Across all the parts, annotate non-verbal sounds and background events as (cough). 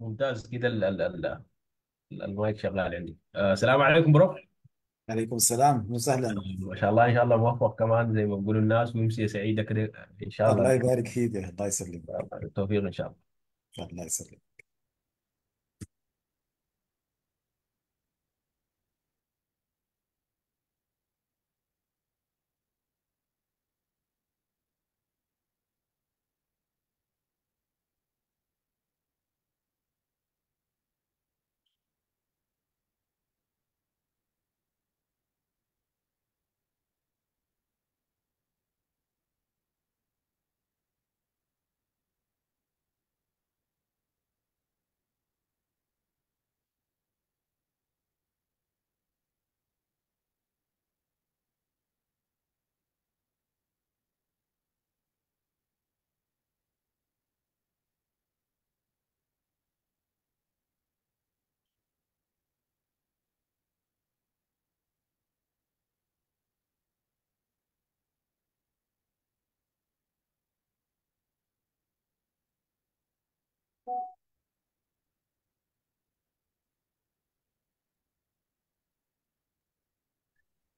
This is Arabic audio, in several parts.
ممتاز كده ال- ال- ال- المايك شغال عندي آه، السلام عليكم برو عليكم السلام أهلا وسهلا ما شاء الله ان شاء الله موفق كمان زي ما بيقولوا الناس ويمسية سعيدة كده ان شاء الله الله يبارك فيك الله يسلمك بالتوفيق ان شاء الله الله يسلمك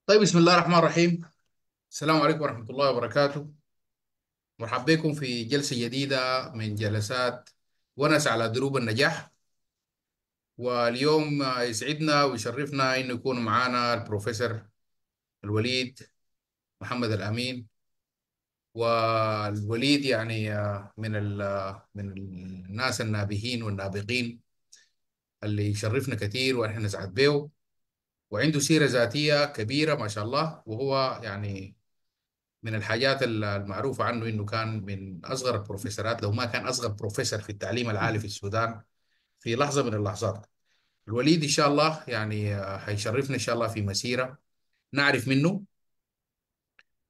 طيب بسم الله الرحمن الرحيم السلام عليكم ورحمة الله وبركاته مرحب بكم في جلسة جديدة من جلسات ونس على دروب النجاح واليوم يسعدنا ويشرفنا أن يكون معنا البروفيسور الوليد محمد الأمين والوليد يعني من من الناس النابهين والنابغين اللي يشرفنا كثير ونحن نسعد به وعنده سيرة ذاتية كبيرة ما شاء الله وهو يعني من الحاجات المعروفة عنه إنه كان من أصغر البروفيسورات لو ما كان أصغر بروفيسور في التعليم العالي في السودان في لحظة من اللحظات الوليد إن شاء الله يعني آه، هيشرفنا إن شاء الله في مسيرة نعرف منه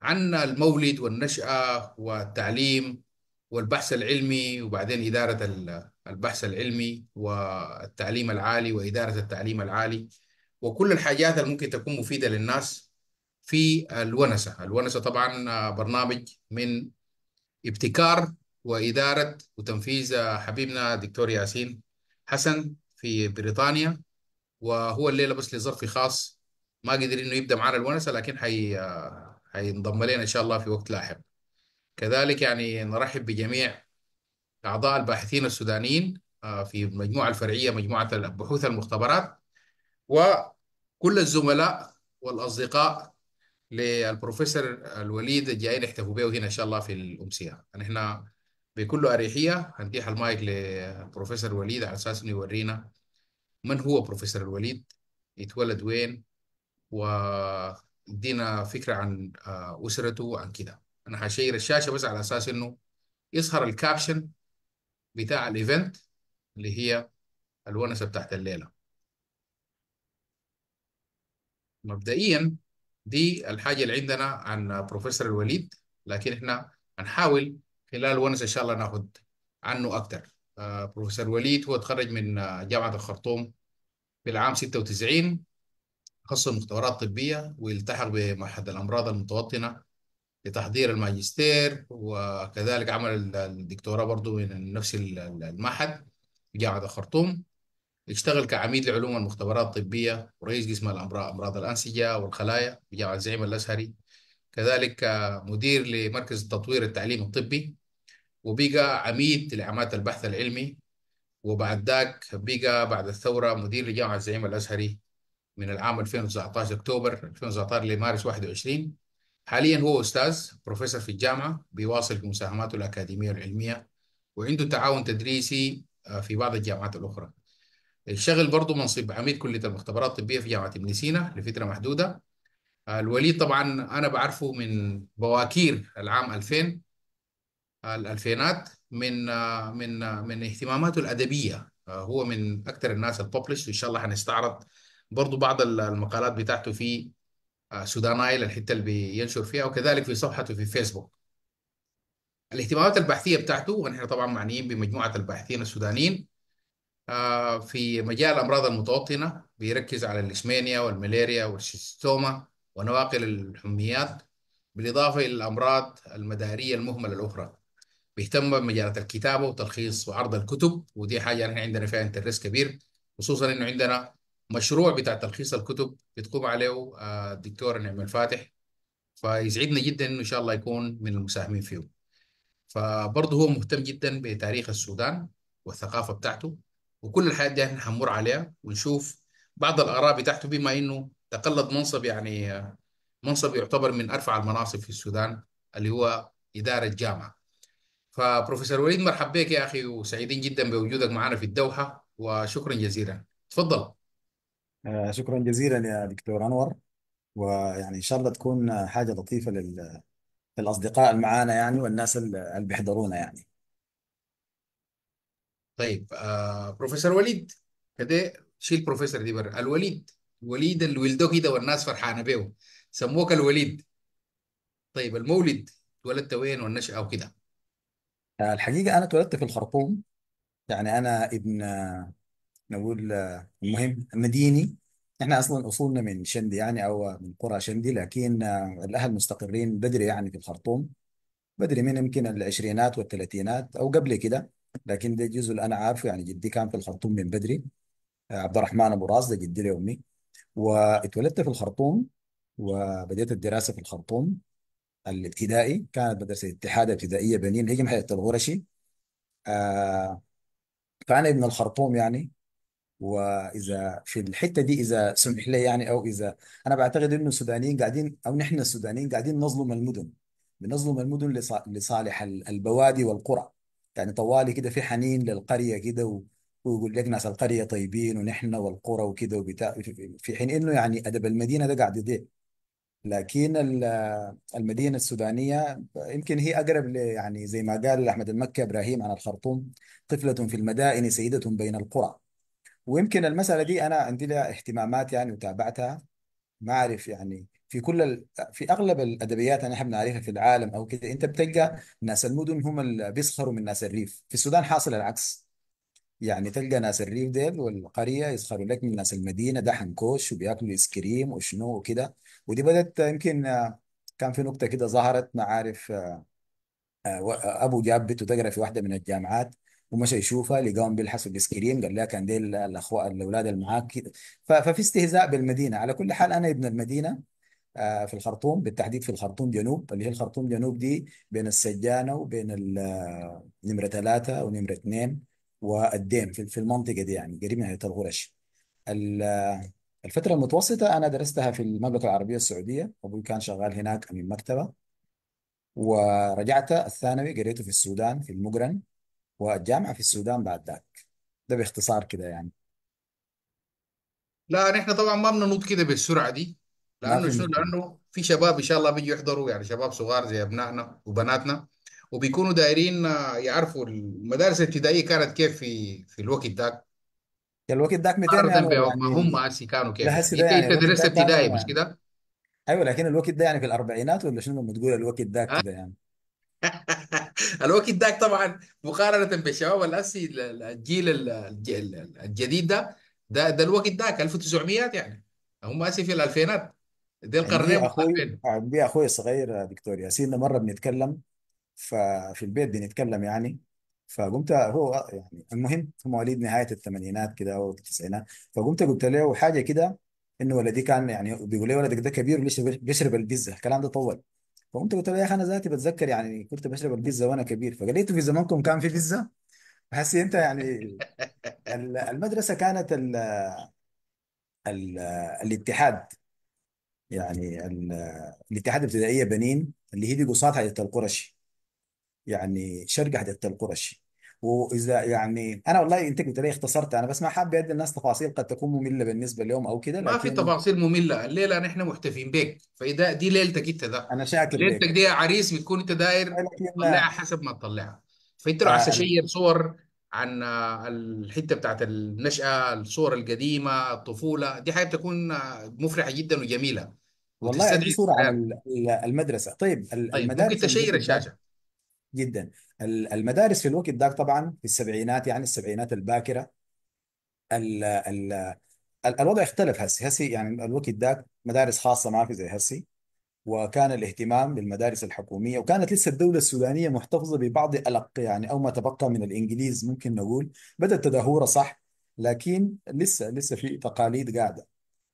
عن المولد والنشأة والتعليم والبحث العلمي وبعدين إدارة البحث العلمي والتعليم العالي وإدارة التعليم العالي وكل الحاجات اللي ممكن تكون مفيدة للناس في الونسة الونسة طبعا آه، برنامج من ابتكار وإدارة وتنفيذ آه، حبيبنا دكتور ياسين حسن في بريطانيا وهو الليلة بس لظرف خاص ما قدر إنه يبدأ معنا الونسة لكن حي... آه، حينضم لنا إن شاء الله في وقت لاحق كذلك يعني نرحب بجميع أعضاء الباحثين السودانيين في المجموعة الفرعية مجموعة البحوث المختبرات وكل الزملاء والاصدقاء للبروفيسور الوليد جايين يحتفوا به هنا ان شاء الله في الامسيه نحن بكل اريحيه هنديح المايك للبروفيسور وليد على اساس انه يورينا من هو بروفيسور الوليد يتولد وين ويدينا فكره عن آه، اسرته وعن كده انا هشير الشاشه بس على اساس انه يظهر الكابشن بتاع الايفنت اللي هي الونسه بتاعت الليله مبدئيا دي الحاجه اللي عندنا عن بروفيسور الوليد لكن احنا هنحاول خلال ونس ان شاء الله ناخذ عنه اكثر آه، بروفيسور وليد هو تخرج من آه، جامعه الخرطوم في العام 96 تخصص المختبرات الطبيه والتحق بمعهد الامراض المتوطنه لتحضير الماجستير وكذلك عمل الدكتوراه برضه من نفس المعهد في جامعه الخرطوم اشتغل كعميد لعلوم المختبرات الطبية ورئيس قسم الأمراض أمراض الأنسجة والخلايا بجامعة الزعيم الأزهري كذلك مدير لمركز التطوير التعليم الطبي وبقى عميد لعمات البحث العلمي وبعد ذاك بقى بعد الثورة مدير لجامعة الزعيم الأزهري من العام 2019 أكتوبر 2019 لمارس 21 حاليا هو أستاذ بروفيسور في الجامعة بيواصل في مساهماته الأكاديمية والعلمية وعنده تعاون تدريسي آه، في بعض الجامعات الأخرى الشغل برضه منصب عميد كليه المختبرات الطبيه في جامعه ابن سينا لفتره محدوده آه، الوليد طبعا انا بعرفه من بواكير العام 2000 آه، الالفينات من آه، من من اهتماماته الادبيه هو من اكثر الناس الببلش وان شاء الله هنستعرض برضه بعض المقالات بتاعته في سودانايل الحته اللي بينشر فيها وكذلك في صفحته في فيسبوك الاهتمامات البحثيه بتاعته ونحن طبعا معنيين بمجموعه الباحثين السودانيين Ah, في مجال الأمراض المتوطنة بيركز على الليشمانيا والملاريا والشيستوما ونواقل الحميات بالإضافة إلى الأمراض المدارية المهملة الأخرى بيهتم بمجالات الكتابة وتلخيص وعرض الكتب ودي حاجة نحن عندنا فيها انترست كبير خصوصا إنه عندنا مشروع بتاع تلخيص الكتب بتقوم عليه آه، الدكتور نعم الفاتح فيسعدنا جدا إنه إن شاء الله يكون من المساهمين فيه فبرضه هو مهتم جدا بتاريخ السودان والثقافة بتاعته وكل الحاجات دي احنا هنمر عليها ونشوف بعض الاراء بتاعته بما انه تقلد منصب يعني منصب يعتبر من ارفع المناصب في السودان اللي هو اداره جامعه. فبروفيسور وليد مرحبا بك يا اخي وسعيدين جدا بوجودك معنا في الدوحه وشكرا جزيلا. تفضل. آه، شكرا جزيلا يا دكتور انور ويعني ان شاء الله تكون حاجه لطيفه لل... للاصدقاء المعانا معانا يعني والناس اللي بيحضرونا يعني. طيب آه بروفيسور وليد كده شيل بروفيسور دي بره الوليد الوليد اللي ولده كده والناس فرحانه بيه سموك الوليد طيب المولد اتولدت وين والنشأة وكده آه، الحقيقة أنا اتولدت في الخرطوم يعني أنا ابن آه، نقول المهم آه، مديني احنا اصلا اصولنا من شندي يعني او من قرى شندي لكن الاهل مستقرين بدري يعني في الخرطوم بدري من يمكن العشرينات والثلاثينات او قبل كده لكن ده الجزء اللي انا عارفه يعني جدي كان في الخرطوم من بدري آه، عبد الرحمن ابو راس ده جدي لامي واتولدت في الخرطوم وبدأت الدراسة في الخرطوم الابتدائي كانت مدرسة اتحاد ابتدائية بنين هي محلة الغرشي آه فأنا ابن الخرطوم يعني وإذا في الحتة دي إذا سمح لي يعني أو إذا أنا بعتقد إنه السودانيين قاعدين أو نحن السودانيين قاعدين نظلم المدن بنظلم المدن لصالح البوادي والقرى يعني طوالي كده في حنين للقرية كده و... ويقول لك ناس القرية طيبين ونحن والقرى وكده وبتاع في حين انه يعني ادب المدينة ده قاعد يضيع لكن المدينة السودانية يمكن هي أقرب يعني زي ما قال أحمد المكي إبراهيم عن الخرطوم طفلة في المدائن سيدة بين القرى ويمكن المسألة دي أنا عندي لها اهتمامات يعني وتابعتها ما أعرف يعني في كل ال... في اغلب الادبيات اللي احنا بنعرفها في العالم او كده انت بتلقى ناس المدن هم اللي بيسخروا من ناس الريف في السودان حاصل العكس يعني تلقى ناس الريف ديل والقريه يسخروا لك من ناس المدينه ده حنكوش وبياكلوا ايس كريم وشنو وكده ودي بدات يمكن آه، كان في نقطه كده ظهرت ما عارف آه، آه، ابو جاب بنته تقرا في واحده من الجامعات ومشى يشوفها لقاهم بيلحسوا الايس كريم قال لها كان ديل الاخوه الاولاد اللي معاك ففي استهزاء بالمدينه على كل حال انا ابن المدينه آه، في الخرطوم بالتحديد في الخرطوم جنوب اللي هي الخرطوم جنوب دي بين السجانه وبين آه، نمره ثلاثه ونمره اثنين والدين في المنطقه دي يعني قريب من هيئه الغرش آه، الفتره المتوسطه انا درستها في المملكه العربيه السعوديه ابوي كان شغال هناك امين مكتبه ورجعت الثانوي قريته في السودان في المقرن والجامعه في السودان بعد ذاك ده باختصار كده يعني لا نحن طبعا ما بننط كده بالسرعه دي لانه شو لانه في شباب ان شاء الله بيجوا يحضروا يعني شباب صغار زي ابنائنا وبناتنا وبيكونوا دايرين آه، يعرفوا المدارس الابتدائيه كانت كيف في في الوقت ذاك يعني الوقت داك 200 مقارنه يعني بما هم يعني كانوا كيف لهسه ده انت يعني انت الوقت درست داك ده ابتدائي مش يعني كده ايوه لكن الوقت ده يعني في الاربعينات ولا شنو لما تقول الوقت داك كده يعني (laughs) الوقت داك طبعا مقارنه بالشباب الاسي الجيل الجديد ده ده ده الوقت داك 1900 يعني هم اسي في الالفينات دي القرنين اخوي عندي اخوي صغير دكتور ياسين مره بنتكلم ففي البيت بنتكلم يعني فقمت هو يعني المهم هو مواليد نهايه الثمانينات كده او التسعينات فقمت قلت له حاجه كده انه ولدي كان يعني بيقول لي ولدك ده كبير وليش بيشرب البيتزا الكلام ده طول فقمت قلت له يا اخي انا ذاتي بتذكر يعني كنت بشرب البيتزا وانا كبير فقال لي في زمانكم كان في بيتزا بحس انت يعني (laughs) المدرسه كانت الـ الـ الاتحاد يعني الاتحاد الابتدائية بنين اللي هي دي قصاد حديقة القرشي يعني شرق حديقة القرشي واذا يعني انا والله انت قلت لي اختصرت انا بس ما حاب ادي الناس تفاصيل قد تكون مملة بالنسبة لهم او كده ما في لكن تفاصيل مملة الليلة نحن محتفين بك فإذا دي ليلتك أنت ده انا شاكر ليلتك دي يا عريس بتكون أنت داير لكن تطلعها حسب ما تطلعها فأنت لو آه، عايز تشير صور عن الحته بتاعت النشأة الصور القديمه الطفوله دي حاجه بتكون مفرحه جدا وجميله والله عندي وتستدعي صورة عن المدرسة طيب المدارس طيب ممكن المدارس في تشير الوقت ده الشاشه جدا المدارس في الوقت ده طبعا في السبعينات يعني السبعينات الباكرة ال ال- الوضع اختلف هسي هسي يعني الوقت ده مدارس خاصة ما في زي هسي وكان الاهتمام بالمدارس الحكومية وكانت لسه الدولة السودانية محتفظة ببعض ألق يعني أو ما تبقى من الإنجليز ممكن نقول بدأت تدهورة صح لكن لسه لسه في تقاليد قاعدة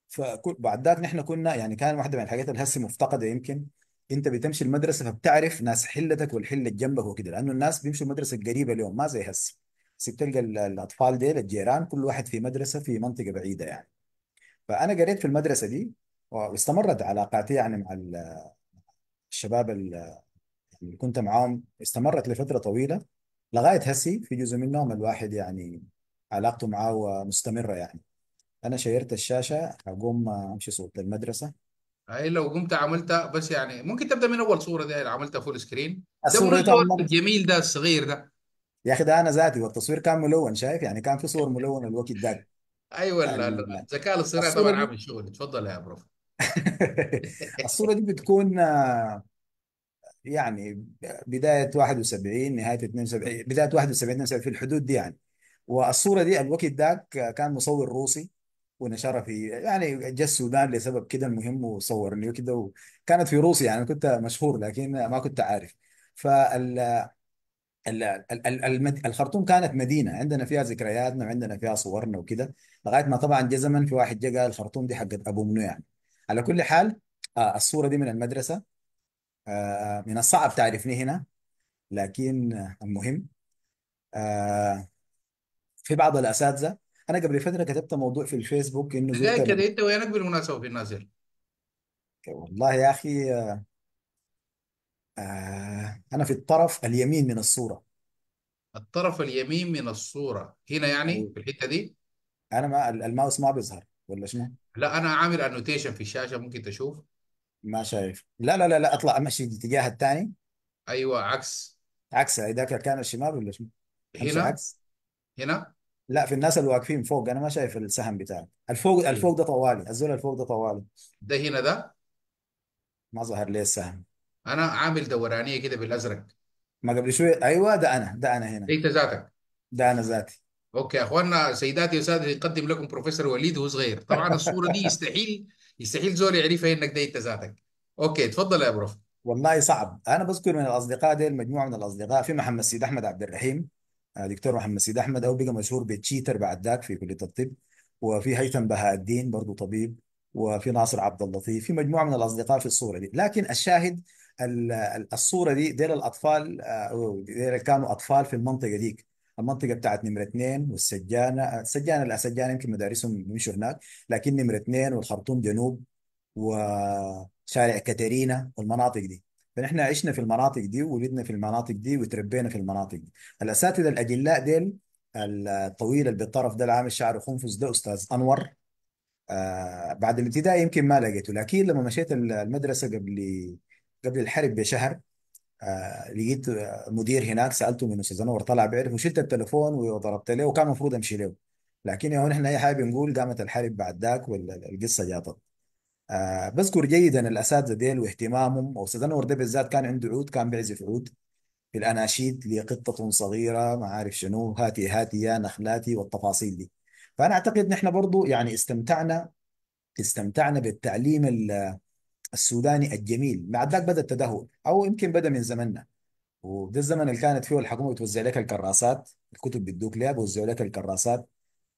فبعد ذاك نحن كنا يعني كان واحدة من الحاجات اللي هسه مفتقدة يمكن انت بتمشي المدرسه فبتعرف ناس حلتك والحله جنبك وكده لانه الناس بيمشوا المدرسه القريبه اليوم ما زي هسه بتلقى الاطفال ديل الجيران كل واحد في مدرسه في منطقه بعيده يعني فانا قريت في المدرسه دي واستمرت علاقاتي يعني مع الشباب اللي كنت معاهم استمرت لفترة طويلة لغاية هسي في جزء منهم الواحد يعني علاقته معاه مستمرة يعني أنا شيرت الشاشة هقوم أمشي صوت المدرسة هاي لو قمت عملتها بس يعني ممكن تبدا من اول صوره دي اللي عملتها فول سكرين ده الصورة مناسبه طبعا الجميل ده الصغير ده يا أخي ده أنا ذاتي والتصوير كان ملون شايف يعني كان في صور ملونة الوقت ده ايوه الذكاء يعني الاصطناعي طبعا الصورة دي عامل شغل اتفضل يا بروف (laughs) الصورة دي بتكون يعني بداية 71 نهاية 72 بداية 71 72 في الحدود دي يعني والصورة دي الوقت ذاك كان مصور روسي ونشرها في يعني جا السودان لسبب كده المهم وصورني وكده وكانت في روسيا يعني كنت مشهور لكن ما كنت عارف فال ال- ال- ال- الخرطوم كانت مدينه عندنا فيها ذكرياتنا وعندنا فيها صورنا وكده لغايه ما طبعا جزمًا في واحد جه قال الخرطوم دي حقت ابو منو يعني على كل حال آه الصورة دي من المدرسة آه, آه، من الصعب تعرفني هنا لكن آه المهم آه في بعض الأساتذة أنا قبل فترة كتبت موضوع في الفيسبوك إنه إيه، زرت تلاقي كده انت وينك بالمناسبة في النازل والله يا أخي آه آه أنا في الطرف اليمين من الصورة الطرف اليمين من الصورة هنا يعني أيوه. في الحتة دي أنا ما الماوس ما بيظهر ولا شنو؟ لا انا عامل انوتيشن في الشاشه ممكن تشوف ما شايف لا لا لا لا اطلع امشي الاتجاه الثاني ايوه عكس عكس اذا كان الشمال ولا شو امشي هنا عكس هنا لا في الناس اللي واقفين فوق انا ما شايف السهم بتاعك الفوق ايوه الفوق ده طوالي الزول الفوق ده طوالي ده هنا ده ما ظهر لي السهم انا عامل دورانيه كده بالازرق ما قبل شويه ايوه ده انا ده انا هنا انت ذاتك ده انا ذاتي اوكي يا اخوانا سيداتي وسادتي يقدم لكم بروفيسور وليد وهو صغير طبعا الصوره دي يستحيل يستحيل زول يعرفها انك ده انت ذاتك اوكي تفضل يا بروف والله صعب انا بذكر من الاصدقاء دي مجموعه من الاصدقاء في محمد سيد احمد عبد الرحيم آه، دكتور محمد سيد احمد هو بقى مشهور بتشيتر بعد ذاك في كليه الطب وفي هيثم بهاء الدين برضه طبيب وفي ناصر عبد اللطيف في مجموعه من الاصدقاء في الصوره دي لكن الشاهد الصوره دي ديل الاطفال آه، ديل كانوا اطفال في المنطقه ديك المنطقه بتاعت نمره اثنين والسجانه السجانه لا سجانه يمكن مدارسهم بيمشوا هناك لكن نمره اثنين والخرطوم جنوب وشارع كاترينا والمناطق دي فنحن عشنا في المناطق دي وولدنا في المناطق دي وتربينا في المناطق دي الاساتذه الاجلاء ديل الطويل اللي بالطرف ده العامل شعره خنفس ده استاذ انور آه بعد الابتدائي يمكن ما لقيته لكن لما مشيت المدرسه قبل قبل الحرب بشهر آه، لقيت مدير هناك سالته من استاذ انور طلع بيعرف وشلت التليفون وضربت له وكان المفروض امشي له لكن هو نحن اي حاجه بنقول قامت الحرب بعد ذاك والقصه جاطت آه، بذكر جيدا الاساتذه ديل واهتمامهم واستاذ انور ده بالذات كان عنده عود كان بيعزف عود في الاناشيد لي قطه صغيره ما عارف شنو هاتي هاتي يا نخلاتي والتفاصيل دي فانا اعتقد نحن برضو يعني استمتعنا استمتعنا بالتعليم السوداني الجميل بعد ذاك بدا التدهور او يمكن بدا من زمننا وده الزمن اللي كانت فيه الحكومه بتوزع لك الكراسات الكتب بيدوك لها بيوزعوا لك الكراسات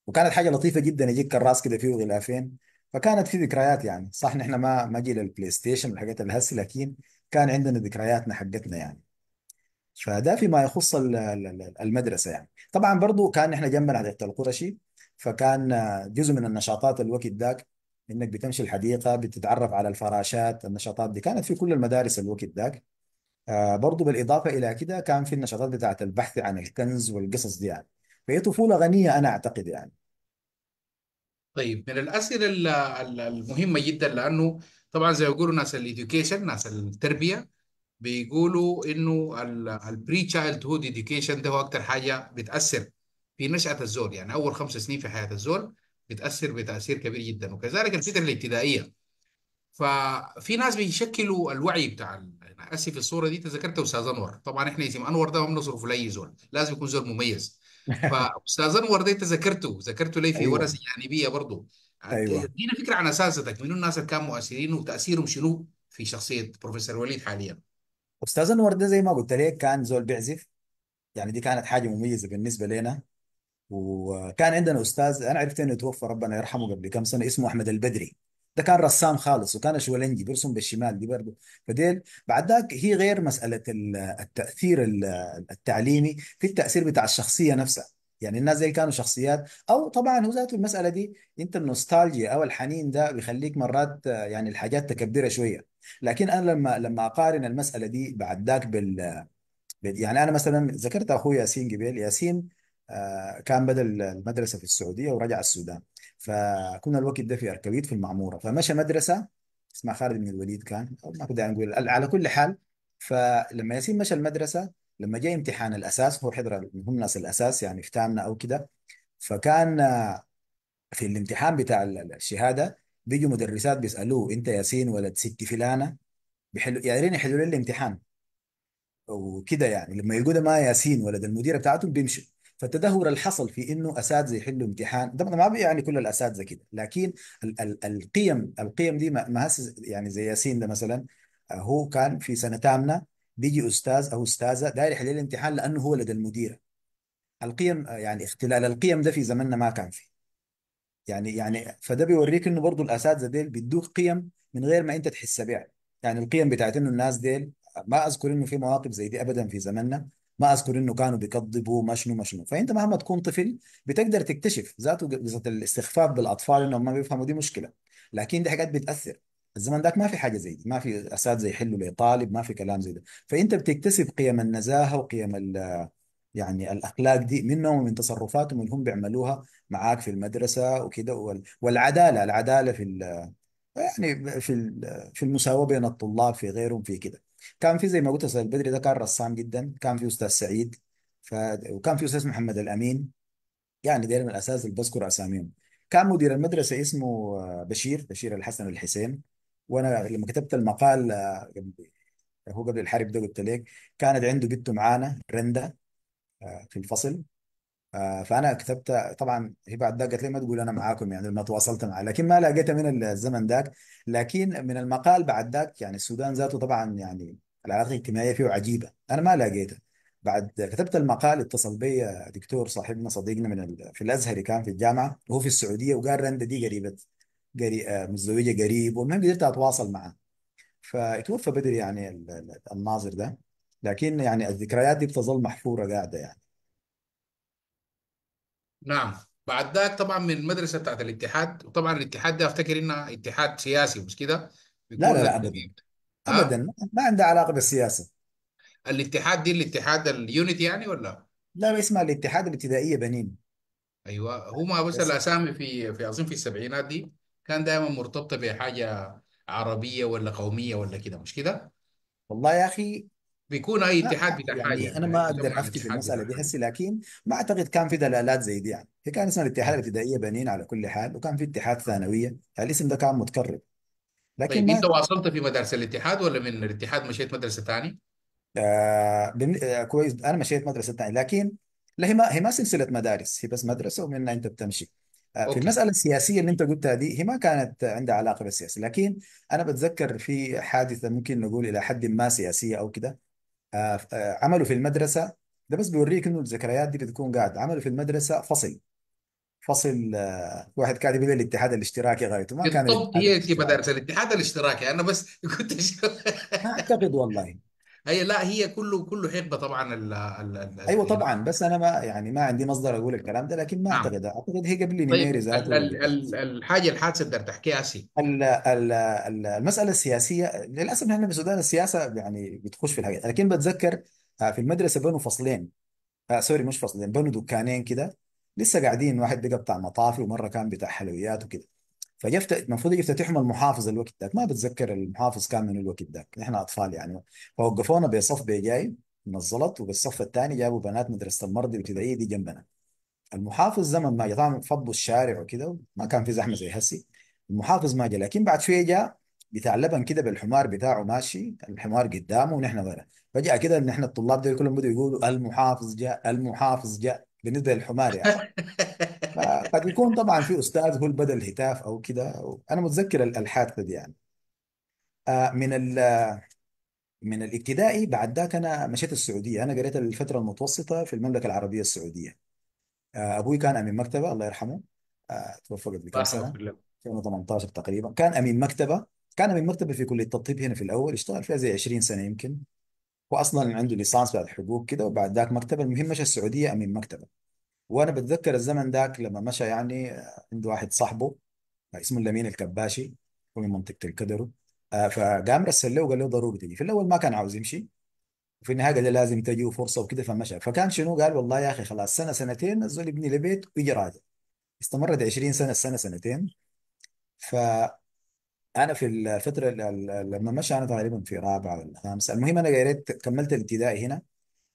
وكانت حاجه لطيفه جدا يجيك كراس كده فيه غلافين فكانت في ذكريات يعني صح نحن ما ما جينا البلاي ستيشن والحاجات الهس لكن كان عندنا ذكرياتنا حقتنا يعني فده فيما يخص المدرسه يعني طبعا برضو كان احنا جنبنا على القرشي فكان جزء من النشاطات الوقت ذاك انك بتمشي الحديقه بتتعرف على الفراشات النشاطات دي كانت في كل المدارس الوقت ذاك آه برضو بالاضافه الى كده كان في النشاطات بتاعت البحث عن الكنز والقصص دي يعني فهي طفوله غنيه انا اعتقد يعني طيب من الاسئله المهمه جدا لانه طبعا زي ما يقولوا ناس الاديوكيشن ناس التربيه بيقولوا انه البري تشايلد هود اديوكيشن ده هو اكتر حاجه بتاثر في نشاه الزول يعني اول خمس سنين في حياه الزول بتاثر بتاثير كبير جدا وكذلك الفتره الابتدائيه ففي ناس بيشكلوا الوعي بتاع انا اسف الصوره دي تذكرت استاذ انور طبعا احنا اسم انور ده ما بنصرفه لاي زول لازم يكون زول مميز (laughs) فاستاذ انور ده تذكرته ذكرته لي في أيوة. ورثه جانبيه برضه ايوه دينا فكره عن اساتذتك من الناس اللي كانوا مؤثرين وتاثيرهم شنو في شخصيه بروفيسور وليد حاليا استاذ انور ده زي ما قلت لك كان زول بيعزف يعني دي كانت حاجه مميزه بالنسبه لنا وكان عندنا استاذ انا عرفت انه توفى ربنا يرحمه قبل كم سنه اسمه احمد البدري ده كان رسام خالص وكان شولنجي بيرسم بالشمال دي برضه فديل بعد ذاك هي غير مساله التاثير التعليمي في التاثير بتاع الشخصيه نفسها يعني الناس زي كانوا شخصيات او طبعا هو ذاته المساله دي انت النوستالجيا او الحنين ده بيخليك مرات يعني الحاجات تكبرها شويه لكن انا لما لما اقارن المساله دي بعد ذاك بال يعني انا مثلا ذكرت اخوي ياسين جبيل ياسين آه، كان بدل المدرسة في السعودية ورجع السودان فكنا الوقت ده في أركويت في المعمورة فمشى مدرسة اسمها خالد بن الوليد كان أو ما كنت نقول على كل حال فلما ياسين مشى المدرسة لما جاء امتحان الأساس هو حضر هم ناس الأساس يعني في تامنا أو كده فكان آه، في الامتحان بتاع الشهادة بيجوا مدرسات بيسألوه أنت ياسين ولد ست فلانة بيحلوا يا ريت يحلوا لي الامتحان وكده يعني لما يقولوا ده ما ياسين ولد المديرة بتاعتهم بيمشوا اللي الحصل في انه اساتذه يحلوا امتحان طبعا ما يعني كل الاساتذه كده لكن ال ال القيم القيم دي ما يعني زي ياسين ده مثلا هو كان في سنه ثامنه بيجي استاذ او استاذه داير يحل الامتحان لانه هو لدى المدير القيم يعني اختلال القيم ده في زمننا ما كان فيه يعني يعني فده بيوريك انه برضه الاساتذه ديل بيدوك قيم من غير ما انت تحس بها يعني القيم بتاعت انه الناس ديل ما اذكر انه في مواقف زي دي ابدا في زمننا ما اذكر انه كانوا بيكذبوا ما شنو ما شنو فانت مهما تكون طفل بتقدر تكتشف ذاته قصه الاستخفاف بالاطفال انهم ما بيفهموا دي مشكله لكن دي حاجات بتاثر الزمن ذاك ما في حاجه زي دي ما في اساتذه يحلوا لطالب ما في كلام زي ده فانت بتكتسب قيم النزاهه وقيم يعني الاخلاق دي منهم ومن تصرفاتهم اللي هم بيعملوها معاك في المدرسه وكده والعداله العداله في يعني في في المساواه بين الطلاب في غيرهم في كده كان في زي ما قلت أستاذ البدري ده كان رسام جدا كان في أستاذ سعيد ف... وكان في أستاذ محمد الأمين يعني دايما الأساس اللي بذكر أساميهم كان مدير المدرسة اسمه آه، بشير بشير الحسن الحسين وأنا لما كتبت المقال آه، هو قبل الحرب ده قلت لك كانت عنده بنته معانا رنده آه، في الفصل آه، فانا كتبت طبعا هي بعد ده قالت لي ما تقول انا معاكم يعني ما تواصلت معاه لكن ما لقيتها من الزمن ذاك لكن من المقال بعد ذاك يعني السودان ذاته طبعا يعني العلاقه الاجتماعيه فيه عجيبه انا ما لقيتها بعد كتبت المقال اتصل بي دكتور صاحبنا صديقنا من ال... في الازهري كان في الجامعه وهو في السعوديه وقال رندا دي قريبه قري... آه، متزوجه قريب والمهم قدرت اتواصل معه فتوفى بدري يعني الناظر ده لكن يعني الذكريات دي بتظل محفوره قاعده يعني نعم بعد ذاك طبعا من المدرسه بتاعت الاتحاد وطبعا الاتحاد ده افتكر انها اتحاد سياسي مش كده لا بيكون لا لا أبدا أبدا ها ما ما عندها علاقة بالسياسة الاتحاد دي الاتحاد اليونت يعني ولا لا اسمها الاتحاد الابتدائية بنين ايوه هما بس بس الاسامي في في اظن في السبعينات دي كان دائما مرتبطه بحاجه عربيه ولا قوميه ولا كده مش كده؟ والله يا أخي بيكون اي اتحاد بتاع يعني حاجه يعني انا ما يعني اقدر افتي في المساله دي هسه لكن ما اعتقد كان في دلالات زي دي يعني هي كان اسمها الاتحاد الابتدائيه بنين على كل حال وكان في اتحاد ثانويه يعني الاسم ده كان متكرر لكن طيب ما انت واصلت في مدارس الاتحاد ولا من الاتحاد مشيت مدرسه ثانيه؟ آه بم... آه كويس انا مشيت مدرسه ثانيه لكن لا هي ما هي ما سلسله مدارس هي بس مدرسه ومنها انت بتمشي آه في اوكي المساله السياسيه اللي انت قلتها دي هي ما كانت عندها علاقه بالسياسه لكن انا بتذكر في حادثه ممكن نقول الى حد ما سياسيه او كده آه، آه، عملوا في المدرسه ده بس بيوريك انه الذكريات دي بتكون قاعد عملوا في المدرسه فصل فصل آه، واحد كاتب يقول الاتحاد الاشتراكي غايته ما كان بالضبط الاتحاد هي في الاشتراكي مدارس الاتحاد الاشتراكي انا بس (laughs) كنت أشوف ما اعتقد والله هي لا هي كله كله حقبه طبعا ال ال ايوه طبعا بس انا ما يعني ما عندي مصدر اقول الكلام ده لكن ما نعم اعتقد اعتقد هي قبل طيب نيميري ذاته ال ال الحاجه الحادثه بدك تحكيها سي ال- ال- المسألة السياسية للأسف نحن في السودان السياسة يعني بتخش في الحاجات لكن بتذكر آه، في المدرسة بنوا فصلين آه سوري مش فصلين بنوا دكانين كده لسه قاعدين واحد بقى بتاع مطافي ومرة كان بتاع حلويات وكده فجفت المفروض يفتتحهم المحافظ الوقت ذاك ما بتذكر المحافظ كان من الوقت ذاك نحن اطفال يعني فوقفونا بصف جاي من الزلط وبالصف الثاني جابوا بنات مدرسه المرضى الابتدائيه دي جنبنا المحافظ زمن ما جا طبعا فضوا الشارع وكده ما كان في زحمه زي هسي المحافظ ما جا لكن بعد شويه جاء بتاع لبن كده بالحمار بتاعه ماشي الحمار قدامه ونحن ورا فجأة كده نحن الطلاب دول كلهم بدأوا يقولوا المحافظ جاء المحافظ جاء بالنسبه للحمار يعني (laughs) فقد يكون طبعا في استاذ هو اللي بدا الهتاف او كده انا متذكر الحادثه دي يعني آه، من ال من الابتدائي بعد ذاك انا مشيت السعوديه انا قريت الفتره المتوسطه في المملكه العربيه السعوديه آه، ابوي كان امين مكتبه الله يرحمه آه، توفى قبل الله كم يرحمه سنه 2018 تقريبا كان امين مكتبه كان امين مكتبه في كليه الطب هنا في الاول اشتغل فيها زي 20 سنه يمكن هو اصلا عنده ليسانس بعد حقوق كده وبعد ذاك مكتبه المهم مشى السعوديه امين مكتبه وانا بتذكر الزمن ذاك لما مشى يعني آه، عنده واحد صاحبه آه، اسمه لمين الكباشي هو من منطقه الكدرو آه، فقام رسل له وقال له ضروري تجي في الاول ما كان عاوز يمشي وفي النهايه قال له لازم تجي وفرصه وكده فمشى فكان شنو قال والله يا اخي خلاص سنه سنتين الزول يبني لي بيت ويجي راجع استمرت 20 سنه السنه سنتين ف انا في الفتره لما مشى انا تقريبا في رابعه ولا خامسه المهم انا يا ريت كملت الابتدائي هنا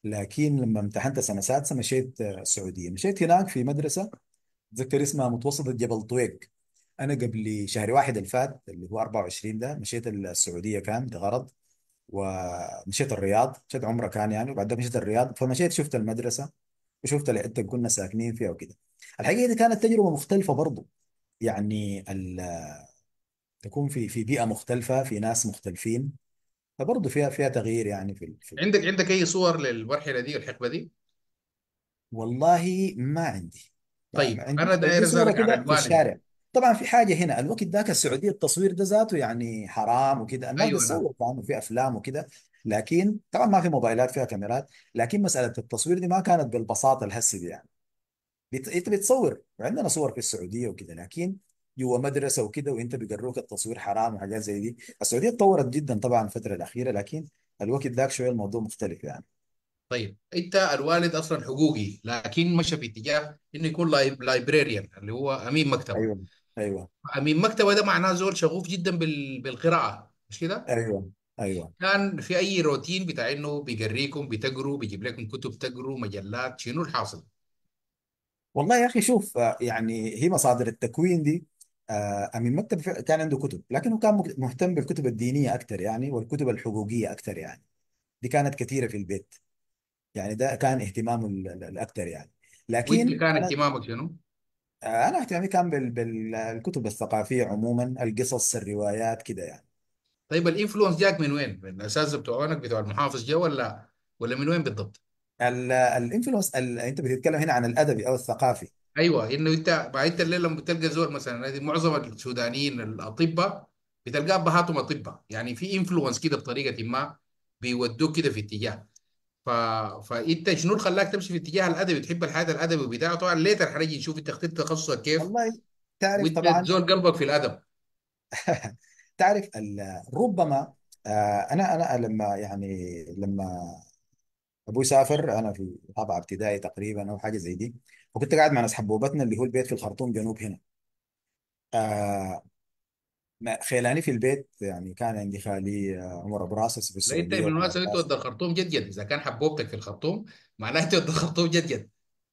لكن لما امتحنت سنه سادسه مشيت السعوديه مشيت هناك في مدرسه تذكر اسمها متوسطه جبل طويق انا قبل شهر واحد اللي فات اللي هو 24 ده مشيت السعوديه كان لغرض ومشيت الرياض مشيت عمره كان يعني وبعدين مشيت الرياض فمشيت شفت المدرسه وشفت الحته اللي كنا ساكنين فيها وكده الحقيقه دي كانت تجربه مختلفه برضو يعني ال- تكون في في بيئة مختلفة في ناس مختلفين فبرضه فيها فيها تغيير يعني في في عندك عندك اي صور للمرحله دي الحقبه دي؟ والله ما عندي يعني طيب ما عندي انا داير صورة اسالك عن كده في الشارع طبعا في حاجة هنا الوقت ذاك السعودية التصوير ده ذاته يعني حرام وكده الناس ايوه انا بتصور طبعا نعم. في أفلام وكده لكن طبعا ما في موبايلات فيها كاميرات لكن مسألة التصوير دي ما كانت بالبساطة الهسه دي يعني أنت بتصور وعندنا صور في السعودية وكده لكن جوه مدرسه وكده وانت بيجروك التصوير حرام وحاجات زي دي السعوديه اتطورت جدا طبعا الفتره الاخيره لكن الوقت ذاك شويه الموضوع مختلف يعني طيب انت الوالد اصلا حقوقي لكن مشى في اتجاه انه يكون لايبريريان اللي هو امين مكتبه ايوه ايوه امين مكتبه ده معناه زول شغوف جدا بالقراءه مش كده؟ ايوه ايوه كان في اي روتين بتاع انه بيجريكم بتقروا بيجيب لكم كتب تقروا مجلات شنو الحاصل؟ والله يا اخي شوف يعني هي مصادر التكوين دي أم آه، امين مكتب كان عنده كتب لكنه كان مهتم بالكتب الدينيه اكثر يعني والكتب الحقوقيه اكثر يعني دي كانت كثيره في البيت يعني ده كان اهتمامه الاكثر يعني وانت كان انا اهتمامك شنو؟ آه، انا اهتمامي كان بالكتب الثقافيه عموما القصص الروايات كده يعني طيب الانفلونس جاك من وين؟ من الاساس بتوعك بتوع المحافظ جا ولا ولا من وين بالضبط؟ الانفلونس انت بتتكلم هنا عن الادبي او الثقافي ايوه انه انت بعد انت اللي لما بتلقى زول مثلا معظم السودانيين الاطباء بتلقاه ابهاتهم اطباء يعني في انفلونس كده بطريقه ما بيودوك كده في اتجاه ف... فانت شنو اللي خلاك تمشي في الاتجاه الادبي تحب الحياه الادبي وبتاع طبعا ليتر حنجي نشوف انت اخترت تخصصك كيف والله تعرف وانت طبعا زول قلبك في الادب (laughs) تعرف ربما آه، انا انا لما يعني لما ابوي سافر انا في رابعه ابتدائي تقريبا او حاجه زي دي وكنت قاعد مع ناس حبوبتنا اللي هو البيت في الخرطوم جنوب هنا آه ما- خيلاني في البيت يعني كان عندي خالي آه، عمر ابو راسس في لا انت السعوديه وابن بالمناسبه انت ود الخرطوم جد جد اذا كان حبوبتك في الخرطوم معناها انت ود الخرطوم جد جد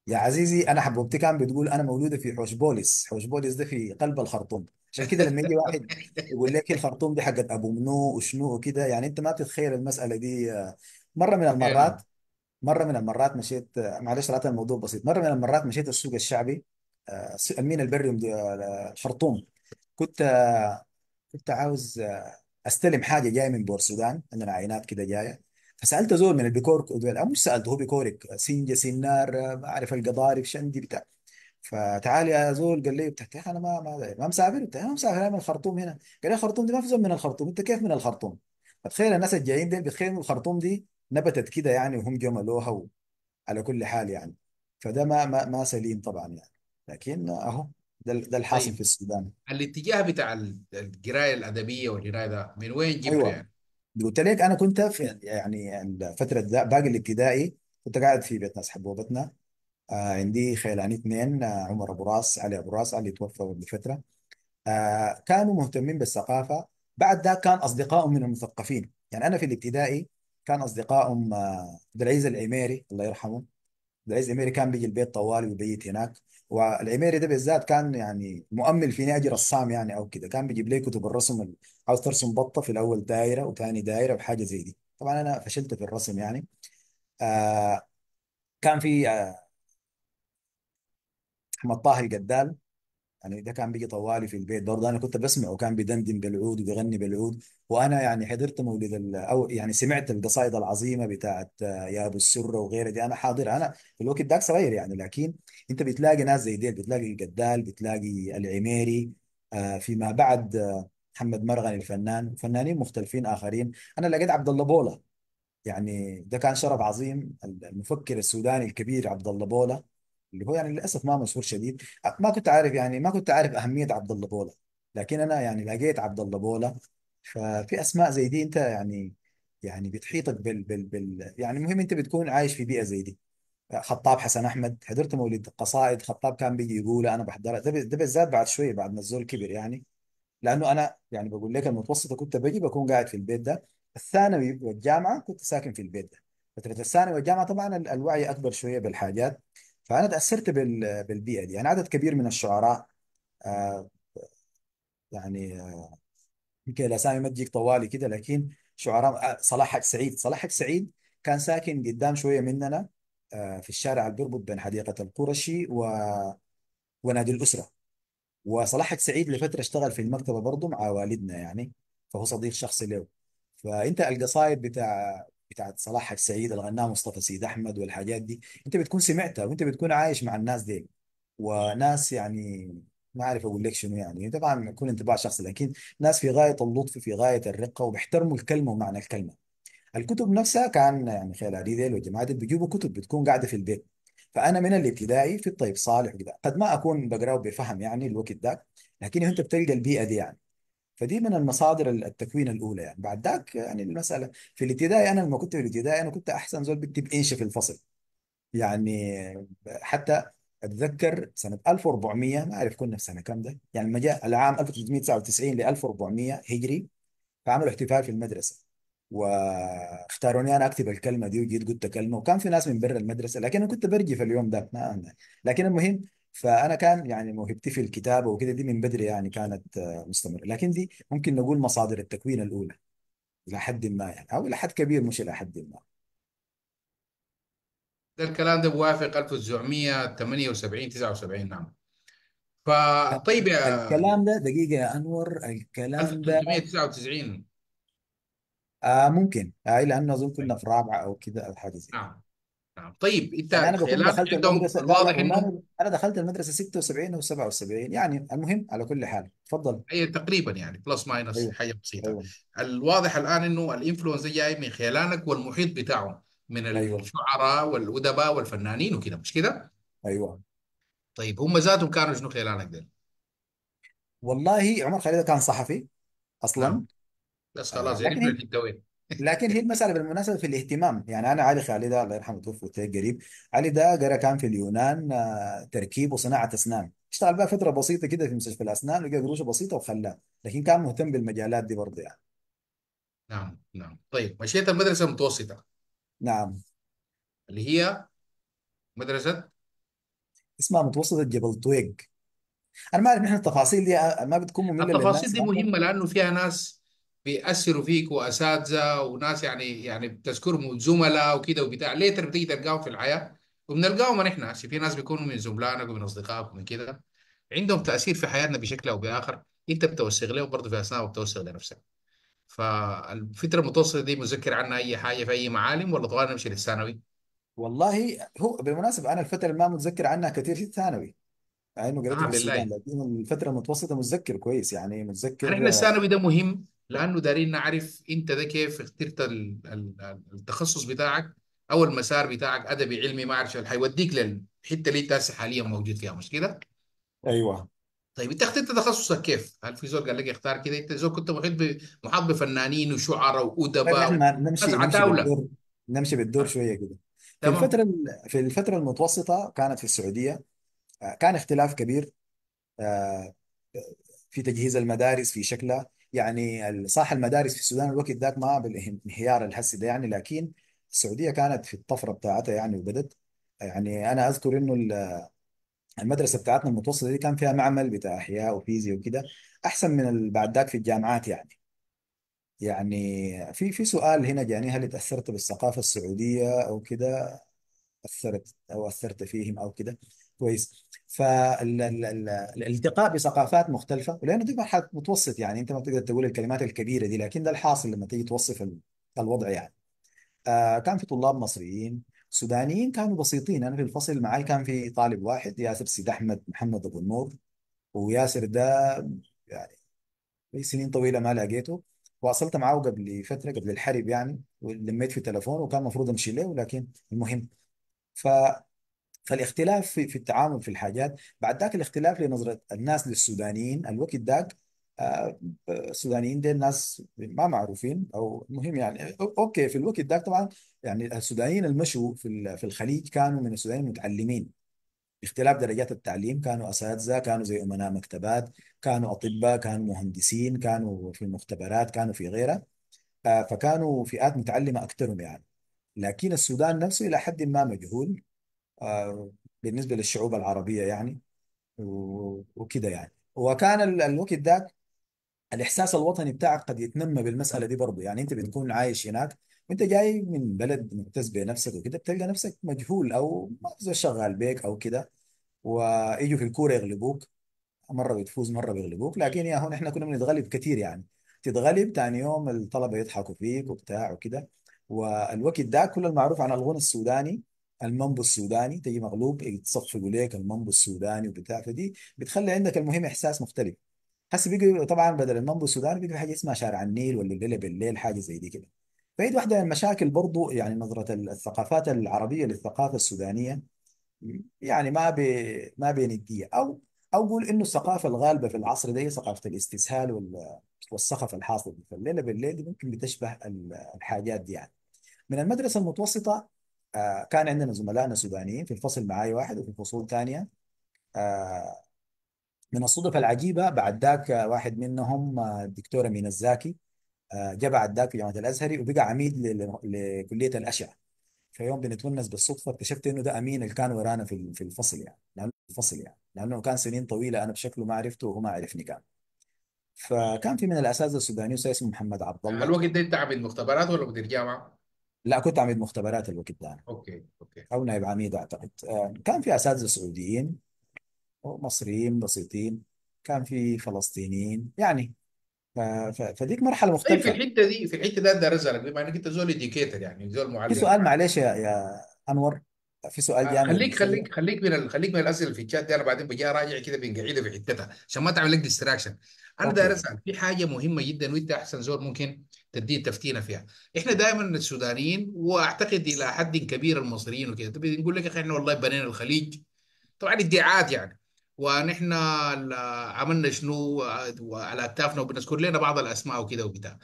يا عزيزي انا حبوبتي كان بتقول انا مولوده في حوش بوليس حوش بوليس ده في قلب الخرطوم عشان كده لما يجي (laughs) واحد يقول لك الخرطوم دي حقت ابو منو وشنو وكده يعني انت ما بتتخيل المساله دي آه، مره من المرات مرة من المرات مشيت معلش طلعت الموضوع بسيط مرة من المرات مشيت السوق الشعبي امين آه، البري الخرطوم آه، كنت آه، كنت عاوز استلم حاجة جاية من بور السودان عندنا عينات كده جاية فسألت زول من البيكور أو مش سألته هو بيكورك سنجة سنار ما أعرف القضارب شندي بتاع فتعال يا زول قال لي بتحكي انا ما ما ما مسافر انت ما مسافر انا من الخرطوم هنا قال لي الخرطوم دي ما في زول من الخرطوم انت كيف من الخرطوم؟ فتخيل الناس الجايين دي بتخيل الخرطوم دي نبتت كده يعني وهم جملوها على كل حال يعني فده ما ما ما سليم طبعا يعني لكن اهو ده ده الحاصل طيب. في السودان الاتجاه بتاع القرايه الادبيه والقرايه ده من وين جبته ايوه يعني؟ قلت لك انا كنت في يعني الفتره ده باقي الابتدائي كنت قاعد في بيت ناس حبوبتنا آه عندي خيلاني اثنين آه عمر ابو راس علي ابو راس اللي توفى قبل فتره آه كانوا مهتمين بالثقافه بعد ده كان اصدقائهم من المثقفين يعني انا في الابتدائي كان اصدقائهم آه، عبد العزيز العميري الله يرحمه عبد العزيز العميري كان بيجي البيت طوال وبيت هناك والعميري ده بالذات كان يعني مؤمل في نادي رسام يعني او كده كان بيجيب لي كتب الرسم عاوز ترسم بطه في الاول دايره وثاني دايره وحاجه زي دي طبعا انا فشلت في الرسم يعني آه كان في آه، احمد طاهر الجدال يعني ده كان بيجي طوالي في البيت برضه انا كنت بسمعه وكان بيدندن بالعود وبيغني بالعود وانا يعني حضرت مولد او يعني سمعت القصائد العظيمه بتاعت آه، يا ابو السره وغيره دي انا حاضر انا في الوقت ده صغير يعني لكن انت بتلاقي ناس زي ديل بتلاقي الجدال بتلاقي العميري آه، فيما بعد آه، محمد مرغني الفنان فنانين مختلفين اخرين انا لقيت عبد الله بولا يعني ده كان شرف عظيم المفكر السوداني الكبير عبد الله بولا اللي هو يعني للاسف ما مشهور شديد ما كنت عارف يعني ما كنت عارف اهميه عبد الله بولا لكن انا يعني لقيت عبد الله بولا ففي اسماء زي دي انت يعني يعني بتحيطك بال بال بال يعني المهم انت بتكون عايش في بيئه زي دي خطاب حسن احمد حضرت مولد القصائد خطاب كان بيجي يقولها انا بحضرها ده, ده بالذات بعد شويه بعد ما الزول كبر يعني لانه انا يعني بقول لك المتوسطه كنت بجي بكون قاعد في البيت ده الثانوي والجامعه كنت ساكن في البيت ده فتره الثانوي والجامعه طبعا الوعي اكبر شويه بالحاجات فانا تاثرت بالبيئه دي يعني عدد كبير من الشعراء آه، يعني آه، يمكن الاسامي ما تجيك طوالي كده لكن شعراء آه، صلاح سعيد صلاح سعيد كان ساكن قدام شويه مننا في الشارع اللي بيربط بين حديقه القرشي و... ونادي الاسره وصلاح سعيد لفتره اشتغل في المكتبه برضه مع والدنا يعني فهو صديق شخصي له فانت القصائد بتاع بتاعت صلاح حاج سعيد الغناء مصطفى سيد احمد والحاجات دي انت بتكون سمعتها وانت بتكون عايش مع الناس دي وناس يعني ما عارف اقول لك شنو يعني طبعا يكون انطباع شخصي لكن ناس في غايه اللطف في غايه الرقه وبيحترموا الكلمه ومعنى الكلمه الكتب نفسها كان يعني خيال علي ديل والجماعه دي بيجيبوا كتب بتكون قاعده في البيت فانا من الابتدائي في الطيب صالح وكذا قد ما اكون بقراه بفهم يعني الوقت ذاك لكن انت بتلقى البيئه دي يعني فدي من المصادر التكوين الاولى يعني بعد ذاك يعني المساله في الابتدائي انا لما كنت في الابتدائي انا كنت احسن زول بيكتب انشا في الفصل يعني حتى اتذكر سنه 1400 ما اعرف كنا في سنه كام ده يعني لما جاء العام 1399 ل 1400 هجري فعملوا احتفال في المدرسه واختاروني انا اكتب الكلمه دي وجيت قلت كلمه وكان في ناس من برا المدرسه لكن انا كنت برجي في اليوم ده ما أنا. لكن المهم فانا كان يعني موهبتي في الكتابه وكده دي من بدري يعني كانت آه، مستمره لكن دي ممكن نقول مصادر التكوين الاولى الى حد ما يعني او الى حد كبير مش الى حد ما ده الكلام ده بوافق 1978 79 نعم فطيب يا الكلام ده دقيقه يا انور الكلام ده 1399 آه ممكن آه لانه اظن كنا في رابعه او كده او حاجه زي كده نعم نعم طيب انت يعني انا بكون خيالات دخلت عندهم المدرسه لا لا واضح انه والله انا دخلت المدرسه 76 او 77 يعني المهم على كل حال تفضل هي تقريبا يعني بلس ماينس ايوه حاجه بسيطه ايوه الواضح الان انه الانفلونس جاي من خيلانك والمحيط بتاعه من ايوه الشعراء والادباء والفنانين وكده مش كده ايوه طيب هم ذاتهم كانوا شنو خيلانك ده؟ والله عمر خليل كان صحفي اصلا نعم بس آه خلاص عرفنا انت وين لكن هي المسألة بالمناسبة في الاهتمام يعني أنا علي خالد ده الله يرحمه توفى قريب علي ده قرا كان في اليونان آه، تركيب وصناعة أسنان اشتغل بقى فترة بسيطة كده في مستشفى الأسنان لقى قروشه بسيطة وخلاه لكن كان مهتم بالمجالات دي برضه يعني نعم نعم طيب مشيت المدرسة المتوسطة نعم اللي هي مدرسة اسمها متوسطة جبل طويق أنا ما أعرف نحن التفاصيل دي ما بتكون مملة التفاصيل للناس دي يعني؟ مهمة لأنه فيها ناس بيأثروا فيك واساتذه وناس يعني يعني بتذكرهم وزملاء وكده وبتاع ليتر بتيجي تلقاهم في الحياه وبنلقاهم احنا في ناس بيكونوا من زملائك ومن اصدقائك ومن كده عندهم تاثير في حياتنا بشكل او باخر انت بتوسخ لهم برضه في اثناء بتوسخ لنفسك فالفتره المتوسطه دي مذكر عنها اي حاجه في اي معالم ولا طبعا نمشي للثانوي والله هو بالمناسبه انا الفتره اللي ما متذكر عنها كثير في الثانوي يعني مع انه قريتها آه، في الحمد السودان لكن الفتره المتوسطه متذكر كويس يعني متذكر نحن يعني الثانوي ده مهم لانه دارين نعرف انت ده كيف اخترت التخصص بتاعك او المسار بتاعك ادبي علمي ما اعرف هيوديك للحته اللي انت حاليا موجود فيها مش كده؟ ايوه طيب انت اخترت تخصصك كيف؟ هل في زول قال لك اختار كده انت زول كنت محيط محاط بفنانين وشعراء وادباء طيب، احنا نمشي نمشي عتاوله بالدور نمشي بالدور شويه كده في تمام الفترة في الفترة المتوسطة كانت في السعودية آه، كان اختلاف كبير آه، في تجهيز المدارس في شكلها يعني صح المدارس في السودان الوقت ذاك ما بالانهيار الحسي ده يعني لكن السعوديه كانت في الطفره بتاعتها يعني وبدت يعني انا اذكر انه المدرسه بتاعتنا المتوسطه دي كان فيها معمل بتاع احياء وفيزياء وكده احسن من بعد ذاك في الجامعات يعني يعني في في سؤال هنا جاني هل تاثرت بالثقافه السعوديه او كده اثرت او اثرت فيهم او كده كويس فالالتقاء بثقافات مختلفه ولانه دي مرحله متوسط يعني انت ما بتقدر تقول الكلمات الكبيره دي لكن ده الحاصل لما تيجي توصف الوضع يعني آه، كان في طلاب مصريين سودانيين كانوا بسيطين انا في الفصل معي كان في طالب واحد ياسر سيد احمد محمد ابو النور وياسر ده يعني سنين طويله ما لقيته واصلت معاه قبل فتره قبل الحرب يعني ولميت في تليفونه وكان المفروض امشي له ولكن المهم ف فالاختلاف في, في التعامل في الحاجات بعد ذاك الاختلاف لنظرة الناس للسودانيين الوقت ذاك آه، آه، السودانيين دي الناس ما معروفين او مهم يعني اوكي في الوقت ذاك طبعا يعني السودانيين المشوا في في الخليج كانوا من السودانيين المتعلمين باختلاف درجات التعليم كانوا اساتذه كانوا زي امناء مكتبات كانوا اطباء كانوا مهندسين كانوا في المختبرات كانوا في غيرها آه، فكانوا فئات متعلمه اكثرهم يعني لكن السودان نفسه الى حد ما مجهول آه، بالنسبة للشعوب العربية يعني وكده يعني وكان الوقت ده الإحساس الوطني بتاعك قد يتنمى بالمسألة دي برضه يعني أنت بتكون عايش هناك وأنت جاي من بلد معتز بنفسك وكده بتلقى نفسك مجهول أو ما شغال بيك أو كده ويجوا في الكورة يغلبوك مرة بتفوز مرة بيغلبوك لكن يا هون احنا كنا بنتغلب كتير يعني تتغلب تاني يوم الطلبة يضحكوا فيك وبتاع وكده والوقت ده كل المعروف عن الغنى السوداني المنبو السوداني تجي مغلوب يتصفقوا ليك المنبو السوداني وبتاع فدي بتخلي عندك المهم احساس مختلف هسه بيجي طبعا بدل المنبو السوداني بيجي حاجه اسمها شارع النيل ولا الليله بالليل حاجه زي دي كده فهي دي واحده من المشاكل برضو يعني نظره الثقافات العربيه للثقافه السودانيه يعني ما بي ما الدية او او قول انه الثقافه الغالبه في العصر ده هي ثقافه الاستسهال وال والسخف الحاصل الليله بالليل دي ممكن بتشبه الحاجات دي يعني من المدرسه المتوسطه آه، كان عندنا زملائنا سودانيين في الفصل معاي واحد وفي فصول ثانيه آه، من الصدف العجيبه بعد ذاك واحد منهم آه، الدكتور أمين الزاكي جاء بعد ذاك في جامعه الازهري وبقى عميد لكليه الاشعه في يوم بنتونس بالصدفه اكتشفت انه ده امين اللي كان ورانا في الفصل يعني لانه الفصل يعني لانه كان سنين طويله انا بشكله ما عرفته وهو ما عرفني كان فكان في من الاساتذه السودانيين اسمه محمد عبد الله الوقت ده انت عامل مختبرات ولا مدير جامعه؟ لا كنت عميد مختبرات الوقت ده اوكي اوكي او نائب عميد اعتقد آه، كان في اساتذه سعوديين ومصريين بسيطين كان في فلسطينيين يعني فديك مرحله طيب في مختلفه الحته دي في الحته دي اقدر لك بما انك انت زول اديوكيتر يعني زول في معلم سؤال معلش يا يا انور في سؤال آه، جانا خليك للمسجل خليك خليك من خليك من الاسئله اللي في الشات دي انا بعدين بجي اراجع كده بنقعدها في حتتها عشان ما تعمل لك ديستراكشن انا ده اوكي في حاجه مهمه جدا وانت احسن زول ممكن تدين تفتينا فيها احنا دائما السودانيين واعتقد الى حد كبير المصريين وكذا تبي نقول لك احنا والله بنينا الخليج طبعا ادعاءات يعني ونحن عملنا شنو وعلى اكتافنا وبنذكر لنا بعض الاسماء وكذا وبتاع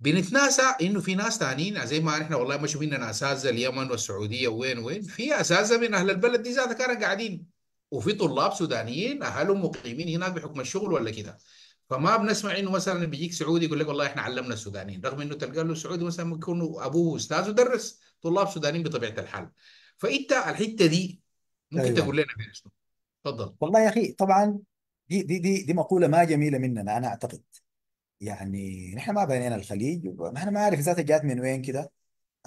بنتناسى انه في ناس ثانيين زي ما احنا والله مشوا مننا اساتذه اليمن والسعوديه وين وين في اساتذه من اهل البلد دي ذاتها كانوا قاعدين وفي طلاب سودانيين اهلهم مقيمين هناك بحكم الشغل ولا كذا فما بنسمع انه مثلا بيجيك سعودي يقول لك والله احنا علمنا السودانيين رغم انه تلقى له سعودي مثلا ممكن يكون ابوه استاذ ودرس طلاب سودانيين بطبيعه الحال فانت الحته دي ممكن أيوة. تقول لنا تفضل والله يا اخي طبعا دي دي دي دي مقوله ما جميله مننا انا اعتقد يعني نحن ما بنينا الخليج نحن ما عارف ذاتها جات من وين كده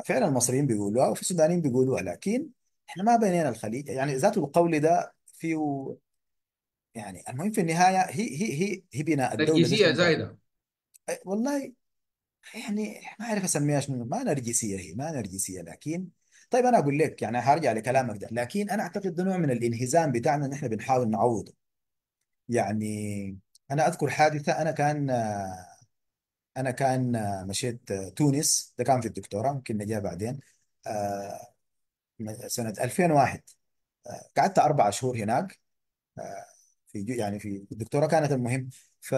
فعلا المصريين بيقولوها وفي السودانيين بيقولوها لكن احنا ما بنينا الخليج يعني ذات القول ده فيه يعني المهم في النهاية هي هي هي هي بناء الدولة نرجسية زايدة والله يعني ما اعرف اسميها شنو ما نرجسيه هي ما نرجسيه لكن طيب انا اقول لك يعني هرجع لكلامك ده لكن انا اعتقد ده نوع من الانهزام بتاعنا نحن بنحاول نعوضه يعني انا اذكر حادثه انا كان انا كان مشيت تونس ده كان في الدكتوراه ممكن نجيها بعدين آه، سنه 2001 آه، قعدت اربع شهور هناك آه، في يعني في الدكتوراه كانت المهم ف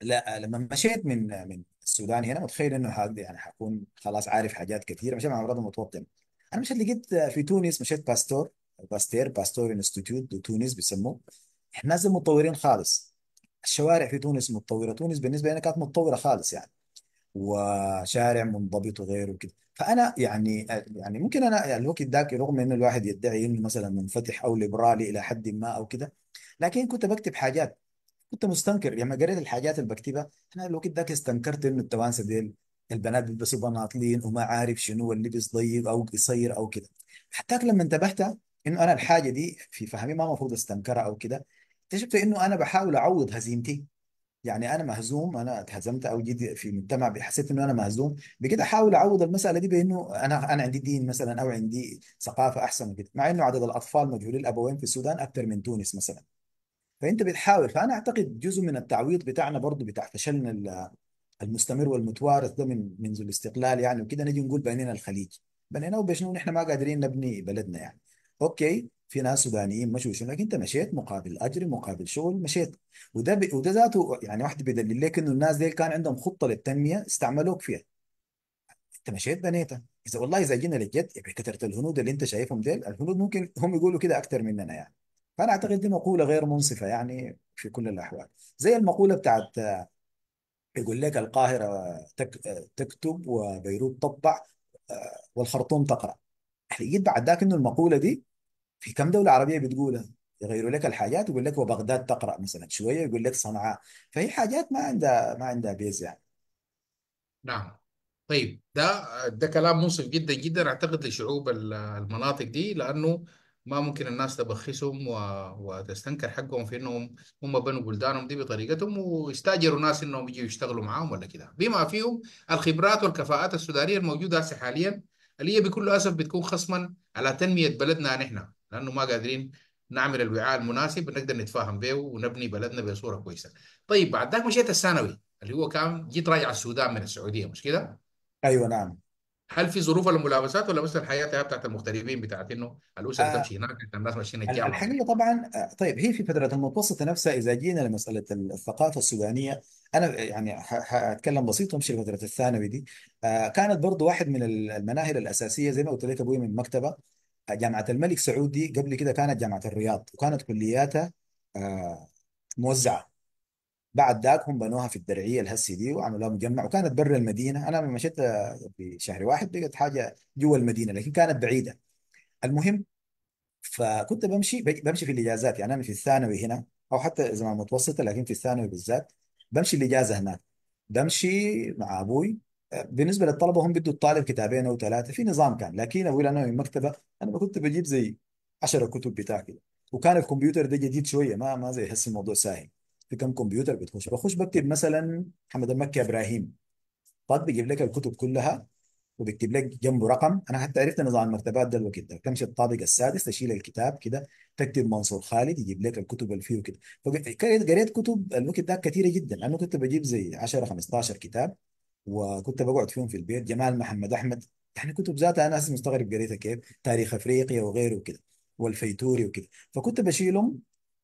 لا لما مشيت من من السودان هنا متخيل انه يعني حكون خلاص عارف حاجات كثيره مشيت مع امراض متوطن انا مشيت لقيت في تونس مشيت باستور باستير باستور انستيتيوت تونس بيسموه الناس زي متطورين خالص الشوارع في تونس متطوره تونس بالنسبه لنا كانت متطوره خالص يعني وشارع منضبط وغيره وكده فانا يعني يعني ممكن انا يعني الوقت ذاك رغم انه الواحد يدعي انه مثلا منفتح او ليبرالي الى حد ما او كده لكن كنت بكتب حاجات كنت مستنكر يعني قريت الحاجات اللي بكتبها انا الوقت ذاك استنكرت انه التوانسه ديل البنات بيلبسوا بناطلين وما عارف شنو اللبس ضيق او قصير او كده حتى لما انتبهت انه انا الحاجه دي في فهمي ما المفروض استنكرها او كده اكتشفت انه انا بحاول اعوض هزيمتي يعني انا مهزوم انا اتهزمت او جيت في مجتمع حسيت انه انا مهزوم بقيت احاول اعوض المساله دي بانه انا انا عندي دين مثلا او عندي ثقافه احسن كده مع انه عدد الاطفال مجهولي الابوين في السودان اكثر من تونس مثلا فانت بتحاول فانا اعتقد جزء من التعويض بتاعنا برضه بتاع فشلنا المستمر والمتوارث ده من منذ الاستقلال يعني وكده نجي نقول بنينا الخليج بنيناه بشنو نحن ما قادرين نبني بلدنا يعني اوكي في ناس سودانيين مشوا شنو لكن انت مشيت مقابل اجر مقابل شغل مشيت وده ب... وده ذاته يعني واحد بيدلل لك انه الناس دي كان عندهم خطه للتنميه استعملوك فيها انت مشيت بنيتها اذا والله اذا جينا للجد كثره الهنود اللي انت شايفهم ديل الهنود ممكن هم يقولوا كده اكثر مننا يعني فانا اعتقد دي مقوله غير منصفه يعني في كل الاحوال زي المقوله بتاعت يقول لك القاهره تكتب وبيروت تطبع آه، والخرطوم تقرا جيت بعد ذاك انه المقوله دي في كم دوله عربيه بتقولها يغيروا لك الحاجات يقول لك وبغداد تقرا مثلا شويه يقول لك صنعاء فهي حاجات ما عندها ما عندها بيز يعني نعم طيب ده ده كلام منصف جدا جدا اعتقد لشعوب المناطق دي لانه ما ممكن الناس تبخسهم و... وتستنكر حقهم في انهم هم بنوا بلدانهم دي بطريقتهم واستاجروا ناس انهم يجوا يشتغلوا معاهم ولا كده بما فيهم الخبرات والكفاءات السودانيه الموجوده هسه حاليا اللي هي بكل اسف بتكون خصما على تنميه بلدنا نحن لانه ما قادرين نعمل الوعاء المناسب نقدر نتفاهم به ونبني بلدنا بصوره كويسه. طيب بعد ذاك مشيت الثانوي اللي هو كان جيت راجع السودان من السعوديه مش كده؟ ايوه نعم هل في ظروف ولا ملابسات ولا بس الحياه هي بتاعت المغتربين بتاعت انه الاسره آه تمشي هناك الناس ماشيين الجامعه الحقيقه طبعا آه، طيب هي في فتره المتوسطه نفسها اذا جينا لمساله الثقافه السودانيه انا يعني هتكلم بسيط وامشي لفتره الثانوي دي آه كانت برضو واحد من المناهل الاساسيه زي ما قلت لك ابوي من مكتبه آه، جامعه الملك سعود دي قبل كده كانت جامعه الرياض وكانت كلياتها آه موزعه بعد ذاك هم بنوها في الدرعيه الهسي دي وعملوها مجمع وكانت برا المدينه انا لما مشيت في شهر واحد لقيت حاجه جوا المدينه لكن كانت بعيده المهم فكنت بمشي بمشي في الاجازات يعني انا في الثانوي هنا او حتى زمان متوسطه لكن في الثانوي بالذات بمشي الاجازه هناك بمشي مع ابوي بالنسبه للطلبه هم بده الطالب كتابين او ثلاثه في نظام كان لكن ابوي لانه من مكتبه انا كنت بجيب زي 10 كتب بتاع كده وكان الكمبيوتر ده جديد شويه ما ما زي هسه الموضوع ساهل في كم كمبيوتر بتخش بخش بكتب مثلا محمد المكي ابراهيم طب بيجيب لك الكتب كلها وبيكتب لك جنبه رقم انا حتى عرفت نظام المكتبات ده الوقت ده تمشي الطابق السادس تشيل الكتاب كده تكتب منصور خالد يجيب لك الكتب اللي فيه كده فقريت قريت كتب الوقت ده كثيره جدا لانه كنت بجيب زي 10 15 كتاب وكنت بقعد فيهم في البيت جمال محمد احمد يعني كتب ذاتها انا مستغرب قريتها كيف تاريخ افريقيا وغيره وكده والفيتوري وكده فكنت بشيلهم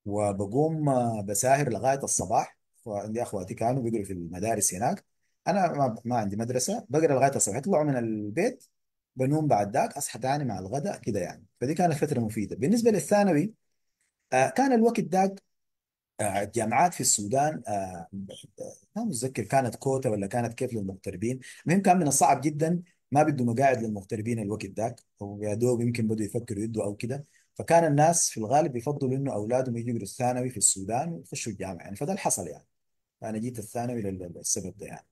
وبقوم آه، بساهر لغايه الصباح وعندي اخواتي كانوا بيقروا في المدارس هناك انا ما, ما عندي مدرسه بقرا لغايه الصباح يطلعوا من البيت بنوم بعد ذاك اصحى تاني مع الغداء كده يعني فدي كانت فتره مفيده بالنسبه للثانوي آه كان الوقت ذاك آه، في السودان آه، ما متذكر كانت كوتا ولا كانت كيف للمغتربين المهم كان من الصعب جدا ما بدوا مقاعد للمغتربين الوقت ذاك ويا دوب يمكن بدوا يفكروا يدوا او كده فكان الناس في الغالب يفضلوا انه اولادهم يجوا يقروا الثانوي في السودان ويخشوا الجامعه يعني فده اللي حصل يعني فانا جيت الثانوي للسبب ده يعني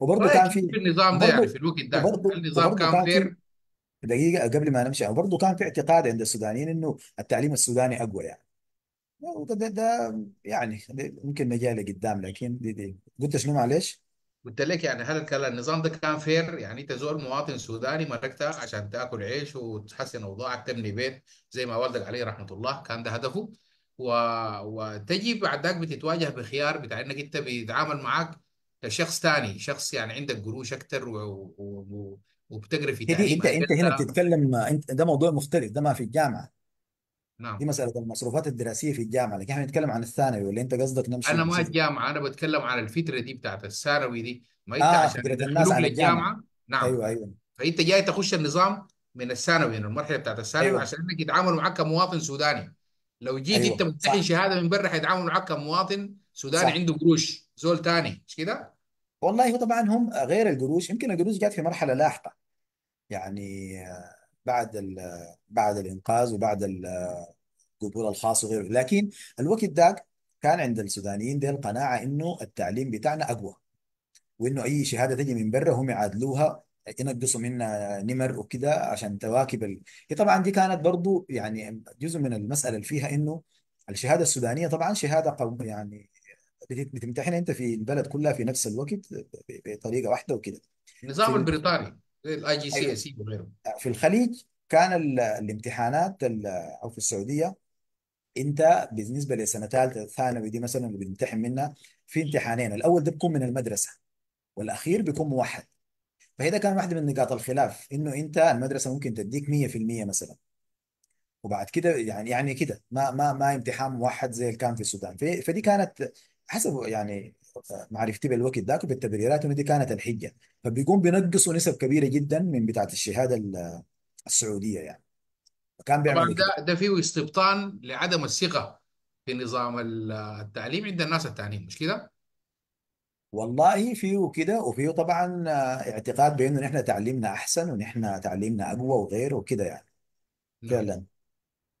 وبرضه آه، كان رايك في في النظام ده يعني في الوقت ده هل وبرضه النظام وبرضه كان كان في فير؟ دقيقه قبل ما نمشي وبرضه يعني كان في اعتقاد عند السودانيين انه التعليم السوداني اقوى يعني وده ده ده يعني ممكن نجي لقدام لكن دي دي قلت شنو معلش قلت لك يعني هل كان النظام ده كان فير يعني انت زور مواطن سوداني مركته عشان تاكل عيش وتحسن اوضاعك تبني بيت زي ما والدك عليه رحمه الله كان ده هدفه و... وتجي بعد ذاك بتتواجه بخيار بتاع انك انت بيتعامل معاك كشخص ثاني شخص يعني عندك قروش اكثر و... و... و... وبتقري في إيه إيه تعليمك انت انت هنا بتتكلم انت ده موضوع مختلف ده ما في الجامعه نعم دي مسألة المصروفات الدراسية في الجامعة لكن احنا بنتكلم عن الثانوي ولا انت قصدك نمشي انا ما نمشي الجامعه انا بتكلم عن الفتره دي بتاعت الثانوي دي ما انت اه عشان فكرة الناس يدخلوك عن الجامعة للجامعه نعم ايوه ايوه فانت جاي تخش النظام من الثانوي من المرحله بتاعت الثانوي ايوه عشان انك يتعاملوا معك كمواطن سوداني لو جيت انت ايوه انت صح شهاده من برا حيتعاملوا معك كمواطن سوداني صح عنده قروش زول تاني مش كده؟ والله هو طبعا هم غير القروش يمكن القروش جات في مرحلة لاحقة يعني آه، بعد آه، بعد الإنقاذ وبعد آه، قبول الخاص وغيره لكن الوقت ذاك كان عند السودانيين دي القناعه انه التعليم بتاعنا اقوى وانه اي شهاده تجي من برا هم يعادلوها ينقصوا منها نمر وكده عشان تواكب ال... طبعا دي كانت برضو يعني جزء من المساله اللي فيها انه الشهاده السودانيه طبعا شهاده قوم يعني بتمتحن انت في البلد كلها في نفس الوقت بطريقه واحده وكده النظام البريطاني زي الاي جي سي ايوه وغيره في الخليج كان الامتحانات او في السعوديه انت بالنسبه لسنه ثالثه ثانوي دي مثلا اللي بنمتحن منها في امتحانين الاول ده بيكون من المدرسه والاخير بيكون موحد فهذا كان واحده من نقاط الخلاف انه انت المدرسه ممكن تديك 100% مثلا وبعد كده يعني يعني كده ما ما ما امتحان موحد زي اللي كان في السودان فدي كانت حسب يعني معرفتي بالوقت ذاك بالتبريرات انه دي كانت الحجه فبيقوم بينقصوا نسب كبيره جدا من بتاعه الشهاده السعوديه يعني كان بيعمل طبعا كده إيه؟ ده ده فيه استبطان لعدم الثقه في نظام التعليم عند الناس التانيين مش كده؟ والله فيه كده وفيه طبعا آه، اعتقاد بانه نحن تعليمنا احسن ونحن تعليمنا اقوى وغيره وكده يعني نعم فعلا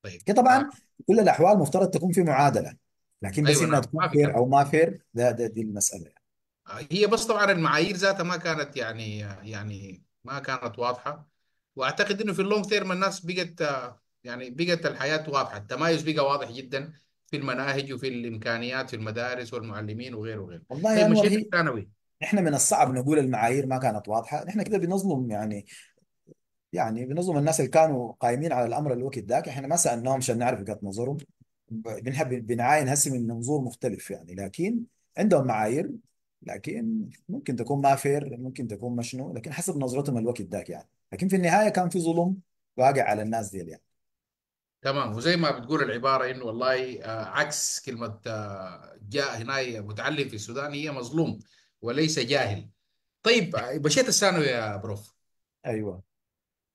طيب آه. طبعا نعم. كل الاحوال مفترض تكون في معادله لكن بس ايوه انها نعم تكون ما في فير كلام او ما فير ده, ده دي المساله يعني. آه، هي بس طبعا المعايير ذاتها ما كانت يعني آه، يعني ما كانت واضحه واعتقد انه في اللونج تيرم الناس بقت آه، يعني بقت الحياه واضحه التمايز بقى واضح جدا في المناهج وفي الامكانيات في المدارس والمعلمين وغيره وغيره والله طيب مشيت الثانوي احنا من الصعب نقول المعايير ما كانت واضحه نحن كده بنظلم يعني يعني بنظلم الناس اللي كانوا قايمين على الامر الوقت ذاك احنا ما سالناهم عشان نعرف وجهه نظرهم بنحب بنعاين هسه من منظور مختلف يعني لكن عندهم معايير لكن ممكن تكون ما فير ممكن تكون مشنو لكن حسب نظرتهم الوقت ذاك يعني لكن في النهايه كان في ظلم واقع على الناس دي يعني تمام وزي ما بتقول العباره انه والله آه، عكس كلمه آه، جاء هنا متعلم في السودان هي مظلوم وليس جاهل طيب مشيت آه، الثانوي يا بروف ايوه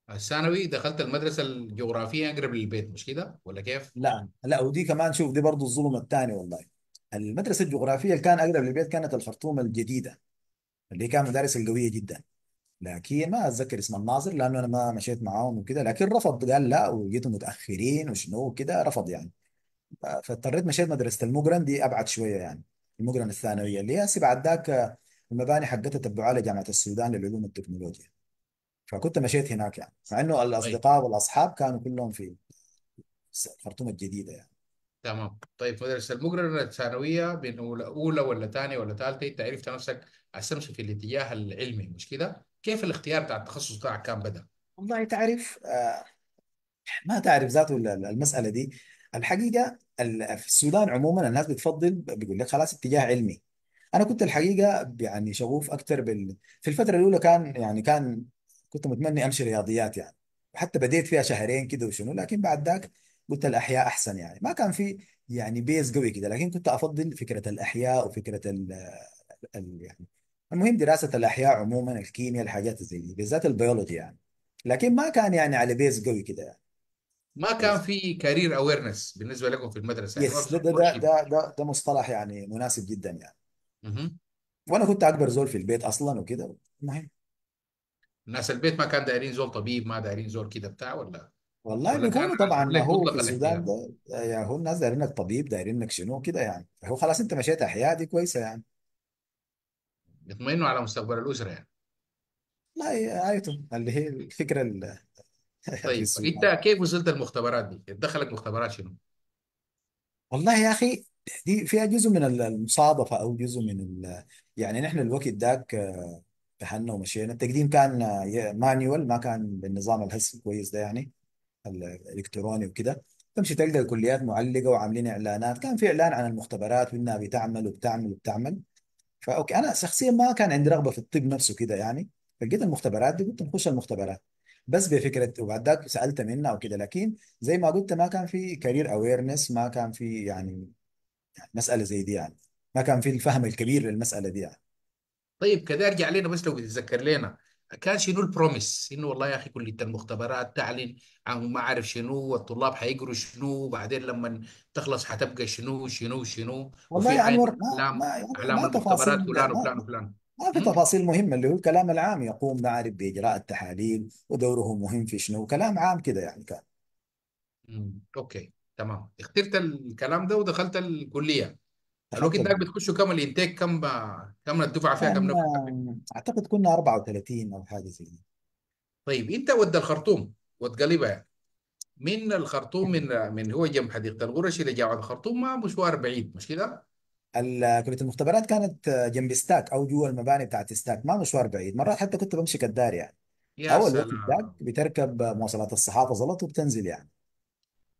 الثانوي دخلت المدرسه الجغرافيه اقرب للبيت مش كده ولا كيف؟ لا لا ودي كمان شوف دي برضه الظلم الثاني والله المدرسه الجغرافيه اللي كان اقرب للبيت كانت الخرطوم الجديده اللي كان مدارس القويه جدا لكن ما اتذكر اسم الناظر لانه انا ما مشيت معاهم وكده لكن رفض قال لا وجيتوا متاخرين وشنو وكده رفض يعني فاضطريت مشيت مدرسه المقرن دي ابعد شويه يعني المقرن الثانويه اللي هي بعد ذاك المباني حقتها تبعوها لجامعه السودان للعلوم والتكنولوجيا فكنت مشيت هناك يعني مع انه طيب الاصدقاء والاصحاب كانوا كلهم في الخرطوم الجديده يعني تمام طيب مدرسة المقرن الثانوية بين أولى ولا ثانية ولا ثالثة أنت عرفت نفسك أسمس في الاتجاه العلمي مش كده؟ كيف الاختيار بتاع التخصص بتاعك كان بدأ؟ والله تعرف آه، ما تعرف ذاته المسألة دي الحقيقة في السودان عموما الناس بتفضل بيقول لك خلاص اتجاه علمي أنا كنت الحقيقة يعني شغوف أكتر بال... في الفترة الأولى كان يعني كان كنت متمني أمشي رياضيات يعني وحتى بديت فيها شهرين كده وشنو لكن بعد ذاك قلت الأحياء أحسن يعني ما كان في يعني بيز قوي كده لكن كنت أفضل فكرة الأحياء وفكرة ال... ال... يعني المهم دراسة الأحياء عموما الكيمياء الحاجات زي دي بالذات البيولوجي يعني لكن ما كان يعني على بيز قوي كده يعني ما كان بس في كارير اويرنس بالنسبه لكم في المدرسه يعني ما يس ده ده ده ده, ده, ده مصطلح يعني مناسب جدا يعني مهم. وأنا كنت أكبر زول في البيت أصلا وكده المهم الناس البيت ما كان دايرين زول طبيب ما دايرين زول كده بتاع ولا والله ولا كان بيكونوا طبعا ما هو مطلق في السودان ده يعني هو الناس دايرينك طبيب دايرينك شنو كده يعني هو خلاص أنت مشيت أحياء دي كويسة يعني يطمئنوا على مستقبل الأسرة يعني لا عايته اللي هي الفكرة ال- (laughs) في طيب أنت كيف وصلت المختبرات دي؟ دخلك مختبرات شنو؟ والله يا اخي دي فيها جزء من المصادفه او جزء من ال... يعني نحن الوقت ذاك آه، دخلنا ومشينا التقديم كان آه، مانيوال ما كان بالنظام الهسي كويس ده يعني الالكتروني وكده تمشي تلقى الكليات معلقه وعاملين اعلانات كان في اعلان عن المختبرات وانها بتعمل وبتعمل وبتعمل فاوكي انا شخصيا ما كان عندي رغبه في الطب نفسه كده يعني فلقيت المختبرات دي قلت نخش المختبرات بس بفكره وبعد ذاك سالت منها وكده لكن زي ما قلت ما كان في كارير اويرنس ما كان في يعني يعني مساله زي دي يعني ما كان في الفهم الكبير للمساله دي يعني طيب كده ارجع لنا بس لو بتتذكر لنا كان شنو البروميس انه والله يا اخي كليه المختبرات تعلن عن ما اعرف شنو والطلاب حيقروا شنو وبعدين لما تخلص حتبقى شنو شنو شنو والله يا انور ما اعلام ما اعلام ما تفاصيل المختبرات فلان ما وفلان وفلان ما في تفاصيل مهمة اللي هو الكلام العام يقوم معرف بإجراء التحاليل ودوره مهم في شنو كلام عام كده يعني كان اوكي تمام اخترت الكلام ده ودخلت الكلية الوقت حتى ده بتخشوا كام الانتاج كام بقى- كام الدفعه فيها كام نفر اعتقد كنا 34 او حاجه زي كده طيب انت ود الخرطوم وتقلبها يعني من الخرطوم من (laughs) من هو جنب حديقه الغرش الى جامعه الخرطوم ما مشوار بعيد مش كده؟ ال- كليه المختبرات كانت جنب ستاك او جوا المباني بتاعت ستاك ما مشوار بعيد مرات حتى كنت بمشي كالدار يعني يا اول وقت ستاك سلام بتركب مواصلات الصحافه زلط وبتنزل يعني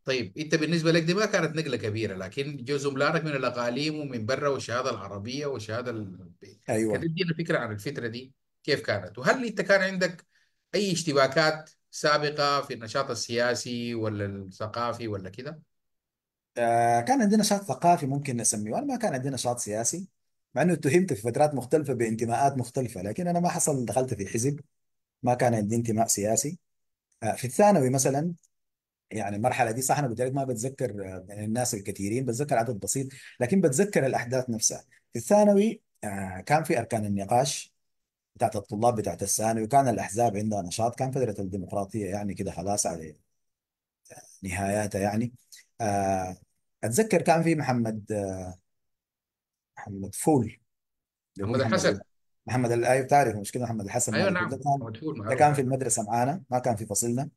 طيب انت بالنسبه لك دي ما كانت نقله كبيره لكن جو زملائك من الاقاليم ومن برا والشهاده العربيه والشهاده ال... ايوه كانت تدينا فكره عن الفتره دي كيف كانت وهل انت كان عندك اي اشتباكات سابقه في النشاط السياسي ولا الثقافي ولا كده؟ آه كان عندنا نشاط ثقافي ممكن نسميه انا ما كان عندي نشاط سياسي مع انه اتهمت في فترات مختلفه بانتماءات مختلفه لكن انا ما حصل دخلت في حزب ما كان عندي انتماء سياسي آه، في الثانوي مثلا يعني المرحله دي صح انا قلت لك ما بتذكر من آه، الناس الكثيرين بتذكر عدد بسيط لكن بتذكر الاحداث نفسها في الثانوي آه، كان في اركان النقاش بتاعت الطلاب بتاعت الثانوي وكان الاحزاب عندها نشاط كان فتره الديمقراطيه يعني كده خلاص على آه، نهاياتها يعني اتذكر كان في محمد محمد فول اللي هو محمد محمد الحسن محمد ال- بتعرف أيوة، مش كده محمد الحسن ايوه مالك نعم، ده نعم كان كان في المدرسه معانا ما كان في فصلنا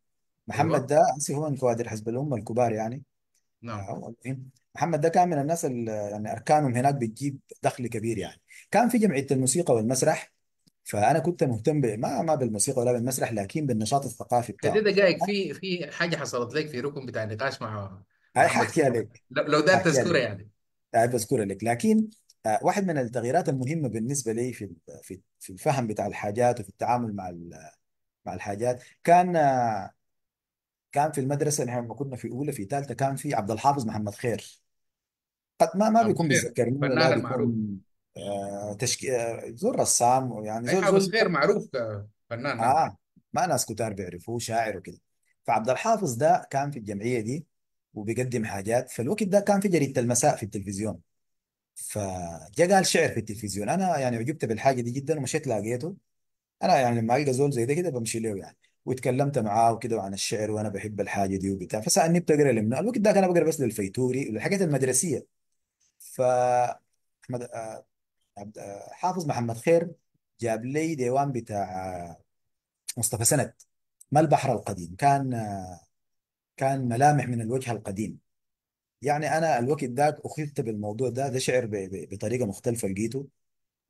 أيوه. محمد ايوه ده اسف هو من كوادر حزب الأمة الكبار يعني نعم إيه. محمد ده كان من الناس اللي يعني أركانهم هناك بتجيب دخل كبير يعني كان في جمعية الموسيقى والمسرح فأنا كنت مهتم ما ما بالموسيقى ولا بالمسرح لكن بالنشاط الثقافي كده دقائق في في حاجه حصلت لك في ركن بتاع نقاش مع هاي محمد حاحكي لك لو ده حاحكي تذكره عليك يعني بذكر لك لكن آه، واحد من التغييرات المهمة بالنسبة لي في في الفهم بتاع الحاجات وفي التعامل مع مع الحاجات كان آه، كان في المدرسه نحن لما كنا في اولى في ثالثه كان في عبد الحافظ محمد خير قد ما ما عبد بيكون الخير بيتذكرني ولا لا فنان المعروف بيكون آه تشكي آه زول رسام يعني اي زور حافظ زور خير معروف كفنان نعم يعني. اه ما ناس كتار بيعرفوه شاعر وكده فعبد الحافظ ده كان في الجمعيه دي وبيقدم حاجات فالوقت ده كان في جريده المساء في التلفزيون فجا قال شعر في التلفزيون انا يعني عجبت بالحاجه دي جدا ومشيت لاقيته انا يعني لما القى زول زي ده كده بمشي له يعني وتكلمت معاه وكده عن الشعر وانا بحب الحاجه دي وبتاع فسالني بتقرا لمنو الوقت ده انا بقرا بس للفيتوري والحاجات المدرسيه ف احمد آه، عبد- آه، حافظ محمد خير جاب لي ديوان بتاع آه، مصطفى سند ما البحر القديم كان كان ملامح من الوجه القديم يعني انا الوقت ذاك اخذت بالموضوع ده ده شعر بطريقه مختلفه لقيته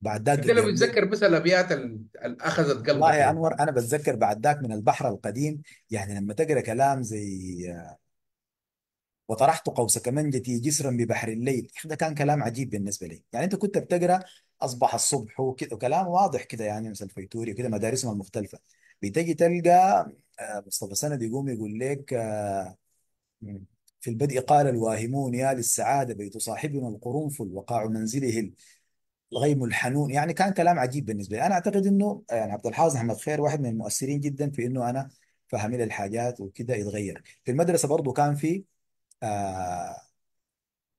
بعد ذاك انت لو بتذكر بس الابيات اللي اخذت قلبك والله يا يعني. انور انا بتذكر بعد ذاك من البحر القديم يعني لما تقرا كلام زي وطرحت قوس كمنجتي جسرا ببحر الليل ده كان كلام عجيب بالنسبه لي يعني انت كنت بتقرا اصبح الصبح وكذا وكلام واضح كده يعني مثل الفيتوري وكده مدارسهم المختلفه بتجي تلقى آه، مصطفى سند يقوم يقول لك آه، في البدء قال الواهمون يا للسعادة بيت صاحبنا القرنفل وقاع منزله الغيم الحنون يعني كان كلام عجيب بالنسبه لي انا اعتقد انه يعني عبد الحافظ احمد خير واحد من المؤثرين جدا في انه انا فهمي للحاجات وكده يتغير في المدرسه برضه كان في آه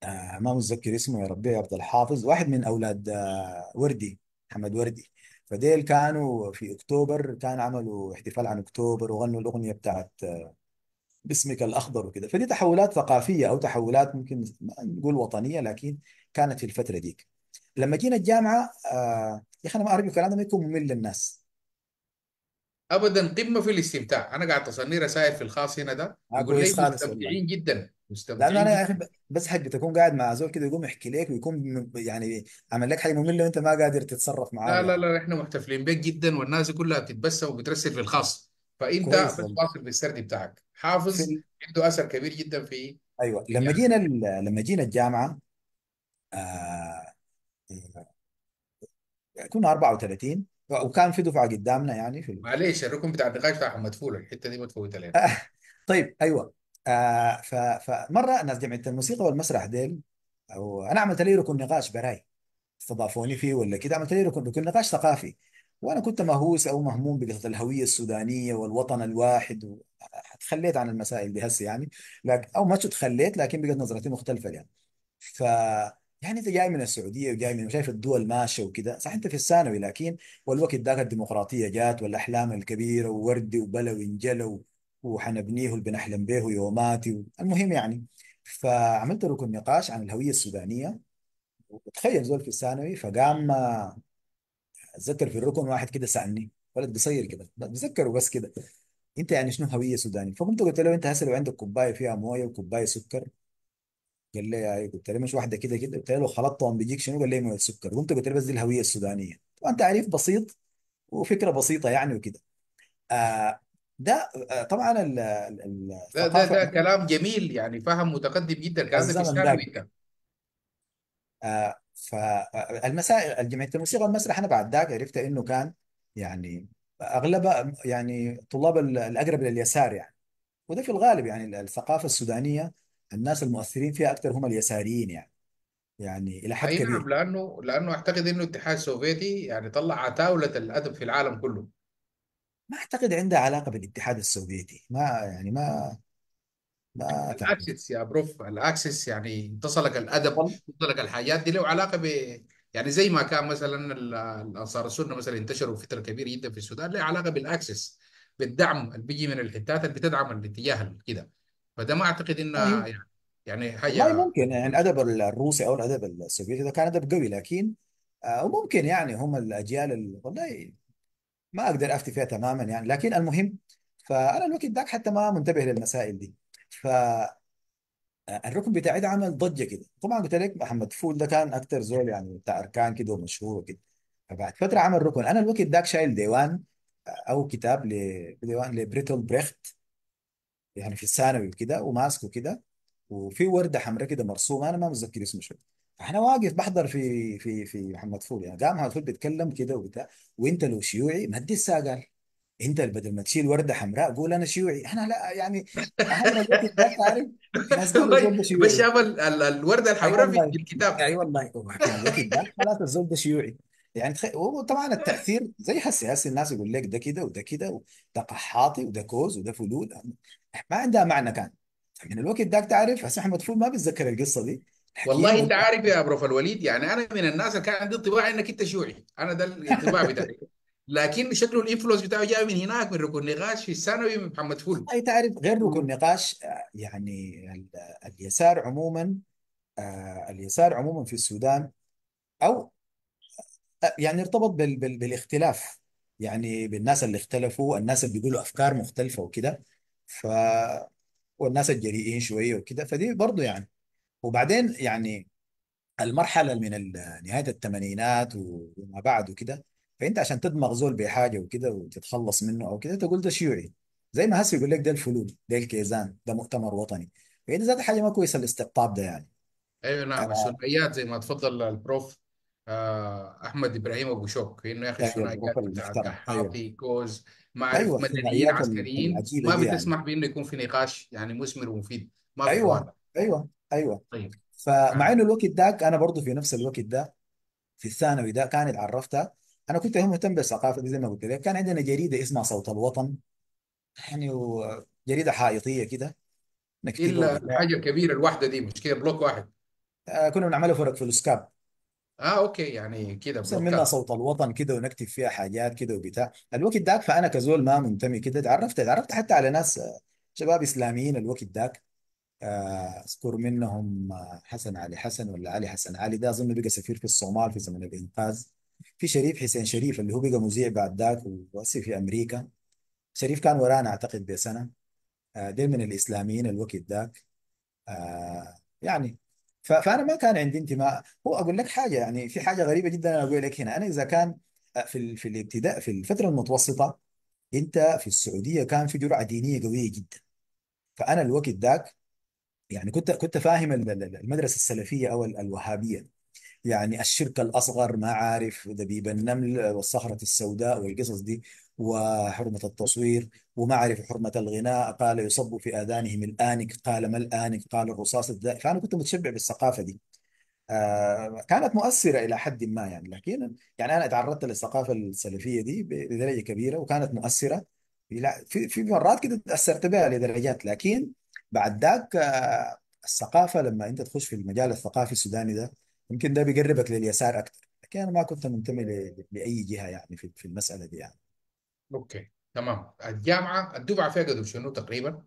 آه ما متذكر اسمه يا ربي يا عبد الحافظ واحد من اولاد آه وردي محمد وردي فديل كانوا في اكتوبر كان عملوا احتفال عن اكتوبر وغنوا الاغنيه بتاعت آه، باسمك الاخضر وكده فدي تحولات ثقافيه او تحولات ممكن نقول وطنيه لكن كانت في الفتره ديك لما جينا الجامعه آه يا اخي انا ما ارجو الكلام ده ما يكون ممل للناس ابدا قمه في الاستمتاع انا قاعد اصني رسائل في الخاص هنا ده آه يقول لي خالص والله مستمتعين جدا لانه مستمتعين انا يا اخي جدا بزهق بتكون قاعد مع زول كده يقوم يحكي لك ويكون يعني عمل لك حاجه ممله وانت ما قادر تتصرف معاه لا لا يعني. لا احنا محتفلين بيك جدا والناس كلها بتتبسم وبترسل في الخاص فانت كويس بس والله واصل بالسرد بتاعك في حافظ ال- عنده اثر كبير جدا في ايوه لما يعني جينا ال- لما جينا الجامعه آه، كنا 34 وكان في دفعه قدامنا يعني في معلش الركن بتاع النقاش بتاعهم مدفوع الحته دي ما تفوتها آه، لنا طيب ايوه آه ف... فمره ناس جمعيه الموسيقى والمسرح ديل أو انا عملت لي ركن نقاش براي استضافوني فيه ولا كده عملت لي ركن ركن نقاش ثقافي وانا كنت مهووس او مهموم بقصه الهويه السودانيه والوطن الواحد و... تخليت عن المسائل دي هسه يعني لكن او ما تخليت لكن بقت نظرتي مختلفه يعني ف يعني انت جاي من السعوديه وجاي من شايف الدول ماشيه وكده صح انت في الثانوي لكن والوقت ذاك الديمقراطيه جات والاحلام الكبيره ووردي وبلا وانجلى وحنبنيه بنحلم به يوماتي المهم يعني فعملت ركن نقاش عن الهويه السودانيه وتخيل زول في الثانوي فقام اتذكر في الركن واحد كده سالني ولد قصير كده بتذكره بس كده انت يعني شنو هويه سودانيه فقمت قلت له انت هسه لو عندك كوبايه فيها مويه وكوبايه سكر قال لي يعني قلت له مش واحده كده كده قلت له خلطتهم بيجيك شنو قال لي مويه سكر قمت قلت له بس دي الهويه السودانيه طبعا تعريف بسيط وفكره بسيطه يعني وكده آه ده آه طبعا ال- ال- ده ده الثقافه ده كلام جميل يعني فهم متقدم جدا كأنك الزمن ده ده انت آه فالمسائل آه، جمعيه الموسيقى والمسرح انا بعد ذاك عرفت انه كان يعني اغلبها يعني طلاب الاقرب لليسار يعني وده في الغالب يعني الثقافه السودانيه الناس المؤثرين فيها اكثر هم اليساريين يعني يعني الى حد اي أيوة، نعم كبير لانه لانه اعتقد انه الاتحاد السوفيتي يعني طلع عتاوله الادب في العالم كله ما اعتقد عندها علاقه بالاتحاد السوفيتي ما يعني ما ما اعتقد الاكسس يا بروف الاكسس يعني انتصلك الادب وال- انتصلك الحاجات دي له علاقه ب يعني زي ما كان مثلا الانصار السنه مثلا انتشروا فتره كبيره جدا في السودان له علاقه بالاكسس بالدعم اللي بيجي من الحتات اللي بتدعم الاتجاه كده فده ما اعتقد انه طيب. يعني يعني والله ممكن يعني الادب الروسي او الادب السوفيتي ده كان ادب قوي لكن آه، وممكن يعني هم الاجيال اللي والله ما اقدر افتي فيها تماما يعني لكن المهم فانا الوقت ذاك حتى ما منتبه للمسائل دي ف آه، الركن بتاعي ده عمل ضجه كده طبعا قلت لك محمد فول ده كان اكتر زول يعني بتاع اركان كده ومشهور وكده فبعد فتره عمل ركن انا الوقت ذاك شايل ديوان آه، او كتاب لديوان لبريتول بريخت يعني في الثانوي وكده وماسكه كده وفي ورده حمراء كده مرسومه انا ما متذكر اسمه شو فاحنا واقف بحضر في في في محمد فول يعني قام محمد فول بيتكلم كده وبتاع وانت لو شيوعي ما تدي قال انت بدل ما تشيل ورده حمراء قول انا شيوعي احنا لا يعني احنا الوقت ده عارف الناس قالوا الزول (laughs) ده بس شيوعي شاف الوردة اي الحمراء في والله الكتاب اي والله هو كان ده خلاص الزول ده شيوعي يعني تخ... وطبعا التاثير هسه السياسي الناس يقول لك ده كده وده كده وده قحاطي وده كوز وده فلول ما عندها معنى كان من الوقت ذاك تعرف هسه احمد فول ما بيتذكر القصه دي حكيها والله انت عارف يا بروف الوليد يعني انا من الناس اللي كان عندي انطباع انك انت شيوعي انا ده الانطباع بتاعي لكن شكله الانفلونس بتاعه جاي من هناك من ركن نقاش في الثانوي من محمد فول اي تعرف غير ركن نقاش آه، يعني اليسار عموما آه، اليسار عموما في السودان او يعني ارتبط بال... بال... بالاختلاف يعني بالناس اللي اختلفوا الناس اللي بيقولوا افكار مختلفه وكده ف والناس الجريئين شويه وكده فدي برضو يعني وبعدين يعني المرحله من ال- نهايه الثمانينات وما بعد وكده فانت عشان تدمغ زول بحاجه وكده وتتخلص منه او كده تقول ده شيوعي زي ما هسه يقول لك ده الفلول ده الكيزان ده مؤتمر وطني فهي ذات حاجه ما كويسه الاستقطاب ده يعني ايوه نعم انا آه. زي ما تفضل البروف آه، احمد ابراهيم ابو شوك انه ياخذ ايوه الثنائيات بكر بتاع المفترى ايوه الدحاحي كوز ما ايوه مدنيين الثنائيات عسكريين ما دي يعني بتسمح بانه يكون في نقاش يعني مثمر ومفيد ما في أيوة، حوار ايوه ايوه ايوه طيب فمع آه. انه الوقت ذاك انا برضو في نفس الوقت ده في الثانوي ده كانت عرفتها انا كنت مهتم بالثقافه دي زي ما قلت لك كان عندنا جريده اسمها صوت الوطن يعني جريده حائطيه كده نكتبها الا الحاجه الكبيره الواحده دي مش كده بلوك واحد آه، كنا بنعملها فرق الاسكاب اه اوكي يعني كده نسمي لنا صوت الوطن كده ونكتب فيها حاجات كده وبتاع الوقت داك فانا كزول ما منتمي كده تعرفت تعرفت حتى على ناس آه، شباب اسلاميين الوقت داك آه، اذكر منهم آه، حسن علي حسن ولا علي حسن علي ده اظن بقى سفير في الصومال في زمن الانقاذ في شريف حسين شريف اللي هو بقى مذيع بعد ذاك ومؤسس في امريكا شريف كان ورانا اعتقد بسنه دي من الاسلاميين الوقت ذاك يعني ف- فانا ما كان عندي انتماء هو اقول لك حاجه يعني في حاجه غريبه جدا انا اقول لك هنا انا اذا كان في في الابتداء في الفتره المتوسطه انت في السعوديه كان في جرعه دينيه قويه جدا فانا الوقت ذاك يعني كنت كنت فاهم المدرسه السلفيه او الوهابيه يعني الشرك الاصغر ما عارف دبيب النمل والصخره السوداء والقصص دي وحرمة التصوير ومعرفة حرمة الغناء قال يصب في آذانهم الآنك قال ما الآنك قال الرصاص الدائم فأنا كنت متشبع بالثقافة دي آه، كانت مؤثرة إلى حد ما يعني لكن يعني أنا تعرضت للثقافة السلفية دي بدرجة كبيرة وكانت مؤثرة في في مرات كده تأثرت بها لدرجات لكن بعد ذاك آه، الثقافة لما أنت تخش في المجال الثقافي السوداني ده يمكن ده بيقربك لليسار أكثر لكن أنا ما كنت منتمي لأي جهة يعني في المسألة دي يعني اوكي تمام الجامعه الدفعه فيها قد شنو تقريبا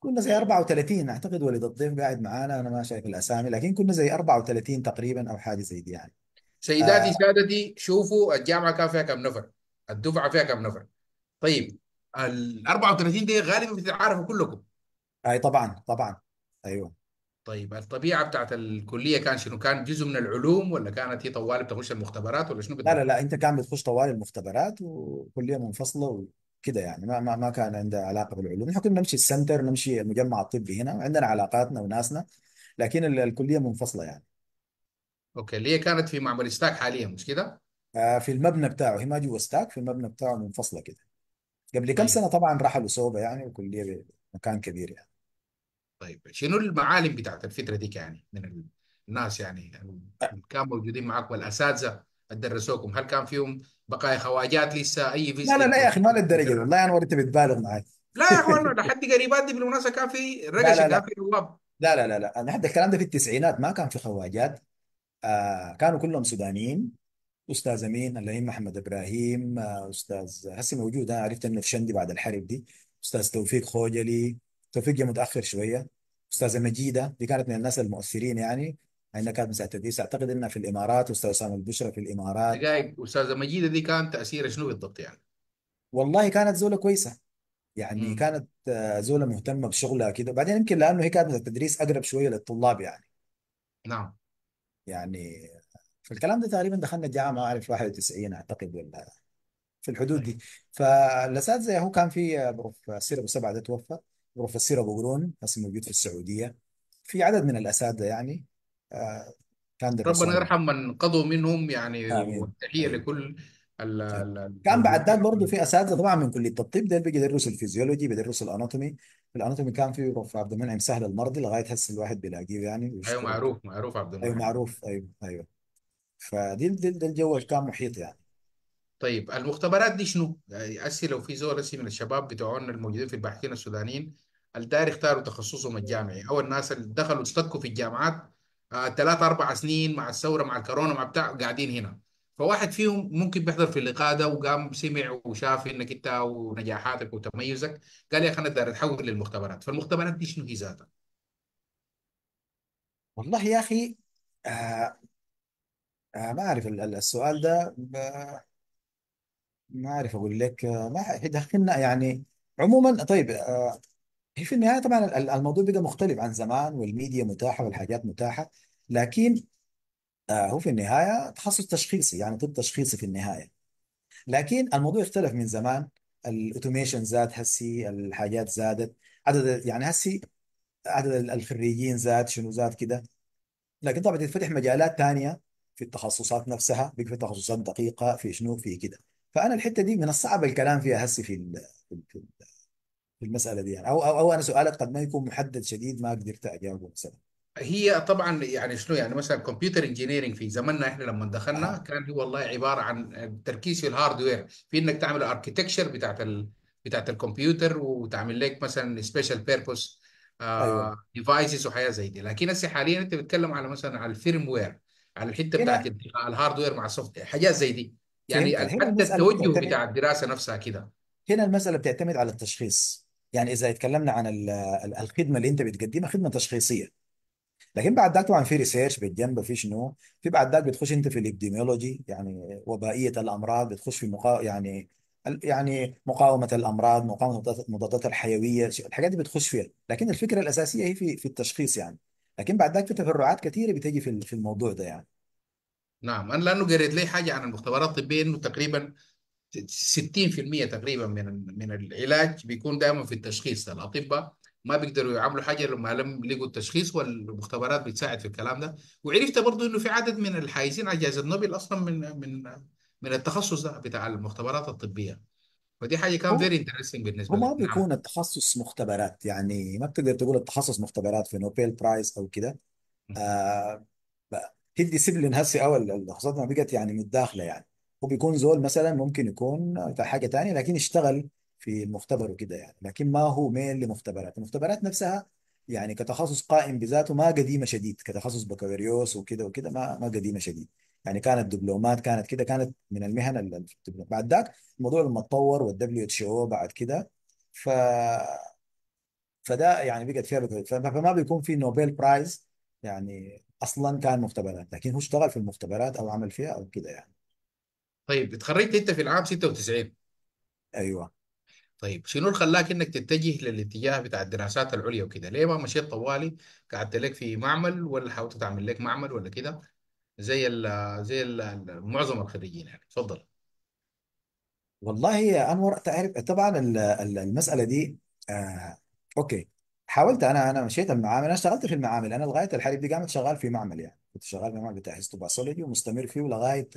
كنا زي 34 اعتقد ولد الضيف قاعد معانا انا ما شايف الاسامي لكن كنا زي 34 تقريبا او حاجه زي دي يعني سيداتي آه سادتي شوفوا الجامعه كان فيها كم نفر الدفعه فيها كم نفر طيب ال 34 دي غالبا بتتعارفوا كلكم اي طبعا طبعا ايوه طيب الطبيعه بتاعت الكليه كان شنو كان جزء من العلوم ولا كانت هي طوال بتخش المختبرات ولا شنو لا لا لا انت كان بتخش طوال المختبرات وكليه منفصله وكده يعني ما ما ما كان عندها علاقه بالعلوم نحن كنا نمشي السنتر نمشي المجمع الطبي هنا عندنا علاقاتنا وناسنا لكن الكليه منفصله يعني اوكي اللي هي كانت في معمل ستاك حاليا مش كده؟ آه، في المبنى بتاعه هي ما جوا ستاك في المبنى بتاعه منفصله كده قبل كم طيب سنه طبعا رحلوا سوبا يعني وكليه مكان كبير يعني طيب شنو المعالم بتاعت الفتره ديك يعني من الناس يعني كانوا موجودين معك والاساتذه اللي درسوكم هل كان فيهم بقايا خواجات لسه اي فيزا لا لا لا يا اخي ما للدرجه (laughs) والله انا وريت بتبالغ معاك لا يا اخوان لحد قريبات دي بالمناسبه كان في رقش لا لا كان في نواب لا لا لا لا انا حتى الكلام ده في التسعينات ما كان في خواجات آه كانوا كلهم سودانيين استاذ امين اللي محمد ابراهيم آه استاذ هسه موجود انا عرفت انه في شندي بعد الحرب دي استاذ توفيق خوجلي توفيق جه متاخر شويه استاذه مجيده دي كانت من الناس المؤثرين يعني عندنا كانت مساعدة تدريس اعتقد انها في الامارات استاذ اسامه البشرى في الامارات دقائق استاذه مجيده دي كان تاثيرها شنو بالضبط يعني؟ والله كانت زوله كويسه يعني مم. كانت آه، زوله مهتمه بشغلها كده بعدين يمكن لانه هي كانت من التدريس اقرب شويه للطلاب يعني نعم يعني فالكلام ده تقريبا دخلنا الجامعه ما اعرف 91 اعتقد ولا في الحدود دي طيب. فالاساتذه هو كان في بروفيسور آه، آه، ابو سبعه ده توفى بروفيسور ابو قرون هسه موجود في السعوديه في عدد من الاساتذه يعني آه، كان ربنا يعني. يرحم من قضوا منهم يعني امين والتحية امين لكل ال- ال- كان بعد ذلك برضه في اساتذه طبعا من كليه الطب ده بيجي يدرسوا الفيزيولوجي بيدرسوا الاناتومي الاناتومي كان في عبد المنعم سهل المرضي لغايه هسه الواحد بيلاقيه يعني ايوه ويشكره معروف معروف عبد ايوه المنعم معروف ايوه ايوه فدي ده الجو كان محيط يعني طيب المختبرات دي شنو؟ يعني أسي لو في زول أسي من الشباب بتوعنا الموجودين في الباحثين السودانيين الدائر اختاروا تخصصهم الجامعي او الناس اللي دخلوا اشتكوا في الجامعات آه، ثلاث اربع سنين مع الثوره مع الكورونا مع بتاع قاعدين هنا فواحد فيهم ممكن بيحضر في اللقاء ده وقام سمع وشاف انك انت ونجاحاتك وتميزك قال يا اخي انا داير اتحول للمختبرات فالمختبرات دي شنو هي ذاتها؟ والله يا اخي آه آه ما اعرف السؤال ده ما اعرف اقول لك آه، ما يدخلنا يعني عموما طيب آه في النهاية طبعا الموضوع بقى مختلف عن زمان والميديا متاحة والحاجات متاحة لكن آه، هو في النهاية تخصص تشخيصي يعني طب تشخيصي في النهاية لكن الموضوع اختلف من زمان الاوتوميشن زاد هسي الحاجات زادت عدد يعني هسي عدد الخريجين زاد شنو زاد كده لكن طبعا تتفتح مجالات تانية في التخصصات نفسها بيبقى في تخصصات دقيقة في شنو في كده فأنا الحتة دي من الصعب الكلام فيها هسي في الـ في الـ في المساله دي يعني او او, أو انا سؤالك قد ما يكون محدد شديد ما قدرت اجاوبه مثلا هي طبعا يعني شنو يعني مثلا كمبيوتر انجينيرنج في زماننا احنا لما دخلنا آه. كان هو والله عباره عن تركيز في الهاردوير في انك تعمل الاركتكشر بتاعت ال... بتاعت الكمبيوتر وتعمل لك مثلا سبيشال بيربوس ديفايسز وحاجات زي دي لكن هسه حاليا انت بتتكلم على مثلا على الفيرم وير على الحته بتاعت الهاردوير مع السوفت حاجات زي دي يعني حتى التوجه بتاع الدراسه نفسها كده هنا المساله بتعتمد على التشخيص يعني اذا اتكلمنا عن الخدمه اللي انت بتقدمها خدمه تشخيصيه لكن بعد ذاك طبعا في ريسيرش بالجنب في شنو في بعد ذاك بتخش انت في الابديميولوجي يعني وبائيه الامراض بتخش في مقا... يعني يعني مقاومه الامراض مقاومه المضادات الحيويه الحاجات دي بتخش فيها لكن الفكره الاساسيه هي في في التشخيص يعني لكن بعد ذاك في تفرعات كثيره بتيجي في في الموضوع ده يعني نعم انا لانه قريت لي حاجه عن المختبرات الطبيه انه تقريبا 60% تقريبا من من العلاج بيكون دائما في التشخيص الاطباء ما بيقدروا يعملوا حاجه لما لم لقوا التشخيص والمختبرات بتساعد في الكلام ده وعرفت برضه انه في عدد من الحايزين على جائزه نوبل اصلا من من من التخصص ده بتاع المختبرات الطبيه فدي حاجه كان فيري انترستنج بالنسبه هو لي ما بيكون التخصص مختبرات يعني ما بتقدر تقول التخصص مختبرات في نوبل برايز او كده آه هي الديسيبلين هسه او التخصصات ما بقت يعني متداخله يعني وبيكون زول مثلا ممكن يكون في حاجه تانية لكن اشتغل في المختبر وكده يعني لكن ما هو ميل لمختبرات المختبرات نفسها يعني كتخصص قائم بذاته ما قديمه شديد كتخصص بكالوريوس وكده وكده ما ما قديمه شديد يعني كانت دبلومات كانت كده كانت من المهن اللي بعد ذاك الموضوع لما اتطور والدبليو اتش او بعد كده ف فده يعني بقت فيها بكالوريوس فما بيكون في نوبل برايز يعني اصلا كان مختبرات لكن هو اشتغل في المختبرات او عمل فيها او كده يعني طيب اتخرجت انت في العام 96 ايوه طيب شنو اللي خلاك انك تتجه للاتجاه بتاع الدراسات العليا وكده ليه ما مشيت طوالي قعدت لك في معمل ولا حاولت تعمل لك معمل ولا كده زي الـ زي الـ معظم الخريجين يعني تفضل والله يا انور تعرف طبعا المساله دي آه اوكي حاولت انا انا مشيت المعامل انا اشتغلت في المعامل انا لغايه الحريب دي قامت شغال في معمل يعني كنت شغال في معمل بتاع هيستوباثولوجي ومستمر فيه لغايه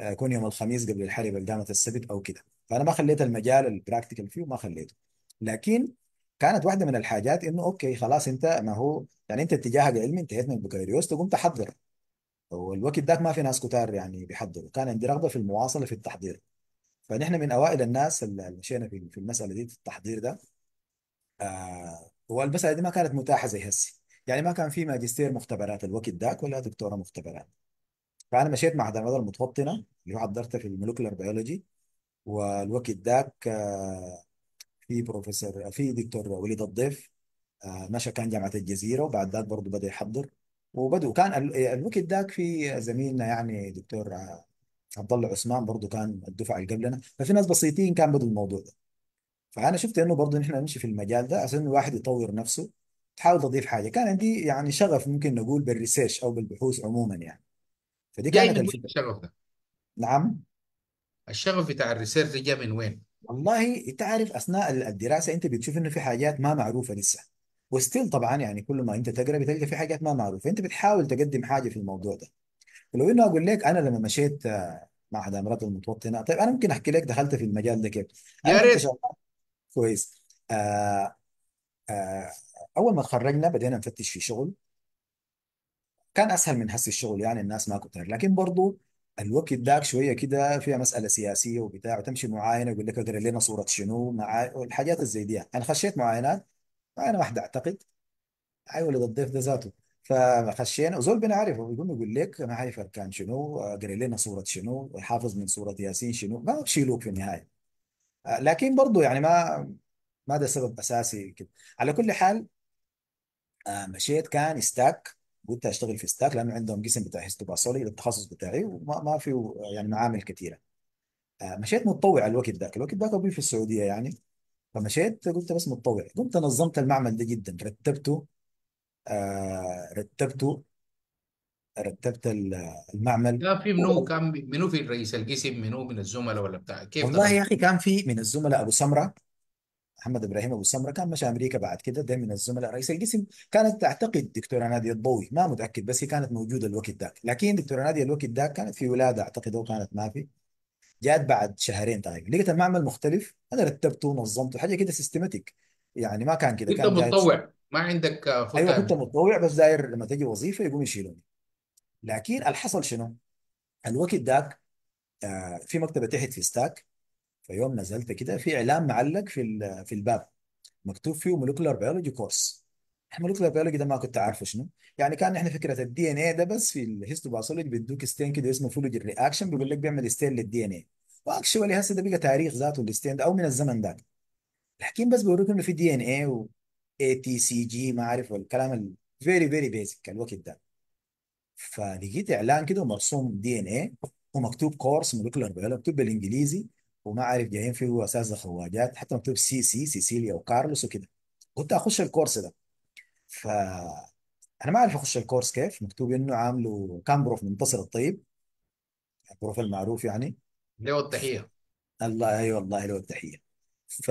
يكون يوم الخميس قبل الحرب قدامة السبت او كده فانا ما خليت المجال البراكتيكال فيه ما خليته لكن كانت واحده من الحاجات انه اوكي خلاص انت ما هو يعني انت اتجاهك العلمي انتهيت من البكالوريوس تقوم تحضر والوقت ذاك ما في ناس كتار يعني بيحضروا كان عندي رغبه في المواصله في التحضير فنحن من اوائل الناس اللي مشينا في المساله دي في التحضير ده آه والمساله دي ما كانت متاحه زي هسي يعني ما كان في ماجستير مختبرات الوقت ذاك ولا دكتوره مختبرات فانا مشيت مع هذا المتفطنه اللي هو حضرتها في المولكيولر بيولوجي والوقت ذاك آه، في بروفيسور آه، في دكتور وليد الضيف آه، مشى كان جامعه الجزيره وبعد ذاك برضه بدا يحضر وبدوا كان الوقت ذاك في زميلنا يعني دكتور عبد الله عثمان برضه كان الدفعه اللي قبلنا ففي ناس بسيطين كان بدوا الموضوع ده فانا شفت انه برضه نحن نمشي في المجال ده عشان الواحد يطور نفسه تحاول تضيف حاجه كان عندي يعني شغف ممكن نقول بالريسيرش او بالبحوث عموما يعني فدي جاي كانت من وين الفكره الشغف ده نعم الشغف بتاع الريسيرش جاي من وين والله تعرف اثناء الدراسه انت بتشوف انه في حاجات ما معروفه لسه وستيل طبعا يعني كل ما انت تقرا بتلقى في حاجات ما معروفه انت بتحاول تقدم حاجه في الموضوع ده لو انه اقول لك انا لما مشيت آه، مع معهد امراض المتوطنه طيب انا ممكن احكي لك دخلت في المجال ده كيف انا يا كنت ريت شغال كويس آه، آه، اول ما تخرجنا بدينا نفتش في شغل كان اسهل من هسه الشغل يعني الناس ما كتر لكن برضو الوقت ذاك شويه كده فيها مساله سياسيه وبتاع وتمشي معاينه يقول لك اقرا لنا صوره شنو مع والحاجات الزي دي انا خشيت معاينات معاينه واحده اعتقد ايوه ولد الضيف ده ذاته فخشينا وزول بنعرفه يقوم يقول لك انا عارف كان شنو قري لنا صوره شنو حافظ من صوره ياسين شنو ما بشيلوك في النهايه لكن برضو يعني ما ما ده سبب اساسي كده على كل حال آه، مشيت كان استاك وقلت اشتغل في ستاك لانه عندهم قسم بتاع هيستوباثولوجي التخصص بتاعي وما ما فيه يعني معامل كثيره آه، مشيت متطوع على الوقت ذاك الوقت ذاك ابوي في السعوديه يعني فمشيت قلت بس متطوع قمت نظمت المعمل ده جدا رتبته آه رتبته رتبت المعمل لا في منو كان منو في رئيس القسم منو من الزملاء ولا بتاع كيف والله يا دخلت اخي كان في من الزملاء ابو سمره محمد ابراهيم ابو سمره كان مشى امريكا بعد كده ده من الزملاء رئيس القسم كانت تعتقد دكتوره ناديه الضوي ما متاكد بس هي كانت موجوده الوقت ذاك لكن دكتوره ناديه الوقت ذاك كانت في ولاده اعتقد او كانت ما في جات بعد شهرين تقريبا لقيت المعمل مختلف انا رتبته ونظمته حاجه كده سيستماتيك يعني ما كان كده انت كان جاي متطوع ما عندك فول ايوه كنت متطوع بس داير لما تجي وظيفه يقوم يشيلوني لكن الحصل شنو؟ الوقت ذاك آه، في مكتبه تحت في ستاك فيوم نزلت كده في اعلان معلق في في الباب مكتوب فيه مولكولار بيولوجي كورس احنا مولكولار بيولوجي ده ما كنت عارفه شنو يعني كان احنا فكره الدي ان اي ده بس في الهيستوباثولوجي بيدوك ستين كده اسمه فولوجي رياكشن بيقول لك بيعمل ستين للدي ان اي واكشولي هسه ده بقى تاريخ ذاته الستين ده او من الزمن ده الحكيم بس بيوريك انه في دي ان اي و اي تي سي جي ما اعرف والكلام الفيري فيري بيزك الوقت ده فلقيت اعلان كده مرسوم دي ان اي ومكتوب كورس مولكولار بيولوجي مكتوب بالانجليزي وما عارف جايين فيه اساس خواجات حتى مكتوب سي سي سيسيليا وكارلوس وكده كنت اخش الكورس ده ف انا ما عارف اخش الكورس كيف مكتوب انه عامله كان بروف منتصر الطيب البروف المعروف يعني له التحية الله اي والله له التحيه ف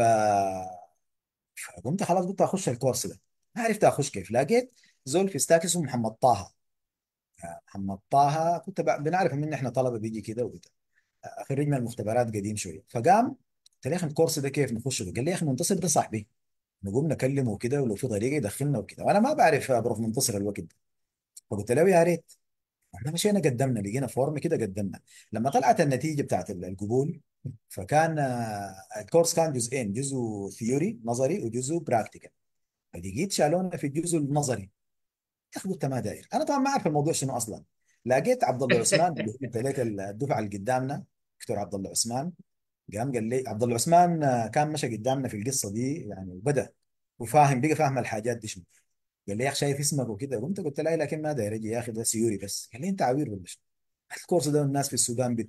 فقمت خلاص قلت اخش الكورس ده ما عرفت اخش كيف لقيت زول في ستاك اسمه محمد طه محمد طه كنت بنعرف منه احنا طلبه بيجي كده وكده خريج من المختبرات قديم شويه فقام قلت له يا اخي الكورس ده كيف نخش قال لي يا اخي منتصر ده صاحبي نقوم نكلمه وكده ولو في طريقه يدخلنا وكده وانا ما بعرف بروف منتصر الوقت ده فقلت له يا ريت احنا مشينا قدمنا لقينا فورم كده قدمنا لما طلعت النتيجه بتاعت القبول فكان آه، الكورس كان جزئين جزء ثيوري نظري وجزء براكتيكال فلقيت شالونا في الجزء النظري يا اخي قلت ما داير انا طبعا ما اعرف الموضوع شنو اصلا لقيت عبد الله عثمان (laughs) اللي هو الدفعه اللي قدامنا دكتور عبد الله عثمان قام قال لي عبد الله عثمان آه، كان مشى قدامنا في القصه دي يعني وبدا وفاهم بقى فاهم الحاجات دي شنو قال لي يا اخي شايف اسمك وكده قمت قلت له إيه، لكن ما داير يا اخي ده سيوري بس قال لي انت عبير ولا شنو؟ الكورس ده الناس في السودان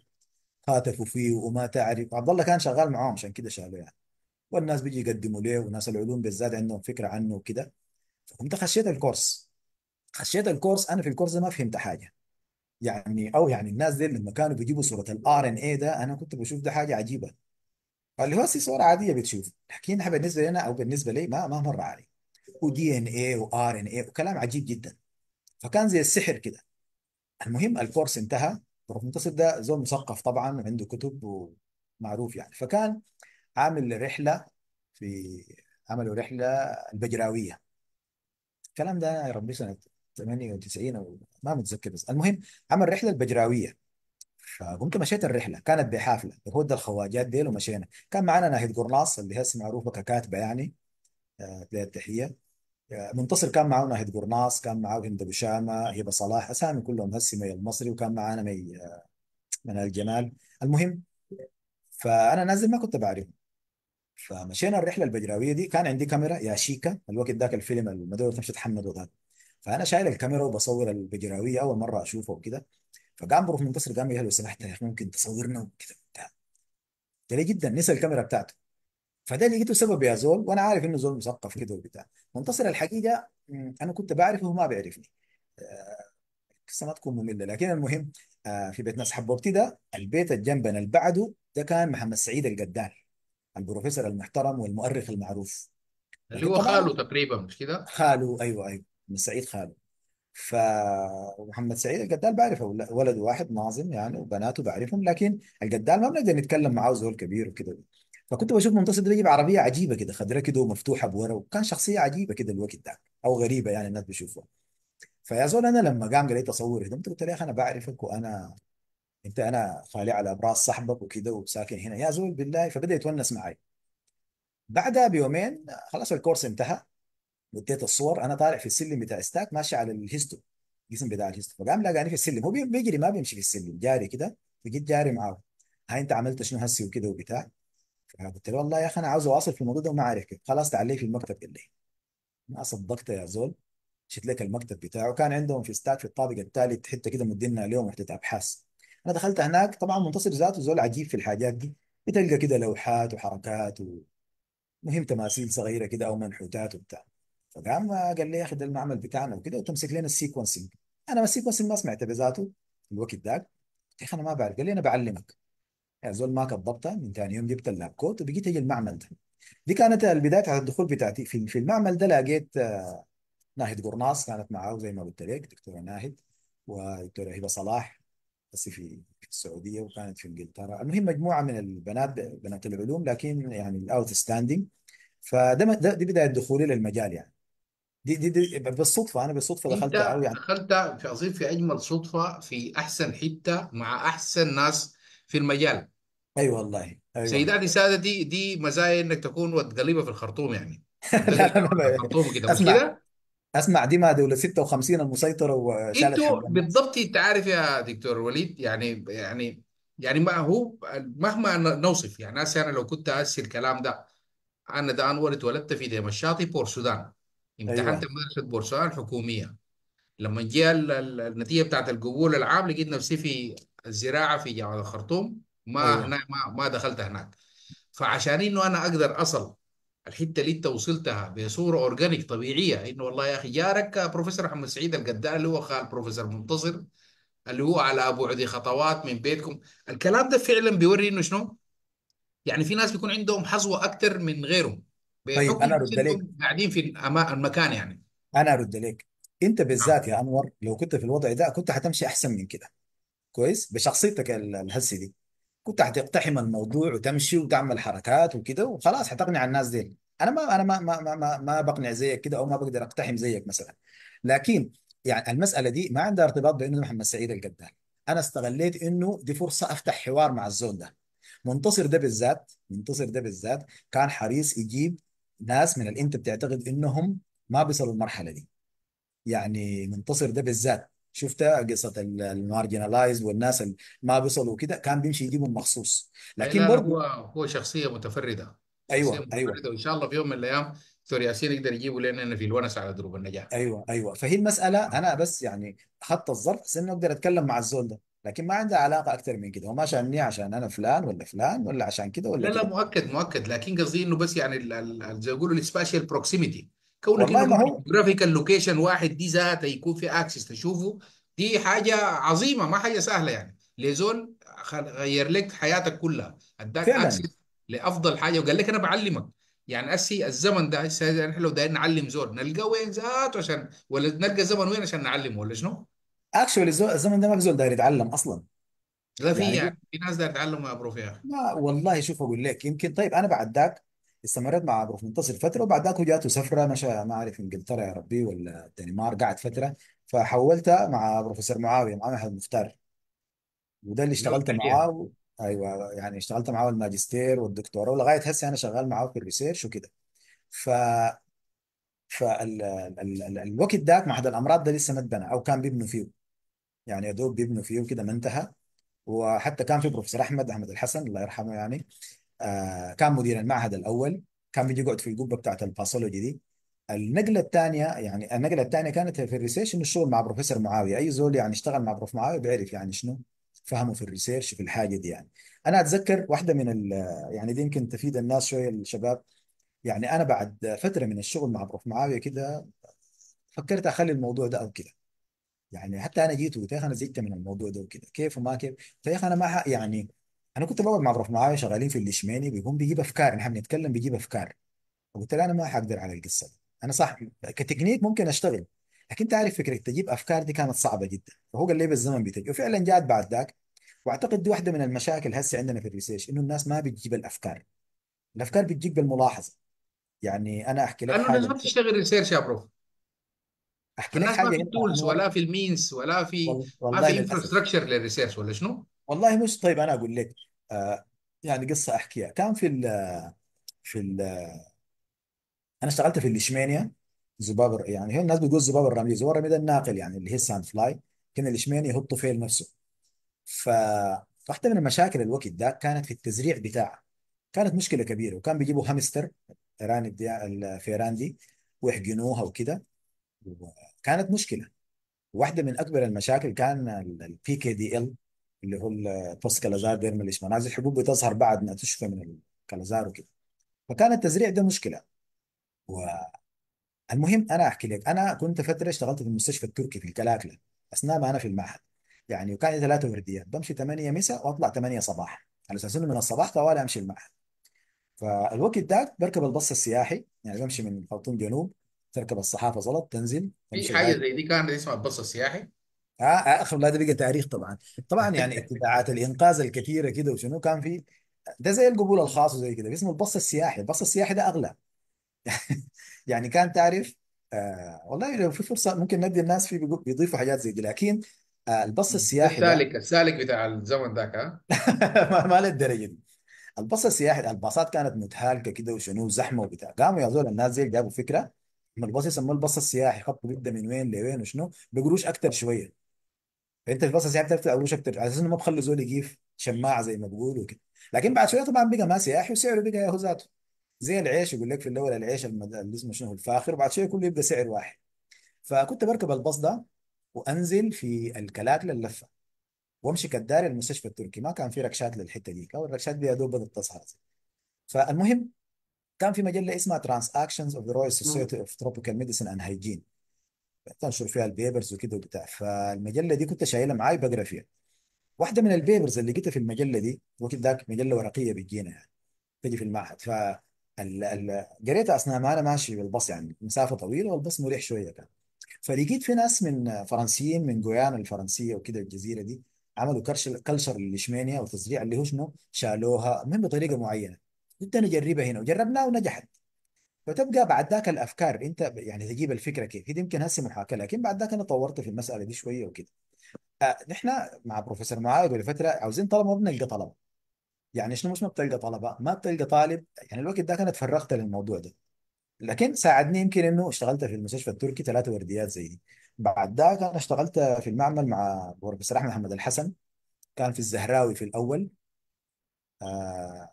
بتهاتفوا فيه وما تعرف عبد الله كان شغال معاهم عشان كده شالوه يعني والناس بيجي يقدموا ليه وناس العلوم بالذات عندهم فكره عنه وكده فقمت خشيت الكورس خشيت الكورس انا في الكورس ده ما فهمت حاجه يعني او يعني الناس دي لما كانوا بيجيبوا صوره الار ان اي ده انا كنت بشوف ده حاجه عجيبه اللي هو صور صوره عاديه بتشوف لكنها بالنسبه لنا او بالنسبه لي ما ما مر علي ودي ان اي وار ان اي وكلام عجيب جدا فكان زي السحر كده المهم الكورس انتهى بروف منتصر ده زول مثقف طبعا وعنده كتب ومعروف يعني فكان عامل رحله في عملوا رحله البجراويه الكلام ده يا ربي سنه 98 او ما متذكر بس المهم عمل رحله البجراويه فقمت مشيت الرحله كانت بحافله بهود الخواجات ديل ومشينا كان معنا ناهد قرناص اللي هسه معروفه ككاتبه يعني آه، لها التحيه آه، منتصر كان معه ناهد قرناص كان معاه هند ابو شامه هبه صلاح اسامي كلهم هسه مي المصري وكان معنا مي آه، من منال الجمال المهم فانا نازل ما كنت بعرفهم فمشينا الرحله البجراويه دي كان عندي كاميرا يا شيكا الوقت ذاك الفيلم المدور تمشي تحمد وغاد فانا شايل الكاميرا وبصور البجراويه اول مره اشوفه وكده فقام بروح منتصر قام قال لو سمحت يا اخي ممكن تصورنا وكده بتاع جريء جدا نسى الكاميرا بتاعته فده لقيته سبب يا زول وانا عارف انه زول مثقف كده وبتاع منتصر الحقيقه انا كنت بعرفه وما بيعرفني القصه آه، ما تكون ممله لكن المهم آه، في بيت ناس حبوبتي ده البيت الجنبنا اللي بعده ده كان محمد سعيد القدال البروفيسور المحترم والمؤرخ المعروف اللي هو خاله تقريبا مش كده؟ خاله ايوه ايوه سعيد خالد فمحمد سعيد الجدال بعرفه ولد واحد ناظم يعني وبناته بعرفهم لكن الجدال ما بنقدر نتكلم معاه زول كبير وكده فكنت بشوف منتصر بيجيب عربيه عجيبه كده خضراء كده ومفتوحه بورا وكان شخصيه عجيبه كده الوقت ده او غريبه يعني الناس بيشوفوها فيا زول انا لما قام قال لي تصور هدمت قلت له يا اخي انا بعرفك وانا انت انا خالي على براس صاحبك وكده وساكن هنا يا زول بالله فبدا يتونس معي بعدها بيومين خلاص الكورس انتهى وديت الصور انا طالع في السلم بتاع ستاك ماشي على الهيستو القسم بتاع الهيستو فقام لاقاني في السلم هو بيجري ما بيمشي في السلم جاري كده فجيت جاري معاه هاي انت عملت شنو هسي وكده وبتاع فقلت له والله يا اخي انا عاوز اواصل في الموضوع ده وما عارف كيف خلاص تعال لي في المكتب قال لي ما صدقت يا زول شفت لك المكتب بتاعه كان عندهم في ستاك في الطابق الثالث حته كده مدينا اليوم وحده ابحاث انا دخلت هناك طبعا منتصر ذاته زول عجيب في الحاجات دي بتلقى كده لوحات وحركات ومهم تماثيل صغيره كده او منحوتات وبتاع فقام قال لي يا اخي ده المعمل بتاعنا وكده وتمسك لنا السيكونسنج انا ما السيكونسنج ما سمعته بذاته في الوقت ذاك قلت يا اخي انا ما بعرف قال لي انا بعلمك يا زول ما ضبطها من ثاني يوم جبت اللاب كوت وبقيت اجي المعمل ده دي كانت البدايه الدخول بتاعتي في في المعمل ده لقيت آه، ناهد قرناص كانت معاه زي ما قلت لك دكتوره ناهد ودكتوره هبه صلاح بس في السعوديه وكانت في انجلترا المهم مجموعه من البنات بنات العلوم لكن يعني الاوت ستاندينج فده دي بدايه دخولي للمجال يعني دي دي, دي بالصدفة أنا بالصدفة انت دخلت قوي يعني دخلت في اظن في اجمل صدفه في احسن حته مع احسن ناس في المجال أي أيوة والله أي أيوة والله سيداتي سادتي دي مزايا انك تكون قليبه في الخرطوم يعني (laughs) لا لا لا لا. الخرطوم كده مش أسمع كده أسمع دي مع دولة 56 المسيطرة وشالت انتوا الناس بالضبط انت عارف يا دكتور وليد يعني يعني يعني ما هو مهما نوصف يعني انا لو كنت ارسل الكلام ده انا ده انا ولد اتولدت في ديم الشاطئ بور سودان امتحنت مدرسة أيوة. بورسعيد الحكومية لما جه النتيجة بتاعت القبول العام لقيت نفسي في الزراعة في جامعة الخرطوم ما أيوة. هنا ما, ما دخلت هناك فعشان انه انا اقدر اصل الحته اللي انت وصلتها بصوره اورجانيك طبيعيه انه والله يا اخي جارك بروفيسور محمد سعيد القدار اللي هو خال بروفيسور منتصر اللي هو على بعد خطوات من بيتكم الكلام ده فعلا بيوري انه شنو يعني في ناس بيكون عندهم حظوه اكثر من غيرهم طيب انا ارد عليك قاعدين في المكان يعني انا ارد عليك انت نعم. بالذات يا انور لو كنت في الوضع ده كنت هتمشي احسن من كده كويس بشخصيتك الهسي دي كنت هتقتحم الموضوع وتمشي وتعمل حركات وكده وخلاص هتقنع الناس دي انا ما انا ما ما ما ما, ما بقنع زيك كده او ما بقدر اقتحم زيك مثلا لكن يعني المساله دي ما عندها ارتباط بانه محمد سعيد القدام انا استغليت انه دي فرصه افتح حوار مع الزول ده منتصر ده بالذات منتصر ده بالذات كان حريص يجيب ناس من اللي انت بتعتقد انهم ما بيصلوا المرحله دي يعني منتصر ده بالذات شفت قصه المارجنالايز والناس اللي ما بيصلوا كده كان بيمشي يجيبهم مخصوص لكن لا لا هو هو شخصيه متفرده شخصيه ايوه ايوه متفرده وان شاء الله في يوم من الايام دكتور ياسين يقدر يجيبه لنا في الونس على دروب النجاح ايوه ايوه فهي المساله انا بس يعني حتى الظرف عشان اقدر اتكلم مع الزول ده لكن ما عندها علاقه اكثر من كده هو ما شافني عشان انا فلان ولا فلان ولا عشان كده ولا لا لا كده مؤكد مؤكد لكن قصدي انه بس يعني زي ما يقولوا السبيشال بروكسيميتي كونك والله انه ما هو جرافيكال لوكيشن واحد دي ذاتها يكون في اكسس تشوفه دي حاجه عظيمه ما حاجه سهله يعني لزول غير لك حياتك كلها اداك فعلا اكسس لافضل حاجه وقال لك انا بعلمك يعني اسي الزمن ده احنا لو دايرين نعلم زول نلقى وين ذاته عشان ولا نلقى زمن وين عشان نعلمه ولا شنو؟ اكشولي الزمن ده ما في زول داير يتعلم اصلا لا في يعني يعني في ناس داير تتعلم يا بروف يا اخي لا والله شوف اقول لك يمكن طيب انا بعد ذاك استمريت مع بروف منتصر فتره وبعد ذاك جاته سفره مشى ما اعرف انجلترا يا ربي ولا الدنمارك قعد فتره فحولت مع بروفيسور معاويه معاويه مختار وده اللي اللي هو اشتغلت معاه و... ايوه يعني اشتغلت معاه الماجستير والدكتوراه ولغايه هسه انا شغال معاه في الريسيرش وكده ف فالوقت ذاك مع حد الامراض ده لسه ما اتبنى او كان بيبنوا فيه يعني يا دوب بيبنوا فيهم كده ما انتهى وحتى كان في بروفيسور احمد احمد الحسن الله يرحمه يعني آه كان مدير المعهد الاول كان بيجي يقعد في القبه بتاعت الباثولوجي دي النقله الثانيه يعني النقله الثانيه كانت في الريسيرش الشغل مع بروفيسور معاويه اي زول يعني اشتغل مع بروف معاويه بيعرف يعني شنو فهمه في الريسيرش في الحاجه دي يعني انا اتذكر واحده من يعني دي يمكن تفيد الناس شويه الشباب يعني انا بعد فتره من الشغل مع بروف معاويه كده فكرت اخلي الموضوع ده او كده يعني حتى انا جيت قلت يا اخي انا زهقت من الموضوع ده وكده كيف وما كيف قلت طيب يا اخي انا ما يعني انا كنت بقعد مع ضرف معايا شغالين في الليشماني بيقوم بيجيب افكار نحن بنتكلم بيجيب افكار قلت له انا ما حقدر على القصه دي انا صح كتكنيك ممكن اشتغل لكن تعرف فكره تجيب افكار دي كانت صعبه جدا فهو قال لي بالزمن بتجي وفعلا جات بعد ذاك واعتقد دي واحده من المشاكل هسه عندنا في الريسيرش انه الناس ما بتجيب الافكار الافكار بتجيك بالملاحظه يعني انا احكي لك لانه الناس ما حاجه بتشتغل ريسيرش يا بروف احكي الناس ما حاجه في هنا ولا في المينس ولا في ما والله في للاسف انفراستراكشر للريسيرش ولا شنو؟ والله مش طيب انا اقول لك آه يعني قصه احكيها كان في ال في ال انا اشتغلت في الليشمانيا زباب يعني هي الناس بتقول زباب الرملي زباب الرملي ده الناقل يعني اللي هي الساند فلاي كان الليشمانيا هو الطفيل نفسه واحده من المشاكل الوقت ده كانت في التزريع بتاعه كانت مشكله كبيره وكان بيجيبوا هامستر الفيران الفيران دي ويحقنوها وكده وكانت مشكله واحده من اكبر المشاكل كان البي كي دي ال اللي هو البوست كالازار ديرمال اشمعناز الحبوب بتظهر بعد ما تشفى من الكالازار وكده فكان التزريع ده مشكله والمهم انا احكي لك انا كنت فتره اشتغلت في المستشفى التركي في الكلاكله اثناء ما انا في المعهد يعني وكان لي ثلاثه ورديات بمشي 8 مساء واطلع 8 صباح على اساس انه من الصباح طوالي امشي المعهد فالوقت ده بركب الباص السياحي يعني بمشي من خرطوم جنوب تركب الصحافة زلط تنزل في تمشي حاجه لغاية زي دي كان اسمها البص السياحي آه آه، اخر لا ده بقى تاريخ طبعا طبعا يعني (laughs) اتباعات الانقاذ الكثيره كده وشنو كان في ده زي القبول الخاص وزي كده اسمه البص السياحي البص السياحي ده اغلى (laughs) يعني كان تعرف آه والله لو في فرصه ممكن ندي الناس فيه بيضيفوا حاجات زي دي لكن آه البص ده السياحي ده السالك السالك بتاع الزمن ذاك ها (laughs) ما ما للدرجه دي الباص السياحي الباصات كانت متهالكه كده وشنو زحمه وبتاع قاموا يا زول الناس زي جابوا فكره ما الباص يسموه الباص السياحي خط بيبدا من وين لوين وشنو بقروش اكتر شويه فانت يعني الباص السياحي بتدفع قروش اكتر على اساس انه ما بخلي زول يجيب شماعه زي ما بيقولوا كده لكن بعد شويه طبعا بقى ما سياحي وسعره بقى ياخذ ذاته زي العيش يقول لك في الاول العيش اللي اسمه شنو الفاخر وبعد شويه كله يبقى سعر واحد فكنت بركب الباص ده وانزل في الكلاكل اللفه وامشي كداري المستشفى التركي ما كان في ركشات للحته دي او الركشات دي يا دوب بدات تظهر فالمهم كان في مجله اسمها اكشنز اوف ذا رويال سوسايتي اوف تروبيكال ميديسن اند هايجين تنشر فيها البيبرز وكده وبتاع فالمجله دي كنت شايلها معاي بقرا فيها واحده من البيبرز اللي لقيتها في المجله دي وقت ذاك مجله ورقيه بتجينا يعني تجي في المعهد ف قريتها اثناء ما انا ماشي بالباص يعني مسافه طويله والباص مريح شويه كان فلقيت في ناس من فرنسيين من جويانا الفرنسيه وكده الجزيره دي عملوا كلشر للشمانيا وتزريع اللي هو شنو شالوها من بطريقه معينه انت نجربها هنا وجربناها ونجحت فتبقى بعد ذاك الافكار انت يعني تجيب الفكره كيف هي يمكن هسه محاكاه لكن بعد ذاك انا طورت في المساله دي شويه وكده آه، نحن مع بروفيسور معاذ ولفتره عاوزين طلبه ما بنلقى طلبه يعني شنو مش ما بتلقى طلبه ما بتلقى طالب يعني الوقت ده انا تفرغت للموضوع ده لكن ساعدني يمكن انه اشتغلت في المستشفى التركي ثلاثة ورديات زي دي بعد ذاك انا اشتغلت في المعمل مع بروفيسور احمد محمد الحسن كان في الزهراوي في الاول آه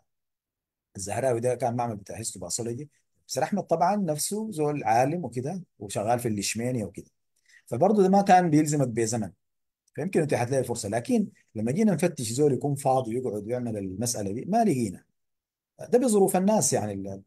الزهراوي ده كان معمل بتاع هيستو باثولوجي بس احمد طبعا نفسه زول عالم وكده وشغال في الليشمانيا وكده فبرضه ده ما كان بيلزمك بزمن فيمكن اتيحت حتلاقي فرصه لكن لما جينا نفتش زول يكون فاضي ويقعد ويعمل المساله دي ما لقينا ده بظروف الناس يعني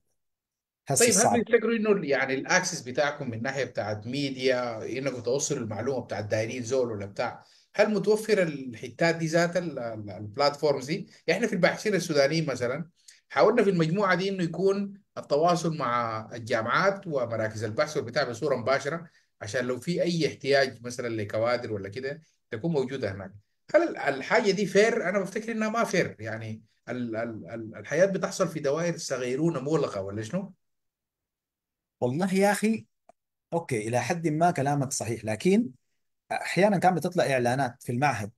هسه طيب هل الصعب بتفتكروا انه يعني الاكسس بتاعكم من ناحيه بتاعت ميديا انكم توصلوا المعلومه بتاعت دايرين زول ولا بتاع هل متوفر الحتات دي ذات البلاتفورمز دي؟ احنا في الباحثين السودانيين مثلا حاولنا في المجموعه دي انه يكون التواصل مع الجامعات ومراكز البحث والبتاع بصوره مباشره عشان لو في اي احتياج مثلا لكوادر ولا كده تكون موجوده هناك هل الحاجه دي فير انا بفتكر انها ما فير يعني الحياه بتحصل في دوائر صغيرونه مغلقه ولا شنو؟ والله يا اخي اوكي الى حد ما كلامك صحيح لكن احيانا كانت بتطلع اعلانات في المعهد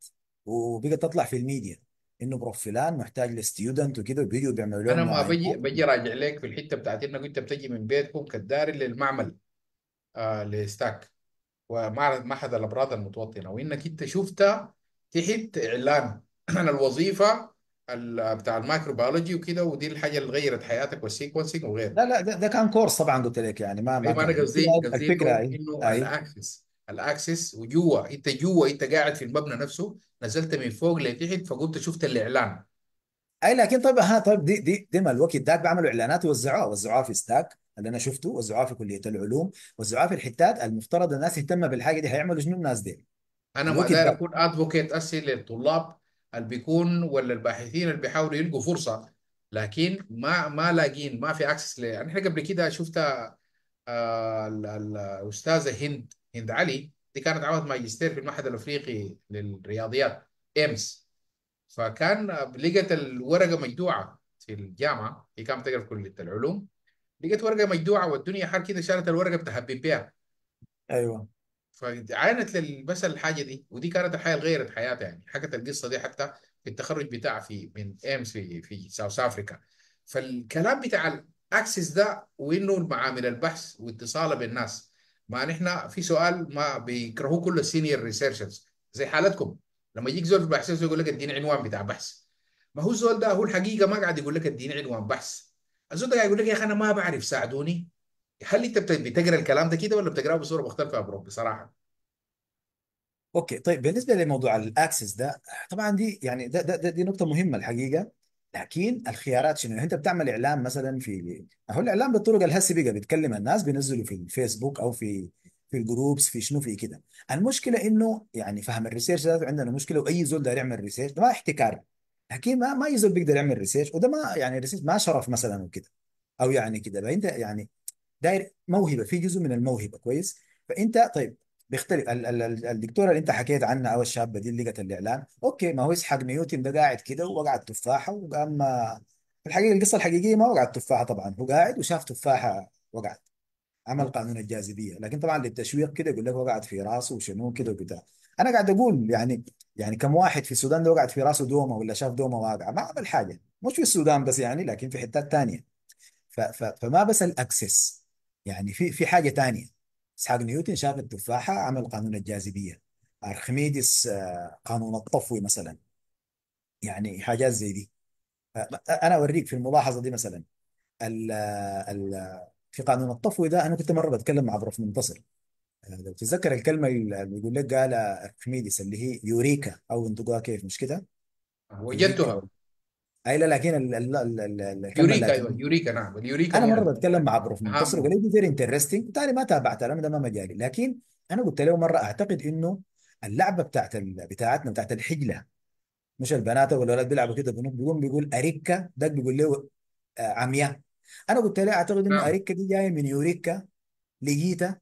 وبقت تطلع في الميديا انه بروف فلان محتاج لستيودنت وكده وبيجوا بيعملوا لهم انا ما بجي بجي راجع لك في الحته بتاعت انك انت بتجي من بيتكم كداري للمعمل آه لستاك ومعرض معهد الابراد المتوطنه وانك انت شفتها تحت اعلان عن (clears throat) الوظيفه بتاع المايكروبيولوجي وكده ودي الحاجه اللي غيرت حياتك والسيكونسنج وغيره لا لا ده, ده كان كورس طبعا قلت لك يعني ما ما إيه، انا قصدي الفكره قصدي الفكره انه إيه؟ الاكسس الاكسس وجوا انت جوا انت قاعد في المبنى نفسه نزلت من فوق لتحت فقمت شفت الاعلان اي لكن طيب ها طيب دي دي دي ما الوقت ذاك بيعملوا اعلانات يوزعوها وزعوها في ستاك اللي انا شفته وزعوها في كليه العلوم وزعوها في الحتات المفترض الناس تهتم بالحاجه دي هيعملوا شنو الناس دي انا ما الوقت داير ده اكون ادفوكيت اسي للطلاب اللي بيكون ولا الباحثين اللي بيحاولوا يلقوا فرصه لكن ما ما لاقين ما في اكسس ل احنا قبل كده شفت آه الاستاذه هند هند علي دي كانت عوض ماجستير في المعهد الافريقي للرياضيات امس فكان لقت الورقه مجدوعه في الجامعه هي كانت تقرا في كليه العلوم لقيت ورقه مجدوعه والدنيا حر كده شالت الورقه بتهبب بها ايوه فعانت بس الحاجه دي ودي كانت الحياه اللي غيرت حياتها يعني حكت القصه دي حتى في التخرج بتاعها في من ايمس في في ساوث افريكا فالكلام بتاع الاكسس ده وانه معامل البحث واتصاله بالناس مع ان احنا في سؤال ما بيكرهوه كل السينيور ريسيرشرز زي حالتكم لما يجيك زول في بحث يقول لك اديني عنوان بتاع بحث ما هو الزول ده هو الحقيقه ما قاعد يقول لك اديني عنوان بحث الزول ده قاعد يقول لك يا اخي انا ما بعرف ساعدوني هل انت بتقرا الكلام ده كده ولا بتقراه بصوره مختلفه يا برو بصراحه اوكي طيب بالنسبه لموضوع الاكسس ده طبعا دي يعني ده, ده دي نقطه مهمه الحقيقه لكن الخيارات شنو انت بتعمل اعلان مثلا في هو الاعلان بالطرق الهسي بقى بيتكلم الناس بينزلوا في الفيسبوك او في في الجروبس في شنو في كده المشكله انه يعني فهم الريسيرش ذاته عندنا مشكله واي زول داير يعمل ريسيرش ده ما احتكار لكن ما ما زول بيقدر يعمل ريسيرش وده ما يعني ريسيرش ما شرف مثلا وكده او يعني كده فانت يعني داير موهبه في جزء من الموهبه كويس فانت طيب بيختلف ال- ال- ال- الدكتوره اللي انت حكيت عنها او الشابه دي اللي لقت الاعلان اوكي ما هو اسحاق نيوتن ده قاعد كده ووقع تفاحه وقام في آه، الحقيقه القصه الحقيقيه ما وقعت تفاحه طبعا هو قاعد وشاف تفاحه وقعت عمل قانون الجاذبيه لكن طبعا للتشويق كده يقول لك وقعت في راسه وشنو كده وبتاع انا قاعد اقول يعني يعني كم واحد في السودان ده وقعت في راسه دومه ولا شاف دومه واقعه ما عمل حاجه مش في السودان بس يعني لكن في حتات تانيه ف ف فما بس الاكسس يعني في في حاجه تانية اسحاق نيوتن شاف التفاحه عمل قانون الجاذبيه ارخميدس آه، قانون الطفو مثلا يعني حاجات زي دي آه، آه، انا اوريك في الملاحظه دي مثلا الـ الـ في قانون الطفو ده انا كنت مره بتكلم مع بروف منتصر لو تتذكر الكلمه اللي بيقول لك قالها ارخميدس اللي هي يوريكا او انتوا كيف مش كده؟ وجدتها اي لا لكن ال ال ال ال الكلمه يوريكا ايوه اللاتينيه يوريكا نعم اليوريكا انا مره بتكلم مع بروف منتصر وقال لي فيري انترستنج بالتالي ما تابعتها انا ده ما مجالي لكن انا قلت له مره اعتقد انه اللعبه بتاعت بتاعتنا بتاعت الحجله مش البنات ولا الولاد بيلعبوا كده بنوم بيقوم بيقول اريكا ده بيقول له آه، عمياء انا قلت له اعتقد انه نعم اريكا دي جايه من يوريكا لجيتا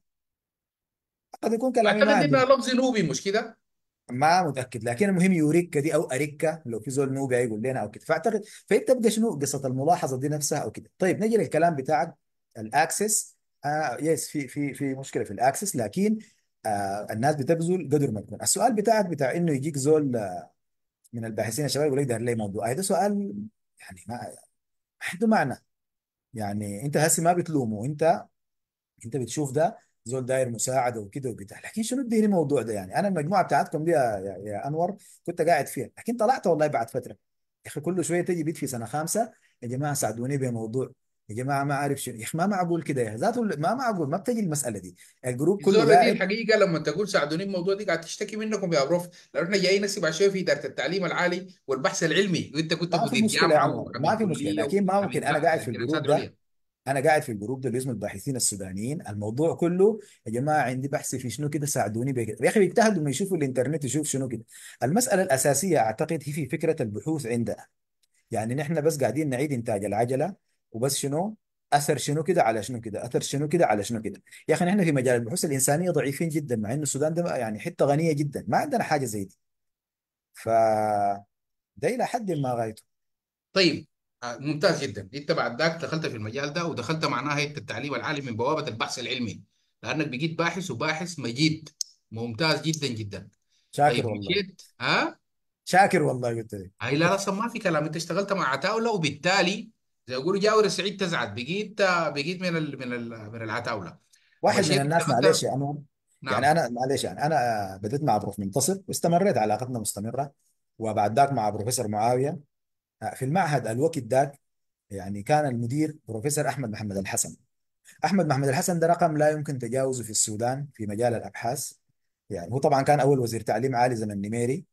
قد يكون كلامي اعتقد انها لفظ نوبي مش كده؟ ما متاكد لكن المهم يوريكا دي او اريكا لو في زول نوبي هيقول لنا او كده فاعتقد فانت فبتبقى شنو قصه الملاحظه دي نفسها او كده طيب نجي للكلام بتاعك الاكسس آه يس في في في مشكله في الاكسس لكن آه الناس بتبذل قدر ما تكون السؤال بتاعك بتاع انه يجيك زول آه، من الباحثين الشباب يقول لك ده ليه موضوع هذا سؤال يعني ما ما عنده معنى يعني انت هسه ما بتلومه انت انت بتشوف ده زول داير مساعده وكده وبتاع لكن شنو اديني الموضوع ده يعني انا المجموعه بتاعتكم دي يا, يا, انور كنت قاعد فيها لكن طلعت والله بعد فتره يا اخي كل شويه تجي بيت في سنه خامسه يا جماعه ساعدوني بموضوع يا جماعه ما عارف شنو يا اخي ما معقول كده يا ذاته ما معقول ما بتجي المساله دي الجروب كله الزولة دي الحقيقة لما تقول ساعدوني الموضوع دي قاعد تشتكي منكم يا بروف لأن احنا جايين نسيب شوية في إدارة التعليم العالي والبحث العلمي وأنت كنت ما في مدير مشكله يا جامعة عمر ما في مشكله لكن ما ممكن انا قاعد في الجروب ده انا قاعد في الجروب ده اللي اسمه الباحثين السودانيين الموضوع كله يا جماعه عندي بحث في شنو كده ساعدوني يا اخي بيجتهدوا انه يشوفوا الانترنت يشوف شنو كده المساله الاساسيه اعتقد هي في فكره البحوث عندنا يعني نحن بس قاعدين نعيد انتاج العجله وبس شنو اثر شنو كده على شنو كده اثر شنو كده على شنو كده يا اخي نحن في مجال البحوث الانسانيه ضعيفين جدا مع انه السودان ده يعني حته غنيه جدا ما عندنا حاجه زي دي ف ده الى حد ما غايته طيب آه، ممتاز جدا انت بعد ذاك دخلت في المجال ده ودخلت معناها هيئه التعليم العالي من بوابه البحث العلمي لانك بقيت باحث وباحث مجيد ممتاز جدا جدا شاكر طيب والله مشيت ها شاكر والله قلت لي هاي لا اصلا ما في كلام انت اشتغلت مع عتاوله وبالتالي زي يقولوا جاور السعيد تزعت بقيت آه، بقيت من ال... من ال... من العتاوله واحد من الناس معلش يا يعني،, يعني نعم يعني انا معلش يعني انا بدأت مع بروف منتصر واستمريت علاقتنا مستمره وبعد ذاك مع بروفيسور معاويه آه، في المعهد الوقت ذاك يعني كان المدير بروفيسور احمد محمد الحسن احمد محمد الحسن ده رقم لا يمكن تجاوزه في السودان في مجال الابحاث يعني هو طبعا كان اول وزير تعليم عالي زمن النميري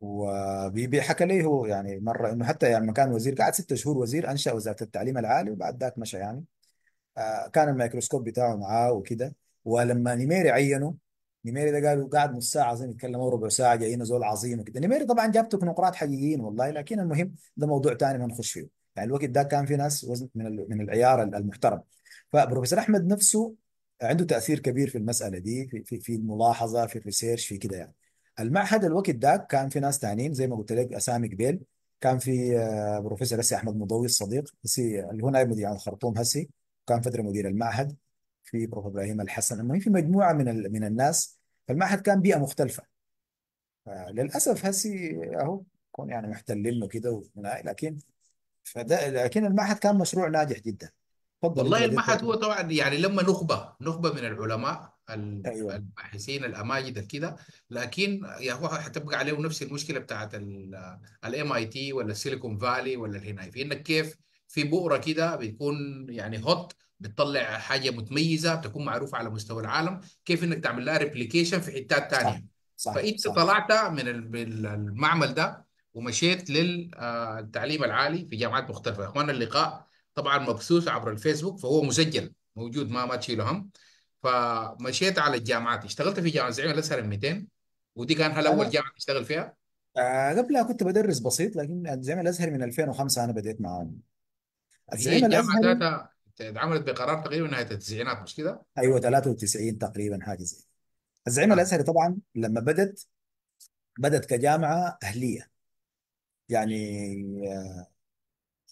وبيحكى لي هو يعني مره انه حتى يعني لما كان وزير قعد ست شهور وزير انشا وزاره التعليم العالي وبعد ذاك مشى يعني آه، كان الميكروسكوب بتاعه معاه وكده ولما نميري عينه نميري ده قالوا قاعد نص ساعه زي يتكلم ربع ساعه جايين زول عظيم كده نميري طبعا جاب تكنوقراط حقيقيين والله لكن المهم ده موضوع ثاني ما نخش فيه يعني الوقت ده كان في ناس وزن من من العيار المحترم فبروفيسور احمد نفسه عنده تاثير كبير في المساله دي في في, في الملاحظه في الريسيرش في كده يعني المعهد الوقت ده كان في ناس ثانيين زي ما قلت لك اسامي قبيل كان في آه، بروفيسور هسي احمد مضوي الصديق هسي اللي هو نائب مدير الخرطوم هسي كان فتره مدير المعهد في بروف ابراهيم الحسن المهم في مجموعه من من الناس فالمعهد كان بيئة مختلفة للأسف هسي أهو كون يعني محتلينه كده لكن فده لكن المعهد كان مشروع ناجح جدا تفضل والله المعهد هو طبعا يعني لما نخبة نخبة من العلماء ايوه الباحثين الاماجد كده لكن يا هو هتبقى عليهم نفس المشكلة بتاعت الام اي تي ولا السيليكون فالي ولا الهناي في انك كيف في بؤرة كده بتكون يعني هوت بتطلع حاجه متميزه بتكون معروفه على مستوى العالم كيف انك تعمل لها ريبليكيشن في حتات ثانيه صح. فانت صح. طلعت من المعمل ده ومشيت للتعليم آه، العالي في جامعات مختلفه يا اخوان اللقاء طبعا مبثوث عبر الفيسبوك فهو مسجل موجود ما ما تشيله هم فمشيت على الجامعات اشتغلت في جامعه زعيم الازهر 200 ودي كان هل اول آه. جامعه تشتغل فيها؟ آه، قبلها كنت بدرس بسيط لكن زعيم الازهر من 2005 انا بديت معاهم الزعيم الازهر اتعملت بقرار تقريبا نهايه التسعينات مش كده؟ ايوه 93 تقريبا حاجه زي الزعيم آه. الازهري طبعا لما بدت بدت كجامعه اهليه يعني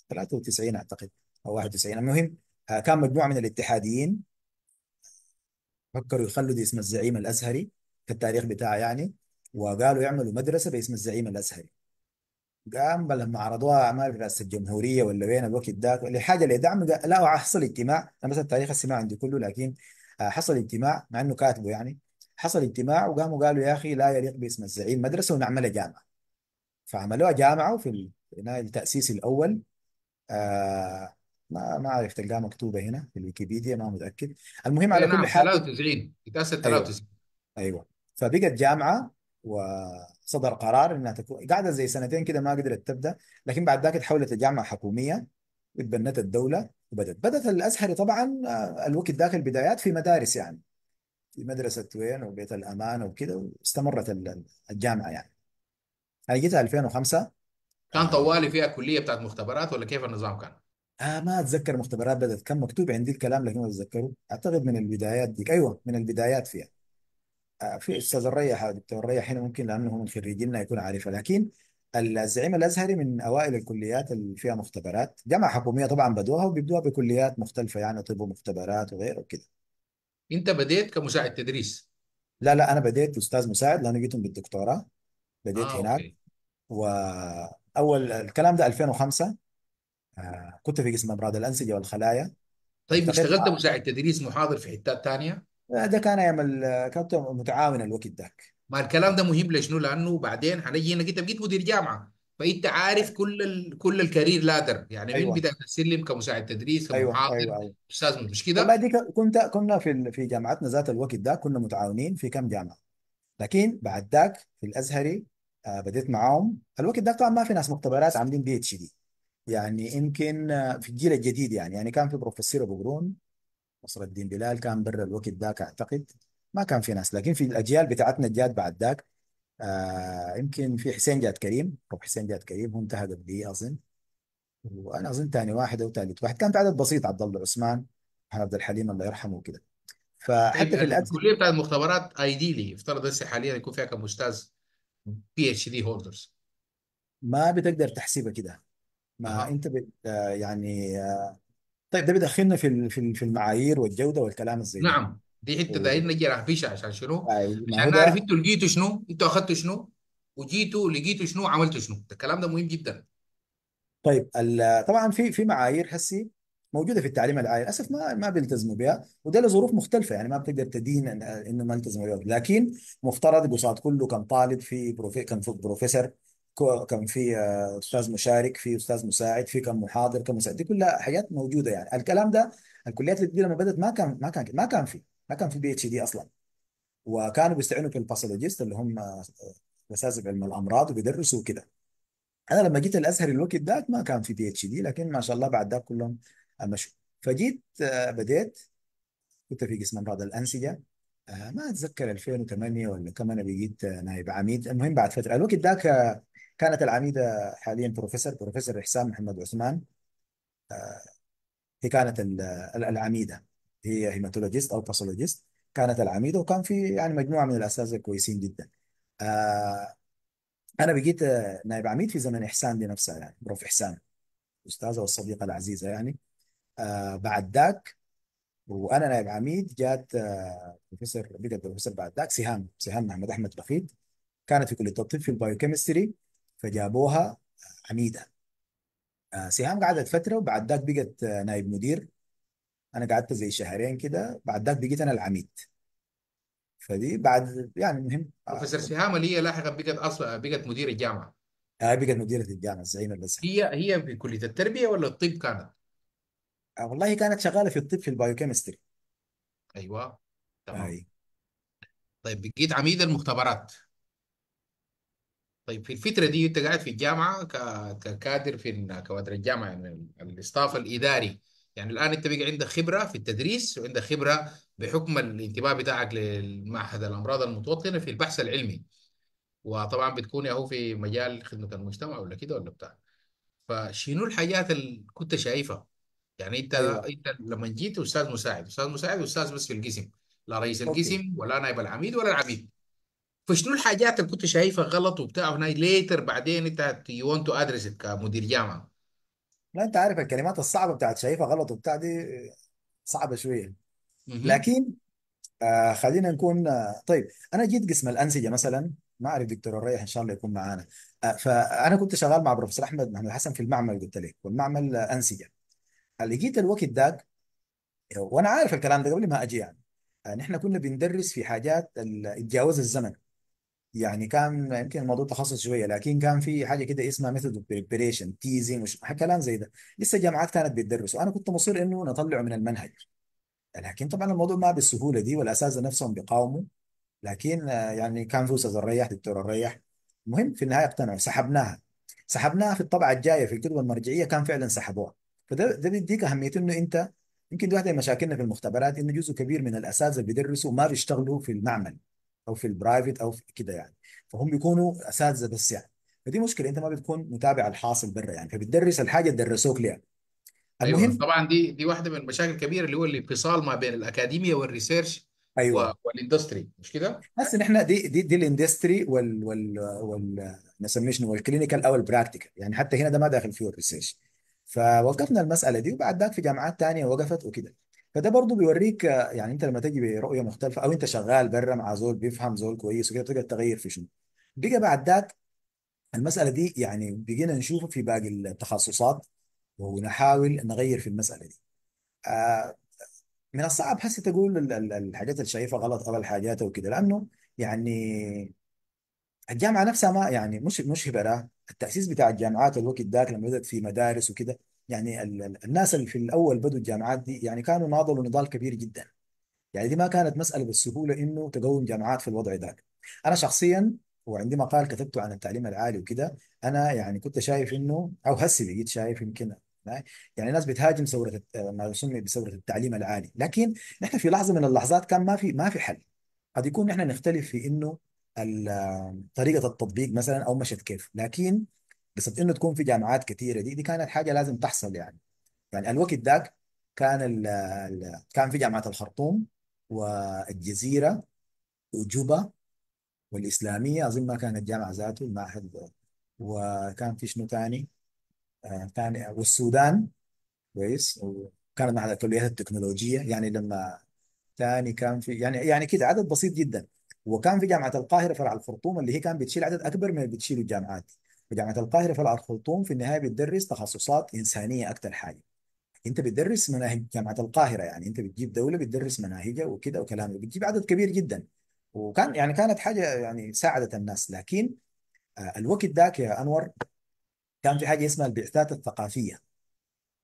93 آه، اعتقد او 91 المهم آه، كان مجموعه من الاتحاديين فكروا يخلدوا اسم الزعيم الازهري في التاريخ بتاعه يعني وقالوا يعملوا مدرسه باسم الزعيم الازهري قام لما عرضوها اعمال في رئاسه الجمهوريه ولا وين الوقت ده للحاجه اللي دعم لا حصل اجتماع انا مثلا تاريخ السماع عندي كله لكن آه، حصل اجتماع مع انه كاتبه يعني حصل اجتماع وقاموا قالوا يا اخي لا يليق باسم الزعيم مدرسه ونعملها جامعه فعملوها جامعه وفي التاسيس الاول آه ما ما عرفت تلقاها مكتوبه هنا في الويكيبيديا ما متاكد المهم على نعم، كل نعم حال 93 تاسس ايوه 93 ايوه فبقت جامعه و صدر قرار انها تكون قاعده زي سنتين كده ما قدرت تبدا لكن بعد ذاك تحولت لجامعه حكوميه اتبنت الدوله وبدت بدت الازهري طبعا آه، الوقت ذاك البدايات في مدارس يعني في مدرسه وين وبيت الامانه وكده واستمرت الجامعه يعني انا جيتها 2005 كان طوالي فيها كليه بتاعت مختبرات ولا كيف النظام كان؟ آه ما اتذكر مختبرات بدت كان مكتوب عندي الكلام لكن ما اتذكره اعتقد من البدايات ديك ايوه من البدايات فيها في استاذ الريح دكتور الريح هنا ممكن لانه هو من خريجينا يكون عارفها لكن الزعيم الازهري من اوائل الكليات اللي فيها مختبرات جامعه حكوميه طبعا بدوها وبيبدوها بكليات مختلفه يعني طب ومختبرات وغيره وكده انت بديت كمساعد تدريس لا لا انا بديت استاذ مساعد لانه جيتهم بالدكتوراه بديت اه هناك اوكي واول الكلام ده 2005 آه، كنت في قسم امراض الانسجه والخلايا طيب اشتغلت التقيت مع مساعد تدريس محاضر في حتات تانية ده كان يعمل الكابتن متعاون الوقت ذاك ما الكلام ده مهم لشنو لانه بعدين هنجي انك انت بقيت مدير جامعه فانت عارف كل ال... كل الكارير لادر يعني أيوة. من بدايه السلم كمساعد تدريس أيوة, أيوة، كمحاضر أيوة أيوة استاذ مش كده والله دي كنت كنا في في جامعتنا ذات الوقت ده كنا متعاونين في كم جامعه لكن بعد ذاك في الازهري آه بديت معاهم الوقت ده طبعا ما في ناس مختبرات عاملين بي اتش دي يعني يمكن آه، في الجيل الجديد يعني يعني كان في بروفيسور ابو قرون نصر الدين بلال كان برا الوقت ذاك اعتقد ما كان في ناس لكن في الاجيال بتاعتنا جات بعد ذاك آه يمكن في حسين جاد كريم او حسين جاد كريم هو انتهى قبلي اظن وانا اظن ثاني واحد او ثالث واحد كانت عدد بسيط عبد الله عثمان عبد الحليم الله يرحمه وكده فحتى في طيب، الأدب الكليه بتاعت المختبرات ايديلي افترض لسه حاليا يكون فيها كم استاذ بي اتش دي هولدرز ما بتقدر تحسبها كده ما اها انت بت آه، يعني آه طيب ده بيدخلنا في في في المعايير والجودة والكلام الزي ده نعم دي حته ده دايرين نجي رهبشه عشان شنو؟ أيوة، ما هو عشان نعرف انتوا لقيتوا شنو انتوا اخذتوا شنو وجيتوا لقيتوا شنو عملتوا شنو ده الكلام ده مهم جدا طيب طبعا في في معايير هسي موجوده في التعليم العالي للاسف ما ما بيلتزموا بها وده لظروف مختلفه يعني ما بتقدر تدين انه ما التزموا بها لكن مفترض قصاد كله كان طالب في بروفي كم بروفيسور كان في آه، استاذ مشارك في استاذ مساعد في كان محاضر كان مساعد دي كلها حاجات موجوده يعني الكلام ده الكليات اللي لما بدات ما كان ما كان ما كان في ما كان في بي اتش دي اصلا وكانوا بيستعينوا الباثولوجيست اللي هم آه، اساتذه علم الامراض وبيدرسوا كده انا لما جيت الازهر الوقت ده ما كان في بي اتش دي لكن ما شاء الله بعد ده كلهم مشوا فجيت آه، بديت كنت في قسم امراض الانسجه ما اتذكر 2008 ولا كم انا بقيت نائب عميد المهم بعد فتره الوقت ذاك كانت العميدة حاليا بروفيسور بروفيسور حسام محمد عثمان آه، هي كانت العميدة هي هيماتولوجيست أو باثولوجيست كانت العميدة وكان في يعني مجموعة من الأساتذة كويسين جدا آه، أنا بقيت آه، نائب عميد في زمن إحسان دي نفسها يعني بروف إحسان الأستاذة والصديقة العزيزة يعني بعد ذاك وانا نائب عميد جات بروفيسور بقت بروفيسور بعد ذاك سهام سهام محمد احمد بخيت كانت في كليه الطب في البايوكيمستري فجابوها عميده آه، آه، سهام قعدت فتره وبعد ذاك بقت آه، نائب مدير انا قعدت زي شهرين كده بعد ذاك بقيت انا العميد فدي بعد يعني المهم بروفيسور سهام اللي هي لاحقا بقت اصلا بقت مدير الجامعه آه بقت مديرة الجامعة الزعيمة اللي هي هي في كلية التربية ولا الطب كانت؟ آه والله كانت شغالة في الطب في البايوكيمستري ايوه تمام آه. طيب بقيت عميد المختبرات طيب في الفتره دي انت قاعد في الجامعه ككادر في كوادر الجامعه يعني الاستاف الاداري يعني الان انت بقى عندك خبره في التدريس وعندك خبره بحكم الانتباه بتاعك للمعهد الامراض المتوطنه في البحث العلمي وطبعا بتكون هو في مجال خدمه المجتمع ولا كده ولا بتاع فشنو الحاجات اللي كنت شايفها يعني انت ايوه انت لما جيت استاذ مساعد استاذ مساعد استاذ بس في القسم لا رئيس اوكي القسم ولا نائب العميد ولا العميد فشنو الحاجات اللي كنت شايفها غلط وبتاع هناي ليتر بعدين انت يو ونت تو ادرس كمدير جامعه لا انت عارف الكلمات الصعبه بتاعت شايفها غلط وبتاع دي صعبه شويه لكن آه خلينا نكون آه طيب انا جيت قسم الانسجه مثلا ما اعرف دكتور الريح ان شاء الله يكون معانا آه فانا كنت شغال مع بروفيسور احمد محمد الحسن في المعمل قلت لك والمعمل آه انسجه اللي جيت الوقت ذاك وانا عارف الكلام ده قبل ما اجي يعني آه، نحن كنا بندرس في حاجات تتجاوز اتجاوز الزمن يعني كان يمكن الموضوع تخصص شويه لكن كان في حاجه كده اسمها ميثود اوف بريبريشن تيزنج كلام زي ده لسه الجامعات كانت بتدرسه انا كنت مصر انه نطلعه من المنهج لكن طبعا الموضوع ما بالسهوله دي والاساتذه نفسهم بيقاوموا لكن يعني كان في استاذ الريح دكتور الريح المهم في النهايه اقتنعوا سحبناها سحبناها في الطبعه الجايه في الكتب المرجعيه كان فعلا سحبوها فده ده بيديك اهميه انه انت يمكن دي واحده من مشاكلنا في المختبرات انه جزء كبير من الاساتذه بيدرسوا ما بيشتغلوا في المعمل او في البرايفت او كده يعني فهم بيكونوا اساتذه بس يعني فدي مشكله انت ما بتكون متابع الحاصل برا يعني فبتدرس الحاجه اللي درسوك ليها ايوه المهم طبعا دي دي واحده من المشاكل الكبيره اللي هو الانفصال ما بين الاكاديميه والريسيرش و- ايوه والاندستري مش كده؟ بس ان احنا دي دي دي الاندستري وال وال وال نسميه شنو والكلينيكال او البراكتيكال يعني حتى هنا ده ما داخل فيه الريسيرش فوقفنا المساله دي وبعد ذاك في جامعات ثانيه وقفت وكده فده برضو بيوريك يعني انت لما تجي برؤيه مختلفه او انت شغال بره مع زول بيفهم زول كويس وكده بتقدر تغير في شنو بقى بعد ذاك المساله دي يعني بقينا نشوفه في باقي التخصصات ونحاول نغير في المساله دي آه، من الصعب هسه تقول الحاجات اللي شايفها غلط او الحاجات وكده لانه يعني الجامعه نفسها ما يعني مش مش هبره التاسيس بتاع الجامعات الوقت ذاك لما بدات في مدارس وكده يعني الناس اللي في الاول بدوا الجامعات دي يعني كانوا ناضلوا نضال كبير جدا يعني دي ما كانت مساله بالسهوله انه تقوم جامعات في الوضع ذاك انا شخصيا وعندي مقال كتبته عن التعليم العالي وكده انا يعني كنت شايف انه او هسه بقيت شايف يمكن نعم، يعني ناس بتهاجم ثوره ما يسمى بثوره التعليم العالي لكن نحن في لحظه من اللحظات كان ما في ما في حل قد يكون نحن نختلف في انه طريقه التطبيق مثلا او مشت كيف لكن قصه انه تكون في جامعات كثيره دي دي كانت حاجه لازم تحصل يعني يعني الوقت ذاك كان الـ الـ كان في جامعه الخرطوم والجزيره وجوبا والاسلاميه اظن ما كانت جامعه ذاته المعهد وكان في شنو ثاني ثاني آه، والسودان كويس وكانت معهد الكليات التكنولوجيه يعني لما ثاني كان في يعني يعني كده عدد بسيط جدا وكان في جامعه القاهره فرع الخرطوم اللي هي كان بتشيل عدد اكبر من اللي بتشيله الجامعات جامعة القاهره في الارخلطوم في النهايه بتدرس تخصصات انسانيه اكتر حاجه انت بتدرس مناهج جامعه القاهره يعني انت بتجيب دوله بتدرس مناهجها وكده وكلام بتجيب عدد كبير جدا وكان يعني كانت حاجه يعني ساعدت الناس لكن آه، الوقت ذاك يا انور كان في حاجه اسمها البعثات الثقافيه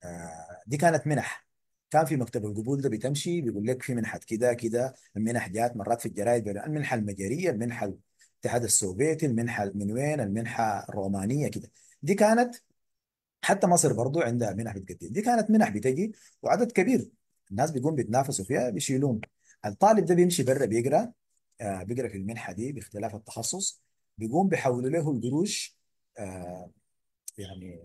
آه، دي كانت منح كان في مكتب القبول ده بتمشي بيقول لك في منحه كده كده المنح جات مرات في الجرايد المنحه المجريه المنحه الاتحاد السوفيتي المنحه من وين المنحه الرومانيه كده دي كانت حتى مصر برضو عندها منح بتقدم دي كانت منح بتجي وعدد كبير الناس بيقوم بيتنافسوا فيها بيشيلون الطالب ده بيمشي برا بيقرا آه بيقرا في المنحه دي باختلاف التخصص بيقوم بيحولوا له القروش آه يعني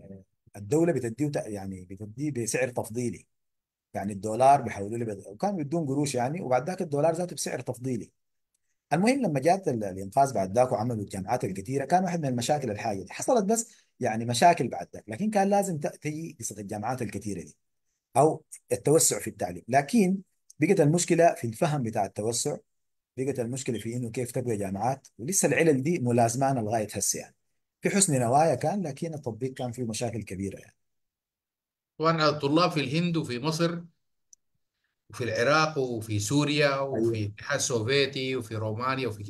الدوله بتديه يعني بتديه بسعر تفضيلي يعني الدولار بيحولوا له وكانوا بيدون قروش يعني وبعد ذاك الدولار ذاته بسعر تفضيلي المهم لما جات الانقاذ بعد ذاك وعملوا الجامعات الكثيره كان واحد من المشاكل الحاجه دي حصلت بس يعني مشاكل بعد ذاك لكن كان لازم تاتي تجي قصه الجامعات الكثيره دي او التوسع في التعليم لكن بقت المشكله في الفهم بتاع التوسع بقت المشكله في انه كيف تبقى جامعات ولسه العلل دي ملازمانه لغايه هسه يعني في حسن نوايا كان لكن التطبيق كان فيه مشاكل كبيره يعني وانا الطلاب في الهند وفي مصر وفي العراق وفي سوريا أيوة. وفي الاتحاد السوفيتي وفي رومانيا وفي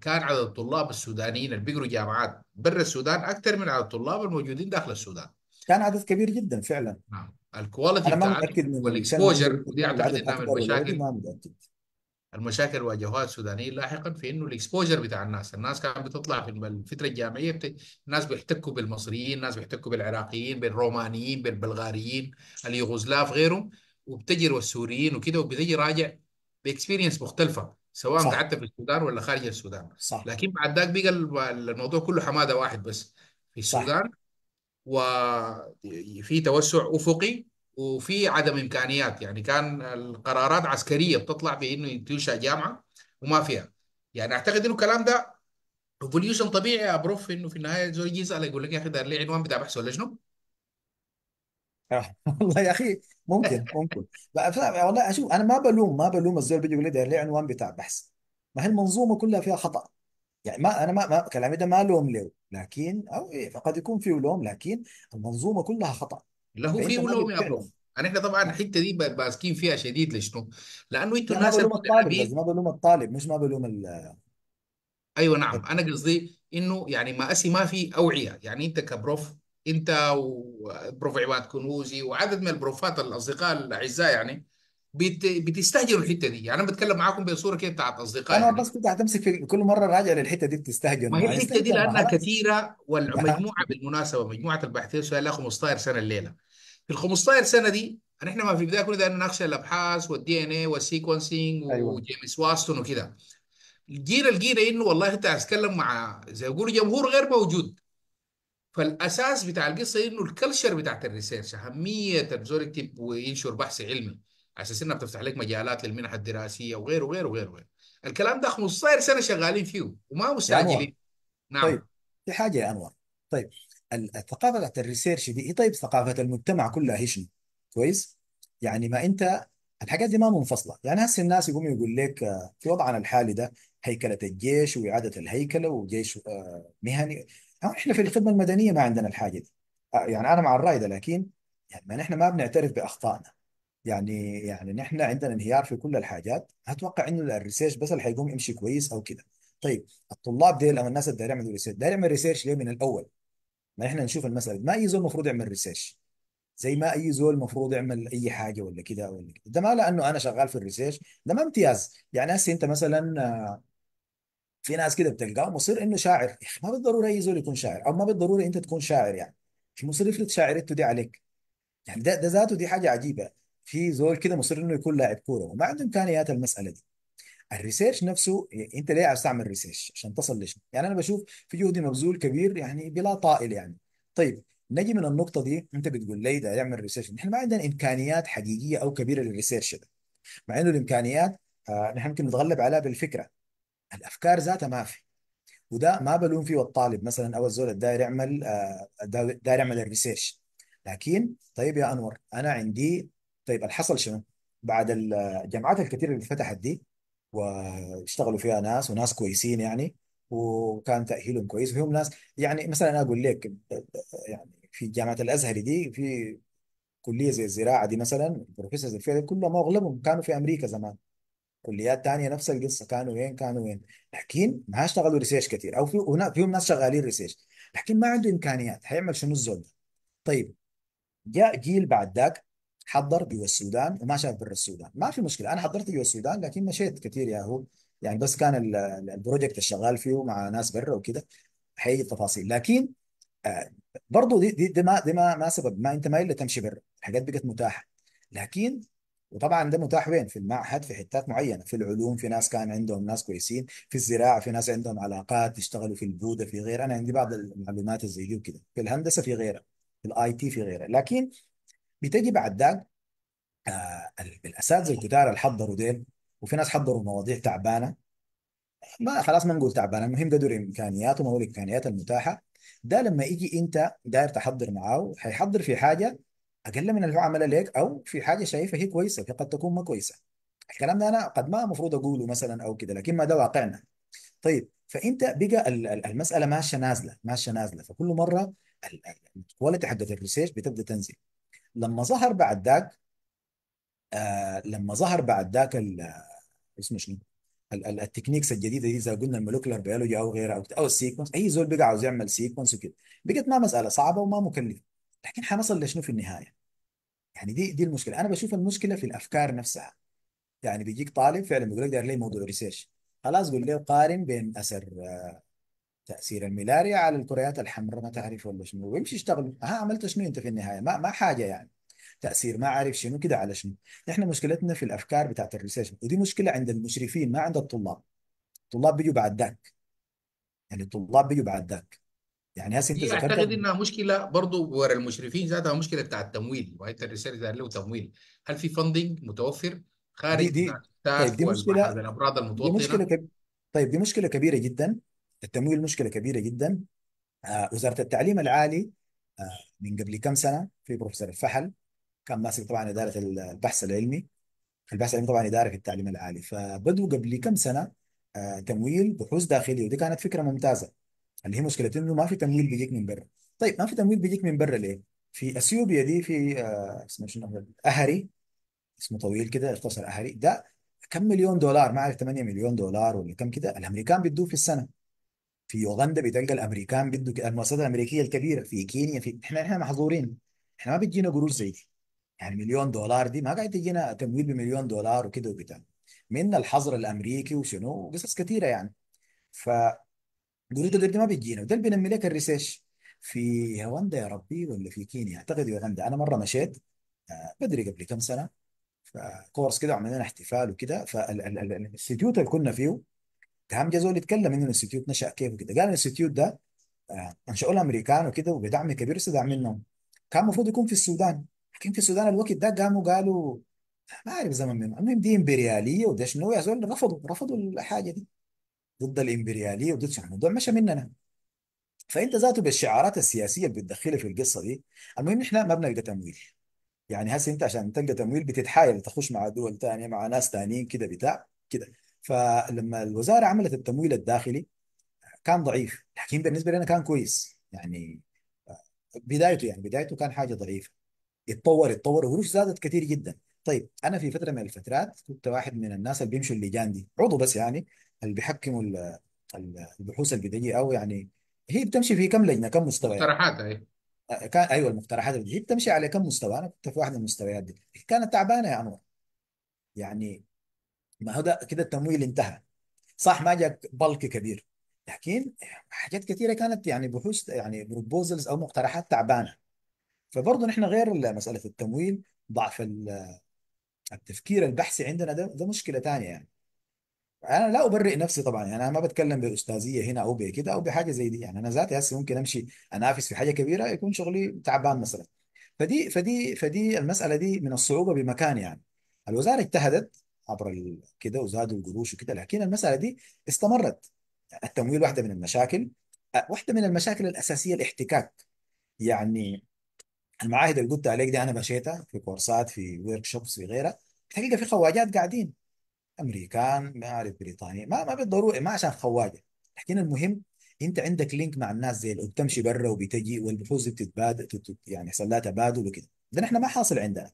كان عدد الطلاب السودانيين اللي بيقروا جامعات برا السودان اكثر من عدد الطلاب الموجودين داخل السودان كان عدد كبير جدا فعلا نعم الكواليتي انا ما متاكد من والاكسبوجر ودي اعتقد انها من المشاكل ما متاكد المشاكل اللي واجهوها السودانيين لاحقا في انه الاكسبوجر بتاع الناس، الناس كانت بتطلع في الفتره الجامعيه بت... الناس بيحتكوا بالمصريين، الناس بيحتكوا بالعراقيين، بالرومانيين، بالبلغاريين، اليوغوسلاف غيرهم، وبتجر والسوريين وكده وبتجي راجع باكسبيرينس مختلفه سواء صح قعدت في السودان ولا خارج السودان صح لكن بعد ذاك بقى الموضوع كله حماده واحد بس في السودان وفي توسع افقي وفي عدم امكانيات يعني كان القرارات عسكريه بتطلع بانه تنشا جامعه وما فيها يعني اعتقد انه الكلام ده ايفوليوشن طبيعي يا بروف انه في النهايه زول يجي يسالك يقول لك يا اخي ده ليه عنوان بتاع بحث ولا شنو؟ آه. (laughs) والله يا اخي ممكن ممكن بقى والله شوف انا ما بلوم ما بلوم الزول بيجي يقول لي ده ليه عنوان بتاع بحث ما هي المنظومه كلها فيها خطا يعني ما انا ما, ما كلامي ده ما لوم له لكن او إيه فقد يكون فيه لوم لكن المنظومه كلها خطا لا هو في فانت ما ولوم يا برو انا يعني احنا طبعا الحته دي ماسكين فيها شديد لشنو؟ لانه انتوا لا ما الناس بلوم يعني الطالب قصدي ما بلوم الطالب مش ما بلوم ال ايوه نعم انا قصدي انه يعني مآسي ما في اوعيه يعني انت كبروف انت وبروف عباد كنوزي وعدد من البروفات الاصدقاء الاعزاء يعني بت... بتستهجنوا الحته دي يعني انا بتكلم معاكم بصوره كده بتاعت اصدقاء انا يعني. بس كنت هتمسك في كل مره راجع للحته دي بتستهجن ما هي يعني الحته دي لانها كثيره والمجموعه بالمناسبه مجموعه الباحثين لها 15 سنه الليله في ال 15 سنه دي نحن يعني ما في بدايه كنا نناقش الابحاث والدي ان اي والسيكونسينج أيوة. وجيمس واستون وكده الجيل الجيل انه والله انت هتتكلم مع زي ما يقولوا جمهور غير موجود فالاساس بتاع القصه انه الكلشر بتاعت الريسيرش اهميه الزول يكتب وينشر بحث علمي اساس انها بتفتح لك مجالات للمنح الدراسيه وغيره وغيره وغيره وغير. الكلام ده 15 سنه شغالين فيه وما مستعجلين نعم طيب في حاجه يا انور طيب الثقافه بتاعت الريسيرش دي إيه طيب ثقافه المجتمع كلها هي كويس؟ يعني ما انت الحاجات دي ما منفصله، يعني هسه الناس يقوم يقول لك آه، في وضعنا الحالي ده هيكله الجيش واعاده الهيكله وجيش آه، مهني احنا في الخدمه المدنيه ما عندنا الحاجه دي يعني انا مع الراي ده لكن يعني ما نحن ما بنعترف باخطائنا يعني يعني نحن عندنا انهيار في كل الحاجات اتوقع انه الريسيرش بس اللي حيقوم يمشي كويس او كده طيب الطلاب ديل او الناس اللي دايرين يعملوا ريسيرش دايرين يعمل ريسيرش ليه من الاول ما احنا نشوف المساله ما اي زول المفروض يعمل ريسيرش زي ما اي زول المفروض يعمل اي حاجه ولا كده ولا كده ده ما لانه انا شغال في الريسيرش ده ما امتياز يعني هسه انت مثلا آه، في ناس كده بتلقاه مصير انه شاعر يا اخي ما بالضروره اي زول يكون شاعر او ما بالضروره انت تكون شاعر يعني في مصير يفرض شاعرته دي عليك يعني ده ده ذاته دي حاجه عجيبه في زول كده مصر انه يكون لاعب كوره وما عنده امكانيات المساله دي الريسيرش نفسه انت ليه عايز تعمل ريسيرش عشان تصل لشيء يعني انا بشوف في جهد مبذول كبير يعني بلا طائل يعني طيب نجي من النقطه دي انت بتقول لي ده يعمل ريسيرش نحن ما عندنا امكانيات حقيقيه او كبيره للريسيرش ده مع انه الامكانيات آه نحن ممكن نتغلب عليها بالفكره الافكار ذاتها ما في وده ما بلوم فيه الطالب مثلا او الزول الداير يعمل آه، داير يعمل الريسيرش لكن طيب يا انور انا عندي طيب الحصل شنو؟ بعد الجامعات آه، الكثيره اللي فتحت دي واشتغلوا فيها ناس وناس كويسين يعني وكان تاهيلهم كويس وفيهم ناس يعني مثلا انا اقول لك آه، يعني في جامعه الازهر دي في كليه زي الزراعه دي مثلا البروفيسورز اللي فيها كلهم اغلبهم كانوا في امريكا زمان كليات تانية نفس القصه كانوا وين كانوا وين لكن ما اشتغلوا ريسيرش كثير او في هنا فيهم ناس شغالين ريسيرش لكن ما عنده امكانيات هيعمل شنو الزول ده طيب جاء جيل بعد ذاك حضر جوا السودان وما شاف برا السودان ما في مشكله انا حضرت جوا السودان لكن مشيت كثير يا هو يعني بس كان البروجكت الشغال فيه مع ناس برا وكده حيجي التفاصيل لكن برضه آه، برضو دي دي, دي ما دي ما, ما سبب ما انت ما الا تمشي برا الحاجات بقت متاحه لكن وطبعا ده متاح وين في المعهد في حتات معينه في العلوم في ناس كان عندهم ناس كويسين في الزراعه في ناس عندهم علاقات يشتغلوا في البوده في غيره انا عندي بعض المعلومات زي دي وكده في الهندسه في غيره في الاي تي في غيره لكن بتجي بعد ذاك آه الاساتذه الكتار اللي حضروا ديل وفي ناس حضروا مواضيع تعبانه ما خلاص ما نقول تعبانه المهم قدر امكانياتهم او الامكانيات المتاحه ده لما يجي انت داير تحضر معاه حيحضر في حاجه اقل من اللي هو عملها ليك او في حاجه شايفها هي كويسه في قد تكون ما كويسه الكلام ده انا قد ما المفروض اقوله مثلا او كده لكن ما ده واقعنا طيب فانت بقى المساله ماشيه نازله ماشيه نازله فكل مره الكواليتي حقت الريسيرش بتبدا تنزل لما ظهر بعد ذاك آه لما ظهر بعد ذاك اسمه شنو التكنيكس الجديده دي زي قلنا الملوكلر بيولوجي او غيرها او السيكونس اي زول بقى عاوز يعمل سيكونس وكده بقت ما مساله صعبه وما مكلفه لكن حنصل لشنو في النهايه؟ يعني دي دي المشكله انا بشوف المشكله في الافكار نفسها يعني بيجيك طالب فعلا بيقول لك داير لي موضوع ريسيرش خلاص قول لي قارن بين اثر آه، تاثير الملاريا على الكريات الحمراء ما تعرف ولا شنو ويمشي يشتغل ها عملت شنو انت في النهايه ما ما حاجه يعني تاثير ما عارف شنو كده على شنو احنا مشكلتنا في الافكار بتاعت الريسيرش ودي مشكله عند المشرفين ما عند الطلاب الطلاب بيجوا بعد ذاك يعني الطلاب بيجوا بعد ذاك يعني هسه انت دي ذكرت اعتقد انها مشكله برضه ورا المشرفين ذاتها مشكله بتاع التمويل وهي الرساله اللي له تمويل هل في فندنج متوفر خارج دي دي طيب دي مشكله الامراض المتوطنه دي مشكله كب... طيب دي مشكله كبيره جدا التمويل مشكله كبيره جدا آه وزاره التعليم العالي آه من قبل كم سنه في بروفيسور الفحل كان ماسك طبعا اداره البحث العلمي البحث العلمي طبعا اداره في التعليم العالي فبدوا قبل كم سنه آه تمويل بحوث داخليه ودي كانت فكره ممتازه اللي هي مشكلتين انه ما في تمويل بيجيك من برا طيب ما في تمويل بيجيك من برا ليه؟ في اثيوبيا دي في آه اسمه شنو اهري اسمه طويل كده اختصر اهري ده كم مليون دولار ما اعرف 8 مليون دولار ولا كم كده الامريكان بيدوه في السنه في يوغندا بتلقى الامريكان بده المؤسسات الامريكيه الكبيره في كينيا في احنا احنا محظورين احنا ما بتجينا قروش زي دي يعني مليون دولار دي ما قاعد تجينا تمويل بمليون دولار وكده وبتاع من الحظر الامريكي وشنو وقصص كثيره يعني ف جلود ده ما بيجينا وده اللي بينمي لك الريسيرش في هولندا يا ربي ولا في كينيا اعتقد يوغندا انا مره مشيت آه، بدري قبل كم سنه فكورس كده عملنا احتفال وكده فالانستيتيوت اللي كنا فيه كان جزء اللي يتكلم انه الانستيتيوت نشا كيف وكده قال الانستيتيوت ده آه، انشأوا الامريكان وكده وبدعم كبير استدعم منهم كان المفروض يكون في السودان لكن في السودان الوقت ده قاموا قالوا ما اعرف زمن منهم المهم دي امبرياليه وده شنو يا زول رفضوا رفضوا الحاجه دي ضد الإمبريالية وضد الموضوع مشى مننا فأنت ذاته بالشعارات السياسية اللي بتدخلها في القصة دي المهم إحنا ما بنلقى تمويل يعني هسه أنت عشان تلقى تمويل بتتحايل تخش مع دول ثانيه مع ناس ثانيين كده بتاع كده فلما الوزارة عملت التمويل الداخلي كان ضعيف الحكيم بالنسبة لنا كان كويس يعني آه، بدايته يعني بدايته كان حاجة ضعيفة اتطور اتطور وهروش زادت كثير جدا طيب انا في فتره من الفترات كنت واحد من الناس اللي بيمشوا اللجان دي عضو بس يعني اللي بيحكموا البحوث البدائيه او يعني هي بتمشي في كم لجنه كم مستويات يعني؟ مقترحات اهي كان ايوه المقترحات هي بتمشي على كم مستوى انا كنت في واحد من المستويات دي كانت تعبانه يا انور يعني ما هو ده كده التمويل انتهى صح ما جاك بلك كبير لكن حاجات كثيره كانت يعني بحوث يعني بروبوزلز او مقترحات تعبانه فبرضه نحن غير مساله التمويل ضعف التفكير البحثي عندنا ده, ده مشكله ثانيه يعني انا لا ابرئ نفسي طبعا يعني انا ما بتكلم باستاذيه هنا او بكده او بحاجه زي دي يعني انا ذاتي هسه ممكن امشي انافس في حاجه كبيره يكون شغلي تعبان مثلا فدي فدي فدي المساله دي من الصعوبه بمكان يعني الوزاره اجتهدت عبر كده وزادوا القروش وكده لكن المساله دي استمرت التمويل واحده من المشاكل واحده من المشاكل الاساسيه الاحتكاك يعني المعاهد اللي قلت عليك دي انا مشيتها في كورسات في ورك شوبس في غيرها الحقيقه في خواجات قاعدين امريكان ما اعرف بريطاني ما ما بالضروره ما عشان خواجه لكن المهم انت عندك لينك مع الناس زي بتمشي برا وبتجي والبحوث بتتبادل يعني يحصل لها تبادل وكده ده احنا ما حاصل عندنا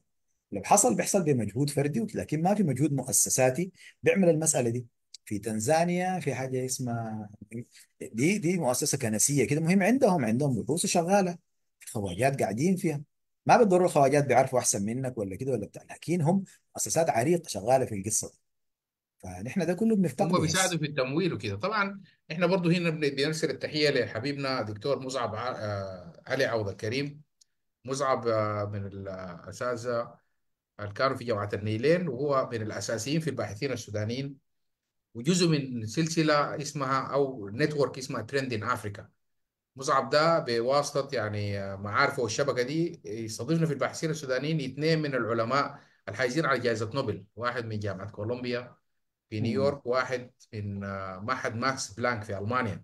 لو حصل بيحصل بمجهود فردي لكن ما في مجهود مؤسساتي بيعمل المساله دي في تنزانيا في حاجه اسمها دي دي مؤسسه كنسيه كده مهم عندهم عندهم بحوث شغاله خواجات قاعدين فيها ما بالضروره الخواجات بيعرفوا احسن منك ولا كده ولا بتاع لكن هم مؤسسات عريقه شغاله في القصه دي فنحن ده كله بنفتقده هم بس بيساعدوا في التمويل وكده طبعا احنا برضو هنا بنرسل التحيه لحبيبنا دكتور مصعب آه، علي عوض الكريم مصعب آه، من الاساتذه اللي كانوا في جامعه النيلين وهو من الاساسيين في الباحثين السودانيين وجزء من سلسله اسمها او نتورك اسمها ترند ان افريكا مصعب ده بواسطة يعني آه، معارفه والشبكة دي يستضيفنا في الباحثين السودانيين اثنين من العلماء الحائزين على جائزة نوبل واحد من جامعة كولومبيا في نيويورك واحد من آه، معهد ماكس بلانك في المانيا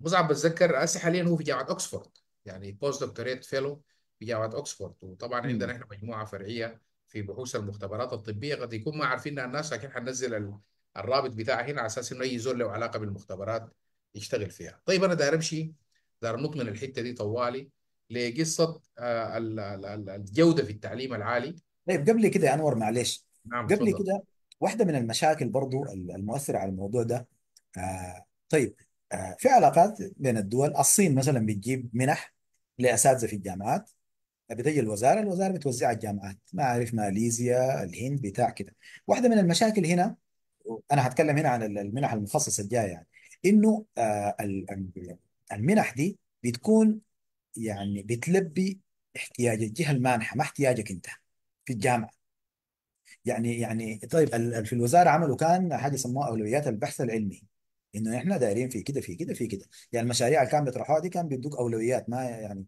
مصعب بتذكر هسه حاليا هو في جامعه اوكسفورد يعني بوست دكتوريت فيلو في جامعه اوكسفورد وطبعا عندنا احنا مجموعه فرعيه في بحوث المختبرات الطبيه قد يكون ما عارفينها الناس لكن حننزل الرابط بتاعها هنا على اساس انه اي زول له علاقه بالمختبرات يشتغل فيها طيب انا داير امشي داير نط من الحته دي طوالي لقصه آه، الجوده في التعليم العالي طيب قبل كده يا انور معلش نعم قبل كده واحده من المشاكل برضو المؤثره على الموضوع ده آه طيب آه في علاقات بين الدول الصين مثلا بتجيب منح لاساتذه في الجامعات بتجي الوزاره الوزاره بتوزعها الجامعات ما اعرف ماليزيا الهند بتاع كده واحده من المشاكل هنا انا هتكلم هنا عن المنح المخصصه الجايه يعني انه آه المنح دي بتكون يعني بتلبي احتياج الجهه المانحه ما احتياجك انت في الجامعه يعني يعني طيب في الوزاره عملوا كان حاجه سموها اولويات البحث العلمي انه احنا دايرين في كده في كده في كده يعني المشاريع اللي كان بيطرحوها دي كان بيدوك اولويات ما يعني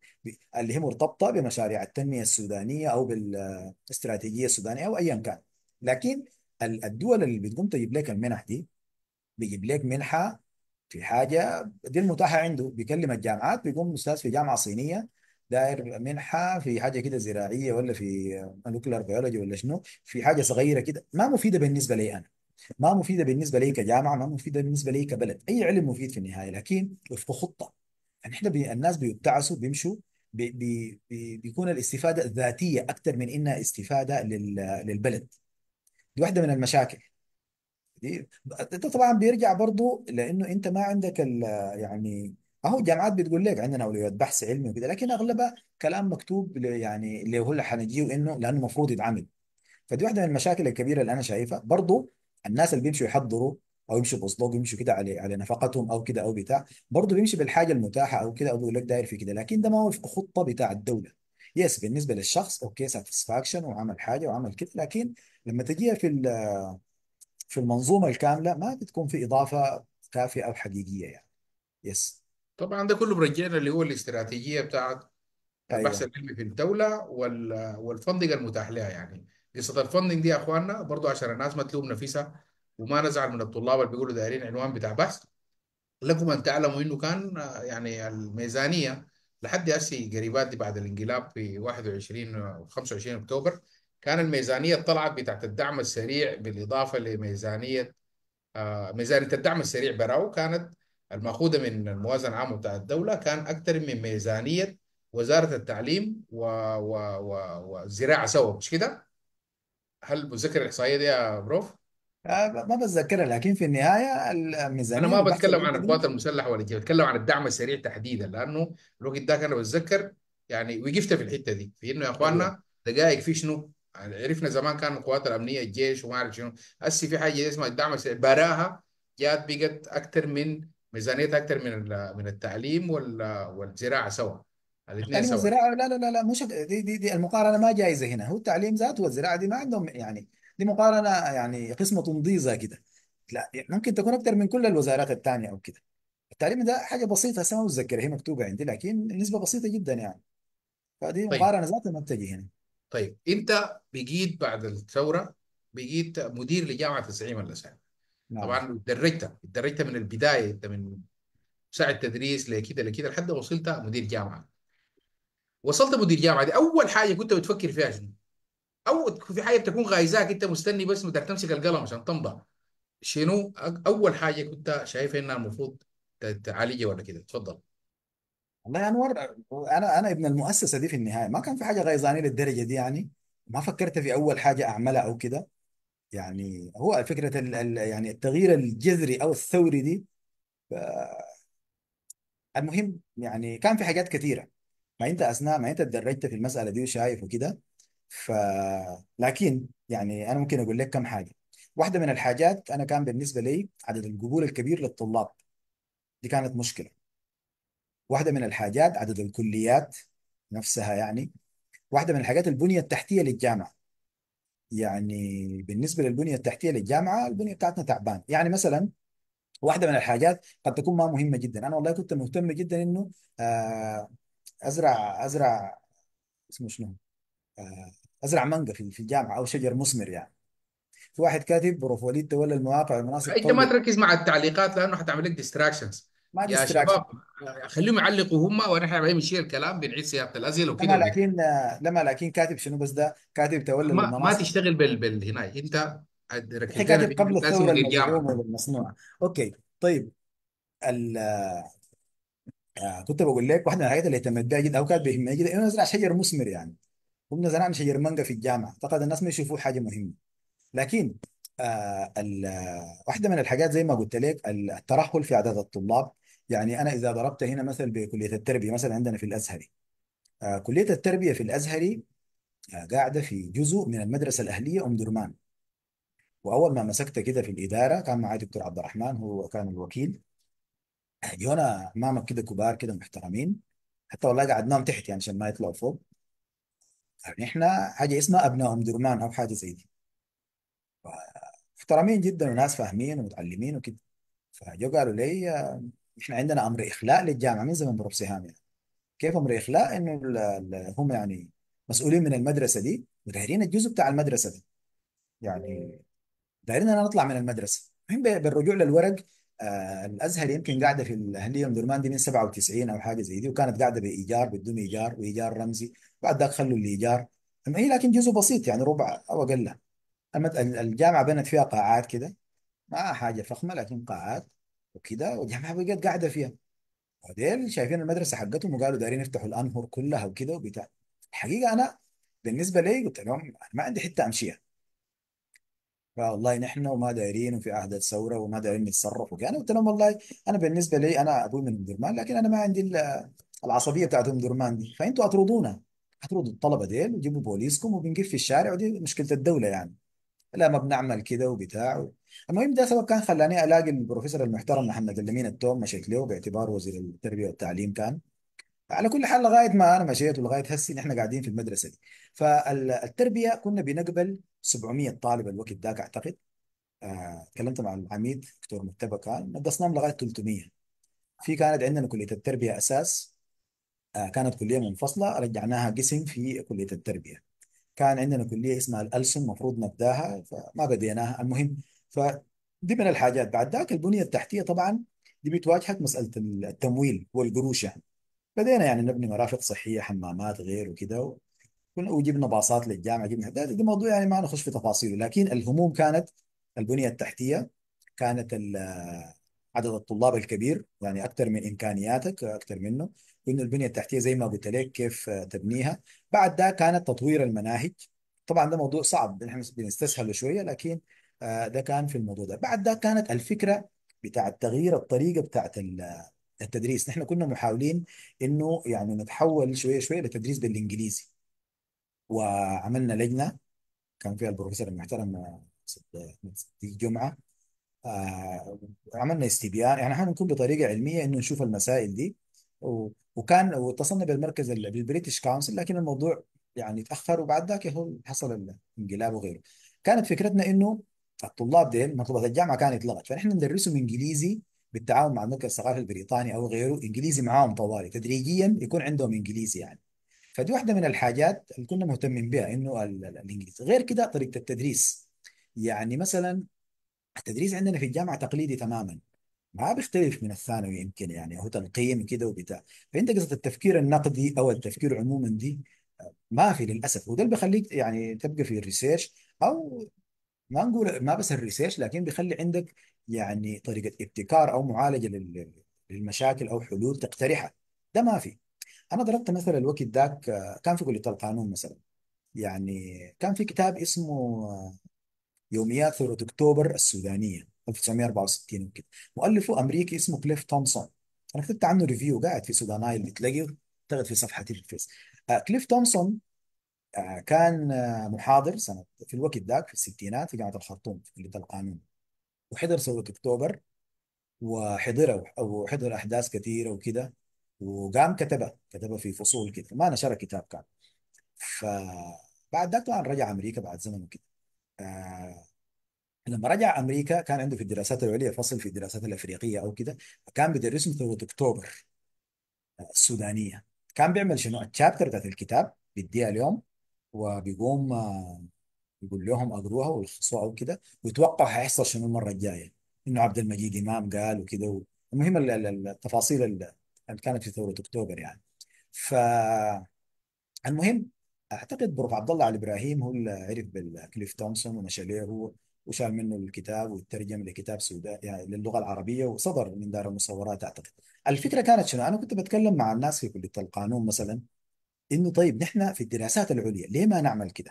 اللي هي مرتبطه بمشاريع التنميه السودانيه او بالاستراتيجيه السودانيه او ايا كان لكن الدول اللي بتقوم تجيب لك المنح دي بيجيب لك منحه في حاجه دي المتاحه عنده بيكلم الجامعات بيقوم استاذ في جامعه صينيه داير منحه في حاجه كده زراعيه ولا في مولكيولار بيولوجي ولا شنو في حاجه صغيره كده ما مفيده بالنسبه لي انا ما مفيده بالنسبه لي كجامعه ما مفيده بالنسبه لي كبلد اي علم مفيد في النهايه لكن وفق خطه يعني احنا بي الناس بيبتعثوا بيمشوا بي بي بي بيكون الاستفاده الذاتيه اكثر من انها استفاده لل للبلد دي واحده من المشاكل دي طبعا بيرجع برضو لانه انت ما عندك يعني اهو الجامعات بتقول لك عندنا اولويات بحث علمي وكده لكن اغلبها كلام مكتوب يعني اللي هو اللي حنجيه انه لانه المفروض يتعمل فدي واحده من المشاكل الكبيره اللي انا شايفها برضو الناس اللي بيمشوا يحضروا او يمشوا باسلوب يمشوا كده على على نفقتهم او كده او بتاع برضو بيمشي بالحاجه المتاحه او كده او بيقول لك داير في كده لكن ده ما هو في خطه بتاع الدوله يس بالنسبه للشخص اوكي ساتسفاكشن وعمل حاجه وعمل كده لكن لما تجيها في في المنظومه الكامله ما بتكون في اضافه كافيه او حقيقيه يعني يس طبعا ده كله برجعنا اللي هو الاستراتيجيه بتاعت البحث ايوه العلمي في الدوله والفندق المتاح لها يعني قصه الفندق دي يا اخواننا برضو عشان الناس ما تلوم نفسها وما نزعل من الطلاب اللي بيقولوا دايرين عنوان بتاع بحث لكم ان تعلموا انه كان يعني الميزانيه لحد هسه قريبات دي بعد الانقلاب في 21 و 25 اكتوبر كان الميزانيه طلعت بتاعت الدعم السريع بالاضافه لميزانيه آه، ميزانيه الدعم السريع براو كانت المأخوذة من الموازنة العامة بتاع الدولة كان أكثر من ميزانية وزارة التعليم و... و... و... والزراعة سوا مش كده؟ هل بتذكر الإحصائية دي يا بروف؟ آه، ما بتذكرها لكن في النهاية أنا الميزانية ما والبحث بتكلم عن القوات المسلحة ولا دي بتكلم عن الدعم السريع تحديدا لأنه الوقت ده أنا بتذكر يعني وقفت في الحتة دي في إنه يا أيوه إخواننا دقائق في شنو؟ يعني عرفنا زمان كان القوات الأمنية الجيش وما أعرف شنو هسه في حاجة اسمها الدعم السريع براها جات بقت أكثر من ميزانيه اكثر من من التعليم والزراعه سوا الاثنين التعليم سوا والزراعه لا لا لا لا مش دي دي دي المقارنه ما جايزه هنا هو التعليم ذاته والزراعه دي ما عندهم يعني دي مقارنه يعني قسمه تمضيظه كده لا ممكن تكون اكثر من كل الوزارات الثانيه او كده التعليم ده حاجه بسيطه هسه ما بتذكر هي مكتوبه عندي لكن نسبه بسيطه جدا يعني فدي طيب مقارنه ذاتها ما بتجي هنا طيب انت بقيت بعد الثوره بقيت مدير لجامعه ولا سنه نعم. طبعا اتدرجت اتدرجت من البدايه انت من ساعه تدريس لكده لكده لحد ما وصلت مدير جامعه وصلت مدير جامعه دي اول حاجه كنت بتفكر فيها شنو؟ او في حاجه بتكون غايزاك انت مستني بس بدك تمسك القلم عشان تمضى شنو اول حاجه كنت شايفها انها المفروض تعالجها ولا كده تفضل والله يا انور انا انا ابن المؤسسه دي في النهايه ما كان في حاجه غايزاني للدرجه دي يعني ما فكرت في اول حاجه اعملها او كده يعني هو فكرة يعني التغيير الجذري أو الثوري دي ف- المهم يعني كان في حاجات كثيرة ما أنت أثناء ما أنت تدرجت في المسألة دي وشايف وكده ف لكن يعني أنا ممكن أقول لك كم حاجة واحدة من الحاجات أنا كان بالنسبة لي عدد القبول الكبير للطلاب دي كانت مشكلة واحدة من الحاجات عدد الكليات نفسها يعني واحدة من الحاجات البنية التحتية للجامعة يعني بالنسبه للبنيه التحتيه للجامعه البنيه بتاعتنا تعبان يعني مثلا واحده من الحاجات قد تكون ما مهمه جدا انا والله كنت مهتم جدا انه آه، ازرع ازرع اسمه شنو آه، ازرع مانجا في في الجامعه او شجر مثمر يعني في واحد كاتب بروف وليد تولى المواقع والمناصب انت ما تركز مع التعليقات لانه حتعمل لك ديستراكشنز ما يا شباب آه، خليهم يعلقوا هم ونحن بنمشي الكلام بنعيد صياغه الاسئله وكده لما لكن آه، لما لكن كاتب شنو بس ده كاتب تولى ما, ما تشتغل بال بال هنا انت ركزت كاتب قبل الثوره المزعومه والمصنوعه اوكي طيب ال آه، كنت بقول لك واحده من الحاجات اللي اهتمت بها جدا او كانت بيهمني جدا انه نزرع شجر مثمر يعني قمنا زرعنا شجر مانجا في الجامعه اعتقد الناس ما يشوفوه حاجه مهمه لكن آه واحده من الحاجات زي ما قلت لك الترهل في اعداد الطلاب يعني انا اذا ضربت هنا مثلا بكليه التربيه مثلا عندنا في الازهري آه، كليه التربيه في الازهري آه، قاعده في جزء من المدرسه الاهليه ام درمان واول ما مسكت كده في الاداره كان معي دكتور عبد الرحمن هو كان الوكيل جونا امامك كده كبار كده محترمين حتى والله قعدناهم تحت يعني عشان ما يطلعوا فوق يعني احنا حاجه اسمها ابناء ام درمان او حاجه زي دي محترمين جدا وناس فاهمين ومتعلمين وكده فجو قالوا لي آه، احنا عندنا امر اخلاء للجامعه من زمان بروف سهام يعني كيف امر اخلاء انه هم يعني مسؤولين من المدرسه دي ودايرين الجزء بتاع المدرسه ده يعني دايرين انا نطلع من المدرسه بالرجوع للورق آه الازهر يمكن قاعده في الاهليه ام درمان دي من 97 او حاجه زي دي وكانت قاعده بايجار بدون ايجار وايجار رمزي بعد ذاك خلوا الايجار أما إيه، هي لكن جزء بسيط يعني ربع او اقل الجامعه بنت فيها قاعات كده ما حاجه فخمه لكن قاعات وكده ودي بقت حاجه قاعده فيها بعدين شايفين المدرسه حقتهم وقالوا دايرين يفتحوا الانهر كلها وكده وبتاع الحقيقه انا بالنسبه لي قلت لهم انا ما عندي حته امشيها فوالله نحن وما دايرين وفي احداث ثوره وما دايرين نتصرف وكده انا قلت لهم والله انا بالنسبه لي انا ابوي من درمان لكن انا ما عندي إلا العصبيه بتاعت ام درمان دي فانتوا اطردونا أطردوا الطلبه ديل وجيبوا بوليسكم وبنقف في الشارع ودي مشكله الدوله يعني لا ما بنعمل كده وبتاع المهم ده سبب كان خلاني الاقي البروفيسور المحترم محمد اللمين التوم مشيت له باعتباره وزير التربيه والتعليم كان على كل حال لغايه ما انا مشيت ولغايه هسي نحن قاعدين في المدرسه دي فالتربيه كنا بنقبل 700 طالب الوقت ذاك اعتقد آه، تكلمت مع العميد دكتور مرتبه كان نقصناهم لغايه 300 في كانت عندنا كليه التربيه اساس آه، كانت كليه منفصله رجعناها قسم في كليه التربيه كان عندنا كليه اسمها الالسن المفروض نبداها فما بديناها المهم فدي من الحاجات بعد ذاك البنيه التحتيه طبعا دي بتواجهك مساله التمويل والقروش يعني بدينا يعني نبني مرافق صحيه حمامات غير وكده وجبنا باصات للجامعه جبنا ده, موضوع يعني ما نخش في تفاصيله لكن الهموم كانت البنيه التحتيه كانت عدد الطلاب الكبير يعني اكثر من امكانياتك اكثر منه قلنا البنيه التحتيه زي ما قلت لك كيف تبنيها بعد ده كانت تطوير المناهج طبعا ده موضوع صعب نحن بنستسهله شويه لكن آه، ده كان في الموضوع ده بعد ده كانت الفكرة بتاع تغيير الطريقة بتاعة التدريس نحن كنا محاولين انه يعني نتحول شوية شوية لتدريس بالانجليزي وعملنا لجنة كان فيها البروفيسور المحترم آه، آه، صديق جمعة عملنا استبيان يعني نكون بطريقة علمية انه نشوف المسائل دي وكان واتصلنا بالمركز بالبريتش كونسل لكن الموضوع يعني تاخر وبعد ذاك هو حصل الانقلاب وغيره كانت فكرتنا انه فالطلاب ديل مطلوبة الجامعة كانت اتلغت فنحن ندرسهم انجليزي بالتعاون مع المركز الثقافي البريطاني او غيره انجليزي معاهم طوالي تدريجيا يكون عندهم انجليزي يعني فدي واحدة من الحاجات اللي كنا مهتمين بها انه الانجليزي غير كده طريقة التدريس يعني مثلا التدريس عندنا في الجامعة تقليدي تماما ما بيختلف من الثانوي يمكن يعني هو تلقيم كده وبتاع فانت قصه التفكير النقدي او التفكير عموما دي ما في للاسف وده اللي بيخليك يعني تبقى في الريسيرش او ما نقول ما بس الريسيرش لكن بيخلي عندك يعني طريقة ابتكار أو معالجة للمشاكل أو حلول تقترحها ده ما في أنا ضربت مثلا الوقت ذاك آه، كان في كلية القانون مثلا يعني كان في كتاب اسمه آه، يوميات ثورة أكتوبر السودانية 1964 وكده مؤلفه أمريكي اسمه كليف تومسون أنا كتبت عنه ريفيو قاعد في سودان اللي تلاقيه في صفحتي في الفيس آه، كليف تومسون آه، كان آه، محاضر سنة في الوقت ذاك في الستينات في جامعة الخرطوم في كلية القانون وحضر ثورة أكتوبر وحضر أو حضر أحداث كثيرة وكده وقام كتبها كتبها في فصول كده ما نشر كتاب كان فبعد ذاك طبعا رجع أمريكا بعد زمن وكده آه، لما رجع أمريكا كان عنده في الدراسات العليا فصل في الدراسات الأفريقية أو كده كان بيدرسهم ثورة أكتوبر السودانية كان بيعمل شنو التشابتر بتاعت الكتاب بيديها اليوم وبيقوم آه، يقول لهم اجروها ولخصوها وكده ويتوقع هيحصل شنو المره الجايه انه عبد المجيد امام قال وكده المهم التفاصيل اللي كانت في ثوره اكتوبر يعني فالمهم اعتقد بروف عبد الله علي ابراهيم هو اللي عرف بالكليف تومسون ومشى له هو وشال منه الكتاب وترجم لكتاب سوداء يعني للغه العربيه وصدر من دار المصورات اعتقد الفكره كانت شنو انا كنت بتكلم مع الناس في كليه القانون مثلا انه طيب نحن في الدراسات العليا ليه ما نعمل كده؟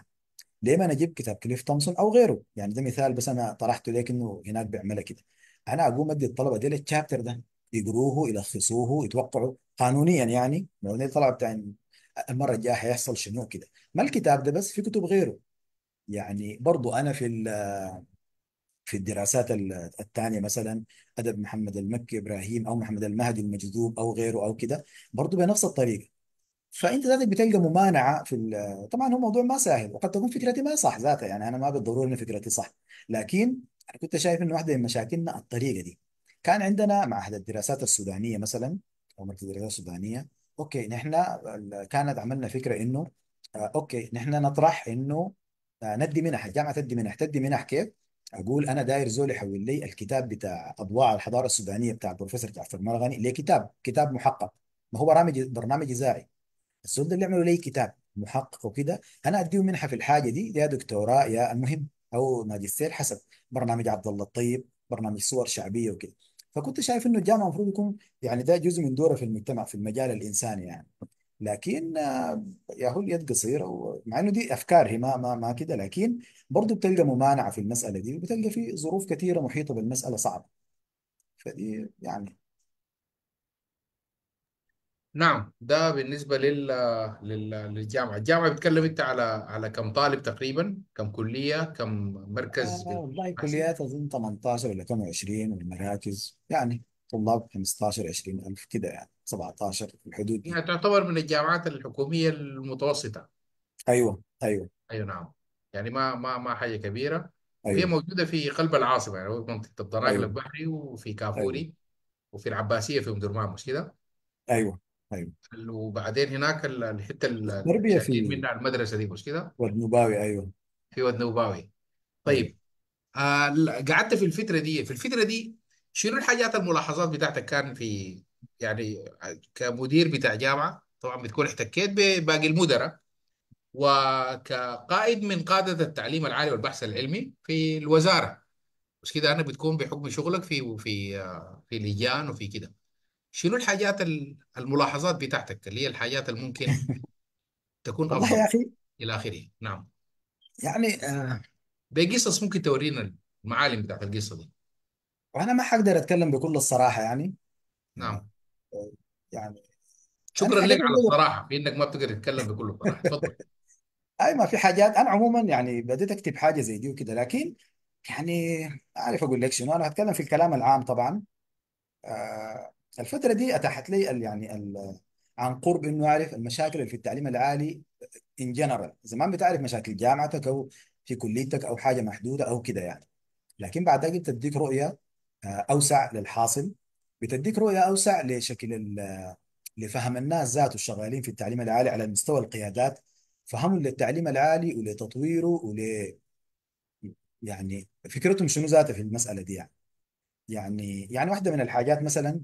ليه ما نجيب كتاب كليف تومسون او غيره؟ يعني ده مثال بس انا طرحته لك انه هناك بيعملها كده. انا اقوم ادي الطلبه دي للتشابتر ده يقروه يلخصوه يتوقعوا قانونيا يعني لو طلع بتاع المره الجايه هيحصل شنو كده ما الكتاب ده بس في كتب غيره يعني برضو انا في في الدراسات الثانيه مثلا ادب محمد المكي ابراهيم او محمد المهدي المجذوب او غيره او كده برضو بنفس الطريقه فانت ذاتك بتلقى ممانعه في طبعا هو موضوع ما سهل وقد تكون فكرتي ما صح ذاتها يعني انا ما بالضروره ان فكرتي صح لكن انا كنت شايف انه واحده من مشاكلنا الطريقه دي كان عندنا معهد الدراسات السودانيه مثلا او مركز الدراسات السودانيه اوكي نحن كانت عملنا فكره انه آه، اوكي نحن نطرح انه آه، ندي منح الجامعه تدي منح تدي منح كيف؟ اقول انا داير زول يحول لي الكتاب بتاع اضواء الحضاره السودانيه بتاع البروفيسور جعفر مرغني لكتاب كتاب محقق ما هو برامج برنامج اذاعي السؤال ده بيعملوا لي كتاب محقق وكده انا اديه منحه في الحاجه دي يا دكتوراه يا المهم او ماجستير حسب برنامج عبد الله الطيب برنامج صور شعبيه وكده فكنت شايف انه الجامعه المفروض يكون يعني ده جزء من دوره في المجتمع في المجال الانساني يعني لكن آه، يا هو اليد قصيره مع انه دي افكار هي ما ما, ما كده لكن برضه بتلقى ممانعه في المساله دي وبتلقى في ظروف كثيره محيطه بالمساله صعبه فدي يعني نعم ده بالنسبة لل... لل... للجامعة الجامعة بتكلم انت على على كم طالب تقريبا كم كلية كم مركز آه والله كليات أظن 18 ولا 22 والمراكز يعني طلاب 15 20 ألف كده يعني 17 في الحدود دي يعني تعتبر من الجامعات الحكومية المتوسطة أيوه أيوه أيوه نعم يعني ما ما ما حاجة كبيرة وهي أيوه موجودة في قلب العاصمة يعني منطقة الضراغل أيوه البحري وفي أيوه كافوري وفي العباسية في أم درمان مش كده؟ أيوه ايوه وبعدين هناك الحته التربيه في منها المدرسه دي مش كده والنباوي ايوه في واد نوباوي ايوه طيب آه قعدت في الفتره دي في الفتره دي شنو الحاجات الملاحظات بتاعتك كان في يعني كمدير بتاع جامعه طبعا بتكون احتكيت بباقي المدراء وكقائد من قادة التعليم العالي والبحث العلمي في الوزارة مش كده أنا بتكون بحكم شغلك في في آه، في لجان وفي كده شنو الحاجات الملاحظات بتاعتك اللي هي الحاجات اللي ممكن تكون والله أفضل يا أخي إلى آخره نعم يعني آه، بقصص ممكن تورينا المعالم بتاعت القصة دي وأنا ما حقدر أتكلم بكل الصراحة يعني نعم آه، يعني انا شكرا لك على بقدر الصراحة في إنك ما بتقدر تتكلم بكل صراحة تفضل (laughs) أي ما في حاجات أنا عموما يعني بديت أكتب حاجة زي دي وكده لكن يعني ما أعرف أقول لك شنو أنا هتكلم في الكلام العام طبعا آه، الفترة دي أتاحت لي ال- يعني ال- عن قرب انه اعرف المشاكل اللي في التعليم العالي ان جنرال اذا ما بتعرف مشاكل جامعتك او في كليتك او حاجه محدوده او كده يعني لكن بعدها بتديك رؤيه آه، اوسع للحاصل بتديك رؤيه اوسع لشكل ال- لفهم الناس ذاته الشغالين في التعليم العالي على مستوى القيادات فهمهم للتعليم العالي ولتطويره ول يعني فكرتهم شنو ذاته في المساله دي يعني يعني يعني واحده من الحاجات مثلا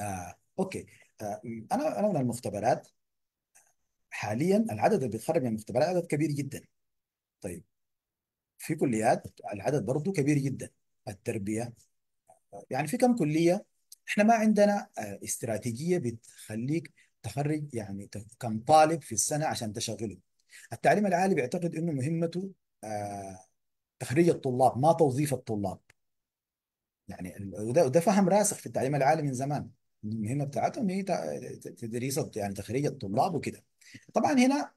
آه، اوكي آه، انا انا من المختبرات حاليا العدد اللي بيتخرج من المختبرات عدد كبير جدا طيب في كليات العدد برضه كبير جدا التربيه يعني في كم كليه احنا ما عندنا آه، استراتيجيه بتخليك تخرج يعني كم طالب في السنه عشان تشغله التعليم العالي بيعتقد انه مهمته آه، تخريج الطلاب ما توظيف الطلاب يعني وده فهم راسخ في التعليم العالي من زمان المهمه بتاعتهم هي إيه، تدريس يعني تخريج الطلاب وكده طبعا هنا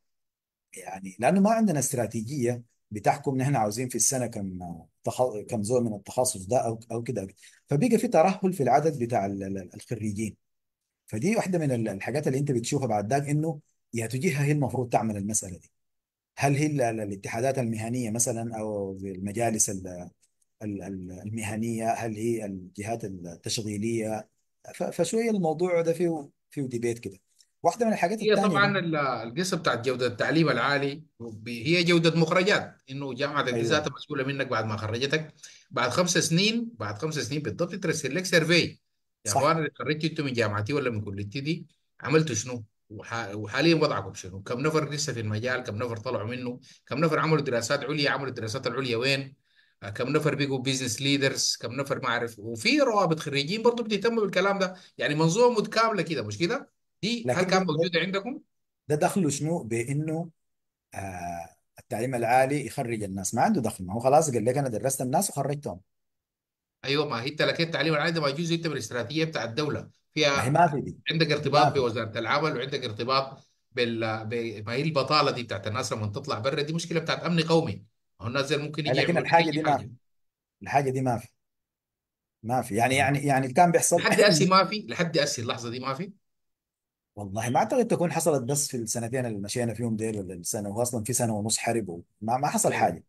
يعني لانه ما عندنا استراتيجيه بتحكم نحن عاوزين في السنه كم كم زول من التخصص ده او او كده فبقى في ترهل في العدد بتاع الخريجين فدي واحده من الحاجات اللي انت بتشوفها بعد ذاك انه يا تجيها هي المفروض تعمل المساله دي هل هي الاتحادات المهنيه مثلا او المجالس المهنيه هل هي الجهات التشغيليه فشويه الموضوع ده فيه فيه ديبيت كده واحده من الحاجات هي التانيه طبعا بقى القصه بتاعت جوده التعليم العالي هي جوده مخرجات انه جامعه دي ايوه مسؤوله منك بعد ما خرجتك بعد خمس سنين بعد خمس سنين بالضبط ترسل لك سيرفي يا صح اخوان اللي خرجت انتوا من جامعتي ولا من كليتي دي عملتوا شنو؟ وحاليا وضعكم شنو؟ كم نفر لسه في المجال؟ كم نفر طلعوا منه؟ كم نفر عملوا دراسات عليا؟ عملوا الدراسات العليا وين؟ كم نفر بيجوا بيزنس ليدرز كم نفر ما اعرف وفي روابط خريجين برضه بتهتم بالكلام ده يعني منظومه متكامله كده مش كده دي هل كان موجوده عندكم ده دخله شنو بانه آه التعليم العالي يخرج الناس ما عنده دخل ما هو خلاص قال لك انا درست الناس وخرجتهم ايوه ما هي انت لكن التعليم العالي ده ما يجوز انت من الاستراتيجيه بتاع الدوله ما هي فيها ما في دي عندك ما ارتباط في بوزاره العمل وعندك ارتباط بال ما هي البطاله دي بتاعت الناس لما تطلع برا دي مشكله بتاعت امن قومي هو الناس ممكن يجي لكن يعمل الحاجه اي دي ما في الحاجه دي ما في ما في يعني يعني يعني اللي كان بيحصل لحد اسي ما في لحد اسي اللحظه دي ما في والله ما اعتقد تكون حصلت بس في السنتين اللي مشينا فيهم ديل ولا السنه وهو اصلا في سنه ونص حرب وما ما حصل ايوه حاجه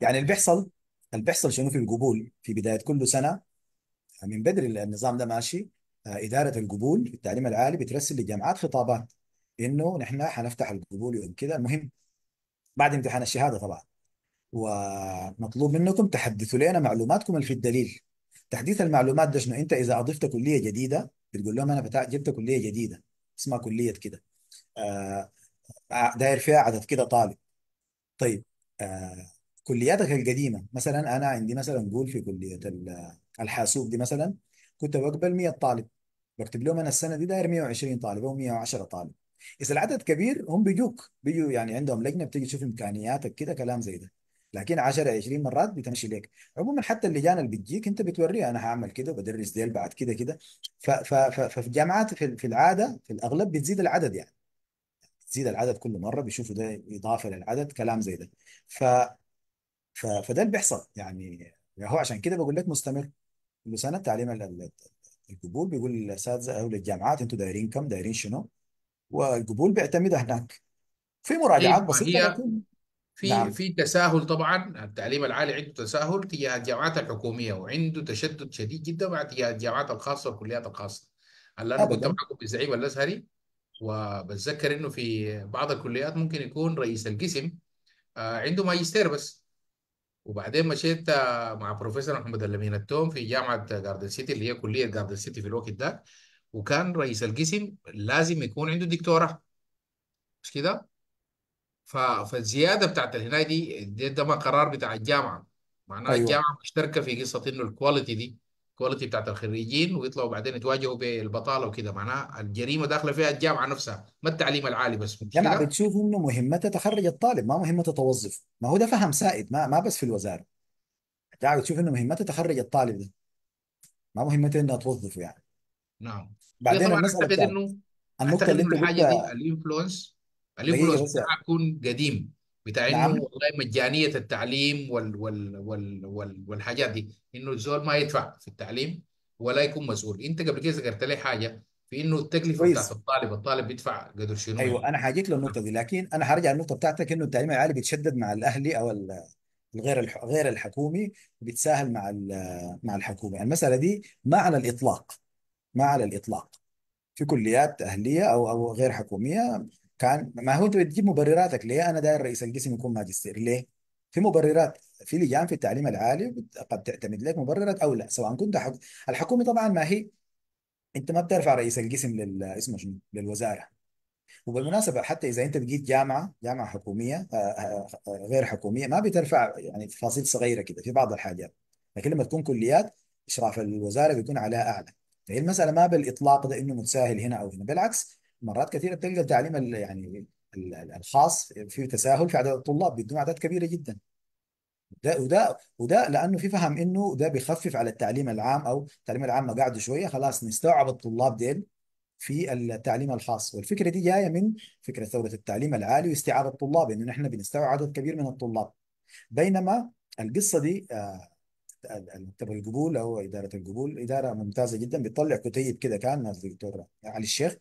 يعني اللي بيحصل اللي بيحصل شنو في القبول في بدايه كل سنه آه، من بدري النظام ده ماشي آه، اداره القبول في التعليم العالي بترسل للجامعات خطابات انه نحن حنفتح القبول يوم كذا المهم بعد امتحان الشهاده طبعا ومطلوب منكم تحدثوا لنا معلوماتكم اللي في الدليل تحديث المعلومات ده شنو انت اذا اضفت كليه جديده بتقول لهم انا بتاع جبت كليه جديده اسمها كليه كده آه، آه، داير فيها عدد كده طالب طيب آه، كلياتك القديمه مثلا انا عندي مثلا نقول في كليه الحاسوب دي مثلا كنت بقبل 100 طالب بكتب لهم انا السنه دي داير 120 طالب او 110 طالب اذا العدد كبير هم بيجوك بيجوا يعني عندهم لجنه بتيجي تشوف امكانياتك كده كلام زي ده لكن 10 20 مرات بتمشي لك عموما حتى اللجان اللي بتجيك انت بتوريها انا هعمل كده وبدرس ديل بعد كده كده ففي الجامعات في في العاده في الاغلب بتزيد العدد يعني بتزيد العدد كل مره بيشوفوا ده اضافه للعدد كلام زي ده ف فده اللي بيحصل يعني هو عشان كده بقول لك مستمر كل سنه تعليم القبول بيقول للاساتذه او للجامعات انتوا دايرين كم دايرين شنو والقبول بيعتمدها هناك في مراجعات طيب، بسيطه لكن في نعم في تساهل طبعا التعليم العالي عنده تساهل تجاه الجامعات الحكوميه وعنده تشدد شديد جدا مع تجاه الجامعات الخاصه والكليات الخاصه هلا انا كنت ابدا معكم بالزعيم الازهري وبتذكر انه في بعض الكليات ممكن يكون رئيس القسم آه، عنده ماجستير بس وبعدين مشيت آه، مع بروفيسور محمد اللمين التوم في جامعه جاردن سيتي اللي هي كليه جاردن سيتي في الوقت ده وكان رئيس القسم لازم يكون عنده دكتوراه مش كده؟ فالزياده بتاعت الهناي دي ده, ده ما قرار بتاع الجامعه معناها أيوة. الجامعه مشتركه في قصه انه الكواليتي دي الكواليتي بتاعت الخريجين ويطلعوا بعدين يتواجهوا بالبطاله وكده معناها الجريمه داخله فيها الجامعه نفسها ما التعليم العالي بس مش الجامعة كده بتشوف انه مهمتها تخرج الطالب ما مهمتها توظف ما هو ده فهم سائد ما ما بس في الوزارة الجامعة بتشوف انه مهمتها تخرج الطالب ده ما مهمتها انها توظفه يعني نعم هي بعدين طبعا المسألة اعتقد بتاعت انه النقطة اعتقد اللي انه انت الحاجه دي قلتها الانفلونس الانفلونس بس تكون قديم بتاع انه نعم والله مجانيه التعليم وال وال وال وال والحاجات دي انه الزول ما يدفع في التعليم ولا يكون مسؤول انت قبل كده ذكرت لي حاجه في انه التكلفه بتاعت الطالب الطالب بيدفع قدر شنو يعني ايوه انا حاجيك له النقطه دي لكن انا حرجع للنقطه بتاعتك انه التعليم العالي بيتشدد مع الاهلي او الغير غير الحكومي بيتساهل مع مع مع يعني المساله دي ما على الاطلاق ما على الاطلاق في كليات اهليه او او غير حكوميه كان ما هو انت بتجيب مبرراتك ليه انا داير رئيس القسم يكون ماجستير ليه؟ في مبررات في لجان في التعليم العالي قد تعتمد لك مبررات او لا سواء كنت حك... الحكومي طبعا ما هي انت ما بترفع رئيس القسم لل اسمه شنو للوزاره وبالمناسبه حتى اذا انت بقيت جامعه جامعه حكوميه آه، آه، آه، غير حكوميه ما بترفع يعني تفاصيل صغيره كده في بعض الحاجات لكن لما تكون كليات اشراف الوزاره بيكون عليها اعلى فهي المساله ما بالاطلاق ده انه متساهل هنا او هنا بالعكس مرات كثيره بتلقى التعليم يعني الخاص فيه تساهل في عدد الطلاب بدون اعداد كبيره جدا ده وده وده لانه في فهم انه ده بيخفف على التعليم العام او التعليم العام ما قعدوا شويه خلاص نستوعب الطلاب ديل في التعليم الخاص والفكره دي جايه من فكره ثوره التعليم العالي واستيعاب الطلاب انه نحن بنستوعب عدد كبير من الطلاب بينما القصه دي آه، القبول او اداره القبول اداره ممتازه جدا بتطلع كتيب كده كان الدكتور علي الشيخ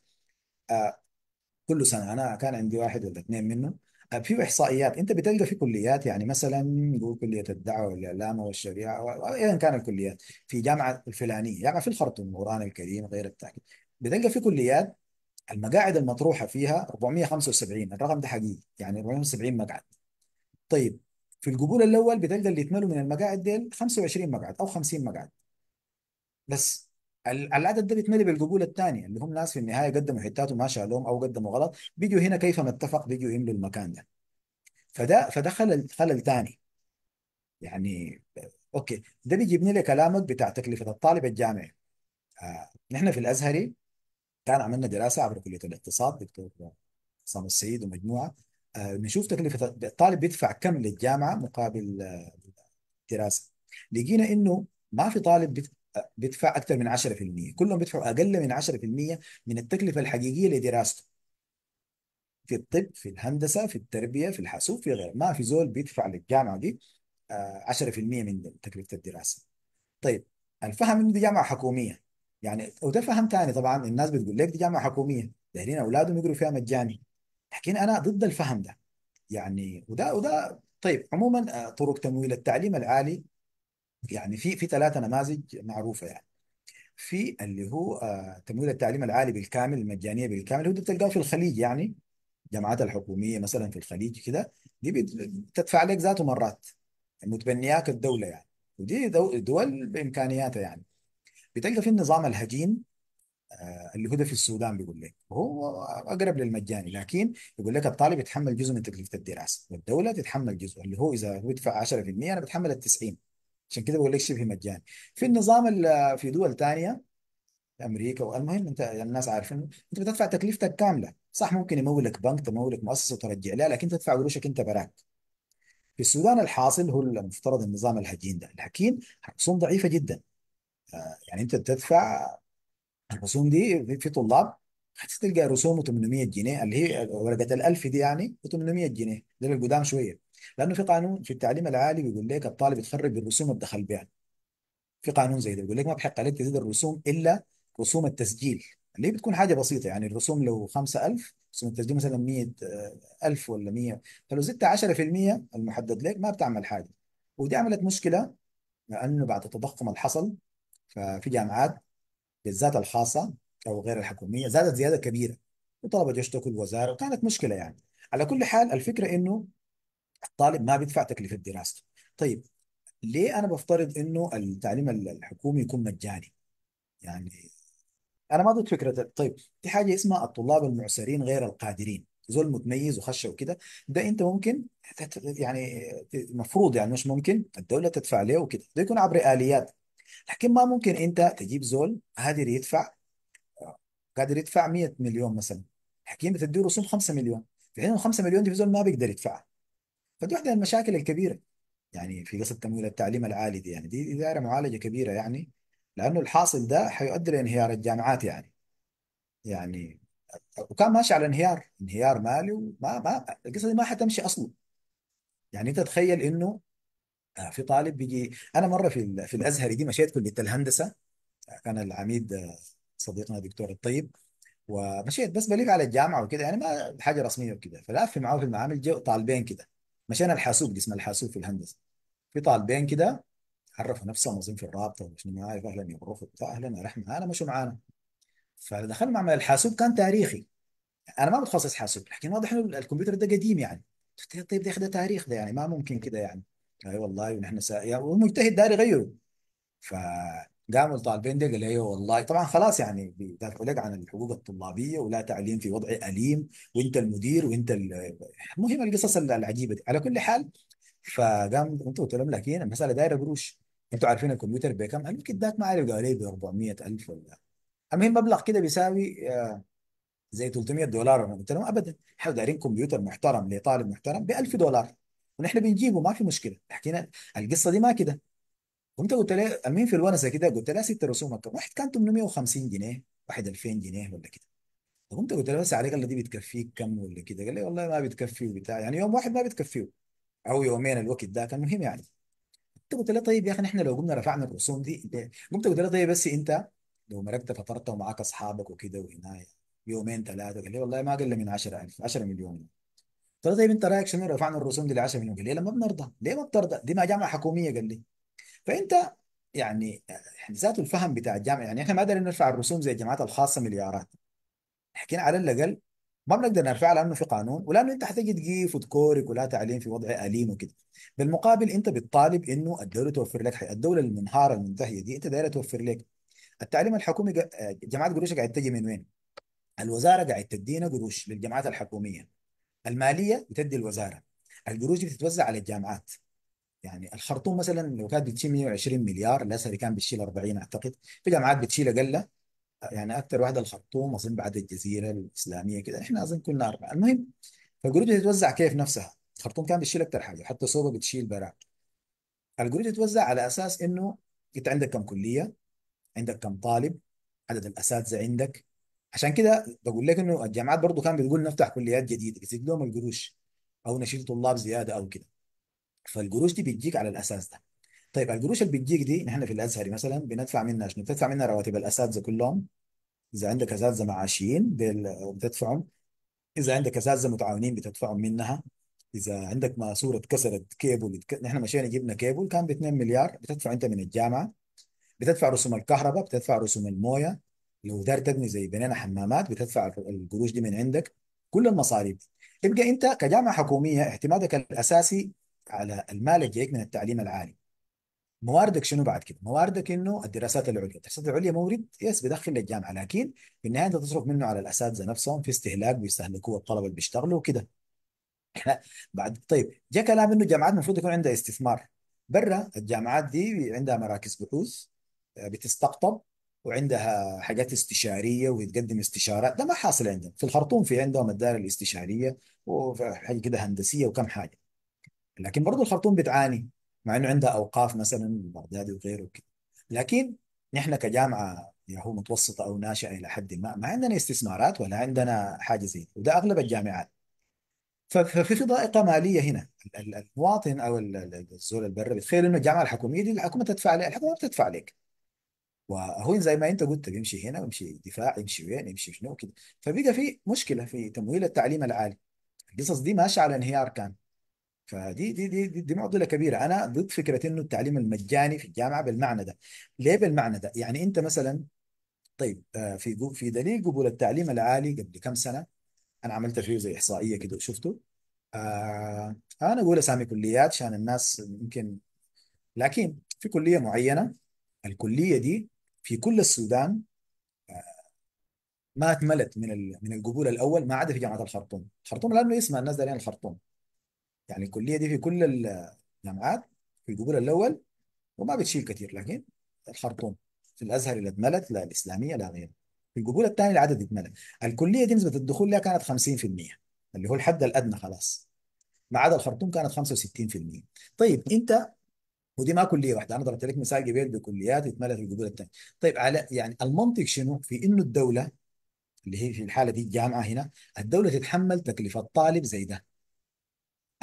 كل سنه انا كان عندي واحد ولا اثنين منهم آه، في احصائيات انت بتلقى في كليات يعني مثلا نقول كليه الدعوه والاعلام والشريعه وايا كان الكليات في جامعه الفلانيه جامعه يعني في الخرطوم القران الكريم غير التاكيد بتلقى في كليات المقاعد المطروحه فيها 475 الرقم ده حقيقي يعني 470 مقعد طيب في القبول الاول بتلقى اللي يتملوا من المقاعد ديل 25 مقعد او 50 مقعد بس العدد ده بيتملي بالقبول الثاني اللي هم ناس في النهايه قدموا حتات وما شالوهم او قدموا غلط بيجوا هنا كيف ما اتفق بيجوا يملوا المكان ده فده فده خلل خلل ثاني يعني اوكي ده بيجيبني لكلامك بتاع تكلفه الطالب الجامعي آه. نحن في الازهري كان عملنا دراسه عبر كليه الاقتصاد دكتور عصام السيد ومجموعه آه. نشوف تكلفه الطالب بيدفع كم للجامعه مقابل آه، لقينا انه ما في طالب بيدفع اكثر من 10% كلهم بيدفعوا اقل من 10% من التكلفه الحقيقيه لدراسته في الطب في الهندسه في التربيه في الحاسوب في غيره ما في زول بيدفع للجامعه دي 10% آه، من تكلفه الدراسه طيب الفهم انه دي جامعه حكوميه يعني وده فهم ثاني طبعا الناس بتقول لك دي جامعه حكوميه دايرين اولادهم يقروا فيها مجاني لكن انا ضد الفهم ده يعني وده وده طيب عموما آه، طرق تمويل التعليم العالي يعني في في ثلاثه نماذج معروفه يعني في اللي هو آه، تمويل التعليم العالي بالكامل المجانيه بالكامل اللي بتلقاه في الخليج يعني الجامعات الحكوميه مثلا في الخليج كده دي بتدفع لك ذاته مرات متبنياك الدوله يعني ودي دول بامكانياتها يعني بتلقى في النظام الهجين آه، اللي هو ده في السودان بيقول لك هو اقرب للمجاني لكن يقول لك الطالب يتحمل جزء من تكلفه الدراسه والدوله تتحمل جزء اللي هو اذا بيدفع 10% انا بتحمل ال 90 عشان كده بقول لك شبه مجاني في النظام في دول تانية امريكا والمهم انت يعني الناس عارفين انت بتدفع تكلفتك كامله صح ممكن يمولك بنك تمولك مؤسسه وترجع لها لكن تدفع قروشك انت براك في السودان الحاصل هو المفترض النظام الهجين ده الحكيم رسوم ضعيفه جدا آه، يعني انت بتدفع الرسوم دي في طلاب هتلقى رسوم 800 جنيه اللي هي ورقه ال1000 دي يعني 800 جنيه ده القدام شويه لانه في قانون في التعليم العالي بيقول لك الطالب يتخرج بالرسوم الدخل بها في قانون زي ده بيقول لك ما بحق عليك تزيد الرسوم الا رسوم التسجيل اللي هي بتكون حاجه بسيطه يعني الرسوم لو 5000 رسوم التسجيل مثلا 100000 آه، ولا 100 فلو زدت 10% المحدد لك ما بتعمل حاجه ودي عملت مشكله لانه بعد التضخم اللي حصل ففي جامعات بالذات الخاصه او غير الحكوميه زادت زياده كبيره وطلبت يشتكوا الوزاره وكانت مشكله يعني على كل حال الفكره انه الطالب ما بيدفع تكلفه دراسته طيب ليه انا بفترض انه التعليم الحكومي يكون مجاني يعني انا ما ضد فكره طيب في حاجه اسمها الطلاب المعسرين غير القادرين زول متميز وخشه وكده ده انت ممكن يعني المفروض يعني مش ممكن الدوله تدفع له وكده ده يكون عبر اليات لكن ما ممكن انت تجيب زول قادر يدفع قادر يدفع 100 مليون مثلا حكيم تديله رسوم 5 مليون في حين 5 مليون دي زول ما بيقدر يدفعها فدي واحده من المشاكل الكبيره يعني في قصه تمويل التعليم العالي دي يعني دي دايره معالجه كبيره يعني لانه الحاصل ده حيؤدي لانهيار الجامعات يعني يعني وكان ماشي على انهيار انهيار مالي وما ما القصه دي ما حتمشي اصلا يعني انت تخيل انه آه، في طالب بيجي انا مره في في الازهر دي مشيت كليه الهندسه كان العميد آه، صديقنا دكتور الطيب ومشيت بس بليغ على الجامعه وكده يعني ما حاجه رسميه وكده فلافي معاه في المعامل جو طالبين كده مشينا الحاسوب قسم الحاسوب في الهندسه في طالبين كده عرفوا نفسهم وظيفة في الرابطه وشنو عارف اهلا يا بروف اهلا يا رحمه معانا مشوا معانا فدخلنا معمل الحاسوب كان تاريخي انا ما متخصص حاسوب لكن واضح انه الكمبيوتر ده قديم يعني طيب ده تاريخ ده يعني ما ممكن كده يعني اي والله ونحن سا... يعني والمجتهد داري غيره ف قاموا طالبين دي قال ايوه والله طبعا خلاص يعني بيدافعوا لك عن الحقوق الطلابيه ولا تعليم في وضع اليم وانت المدير وانت المهم القصص العجيبه دي على كل حال فقام انت قلت لهم لكن المساله دايره قروش انتوا عارفين الكمبيوتر بكم يمكن ذاك ما عارف قال لي ب 400000 ولا المهم مبلغ كده بيساوي آه، زي 300 دولار قلت لهم ابدا احنا دايرين كمبيوتر محترم لطالب محترم ب 1000 دولار ونحن بنجيبه ما في مشكله حكينا القصه دي ما كده قمت قلت لها المهم في الونسه كده قلت لها ست رسومك كم؟ واحد كان 850 جنيه واحد 2000 جنيه ولا كده فقمت قلت لها بس عليك الله دي بتكفيك كم ولا كده قال لي والله ما بتكفي وبتاع يعني يوم واحد ما بتكفيه او يومين الوقت ده كان مهم يعني قمت قلت لها طيب يا اخي نحن لو قمنا رفعنا الرسوم دي قمت قلت لها طيب بس انت لو مرقت فطرت ومعاك اصحابك وكده وهنا يومين ثلاثه قال لي والله ما اقل من 10000 10 مليون قلت له طيب انت رايك شنو رفعنا الرسوم دي ل 10 مليون قال لي لا ما بنرضى ليه ما بترضى دي ما جامعه حكوميه قال لي فانت يعني ذاته الفهم بتاع الجامعه يعني احنا ما قدرنا نرفع الرسوم زي الجامعات الخاصه مليارات حكينا على الاقل ما بنقدر نرفعها لانه في قانون ولانه انت حتجي تقيف وتكورك ولا تعليم في وضع اليم وكده بالمقابل انت بتطالب انه الدوله توفر لك حاجة. الدوله المنهاره المنتهيه دي انت دايره توفر لك التعليم الحكومي جامعات قروش قاعد تجي من وين؟ الوزاره قاعد تدينا قروش للجامعات الحكوميه الماليه بتدي الوزاره القروش دي بتتوزع على الجامعات يعني الخرطوم مثلا لو كانت بتشيل 120 مليار اللي كان بتشيل 40 اعتقد في جامعات بتشيل اقل يعني اكثر واحده الخرطوم اظن بعد الجزيره الاسلاميه كده احنا اظن كنا اربعه المهم فالقروش بتتوزع كيف نفسها الخرطوم كان بتشيل اكثر حاجه حتى صوبه بتشيل براك القروش بتتوزع على اساس انه انت عندك كم كليه عندك كم طالب عدد الاساتذه عندك عشان كده بقول لك انه الجامعات برضه كانت بتقول نفتح كليات جديده بتزيد لهم القروش او نشيل طلاب زياده او كده فالقروش دي بتجيك على الاساس ده طيب القروش اللي بتجيك دي نحن في الازهري مثلا بندفع منها شنو؟ بتدفع منها رواتب الاساتذه كلهم اذا عندك اساتذه معاشين بتدفعهم اذا عندك اساتذه متعاونين بتدفعهم منها اذا عندك ماسوره اتكسرت كيبل نحن مشينا جبنا كيبل كان ب 2 مليار بتدفع انت من الجامعه بتدفع رسوم الكهرباء بتدفع رسوم المويه لو دار تبني زي بنينا حمامات بتدفع القروش دي من عندك كل المصاريف تبقى انت كجامعه حكوميه اعتمادك الاساسي على المال اللي جايك من التعليم العالي مواردك شنو بعد كده؟ مواردك انه الدراسات العليا، الدراسات العليا مورد يس بيدخل للجامعه لكن في النهايه انت تصرف منه على الاساتذه نفسهم في استهلاك بيستهلكوه الطلبه اللي بيشتغلوا وكده. (laughs) بعد طيب جاء كلام انه الجامعات المفروض يكون عندها استثمار. برا الجامعات دي عندها مراكز بحوث آه، بتستقطب وعندها حاجات استشاريه وتقدم استشارات ده ما حاصل عندهم، في الخرطوم في عندهم الدائره الاستشاريه وحاجه كده هندسيه وكم حاجه. لكن برضه الخرطوم بتعاني مع انه عندها اوقاف مثلا بغداد وغيره وكده لكن نحن كجامعه يا هو متوسطه او ناشئه الى حد ما ما عندنا استثمارات ولا عندنا حاجه زي وده اغلب الجامعات ففي في ضائقه ماليه هنا المواطن او الزول البر بيتخيل انه الجامعه الحكوميه دي الحكومه تدفع لك الحكومه بتدفع لك وهو زي ما انت قلت بيمشي هنا ويمشي دفاع يمشي وين يمشي شنو كده فبقى في مشكله في تمويل التعليم العالي القصص دي ماشيه على انهيار كان فدي دي دي دي, دي معضله كبيره انا ضد فكره انه التعليم المجاني في الجامعه بالمعنى ده ليه بالمعنى ده يعني انت مثلا طيب آه، في في دليل قبول التعليم العالي قبل كم سنه انا عملت فيه زي احصائيه كده شفته آه انا اقول اسامي كليات عشان الناس يمكن لكن في كليه معينه الكليه دي في كل السودان آه، ما اتملت من من القبول الاول ما عدا في جامعه الخرطوم، الخرطوم لانه اسمها الناس دارين الخرطوم يعني الكليه دي في كل الجامعات في القبول الاول وما بتشيل كثير لكن الخرطوم في الازهر اللي اتملت لا الاسلاميه لا غيره في القبول الثاني العدد اتملى الكليه دي نسبه الدخول لها كانت 50% اللي هو الحد الادنى خلاص ما عدا الخرطوم كانت 65% طيب انت ودي ما كليه واحده انا ضربت لك مثال قبيل بكليات اتملت في القبول الثاني طيب على يعني المنطق شنو في انه الدوله اللي هي في الحاله دي الجامعه هنا الدوله تتحمل تكلفه طالب زي ده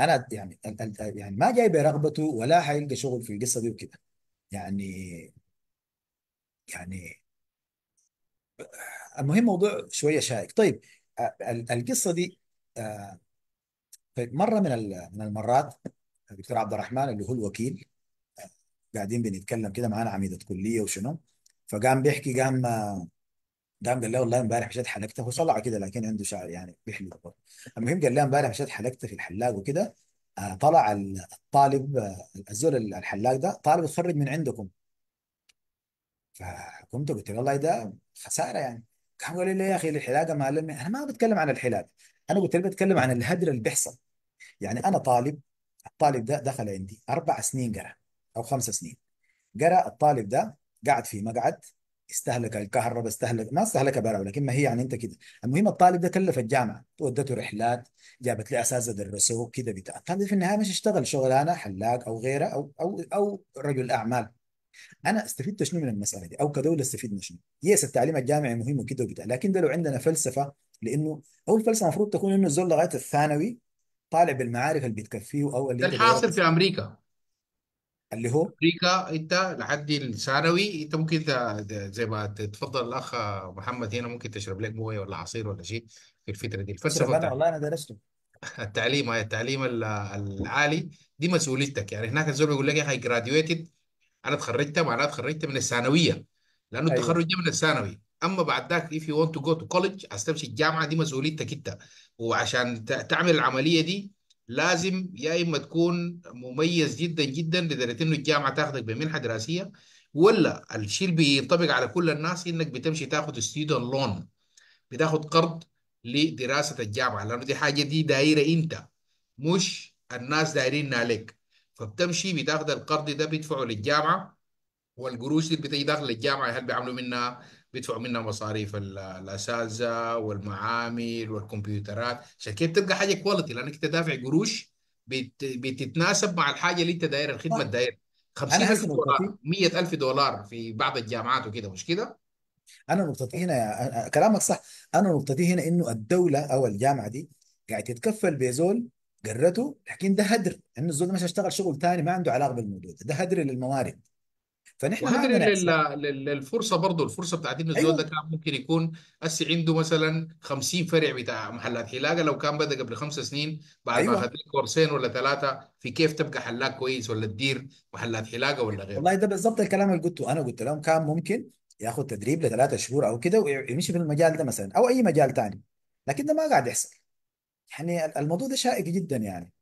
انا يعني يعني ما جاي برغبته ولا حيلقى شغل في القصه دي وكده يعني يعني المهم موضوع شويه شائك طيب القصه دي آه، طيب مره من من المرات الدكتور عبد الرحمن اللي هو الوكيل آه، قاعدين بنتكلم كده معانا عميده كليه وشنو فقام بيحكي قام ده قام قال له والله امبارح مشيت حلقته هو صلع كده لكن عنده شعر يعني بيحلق برضه المهم قال لي امبارح مشيت حلقته في الحلاق وكده آه، طلع الطالب آه، الزول الحلاق ده طالب اتخرج من عندكم فقمت قلت له والله ده خساره يعني قام قال لي لا يا اخي الحلاقه ما علمني انا ما بتكلم عن الحلاقه انا قلت له بتكلم عن الهدر اللي بيحصل يعني انا طالب الطالب ده دخل عندي اربع سنين قرا او خمس سنين قرا الطالب ده قعد في مقعد استهلك الكهرباء استهلك ما استهلك برا لكن ما هي يعني انت كده المهم الطالب ده كلف الجامعه ودته رحلات جابت لي اساتذه درسوه كده بتاع الطالب في النهايه مش اشتغل شغلانه حلاق او غيره او او او رجل اعمال انا استفدت شنو من المساله دي او كدوله استفدنا شنو؟ يس التعليم الجامعي مهم وكده وبتاع لكن ده لو عندنا فلسفه لانه هو الفلسفه المفروض تكون انه الزول لغايه الثانوي طالع بالمعارف اللي بتكفيه او اللي ده الحاصل في امريكا اللي هو امريكا انت لحد الثانوي انت ممكن ت- زي ما تتفضل الاخ محمد هنا ممكن تشرب لك مويه ولا عصير ولا شيء في الفتره دي الفلسفه سليمان والله بتاعت انا درسته (laughs) التعليم هاي آه، التعليم العالي دي مسؤوليتك يعني هناك الزول بيقول لك يا اخي جراديويتد انا اتخرجت معناها اتخرجت من الثانويه لانه ايوه التخرج ده من الثانوي اما بعد ذاك if you want to go to college عشان تمشي الجامعه دي مسؤوليتك انت وعشان تعمل العمليه دي لازم يا اما تكون مميز جدا جدا لدرجه انه الجامعه تاخذك بمنحه دراسيه ولا الشيء اللي بينطبق على كل الناس انك بتمشي تاخذ ستيودنت لون بتاخذ قرض لدراسه الجامعه لانه دي حاجه دي دايره انت مش الناس دايرين عليك فبتمشي بتاخذ القرض ده بيدفعه للجامعه والقروش اللي بتجي داخل الجامعه هل بيعملوا منها بيدفعوا منها مصاريف الاساتذه والمعامل والكمبيوترات عشان كده تبقى حاجه كواليتي لانك انت دافع قروش بتتناسب مع الحاجه اللي انت داير الخدمه الدائرة 50000 دولار 100000 دولار في بعض الجامعات وكده مش كده؟ انا نقطتي هنا كلامك صح انا نقطتي هنا انه الدوله او الجامعه دي قاعد تتكفل بزول قرته لكن ده هدر انه الزول ده مش هيشتغل شغل ثاني ما عنده علاقه بالموضوع ده هدر للموارد فنحن ما وهذه عندنا لل- للفرصه برضه الفرصه بتاعت انه الزول ده ايوه كان ممكن يكون هسه عنده مثلا 50 فرع بتاع محلات حلاقه لو كان بدا قبل خمس سنين بعد ما ايوه لك كورسين ولا ثلاثه في كيف تبقى حلاق كويس ولا تدير محلات حلاقه ولا غيره والله ده بالظبط الكلام اللي قلته انا قلت لهم كان ممكن ياخد تدريب لثلاثة شهور او كده ويمشي في المجال ده مثلا او اي مجال تاني لكن ده ما قاعد يحصل يعني الموضوع ده شائك جدا يعني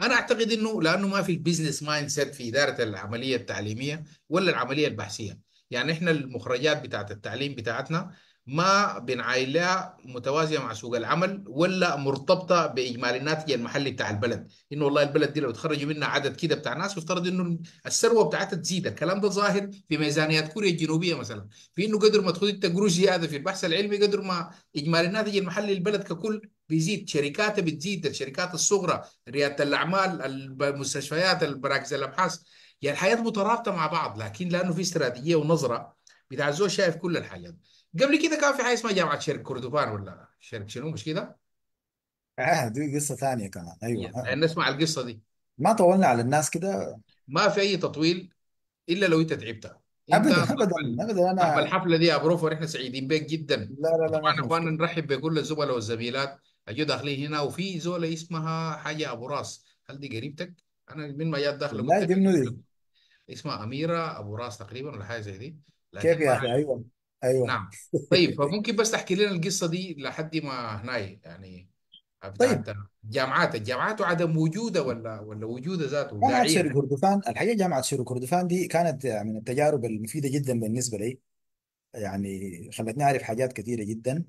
انا اعتقد انه لانه ما في بزنس مايند سيت في اداره العمليه التعليميه ولا العمليه البحثيه يعني احنا المخرجات بتاعه التعليم بتاعتنا ما بنعايلها متوازيه مع سوق العمل ولا مرتبطه باجمالي الناتج المحلي بتاع البلد انه والله البلد دي لو تخرجوا منها عدد كده بتاع ناس يفترض انه الثروه بتاعتها تزيد الكلام ده ظاهر في ميزانيات كوريا الجنوبيه مثلا في انه قدر ما تخذ انت قروش زياده في البحث العلمي قدر ما اجمالي الناتج المحلي للبلد ككل بيزيد شركاته بتزيد الشركات الصغرى رياده الاعمال المستشفيات المراكز الابحاث يعني الحياه مترابطه مع بعض لكن لانه في استراتيجيه ونظره بتاع الزول شايف كل الحاجات قبل كده كان في حاجه اسمها جامعه شرق كردفان ولا شرق شنو مش كده؟ اه دي قصه ثانيه كمان ايوه يعني نسمع القصه دي ما طولنا على الناس كده ما في اي تطويل الا لو انت تعبت انت ابدا ابدا ابدا صاحب انا الحفله دي يا بروفر احنا سعيدين بك جدا لا لا لا ما وطبعا في مشكله نرحب بكل الزملاء والزميلات اجي داخلين هنا وفي زول اسمها حاجه ابو راس هل دي قريبتك؟ انا من ما جات داخله لا دي منو دي؟ اسمها اميره ابو راس تقريبا ولا حاجه زي دي كيف يا اخي ايوه ايوه نعم طيب فممكن بس تحكي لنا القصه دي لحد ما هنا يعني طيب جامعات الجامعات الجامعات وجوده وجودها ولا ولا وجودها ذاته جامعة داعيه شيرو كردفان الحقيقة جامعة شيرو كردفان دي كانت يعني من التجارب المفيدة جدا بالنسبة لي يعني خلتني أعرف حاجات كثيرة جدا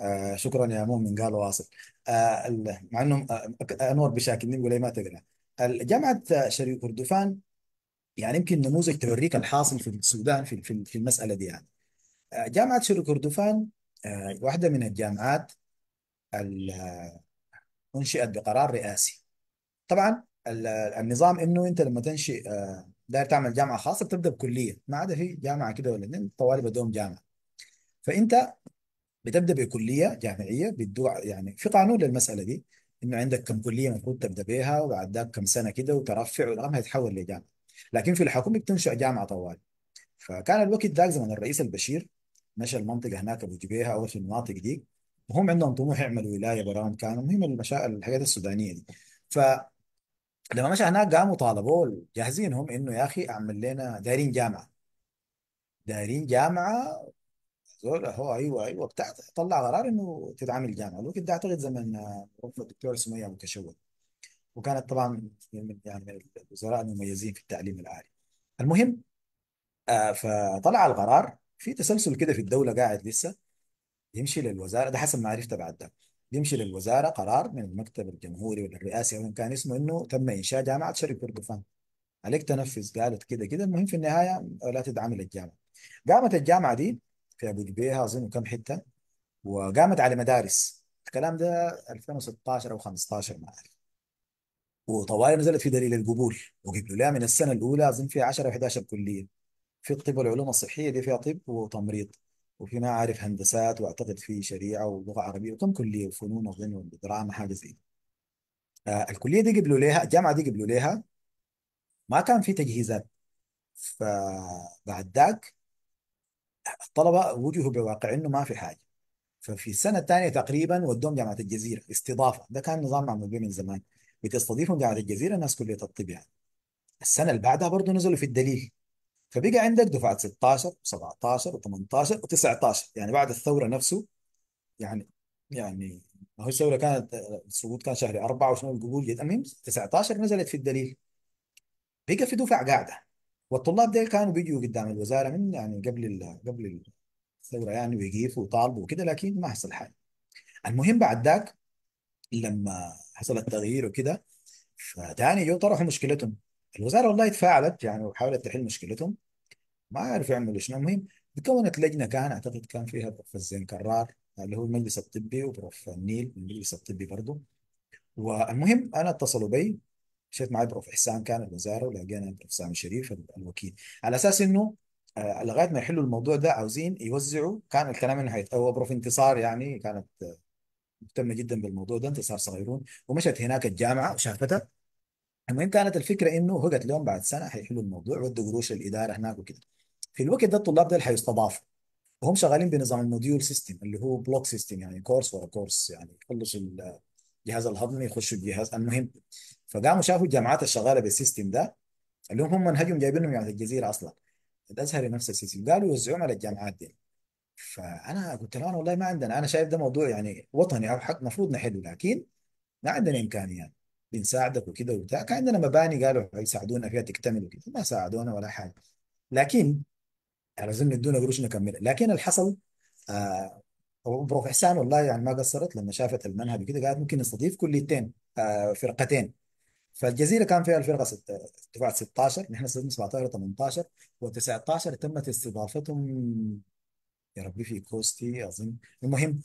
آه شكرا يا مؤمن قال واصل آه مع انه آه،, آه انور بشاكلني يقول لي ما تقرا جامعه آه، شريف كردفان يعني يمكن نموذج توريك الحاصل في السودان في في المساله دي يعني آه جامعه شريف كردفان آه واحده من الجامعات آه، انشئت بقرار رئاسي طبعا النظام انه انت لما تنشئ آه، داير تعمل جامعه خاصه بتبدا بكليه ما عدا في جامعه كده ولا اثنين طوالي بدهم جامعه فانت بتبدا بكليه جامعيه بيدوا يعني في قانون للمساله دي انه عندك كم كليه المفروض تبدا بها وبعد ذاك كم سنه كده وترفع ولغايه يتحول لجامعه لكن في الحكومه بتنشا جامعه طوال فكان الوقت ذاك زمن الرئيس البشير مشى المنطقه هناك ابو جبيهه او في المناطق دي وهم عندهم طموح يعملوا ولايه براهم كانوا مهم المشاكل الحاجات السودانيه دي ف لما مشى هناك قاموا طالبوه جاهزين هم انه يا اخي اعمل لنا دايرين جامعه دايرين جامعه زول هو ايوه ايوه بتاع طلع قرار انه تدعم الجامعه الوقت ده اعتقد زمن توفى آه، الدكتوره سميه ابو كشوت وكانت طبعا من يعني من الوزراء المميزين في التعليم العالي المهم آه، فطلع القرار في تسلسل كده في الدوله قاعد لسه يمشي للوزاره ده حسب ما عرفت بعد ده يمشي للوزاره قرار من المكتب الجمهوري ولا الرئاسي او كان اسمه انه تم انشاء جامعه شرق كردفان عليك تنفذ قالت كده كده المهم في النهايه آه، لا تدعم الجامعه قامت الجامعه دي في ابو جبيه اظن كم حته وقامت على مدارس الكلام ده 2016 او 15 ما اعرف وطوالي نزلت في دليل القبول وقبلوا لها من السنه الاولى اظن فيها 10 او 11 كليه في الطب والعلوم الصحيه دي فيها طب وتمريض وفي ما اعرف هندسات واعتقد في شريعه ولغه عربيه وكم كليه وفنون اظن ودراما حاجه زي دي آه الكليه دي قبلوا لها الجامعه دي قبلوا لها ما كان في تجهيزات فبعد ذاك الطلبه وجهوا بواقع انه ما في حاجه ففي السنه الثانيه تقريبا ودوهم جامعه الجزيره استضافه ده كان نظام معمول به من زمان بتستضيفهم جامعه الجزيره ناس كليه الطب يعني السنه اللي بعدها برضه نزلوا في الدليل فبقى عندك دفعه 16 و17 و18 و19 يعني بعد الثوره نفسه يعني يعني ما هو الثوره كانت السقوط كان شهر 4 وشنو القبول المهم 19 نزلت في الدليل بقى في دفع قاعده والطلاب ده كانوا بيجوا قدام الوزاره من يعني قبل الـ قبل الثوره يعني ويقيفوا ويطالبوا وكده لكن ما حصل حاجه المهم بعد ذاك لما حصل التغيير وكده فتاني جو طرحوا مشكلتهم الوزاره والله تفاعلت يعني وحاولت تحل مشكلتهم ما عرفوا يعملوا شنو المهم تكونت لجنه كان اعتقد كان فيها بروف زين كرار اللي هو المجلس الطبي وبروف النيل المجلس الطبي برضه والمهم انا اتصلوا بي مشيت مع بروف احسان كان الوزاره ولقينا بروف سامي شريف الوكيل على اساس انه آه لغايه ما يحلوا الموضوع ده عاوزين يوزعوا كان الكلام انه هو بروف انتصار يعني كانت آه، مهتمه جدا بالموضوع ده انتصار صغيرون ومشت هناك الجامعه وشافتها المهم كانت الفكره انه قالت لهم بعد سنه حيحلوا الموضوع ودوا قروش الاداره هناك وكده في الوقت ده الطلاب ده حيستضافوا وهم شغالين بنظام الموديول سيستم اللي هو بلوك سيستم يعني كورس ورا كورس يعني يخلص الجهاز الهضمي يخشوا الجهاز المهم فقاموا شافوا الجامعات الشغاله بالسيستم ده اللي هم منهجهم جايبينهم من الجزيره اصلا الازهري نفس السيستم قالوا يوزعوهم على الجامعات دي فانا قلت لهم والله ما عندنا انا شايف ده موضوع يعني وطني او حق المفروض نحله لكن ما عندنا امكانيات بنساعدك وكده وبتاع كان عندنا مباني قالوا هيساعدونا فيها تكتمل وكده ما ساعدونا ولا حاجه لكن لازم ندونا قروش نكمل لكن اللي حصل آه وبروف إحسان والله يعني ما قصرت لما شافت المنهج كده قالت ممكن نستضيف كليتين آه، فرقتين فالجزيرة كان فيها الفرقة دفعة 16 نحن استضفنا 17 18 و19 تمت استضافتهم يا ربي في كوستي أظن المهم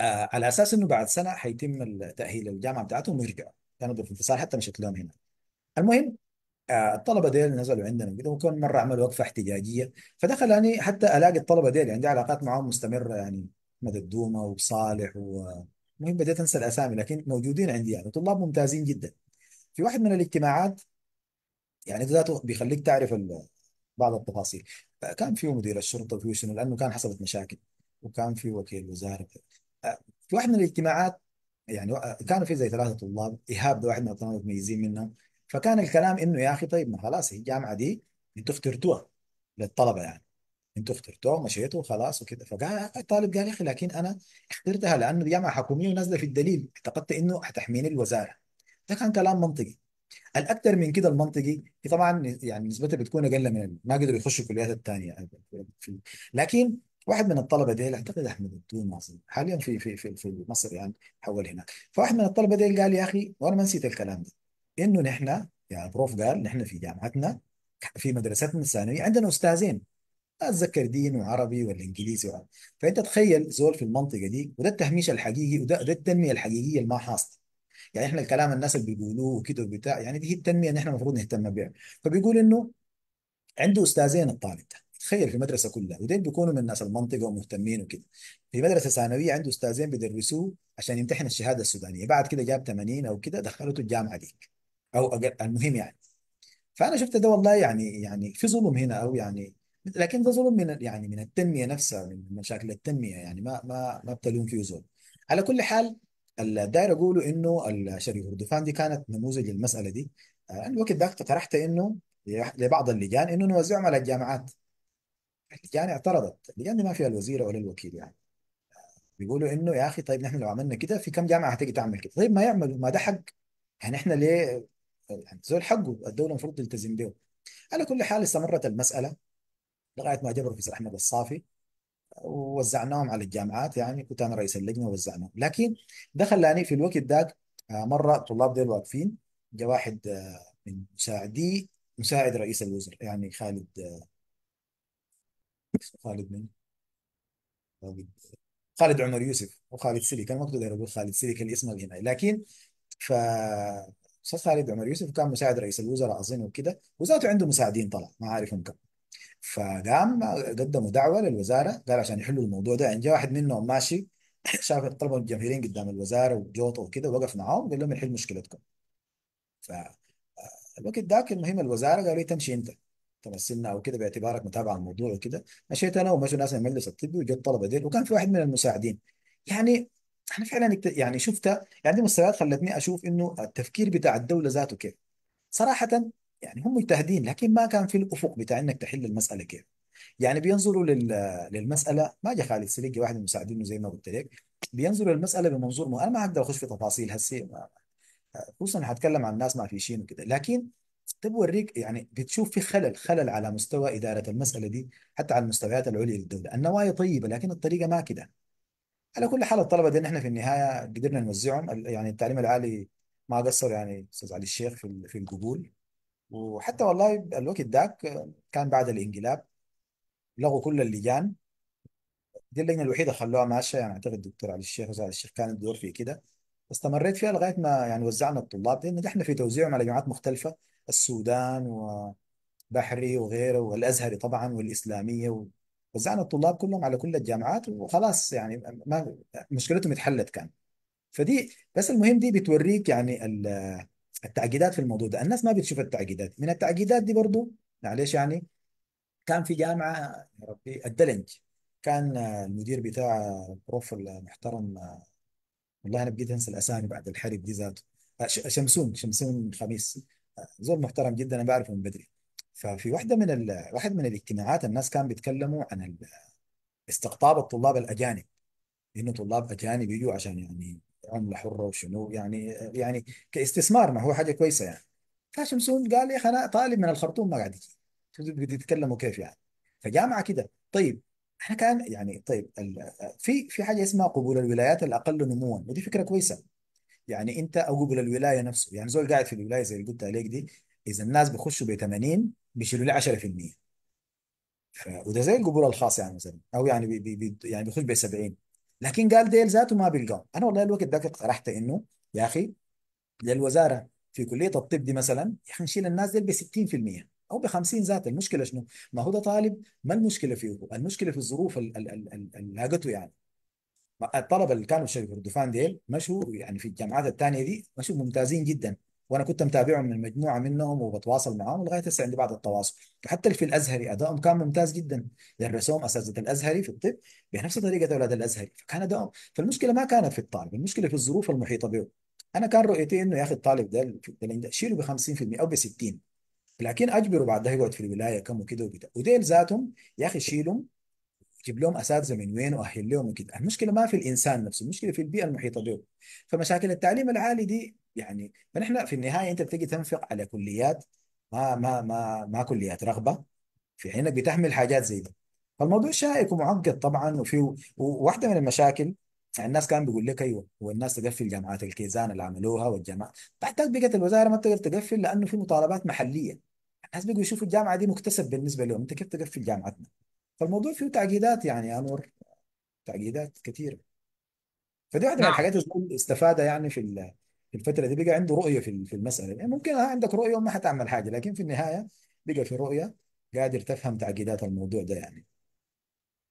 آه، على أساس إنه بعد سنة حيتم تأهيل الجامعة بتاعتهم ويرجعوا كانوا في الانتصار حتى مشيت لهم هنا المهم الطلبه ديل نزلوا عندنا وكذا وكان مره عملوا وقفه احتجاجيه فدخل يعني حتى الاقي الطلبه ديل عندي علاقات معاهم مستمره يعني احمد الدومه وصالح ومهم بديت انسى الاسامي لكن موجودين عندي يعني طلاب ممتازين جدا في واحد من الاجتماعات يعني ذاته بيخليك تعرف بعض التفاصيل كان فيه مدير الشرطه وفيه شنو لانه كان حصلت مشاكل وكان في وكيل وزاره آه، في واحد من الاجتماعات يعني آه، كانوا في زي ثلاثه طلاب ايهاب ده واحد من الطلاب المتميزين منهم فكان الكلام انه يا اخي طيب ما خلاص هي الجامعه دي انتوا اخترتوها للطلبه يعني انتوا اخترتوها ومشيتوا وخلاص وكده فقال الطالب قال يا اخي لكن انا اخترتها لانه دي جامعه حكوميه ونازله في الدليل اعتقدت انه هتحميني الوزاره ده كان كلام منطقي الاكثر من كده المنطقي طبعا يعني نسبتها بتكون اقل من ما قدروا يخشوا الكليات الثانيه لكن واحد من الطلبه ديل اعتقد احمد الدين ناصر حاليا في في في في مصر يعني حول هناك فواحد من الطلبه ديل قال يا اخي وانا ما نسيت الكلام ده انه نحن يعني بروف قال نحن في جامعتنا في مدرستنا الثانويه عندنا استاذين اتذكر دين وعربي والانجليزي وعربي. فانت تخيل زول في المنطقه دي وده التهميش الحقيقي وده ده التنميه الحقيقيه اللي ما حاصل يعني احنا الكلام الناس اللي بيقولوه وكده وبتاع يعني دي هي التنميه اللي احنا المفروض نهتم بها فبيقول انه عنده استاذين الطالب ده تخيل في مدرسه كلها ودين بيكونوا من ناس المنطقه ومهتمين وكده في مدرسه ثانويه عنده استاذين بيدرسوه عشان يمتحن الشهاده السودانيه بعد كده جاب 80 او كده دخلته الجامعه ديك او أجل المهم يعني فانا شفت ده والله يعني يعني في ظلم هنا او يعني لكن ده ظلم من يعني من التنميه نفسها من مشاكل التنميه يعني ما ما ما بتلوم فيه ظلم على كل حال الدائرة داير اقوله انه الشريف هردفان دي كانت نموذج للمساله دي الوقت آه، ذاك اقترحت انه لبعض اللجان انه نوزعهم على الجامعات اللجان اعترضت اللجان دي ما فيها الوزير ولا الوكيل يعني آه، بيقولوا انه يا اخي طيب نحن لو عملنا كده في كم جامعه هتيجي تعمل كده طيب ما يعملوا ما ده حق يعني احنا ليه زول حقه الدوله المفروض تلتزم به على كل حال استمرت المساله لغايه ما جاء بروفيسور احمد الصافي ووزعناهم على الجامعات يعني كنت انا رئيس اللجنه ووزعناهم لكن ده خلاني في الوقت ذاك آه، مره الطلاب ديل واقفين جاء واحد آه، من مساعدي مساعد رئيس الوزراء يعني خالد آه، خالد من خالد خالد عمر يوسف وخالد سيلي كان مقصود اقول خالد سيلي الاسم اسمه لكن ف استاذ خالد عمر يوسف كان مساعد رئيس الوزراء اظن وكده وزاته عنده مساعدين طلع ما عارفهم كم فقام قدموا دعوه للوزاره قال عشان يحلوا الموضوع ده يعني جاء واحد منهم ماشي (laughs) شاف الطلبه الجماهيريين قدام الوزاره وجوطه وكده وقف معاهم قال لهم نحل مشكلتكم ف آه، الوقت ذاك المهم الوزاره قالوا لي تمشي انت تمثلنا او كده باعتبارك متابع الموضوع وكده مشيت انا ومشوا ناس من المجلس الطبي وجت الطلبه ديل وكان في واحد من المساعدين يعني احنا فعلا يعني شفتها يعني مستويات خلتني اشوف انه التفكير بتاع الدوله ذاته كيف صراحه يعني هم مجتهدين لكن ما كان في الافق بتاع انك تحل المساله كيف يعني بينظروا للمساله ما جا خالد سليقي واحد من مساعدينه زي ما قلت لك بينظروا للمساله بمنظور انا ما اقدر اخش في تفاصيل هسه خصوصا هتكلم عن الناس ما في شيء وكده لكن توريك يعني بتشوف في خلل خلل على مستوى اداره المساله دي حتى على المستويات العليا للدوله النوايا طيبه لكن الطريقه ما كده على كل حال الطلبه دي احنا في النهايه قدرنا نوزعهم يعني التعليم العالي ما قصر يعني استاذ علي الشيخ في في القبول وحتى والله الوقت ذاك كان بعد الانقلاب لغوا كل اللجان دي اللجنه الوحيده خلوها ماشيه يعني اعتقد الدكتور علي الشيخ وزير الشيخ كان الدور فيه كده استمريت فيها لغايه ما يعني وزعنا الطلاب دي نجحنا في توزيعهم على جامعات مختلفه السودان وبحري وغيره والازهري طبعا والاسلاميه وزعنا الطلاب كلهم على كل الجامعات وخلاص يعني ما مشكلتهم اتحلت كان فدي بس المهم دي بتوريك يعني التعقيدات في الموضوع ده الناس ما بتشوف التعقيدات من التعقيدات دي برضو معلش يعني كان في جامعة يا ربي الدلنج كان المدير بتاع البروف المحترم والله انا بقيت انسى الاسامي بعد الحرب دي ذاته شمسون شمسون خميس زول محترم جدا انا بعرفه من بدري ففي واحدة من ال... واحد من الاجتماعات الناس كان بيتكلموا عن ال... استقطاب الطلاب الأجانب إنه طلاب أجانب يجوا عشان يعني عملة حرة وشنو يعني يعني كاستثمار ما هو حاجة كويسة يعني فشمسون قال يا أخي أنا طالب من الخرطوم ما قاعد يجي تتكلموا كيف يعني فجامعة كده طيب احنا كان يعني طيب في في حاجه اسمها قبول الولايات الاقل نموا ودي فكره كويسه يعني انت او قبول الولايه نفسه يعني زول قاعد في الولايه زي اللي قلت عليك دي اذا الناس بيخشوا ب 80 بيشيلوا لي 10% ف... وده زي القبور الخاص يعني مثلا او يعني بي بي بي يعني بيخش ب 70 لكن قال ديل ذاته ما بيلقاه انا والله الوقت ذاك اقترحت انه يا اخي للوزاره في كليه الطب دي مثلا حنشيل الناس ديل ب 60% او ب 50 ذات المشكله شنو؟ ما هو ده طالب ما المشكله فيه المشكله في الظروف اللي لاقته يعني الطلبه اللي كانوا في شركه الدفان ديل مشوا يعني في الجامعات الثانيه دي مشوا ممتازين جدا وانا كنت متابعهم من مجموعه منهم وبتواصل معاهم لغايه هسه عندي بعض التواصل حتى اللي في الازهري ادائهم كان ممتاز جدا درسوهم اساتذه الازهري في الطب بنفس طريقه اولاد الازهري فكان ادائهم فالمشكله ما كانت في الطالب المشكله في الظروف المحيطه به انا كان رؤيتي انه يا اخي الطالب ده شيله ب 50% او ب 60 لكن اجبره بعد ده يقعد في الولايه كم وكده وبتاع وديل ذاتهم يا اخي شيلهم جيب لهم اساتذه من وين واهل لهم وكذا المشكله ما في الانسان نفسه المشكله في البيئه المحيطه به فمشاكل التعليم العالي دي يعني فنحن في النهايه انت بتجي تنفق على كليات ما ما ما ما كليات رغبه في انك بتحمل حاجات زي دي فالموضوع شائك ومعقد طبعا وفي واحده من المشاكل يعني الناس كان بيقول لك ايوه هو الناس تقفل جامعات الكيزان اللي عملوها والجامعات تحتاج بقت الوزاره ما تقدر تقفل لانه في مطالبات محليه الناس بيجوا يشوفوا الجامعه دي مكتسب بالنسبه لهم انت كيف تقفل جامعتنا؟ فالموضوع فيه تعقيدات يعني يا انور تعقيدات كثيره فدي واحده من نعم الحاجات اللي استفادة يعني في في الفتره دي بقى عنده رؤيه في في المساله يعني ممكن ها عندك رؤيه وما حتعمل حاجه لكن في النهايه بقى في رؤيه قادر تفهم تعقيدات الموضوع ده يعني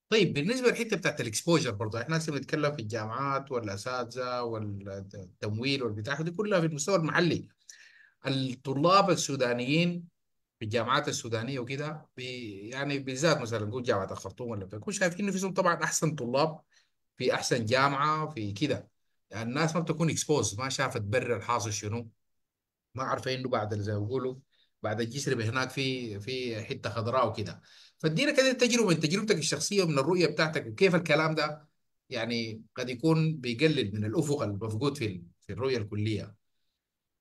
طيب بالنسبه للحته بتاعت الاكسبوجر برضه احنا هسه بنتكلم في الجامعات والاساتذه والتمويل والبتاع دي كلها في المستوى المحلي الطلاب السودانيين في الجامعات السودانيه وكده يعني بالذات مثلا نقول جامعه الخرطوم ولا بتكون شايفين نفسهم طبعا احسن طلاب في احسن جامعه في كده يعني الناس ما بتكون اكسبوز ما شافت برا الحاصل شنو ما عارفه انه بعد زي ما بيقولوا بعد الجسر هناك في في حته خضراء وكده فادينا كده التجربه من تجربتك الشخصيه ومن الرؤيه بتاعتك وكيف الكلام ده يعني قد يكون بيقلل من الافق المفقود في في الرؤيه الكليه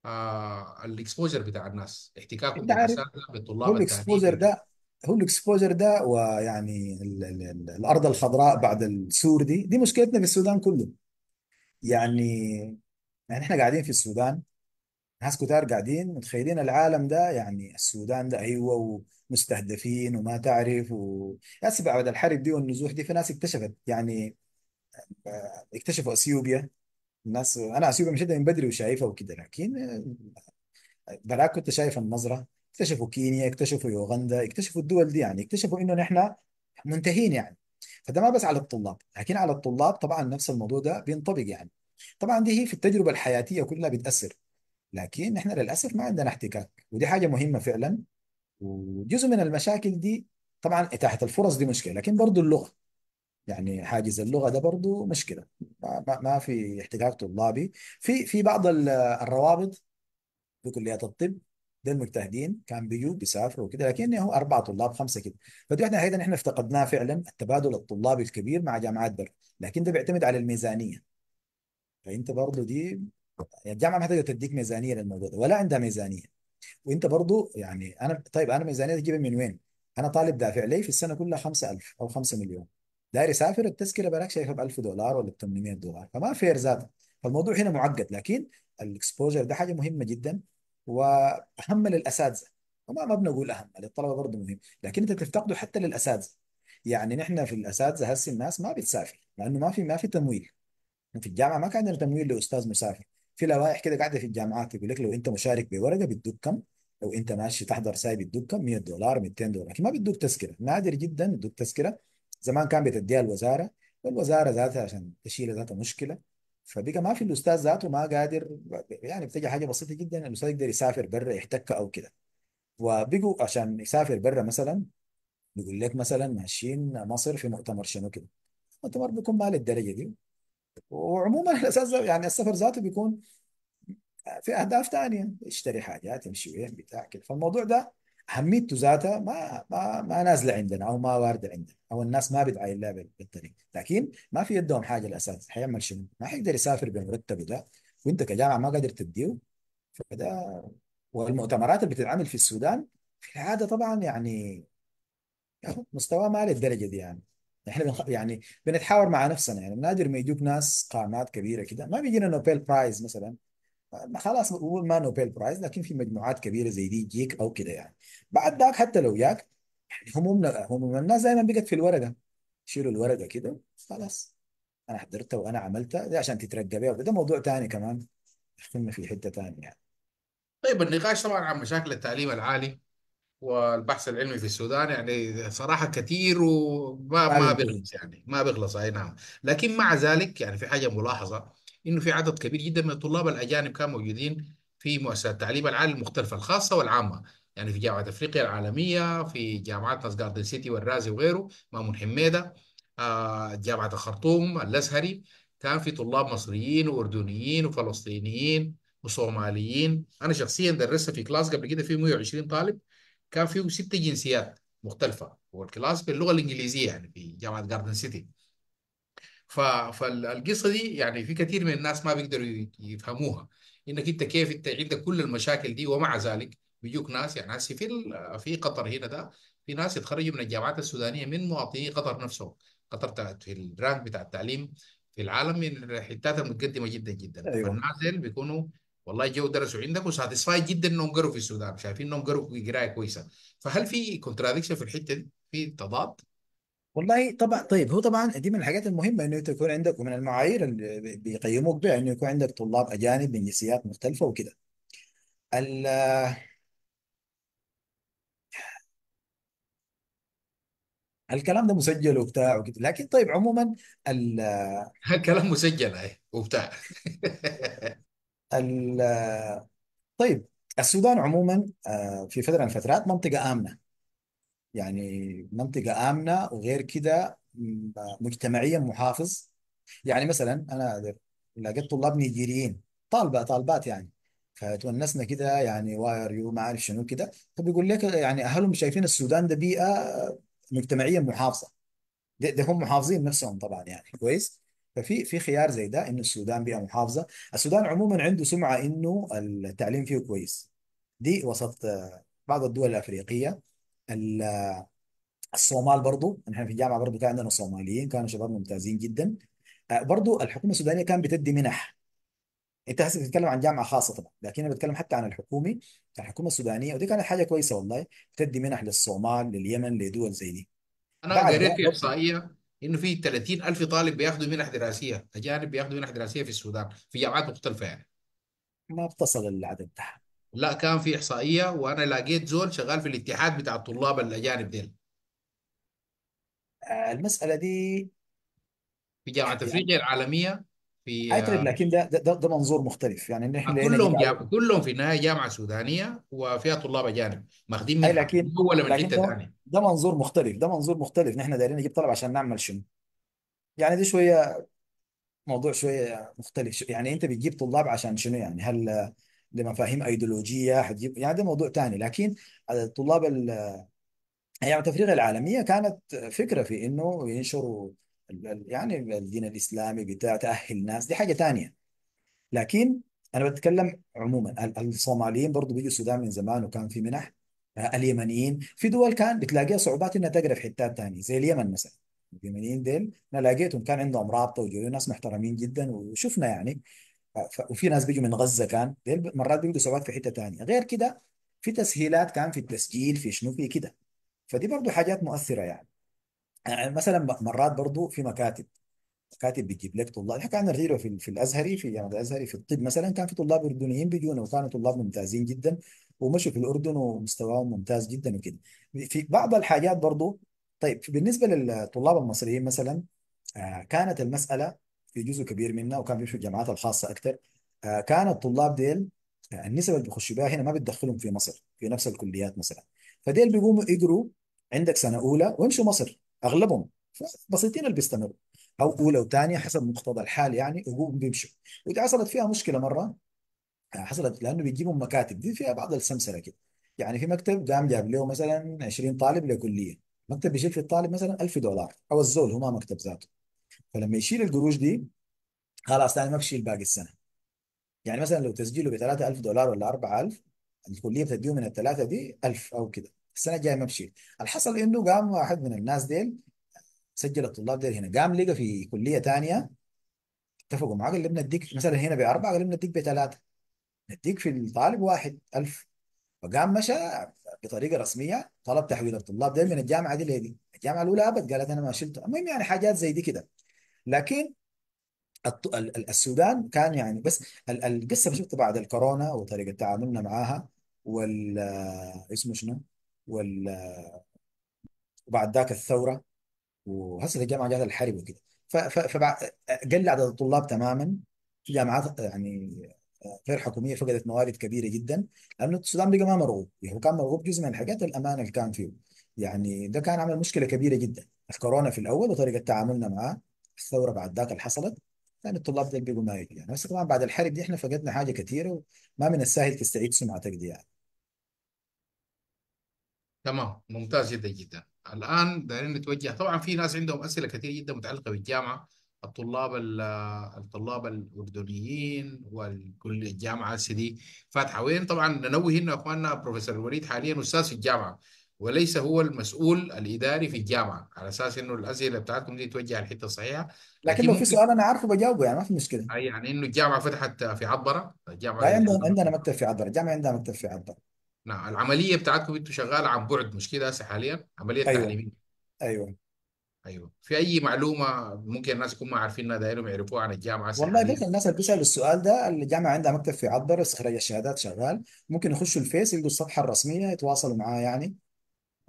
آه، الاكسبوجر بتاع الناس احتكاكهم بالاساتذه بالطلاب هو الاكسبوجر ده هو الاكسبوجر ده ويعني الـ الـ الـ الارض الخضراء بعد السور دي دي مشكلتنا في السودان كله يعني يعني احنا قاعدين في السودان ناس كتار قاعدين متخيلين العالم ده يعني السودان ده ايوه ومستهدفين وما تعرف و هسه بعد الحرب دي والنزوح دي في ناس اكتشفت يعني آه، اكتشفوا اثيوبيا الناس انا اسيوبيا مش من بدري وشايفها وكده لكن بلاك كنت شايف النظره اكتشفوا كينيا اكتشفوا يوغندا اكتشفوا الدول دي يعني اكتشفوا انه نحن منتهين يعني فده ما بس على الطلاب لكن على الطلاب طبعا نفس الموضوع ده بينطبق يعني طبعا دي هي في التجربه الحياتيه كلها بتاثر لكن نحن للاسف ما عندنا احتكاك ودي حاجه مهمه فعلا وجزء من المشاكل دي طبعا اتاحه الفرص دي مشكله لكن برضو اللغه يعني حاجز اللغه ده برضه مشكله ما, ما في احتكاك طلابي في في بعض الروابط في كليات الطب دول مجتهدين كان بيجوا بيسافروا وكده لكن يعني هو اربعه طلاب خمسه كده فدي احنا ايضا احنا افتقدناه فعلا التبادل الطلابي الكبير مع جامعات بر لكن ده بيعتمد على الميزانيه فانت برضه دي يعني الجامعه ما تقدر تديك ميزانيه للموضوع ده ولا عندها ميزانيه وانت برضه يعني انا طيب انا ميزانيه تجيبها من وين؟ انا طالب دافع لي في السنه كلها 5000 او 5 مليون داير يسافر التذكره بالك شايفها ب 1000 دولار ولا ب 800 دولار فما فير ارزاق فالموضوع هنا معقد لكن الاكسبوجر ده حاجه مهمه جدا واهم للاساتذه وما ما بنقول اهم للطلبه برضه مهم لكن انت بتفتقده حتى للاساتذه يعني نحن في الاساتذه هسه الناس ما بتسافر لانه ما في ما في تمويل في الجامعه ما كان عندنا تمويل لاستاذ مسافر في لوائح كده قاعده في الجامعات يقول لك لو انت مشارك بورقه بتدوك كم لو انت ماشي تحضر سايب بتدوك كم 100 دولار 200 دولار لكن ما بتدوك تذكره نادر جدا بتدوك تذكره زمان كان بتديها الوزاره والوزاره ذاتها عشان تشيل ذاتها مشكله فبقى ما في الاستاذ ذاته ما قادر يعني بتجي حاجه بسيطه جدا الاستاذ يقدر يسافر برا يحتك او كده وبقوا عشان يسافر برا مثلا يقول لك مثلا ماشيين مصر في مؤتمر شنو كده المؤتمر بيكون ما للدرجه دي وعموما (laughs) الاساس يعني السفر ذاته بيكون في اهداف ثانيه يشتري حاجات يمشي وين بتاع كده فالموضوع ده اهميته ذاتها ما ما ما نازله عندنا او ما وارده عندنا او الناس ما بتعاين لها بالطريقه لكن ما في يدهم حاجه الاساس حيعمل شنو؟ ما حيقدر يسافر بمرتبه ده وانت كجامعه ما قادر تديه فده والمؤتمرات اللي بتتعمل في السودان في العاده طبعا يعني مستواه ما للدرجه دي يعني احنا بنخ... يعني بنتحاور مع نفسنا يعني نادر ما يجوك ناس قامات كبيره كده ما بيجينا نوبل برايز مثلا خلاص هو ما نوبل برايز لكن في مجموعات كبيره زي دي جيك او كده يعني بعد ذاك حتى لو جاك يعني همومنا هموم الناس دائما بقت في الورقه شيلوا الورقه كده خلاص انا حضرتها وانا عملتها دي عشان تترقبيها ده موضوع ثاني كمان دخلنا في حته ثانيه يعني طيب النقاش طبعا عن مشاكل التعليم العالي والبحث العلمي في السودان يعني صراحة كثير وما ما ما بيخلص يعني ما بيخلص اي نعم لكن مع ذلك يعني في حاجة ملاحظة انه في عدد كبير جدا من الطلاب الاجانب كانوا موجودين في مؤسسات التعليم العالي المختلفه الخاصه والعامه يعني في جامعه افريقيا العالميه في جامعات ناس جاردن سيتي والرازي وغيره مامون حميده آه، جامعه الخرطوم الازهري كان في طلاب مصريين واردنيين وفلسطينيين وصوماليين انا شخصيا درست في كلاس قبل كده فيه 120 طالب كان فيه ست جنسيات مختلفه والكلاس باللغه الانجليزيه يعني في جامعه جاردن سيتي ف... فالقصه دي يعني في كثير من الناس ما بيقدروا يفهموها انك انت كيف انت عندك كل المشاكل دي ومع ذلك بيجوك ناس يعني هسه في في قطر هنا ده في ناس يتخرجوا من الجامعات السودانيه من مواطني قطر نفسهم قطر في الرانك بتاع التعليم في العالم من الحتات المتقدمه جدا جدا أيوة. فالنازل بيكونوا والله جو درسوا عندك وساتسفاي جدا انهم قروا في السودان شايفين انهم قروا قرايه كويسه فهل في كونتراديكشن في الحته دي في تضاد والله طبعا طيب هو طبعا دي من الحاجات المهمه انه انت يكون عندك ومن المعايير اللي بيقيموك بها انه يكون عندك طلاب اجانب من جنسيات مختلفه وكده ال- الكلام ده مسجل وبتاع وكده لكن طيب عموما ال الكلام (laughs) مسجل اهي وبتاع (laughs) ال طيب السودان عموما آه، في فتره من الفترات منطقه امنه يعني منطقة آمنة وغير كده مجتمعيا محافظ يعني مثلا أنا لقيت طلاب نيجيريين طالبة طالبات يعني فتونسنا كده يعني واي ار يو ما عارف شنو كده فبيقول لك يعني أهلهم شايفين السودان ده بيئة مجتمعيا محافظة ده, ده هم محافظين نفسهم طبعا يعني كويس ففي في خيار زي ده انه السودان بيئه محافظه السودان عموما عنده سمعه انه التعليم فيه كويس دي وسط بعض الدول الافريقيه الصومال برضو نحن في الجامعه برضو كان عندنا صوماليين كانوا شباب ممتازين جدا آه، برضو الحكومه السودانيه كانت بتدي منح انت هسه بتتكلم عن جامعه خاصه طبعا لكن انا بتكلم حتى عن الحكومي الحكومه السودانيه ودي كانت حاجه كويسه والله بتدي منح للصومال لليمن لدول زي دي انا بعد قريت ده في برضو احصائيه انه في 30 الف طالب بياخذوا منح دراسيه اجانب بياخذوا منح دراسيه في السودان في جامعات مختلفه يعني ما بتصل العدد ده لا كان في احصائيه وانا لقيت زول شغال في الاتحاد بتاع الطلاب الاجانب ديل آه، المساله دي في جامعه يعني افريقيا العالميه في اعترف آه، لكن ده ده, ده ده منظور مختلف يعني احنا آه، هنا كلهم جامعه كلهم في النهايه جامعه سودانيه وفيها طلاب اجانب ماخذين اي منحه لكن من ولا من لكن حته ده ثانيه ده منظور مختلف ده منظور مختلف نحن دايرين نجيب طلب عشان نعمل شنو يعني دي شويه موضوع شويه مختلف يعني انت بتجيب طلاب عشان شنو يعني هل لمفاهيم ايديولوجيه حتجيب يعني ده موضوع ثاني لكن الطلاب يعني التفريغ العالميه كانت فكره في انه ينشروا يعني الدين الاسلامي بتاع تاهل ناس دي حاجه ثانيه لكن انا بتكلم عموما الصوماليين برضو بيجوا السودان من زمان وكان في منح آه، اليمنيين في دول كان بتلاقيها صعوبات انها تقرا في حتات ثانيه زي اليمن مثلا اليمنيين ديل انا لقيتهم كان عندهم رابطه وجوا ناس محترمين جدا وشفنا يعني وفي ناس بيجوا من غزه كان مرات بيلقوا سواد في حته ثانيه غير كده في تسهيلات كان في التسجيل في شنو في كده فدي برضو حاجات مؤثره يعني. يعني مثلا مرات برضو في مكاتب مكاتب بتجيب لك طلاب الحكي عن الريرو في, في الازهري في جامعه يعني الازهري في الطب مثلا كان في طلاب اردنيين بيجونا وكانوا طلاب ممتازين جدا ومشوا في الاردن ومستواهم ممتاز جدا وكده في بعض الحاجات برضو طيب بالنسبه للطلاب المصريين مثلا آه، كانت المساله في جزء كبير منها وكان بيمشوا الجامعات الخاصه اكثر آه، كان الطلاب ديل النسبه النسب اللي بيخشوا بها هنا ما بتدخلهم في مصر في نفس الكليات مثلا فديل بيقوموا يقروا عندك سنه اولى ويمشوا مصر اغلبهم بسيطين اللي بيستمروا او اولى وثانيه حسب مقتضى الحال يعني وقوم بيمشوا ودي حصلت فيها مشكله مره آه، حصلت لانه بيجيبوا مكاتب دي فيها بعض السمسره كده يعني في مكتب قام جاب له مثلا 20 طالب لكليه مكتب بيشيل في الطالب مثلا 1000 دولار او الزول هو ما مكتب ذاته فلما يشيل القروش دي خلاص انا ما بشيل باقي السنه يعني مثلا لو تسجيله ب 3000 دولار ولا 4000 الكليه بتديه من الثلاثه دي 1000 او كده السنه الجايه ما بشيل الحصل انه قام واحد من الناس ديل سجل الطلاب ديل هنا قام لقى في كليه ثانيه اتفقوا معاه قال لي بنديك مثلا هنا باربعه قال لي بنديك بثلاثه نديك في الطالب واحد 1000 فقام مشى بطريقه رسميه طلب تحويل الطلاب ديل من الجامعه دي لدي يعني الجامعه الاولى ابد قالت انا ما شلته المهم يعني حاجات زي دي كده لكن السودان كان يعني بس القصه شفت بعد الكورونا وطريقه تعاملنا معاها وال اسمه شنو وال وبعد ذاك الثوره وهسه الجامعه جات الحرب وكده فقل عدد الطلاب تماما في جامعات يعني غير حكوميه فقدت موارد كبيره جدا لانه السودان بقى ما مرغوب يعني هو يعني كان مرغوب جزء من الحاجات الامانه اللي كان فيه يعني ده كان عمل مشكله كبيره جدا الكورونا في الاول وطريقه تعاملنا معاه الثوره بعد ذاك اللي حصلت يعني الطلاب ده بيقوا ما يجي يعني بس طبعا بعد الحرب دي احنا فقدنا حاجه كثيره وما من السهل تستعيد سمعتك دي يعني تمام ممتاز جدا جدا الآن دايرين نتوجه طبعا في ناس عندهم أسئلة كثيره جدا متعلقة بالجامعة الطلاب الطلاب الأردنيين والكل الجامعة سي دي فاتحة وين طبعا ننوه إنه أخواننا بروفيسور الوليد حاليا أستاذ في الجامعة وليس هو المسؤول الاداري في الجامعه على اساس انه الاسئله بتاعتكم دي توجه الحته الصحيحه لكن لو في سؤال انا عارفه بجاوبه يعني ما في مشكله آه، يعني انه الجامعه فتحت في عبره الجامعه لا عندنا عندنا مكتب في عبره الجامعه عندها مكتب في عبره نعم العمليه بتاعتكم انتم شغاله عن بعد مش كده هسه حاليا عمليه ايوه تعليميه ايوه ايوه في اي معلومه ممكن الناس يكونوا ما عارفينها دايرهم يعرفوها عن الجامعه هسه والله حاليا الناس اللي بتسال السؤال ده الجامعه عندها مكتب في عبره استخراج الشهادات شغال ممكن يخشوا الفيس يلقوا الصفحه الرسميه يتواصلوا معاه يعني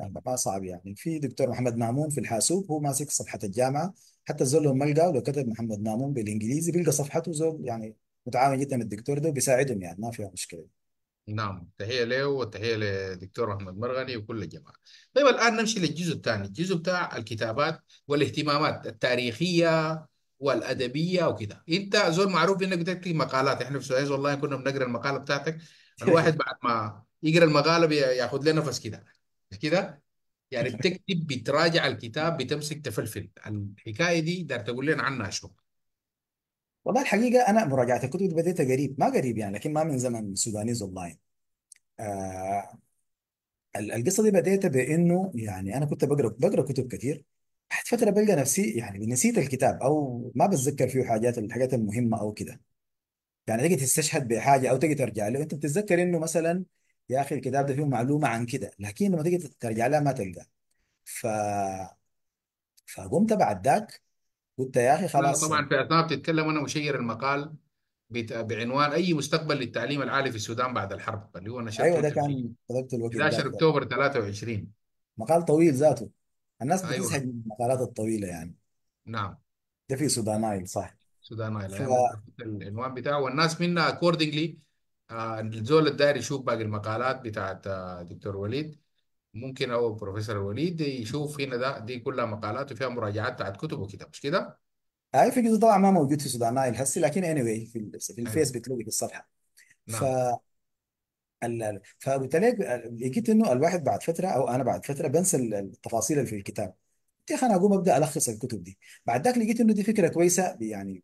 الموضوع طيب، صعب يعني في دكتور محمد مامون في الحاسوب هو ماسك صفحة الجامعة حتى زول لهم ملقى لو كتب محمد مامون بالإنجليزي بيلقى صفحته زول يعني متعاون جدا من الدكتور ده وبيساعدهم يعني ما فيها مشكلة نعم تحية له وتحية لدكتور أحمد مرغني وكل الجماعة طيب الآن نمشي للجزء الثاني الجزء بتاع الكتابات والاهتمامات التاريخية والأدبية وكده أنت زول معروف إنك بتكتب مقالات إحنا في سويس والله كنا بنقرأ المقالة بتاعتك الواحد بعد ما يقرأ المقالة بياخد لنا نفس كده كده يعني بتكتب بتراجع الكتاب بتمسك تفلفل الحكايه دي دار تقول لنا عنها شو والله الحقيقه انا مراجعه الكتب دي بديتها قريب ما قريب يعني لكن ما من زمن سودانيز اونلاين آه القصه دي بديتها بانه يعني انا كنت بقرا بقرا كتب كثير بعد فتره بلقى نفسي يعني نسيت الكتاب او ما بتذكر فيه حاجات الحاجات المهمه او كده يعني تيجي تستشهد بحاجه او تيجي ترجع له انت بتتذكر انه مثلا يا اخي الكتاب ده فيه معلومه عن كده لكن لما تيجي ترجع لها ما تلقى ف فقمت بعد ذاك قلت يا اخي لا خلاص طبعا في اثناء بتتكلم انا مشير المقال بعنوان اي مستقبل للتعليم العالي في السودان بعد الحرب اللي هو ايوه نشرته ده في كان الوقت 11 ذاك اكتوبر 23 مقال طويل ذاته الناس أيوة. بتزهق من المقالات الطويله يعني نعم ده في سودانايل صح سودان ف... ايوه العنوان بتاعه والناس منا اكوردنجلي آه، الزول الداير يشوف باقي المقالات بتاعت آه، دكتور وليد ممكن او بروفيسور وليد يشوف هنا ده دي كلها مقالات وفيها مراجعات بتاعت كتب وكده مش كده؟ اي في جزء طبعا ما موجود في سودان نايل هسه لكن anyway في أيوه. الفيس بتلاقي في الصفحه ف نعم فقلت لك لقيت انه الواحد بعد فتره او انا بعد فتره بنسى التفاصيل اللي في الكتاب يا اخي انا اقوم ابدا الخص الكتب دي بعد ذاك لقيت انه دي فكره كويسه يعني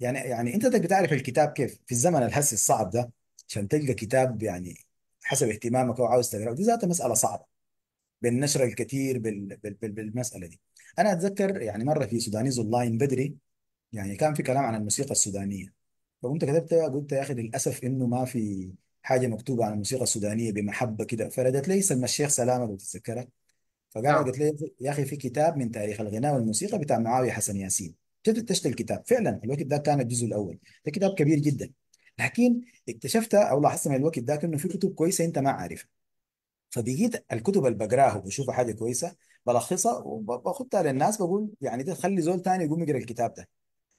يعني يعني انت بدك بتعرف الكتاب كيف في الزمن الهسي الصعب ده عشان تلقى كتاب يعني حسب اهتمامك او عاوز تقراه دي ذاتها مساله صعبه بالنشر الكثير بال... بال... بالمساله دي انا اتذكر يعني مره في سودانيز اونلاين بدري يعني كان في كلام عن الموسيقى السودانيه فقمت كتبت قلت يا اخي للاسف انه ما في حاجه مكتوبه عن الموسيقى السودانيه بمحبه كده فردت لي سلمى الشيخ سلامه لو تتذكرها فقام نعم لي يا اخي في كتاب من تاريخ الغناء والموسيقى بتاع معاويه حسن ياسين ابتديت الكتاب فعلا الوقت ده كان الجزء الاول ده كتاب كبير جدا لكن اكتشفت او لاحظت من الوقت ده انه في كتب كويسه انت ما عارفها فبقيت الكتب اللي بقراها وبشوفها حاجه كويسه بلخصها وباخدها للناس بقول يعني ده خلي زول تاني يقوم يقرا الكتاب ده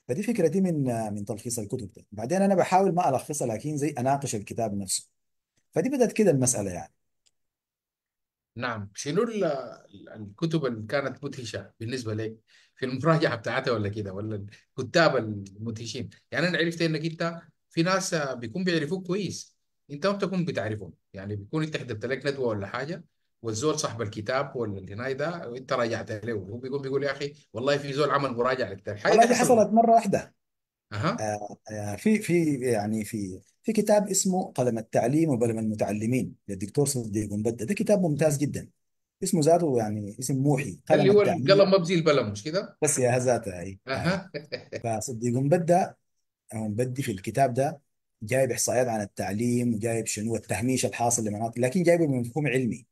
فدي فكرتي من من تلخيص الكتب ده بعدين انا بحاول ما الخصها لكن زي اناقش الكتاب نفسه فدي بدات كده المساله يعني نعم شنو الكتب اللي كانت مدهشة بالنسبة لك في المراجعة بتاعتها ولا كده ولا الكتاب المدهشين يعني أنا عرفت إنك أنت في ناس بيكون بيعرفوك كويس انت ما بتكون بتعرفهم يعني بيكون انت حضرت لك ندوه ولا حاجه والزول صاحب الكتاب ولا الهناي ده انت راجعت له هو بيقول بيقول يا اخي والله في زول عمل مراجعه لكتاب حاجه والله دي حصلت مره واحده اها آه، آه، في في يعني في في كتاب اسمه قلم التعليم وقلم المتعلمين للدكتور صديق مبدع ده كتاب ممتاز جدا اسمه ذاته يعني اسم موحي اللي هو التعليم القلم ما بزي البلم مش كده؟ بس يا هزاته هي اها آه، فصديق مبدع أنا بدي في الكتاب ده جايب احصائيات عن التعليم وجايب شنو التهميش الحاصل لمناطق لكن جايبه بمفهوم علمي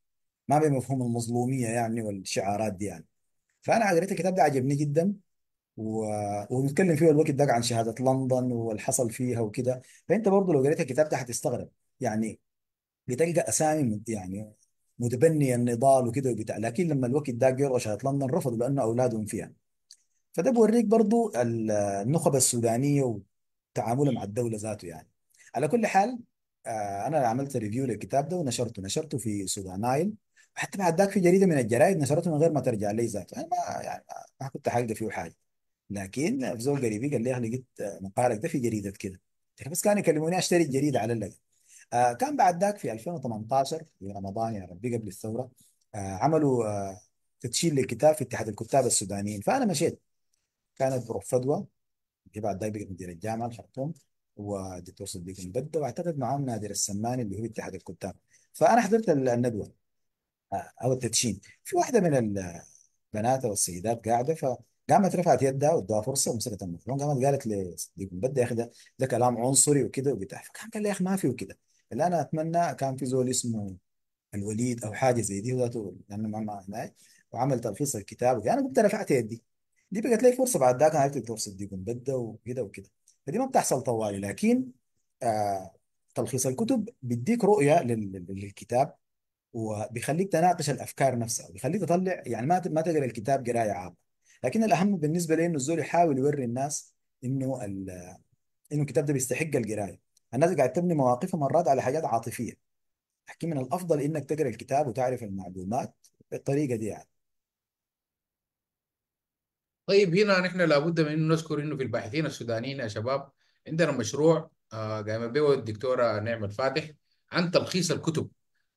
ما بمفهوم المظلوميه يعني والشعارات دي يعني فانا قريت الكتاب ده عجبني جدا و... ونتكلم فيه الوقت ده عن شهاده لندن واللي حصل فيها وكده فانت برضه لو قريت الكتاب ده هتستغرب يعني بتلقى اسامي من- يعني متبني النضال وكده وبتاع لكن لما الوقت ده قرا شهاده لندن رفضوا لانه اولادهم فيها فده بوريك برضو النخبه السودانية و... تعامله مع الدوله ذاته يعني على كل حال آه، انا عملت ريفيو للكتاب ده ونشرته نشرته في سودانايل حتى بعد ذاك في جريده من الجرائد نشرته من غير ما ترجع لي ذاته انا ما يعني ما كنت حاجه فيه حاجه لكن في زول قريبي قال لي يا اخي لقيت مقالك ده في جريده كده بس كانوا يكلموني اشتري الجريده على الاقل آه، كان بعد ذاك في 2018 في رمضان يا ربي قبل الثوره آه، عملوا تدشين للكتاب في اتحاد الكتاب السودانيين فانا مشيت كانت بروح فدوى بعد عداي بقت مدير الجامعه الخرطوم والدكتور صديق المبدة واعتقد معاهم نادر السماني اللي هو اتحاد الكتاب فانا حضرت الندوه آه، او التدشين في واحده من البنات او السيدات قاعده فقامت رفعت يدها وادوها فرصه ومسكت الميكروفون قامت قالت لصديق المبدة يا اخي ده, ده كلام عنصري وكده وبتاع فكان قال لي يا اخي ما في وكده اللي انا اتمنى كان في زول اسمه الوليد او حاجه زي دي وذاته لانه ما معي وعمل تلخيص الكتاب انا قمت رفعت يدي دي بقت لي فرصه بعد ذاك انا عرفت الفرصه دي قوم وكده وكده فدي ما بتحصل طوالي لكن آه تلخيص الكتب بيديك رؤيه للكتاب وبيخليك تناقش الافكار نفسها بيخليك تطلع يعني ما ما تقرا الكتاب قرايه عامه لكن الاهم بالنسبه لي انه الزول يحاول يوري الناس انه انه الكتاب ده بيستحق القرايه الناس قاعد تبني مواقفها مرات على حاجات عاطفيه احكي من الافضل انك تقرا الكتاب وتعرف المعلومات بالطريقه دي يعني طيب هنا نحن لابد من انه نذكر انه في الباحثين السودانيين يا شباب عندنا مشروع قام آه، به الدكتوره نعمه فاتح عن تلخيص الكتب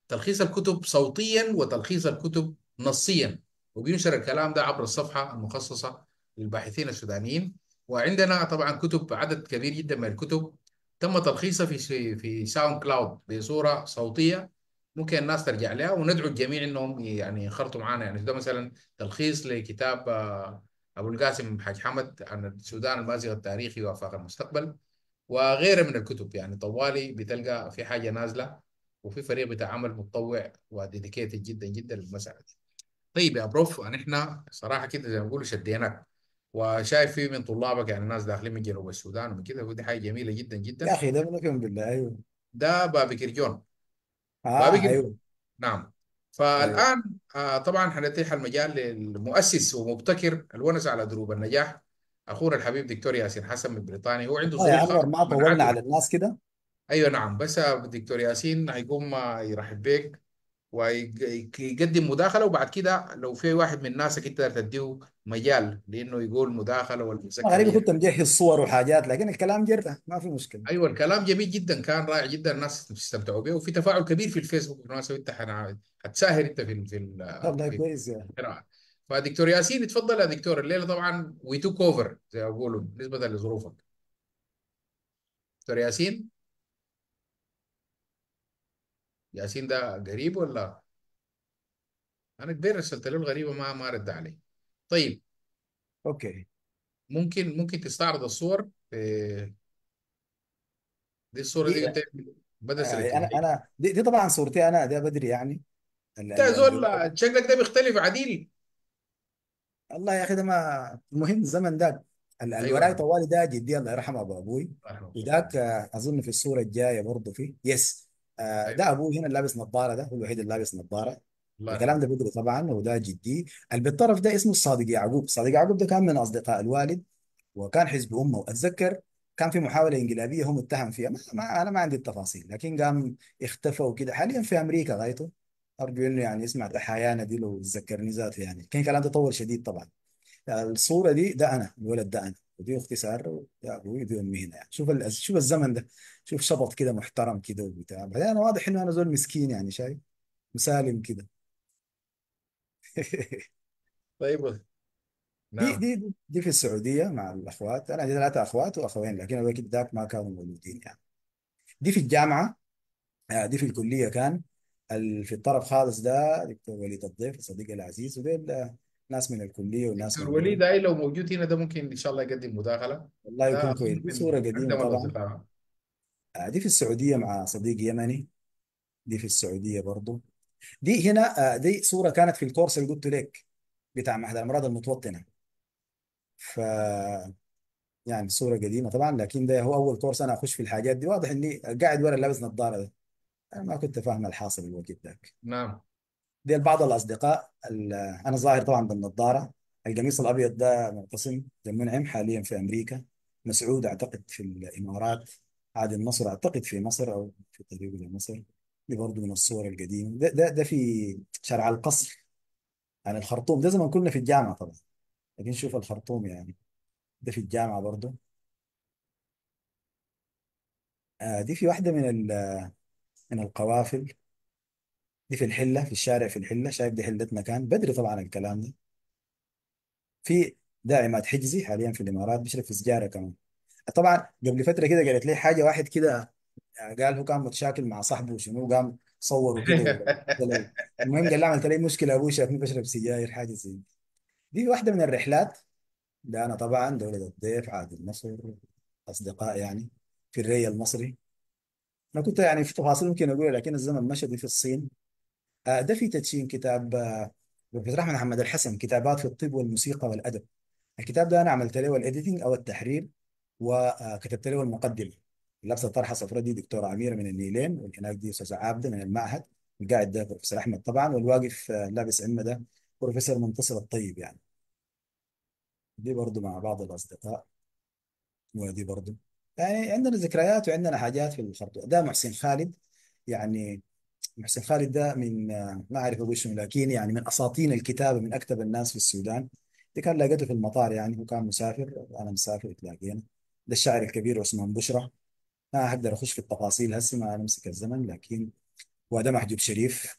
تلخيص الكتب صوتيا وتلخيص الكتب نصيا وبينشر الكلام ده عبر الصفحه المخصصه للباحثين السودانيين وعندنا طبعا كتب عدد كبير جدا من الكتب تم تلخيصها في في ساوند كلاود بصوره صوتيه ممكن الناس ترجع لها وندعو الجميع انهم يعني ينخرطوا معنا يعني ده مثلا تلخيص لكتاب آه، ابو القاسم حاج حمد عن السودان المازق التاريخي وافاق المستقبل وغيره من الكتب يعني طوالي بتلقى في حاجه نازله وفي فريق بتاع عمل متطوع وديديكيتد جدا جدا للمساله دي. طيب يا بروف نحن صراحه كده زي ما بيقولوا شديناك وشايف في من طلابك يعني ناس داخلين من جنوب السودان ومن كده ودي حاجه جميله جدا جدا. يا اخي ده بالله ايوه. ده بابي كرجون. اه بابي كرجون. ايوه نعم فالان أيوه. آه طبعا حنتيح المجال للمؤسس ومبتكر الونس على دروب النجاح اخونا الحبيب دكتور ياسين حسن من بريطانيا هو عنده صوره آه، يا ما طولنا على الناس كده ايوه نعم بس دكتور ياسين هيقوم آه، يرحب بك ويقدم مداخله وبعد كده لو في واحد من ناسك انت تقدر تديه مجال لانه يقول مداخله والمذكره غريب كنت مجهز صور وحاجات لكن الكلام جرة ما في مشكله ايوه الكلام جميل جدا كان رائع جدا الناس استمتعوا به وفي تفاعل كبير في الفيسبوك بالمناسبه انت حتساهر انت في في كويس يعني فدكتور ياسين اتفضل يا دكتور الليله طبعا وي توك اوفر زي ما بيقولوا بالنسبه لظروفك دكتور ياسين ياسين ده قريب ولا انا كبير رسلت له الغريبه ما ما رد علي طيب اوكي ممكن ممكن تستعرض الصور آه، دي الصوره دي دي إيه، قلت بدل يعني انا انا دي, دي طبعا صورتي انا ده بدري يعني انت زول شكلك ده بيختلف عديل الله يا اخي ده ما المهم الزمن ده اللي ايوه الوراي نعم. طوالي ده جدي الله يرحمه ابو ابوي رحمه الله وذاك آه، اظن في الصوره الجايه برضه فيه يس ايوه ده ابوه هنا اللي لابس نظاره ده هو الوحيد اللي لابس نظاره الله الكلام يرحمه ده بدري طبعا وده جدي اللي بالطرف ده اسمه الصادق يعقوب الصادق يعقوب ده كان من اصدقاء الوالد وكان حزب امه واتذكر كان في محاوله انقلابيه هم اتهم فيها ما ما انا ما عندي التفاصيل لكن قام اختفى وكده حاليا في امريكا غايته ارجو انه يعني يسمع تحايانا دي لو تذكرني ذاته يعني كان كلام ده طول شديد طبعا الصوره دي ده انا الولد ده انا ودي اختي ساره ودي امي هنا يعني شوف شوف الزمن ده شوف شبط كده محترم كده وبتاع بعدين انا واضح انه انا زول مسكين يعني شايف مسالم كده طيب (laughs) دي نعم دي دي في السعوديه مع الاخوات انا عندي ثلاثه اخوات واخوين لكن الوقت ذاك ما كانوا موجودين يعني دي في الجامعه آه، دي في الكليه كان في الطرف خالص ده دكتور وليد الضيف صديقي العزيز وديل ناس من الكليه وناس من وليد هاي لو موجود هنا ده ممكن ان شاء الله يقدم مداخله والله يكون كويس دي صوره قديمه طبعا آه، دي في السعوديه مع صديق يمني دي في السعوديه برضو دي هنا آه، دي صوره كانت في الكورس اللي قلت لك بتاع معهد الامراض المتوطنه ف يعني صوره قديمه طبعا لكن ده هو اول كورس انا اخش في الحاجات دي واضح اني قاعد ورا لابس نظاره ده انا ما كنت فاهم الحاصل الوقت ذاك نعم ديل بعض الاصدقاء انا ظاهر طبعا بالنظاره القميص الابيض ده معتصم المنعم حاليا في امريكا مسعود اعتقد في الامارات عادل النصر اعتقد في مصر او في الى مصر دي برضه من الصور القديمه ده ده, ده في شارع القصر يعني الخرطوم ده زمان كنا في الجامعه طبعا لكن شوف الخرطوم يعني ده في الجامعه برضه آه دي في واحده من من القوافل دي في الحله في الشارع في الحله شايف دي حلتنا كان بدري طبعا الكلام ده في داعمات حجزي حاليا في الامارات بيشرب في سجاره كمان طبعا قبل فتره كده قالت لي حاجه واحد كده يعني قال هو كان متشاكل مع صاحبه وشنو قام صوره كده (laughs) المهم قال لي عملت لي مشكله ابوي شافني بشرب سجاير حاجه زي دي دي واحده من الرحلات ده انا طبعا دوله الضيف عادل نصر اصدقاء يعني في الري المصري انا كنت يعني في تفاصيل ممكن اقولها لكن الزمن مشى دي في الصين آه، ده في تدشين كتاب آه، بروفيسور احمد محمد الحسن كتابات في الطب والموسيقى والادب الكتاب ده انا عملت له الايديتنج او التحرير وكتبت آه، له المقدمه لابسه طرحه صفراء دي دكتوره اميره من النيلين والهناك دي استاذه عابده من المعهد القاعد ده بروفيسور احمد طبعا والواقف لابس عمه ده بروفيسور منتصر الطيب يعني دي برضو مع بعض الاصدقاء ودي برضو يعني عندنا ذكريات وعندنا حاجات في الخرطوم ده محسن خالد يعني محسن خالد ده من ما اعرف اقول اسمه لكن يعني من اساطين الكتابه من اكتب الناس في السودان ده كان لقيته في المطار يعني هو كان مسافر انا مسافر تلاقينا ده الشاعر الكبير عثمان بشرى ما هقدر اخش في التفاصيل هسه ما امسك الزمن لكن ده محجوب شريف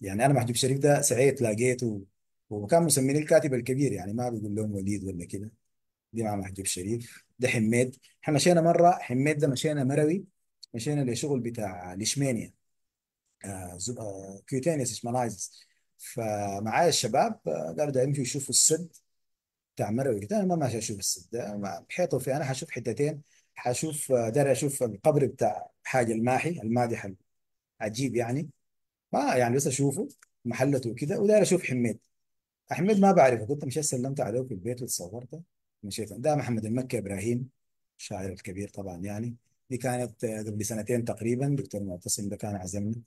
يعني انا محجوب شريف ده سعيت لقيته وكان مسميني الكاتب الكبير يعني ما بيقول لهم وليد ولا كده دي مع محجوب شريف ده حميد احنا مشينا مره حميد ده مشينا مروي مشينا لشغل بتاع لشمانيا آه، آه، كيوتينيس اشمالايزس فمعايا الشباب آه، قالوا ده يمشوا يشوفوا السد بتاع مروي قلت انا ما ماشي اشوف السد بحيطه في انا حشوف حتتين حشوف داري اشوف القبر بتاع حاج الماحي المادح عجيب يعني ما يعني بس اشوفه محلته وكده وداير اشوف حميد حميد ما بعرفه قلت مشيت سلمت عليه في البيت وتصورته مشيت ده محمد المكي ابراهيم الشاعر الكبير طبعا يعني دي كانت قبل سنتين تقريبا دكتور معتصم ده كان عزمنا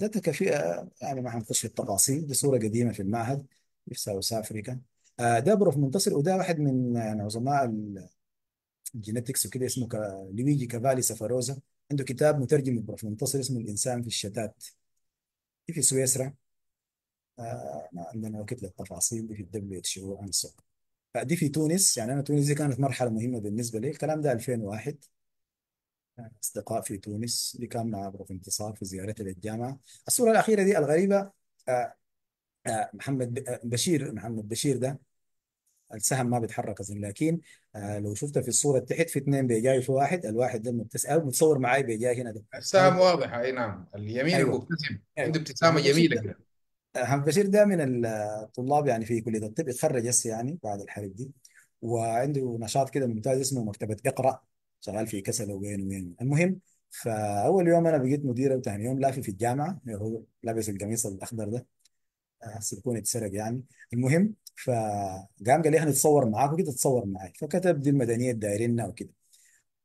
ده كفئة يعني ما حنخش في التفاصيل دي صورة قديمة في المعهد في ساوث أفريقيا ده آه، بروف منتصر وده واحد من يعني عظماء الجينيتكس وكده اسمه كا- لويجي كافالي سافاروزا عنده كتاب مترجم للبروف منتصر اسمه الإنسان في الشتات دي في سويسرا آه، ما عندنا وقت للتفاصيل دي في الدبليو اتش او دي في تونس يعني أنا تونس دي كانت مرحلة مهمة بالنسبة لي الكلام ده 2001 اصدقاء في تونس اللي كان مع في انتصار في زيارته للجامعه الصوره الاخيره دي الغريبه آه، آه، محمد آه، بشير محمد بشير ده السهم ما بيتحرك اظن لكن لو شفته في الصوره تحت في اثنين بيجاي في واحد الواحد ده مبتسم متصور معاي بيجاي هنا ده السهم واضحة اي نعم اليمين ايوه المبتسم أيوه. عنده ايوه ابتسامة محمد بشير جميلة ده كده محمد بشير ده من الطلاب يعني في كليه الطب اتخرج هسه يعني بعد الحرب دي وعنده نشاط كده ممتاز اسمه مكتبه اقرا شغال في كسل وين وين المهم فاول يوم انا بقيت مديره وثاني يوم لافي في الجامعه هو لابس القميص الاخضر ده آه، سلكوني اتسرق يعني المهم فقام قال لي احنا نتصور معاك وكده تصور معاي فكتب دي المدنيه الدايريننا وكده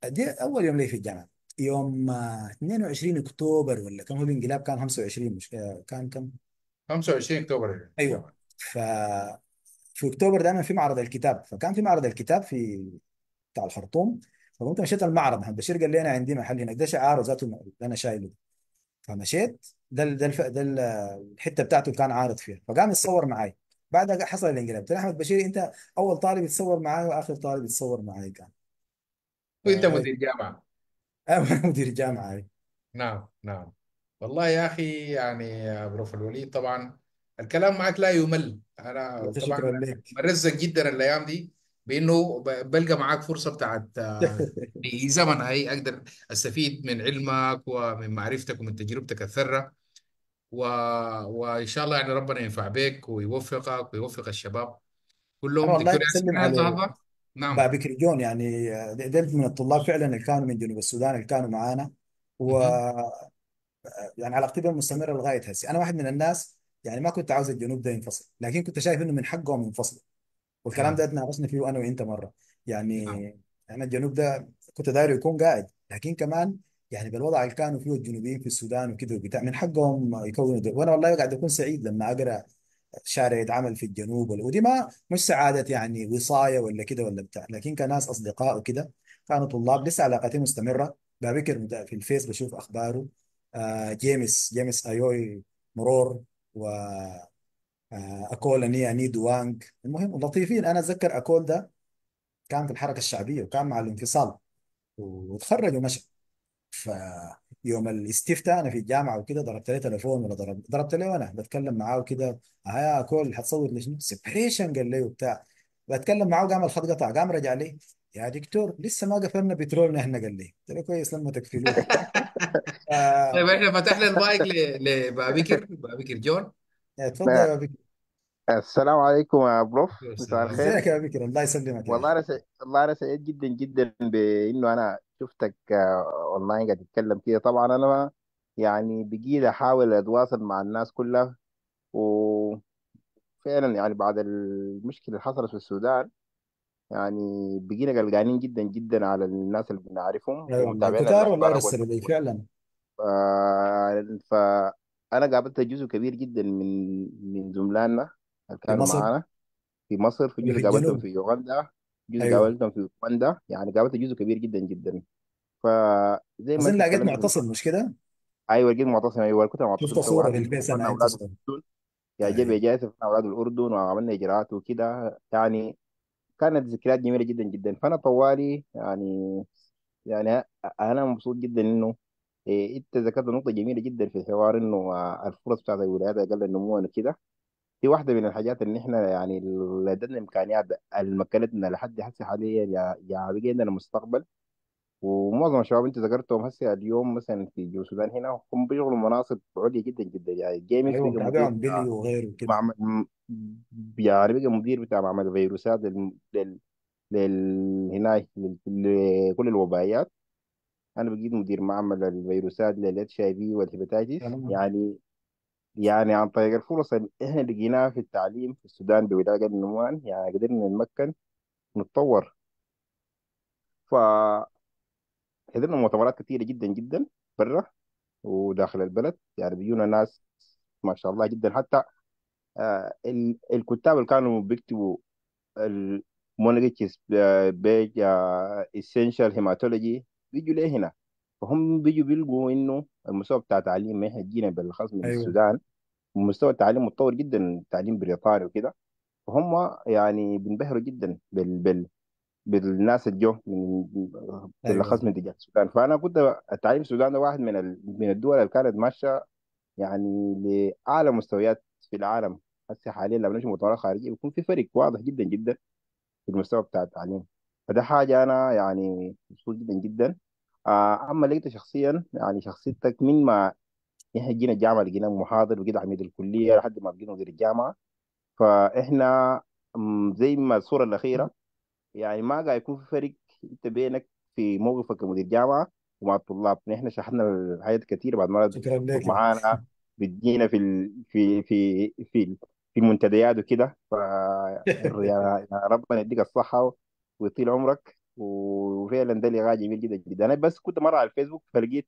دي اول يوم لي في الجامعه يوم 22 آه، اكتوبر ولا كان هو الانقلاب كان 25 مش آه، كان كم 25 اكتوبر ايوه ف في اكتوبر دائما في معرض الكتاب فكان في معرض الكتاب في بتاع الخرطوم فقمت مشيت المعرض محمد بشير قال لي انا عندي محل هناك ده شعاره ذاته اللي انا شايله فمشيت ده ده الف... ده الحته بتاعته كان عارض فيها فقام يتصور معي بعدها حصل الانقلاب قلت له احمد بشير انت اول طالب يتصور معي واخر طالب يتصور معي كان وانت آه، مدير جامعه آه، (laughs) انا مدير جامعه أي. نعم نعم والله يا اخي يعني بروف الوليد طبعا الكلام معك لا يمل انا طبعا شكرا لك مرزق جدا الايام دي بانه بلقى معاك فرصه بتاعت آه، (laughs) زمن هاي اقدر استفيد من علمك ومن معرفتك ومن تجربتك الثره و... وان شاء الله يعني ربنا ينفع بك ويوفقك ويوفق الشباب كلهم الله دكتور ياسر يسلم على نعم بكري جون يعني ديل من الطلاب فعلا اللي كانوا من جنوب السودان اللي كانوا معانا و يعني علاقتي بهم مستمره لغايه هسه انا واحد من الناس يعني ما كنت عاوز الجنوب ده ينفصل لكن كنت شايف انه من حقهم ينفصلوا والكلام نعم. ده اتناقشنا فيه انا وانت مره يعني نعم. احنا انا الجنوب ده كنت داير يكون قاعد لكن كمان يعني بالوضع اللي كانوا فيه الجنوبيين في السودان وكده وبتاع من حقهم يكونوا دول. وانا والله قاعد اكون سعيد لما اقرا شارع يتعمل في الجنوب ودي ما مش سعاده يعني وصايه ولا كده ولا بتاع لكن كناس اصدقاء وكده كانوا طلاب لسه علاقتي مستمره بابكر في الفيس بشوف اخباره آه، جيمس جيمس ايوي مرور و آه، اكول اني اني دوانج المهم لطيفين انا اتذكر اكول ده كان في الحركه الشعبيه وكان مع الانفصال وتخرج ومشى ف يوم الاستفتاء انا في الجامعه وكده ضربت له تليفون ولا ضرب ضربت له انا بتكلم معاه وكده هيا آه يا اكل هتصوت لشنو؟ سبريشن قال لي وبتاع بتكلم معاه قام الخط قطع قام رجع لي يا دكتور لسه ما قفلنا بترولنا احنا قال لي قلت له كويس لما تقفلوه (laughs) طيب احنا فتحنا المايك لبابكر بابكر جون اتفضل يا بكر السلام عليكم يا بروف مساء الخير ازيك يا بكر الله يسلمك يا والله اخي انا سعيد والله انا سعيد جدا جدا بانه انا شفتك اونلاين آه، قاعد تتكلم كده طبعا انا يعني بقيت احاول اتواصل مع الناس كلها وفعلا يعني بعد المشكله اللي حصلت في السودان يعني بقينا قلقانين جدا جدا على الناس اللي بنعرفهم ايوه والله ومتابعين كتار والله الاخبار رسلوا لي فعلا آه، ف انا قابلت جزء كبير جدا من من زملائنا اللي في كانوا مصر معانا في مصر في اللي في جزء قابلتهم الجنوب في يوغندا جزء ايوه قابلتهم في اوغندا يعني قابلت جزء كبير جدا جدا فزي ما اظن انت لقيت اتكلمت معتصم مش كده؟ ايوه جيت معتصم ايوه كنت معتصم شفت معتصم صوره في وعملنا البيت انا عيل اولاد الاردن يا جاب أيوه. يا ايوه جاسف اولاد الاردن وعملنا اجراءات وكده يعني كانت ذكريات جميله جدا جدا فانا طوالي يعني يعني انا مبسوط جدا انه إيه انت ذكرت نقطه جميله جدا في الحوار انه آه، الفرص بتاعت الولايات اقل نموا كده دي واحده من الحاجات اللي احنا يعني لدينا امكانيات اللي مكنتنا لحد هسه حاليا يا بقي عندنا المستقبل ومعظم الشباب انت ذكرتهم هسه اليوم مثلا في جو السودان هنا هم بيشغلوا مناصب عليا جدا جدا يعني جيمس ايوه بقى مدير بتاع بيلي وغيره كده معمل يعني بقى مدير بتاع معمل فيروسات لل... لل... لل... هناك لل... لكل الوبائيات انا بقيت مدير معمل الفيروسات للاتش اي في والهيباتيتس يعني يعني عن طريق الفرص اللي احنا لقيناها في التعليم في السودان بولاية النومان يعني قدرنا نتمكن نتطور حضرنا مؤتمرات كثيرة جدا جدا برا وداخل البلد يعني بيجونا ناس ما شاء الله جدا حتى آه الكتاب اللي كانوا بيكتبوا المونوليتشز آه، بيج اسينشال آه، هيماتولوجي بيجوا ليه هنا فهم بيجوا بيلقوا انه المستوى بتاع التعليم ما احنا بالخاص من ايوه السودان مستوى التعليم متطور جدا تعليم بريطاني وكده فهم يعني بينبهروا جدا بال بال بالناس الجو من ايوه بالاخص من تجاه السودان فانا كنت التعليم السودان ده واحد من ال... من الدول اللي كانت ماشيه يعني لاعلى مستويات في العالم هسه حاليا لما نشوف مؤتمرات خارجيه بيكون في فرق واضح جدا جدا في المستوى بتاع التعليم فده حاجة أنا يعني مبسوط جدا جدا آه، أما لقيت شخصيا يعني شخصيتك من ما إحنا جينا الجامعة لقينا محاضر وكده عميد الكلية لحد ما بقينا مدير الجامعة فإحنا زي ما الصورة الأخيرة يعني ما قاعد يكون في فرق أنت بينك في موقفك كمدير جامعة ومع الطلاب إحنا شرحنا الحياة كثير بعد ما شكرا لك معانا بتجينا في ال... في في في في المنتديات وكده ف (laughs) يا ربنا يديك الصحة ويطيل عمرك وفعلا ده اللي جميل جدا جدا انا بس كنت مره على الفيسبوك فلقيت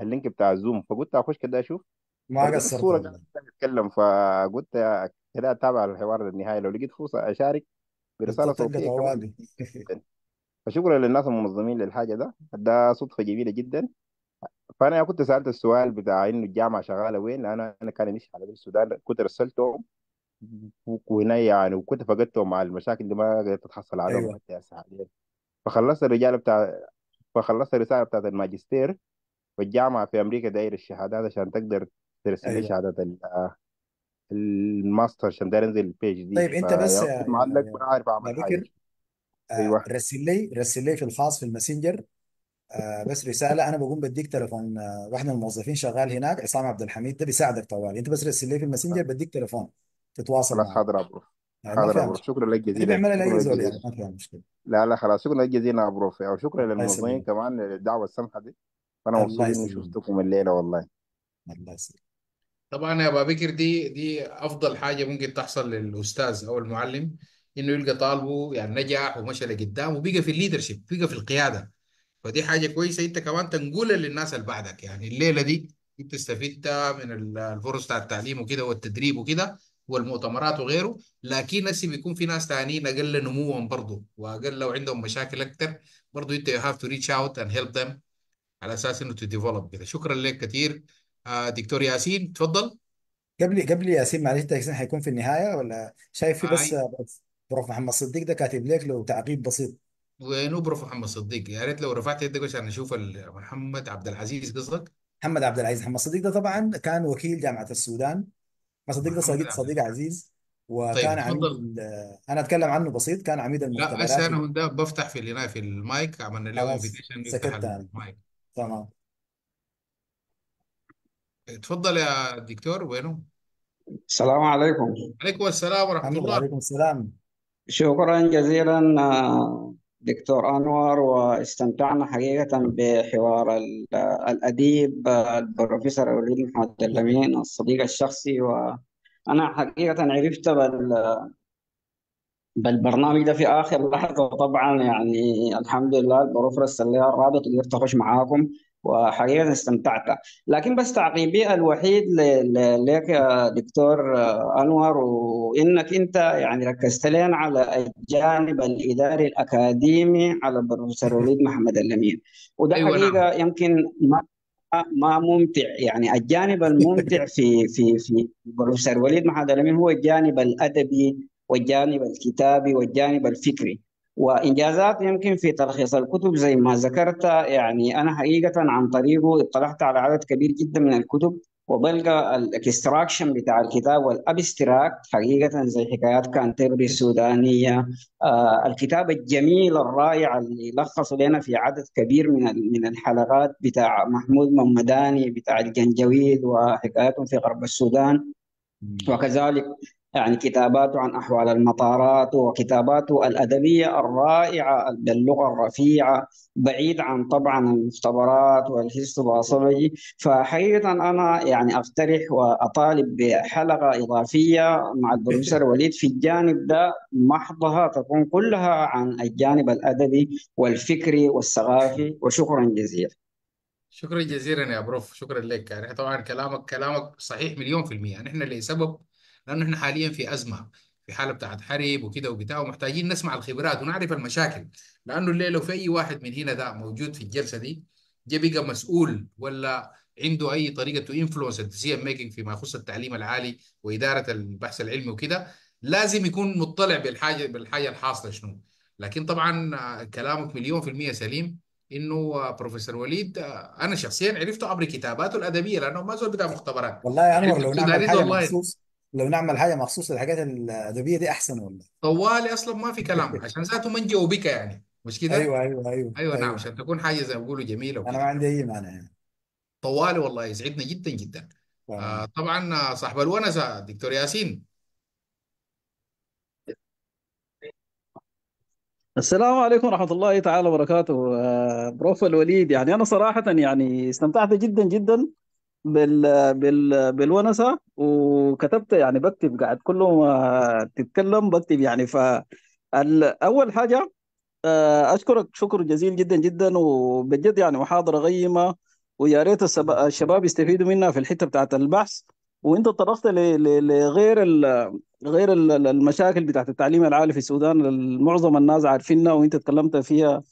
اللينك بتاع الزوم فقلت اخش كده اشوف ما فلقيت قصرت الصوره والله كانت بتتكلم فقلت كده اتابع الحوار للنهايه لو لقيت فرصه اشارك برساله بالضبط طيب صوتيه كمان طوالي جدا فشكرا للناس المنظمين للحاجه ده ده صدفه جميله جدا فانا كنت سالت السؤال بتاع انه الجامعه شغاله وين انا انا كان نفسي على السودان كنت رسلتهم وهنا يعني وكنت فقدتهم مع المشاكل اللي ما قدرت اتحصل عليهم ايوه حتى هسه حاليا فخلصت الرجاله بتاع فخلصت الرساله بتاعت الماجستير والجامعه في امريكا داير الشهادات عشان تقدر ترسل لي ايوه شهادات الماستر عشان داير انزل البي اتش دي طيب انت بس فيا يا معلق ما آه، عارف اعمل حاجه بكر آه، ايوه رسل لي رسل لي في الخاص في الماسنجر آه، بس رساله انا بقوم بديك تليفون واحد من الموظفين شغال هناك عصام عبد الحميد ده بيساعدك طوال انت بس رسل لي في الماسنجر بديك تليفون تتواصل خلاص معه حاضر أبروف يعني ما حاضر فيها أبروف مشكله شكرا لك اللي جزيلا بيعملها شكرا لاي لك زول يعني ما فيها مشكله لا لا خلاص شكرا لك جزيلا ابو أبروف وشكرا يعني الله للمنظمين يسلمك كمان للدعوة السامحة دي فأنا الله مبسوط إني يسلمك شفتكم الليلة والله الله يسلمك طبعا يا بكر دي دي افضل حاجه ممكن تحصل للاستاذ او المعلم انه يلقى طالبه يعني نجح ومشى لقدام وبقى في الليدرشيب بقى في القياده فدي حاجه كويسه انت كمان تنقلها للناس اللي بعدك يعني الليله دي انت استفدت من الفرص بتاع التعليم وكده والتدريب وكده والمؤتمرات وغيره لكن هسه بيكون في ناس ثانيين اقل نموا برضه واقل لو عندهم مشاكل اكثر برضه انت يو هاف تو ريتش اوت اند هيلب ذم على اساس انه تديفلوب كده شكرا لك كثير آه، دكتور ياسين تفضل قبل قبل ياسين معلش تحسين حيكون في النهايه ولا شايف في بس آه، بروف محمد صديق ده كاتب لك لو تعقيب بسيط وينو بروف محمد صديق يا ريت لو رفعت يدك عشان نشوف محمد عبد العزيز قصدك محمد عبد العزيز محمد صديق ده طبعا كان وكيل جامعه السودان صديق ده صديق عبد صديق عزيز طيب وكان عميد اتفضل أنا أتكلم عنه بسيط كان عميد لا بس المختبرات انا من ده بفتح في اللي في المايك عملنا له خلاص انفيتيشن يفتح سكت أنا المايك تمام اتفضل يا دكتور وينه السلام عليكم عليكم السلام ورحمة الله وعليكم السلام شكرا جزيلا آه، دكتور أنور واستمتعنا حقيقة بحوار الأديب البروفيسور أوريد محمد اللمين الصديق الشخصي وأنا حقيقة عرفت بال بالبرنامج ده في آخر لحظة طبعا يعني الحمد لله البروفيسور اللي الرابط قدرت أخش معاكم وحقيقة استمتعت لكن بس تعقيبي الوحيد لك يا دكتور آه، أنور وإنك أنت يعني ركزت لنا على الجانب الإداري الأكاديمي على البروفيسور وليد محمد اللمين وده أيوة نعم. حقيقة نعم. يمكن ما ما ممتع يعني الجانب الممتع في في في البروفيسور وليد محمد اللمين هو الجانب الأدبي والجانب الكتابي والجانب الفكري وانجازات يمكن في تلخيص الكتب زي ما ذكرت يعني انا حقيقه عن طريقه اطلعت على عدد كبير جدا من الكتب وبلقى الاكستراكشن بتاع الكتاب والابستراكت حقيقه زي حكايات كانتربي السودانيه آه الكتاب الجميل الرائع اللي لخصوا لنا في عدد كبير من من الحلقات بتاع محمود ممداني بتاع الجنجويد وحكاياتهم في غرب السودان وكذلك يعني كتاباته عن أحوال المطارات وكتاباته الأدبية الرائعة باللغة الرفيعة بعيد عن طبعا المختبرات والحس فحقيقة أنا يعني أقترح وأطالب بحلقة إضافية مع البروفيسور وليد في الجانب ده محضها تكون كلها عن الجانب الأدبي والفكري والثقافي وشكرا جزيلا شكرا جزيلا يا بروف شكرا لك يعني طبعا كلامك كلامك صحيح مليون في المية نحن يعني لسبب لانه احنا حاليا في ازمه في حاله بتاعت حرب وكده وبتاع ومحتاجين نسمع الخبرات ونعرف المشاكل لانه الليله لو في اي واحد من هنا ده موجود في الجلسه دي جا بقى مسؤول ولا عنده اي طريقه تو انفلونس الديسيجن ميكنج فيما يخص التعليم العالي واداره البحث العلمي وكده لازم يكون مطلع بالحاجه بالحاجه الحاصله شنو لكن طبعا آه، كلامك مليون في المية سليم انه بروفيسور آه، وليد آه، انا شخصيا عرفته عبر كتاباته الادبيه لانه ما زال بتاع مختبرات والله يا انور لو نعمل حاجه مخصوص لو نعمل حاجه مخصوص للحاجات الادبيه دي احسن ولا طوالي اصلا ما في كلام (laughs) عشان ذاته منجو بك يعني مش كده ايوه ايوه ايوه ايوه نعم ايوه عشان تكون حاجه زي ما بيقولوا جميله انا ما وكده عندي اي مانع يعني طوالي والله يسعدنا جدا جدا آه طبعا آه، صاحب الونسه دكتور ياسين السلام عليكم ورحمة الله تعالى وبركاته آه، بروف الوليد يعني أنا صراحة يعني استمتعت جدا جدا بال بال بالونسه وكتبت يعني بكتب قاعد كل ما آه، تتكلم بكتب يعني ف اول حاجه آه، اشكرك شكر جزيل جدا جدا وبجد يعني محاضره قيمه ويا ريت الشباب يستفيدوا منها في الحته بتاعت البحث وانت طرقت لغير غير المشاكل بتاعت التعليم العالي في السودان معظم الناس عارفينها وانت تكلمت فيها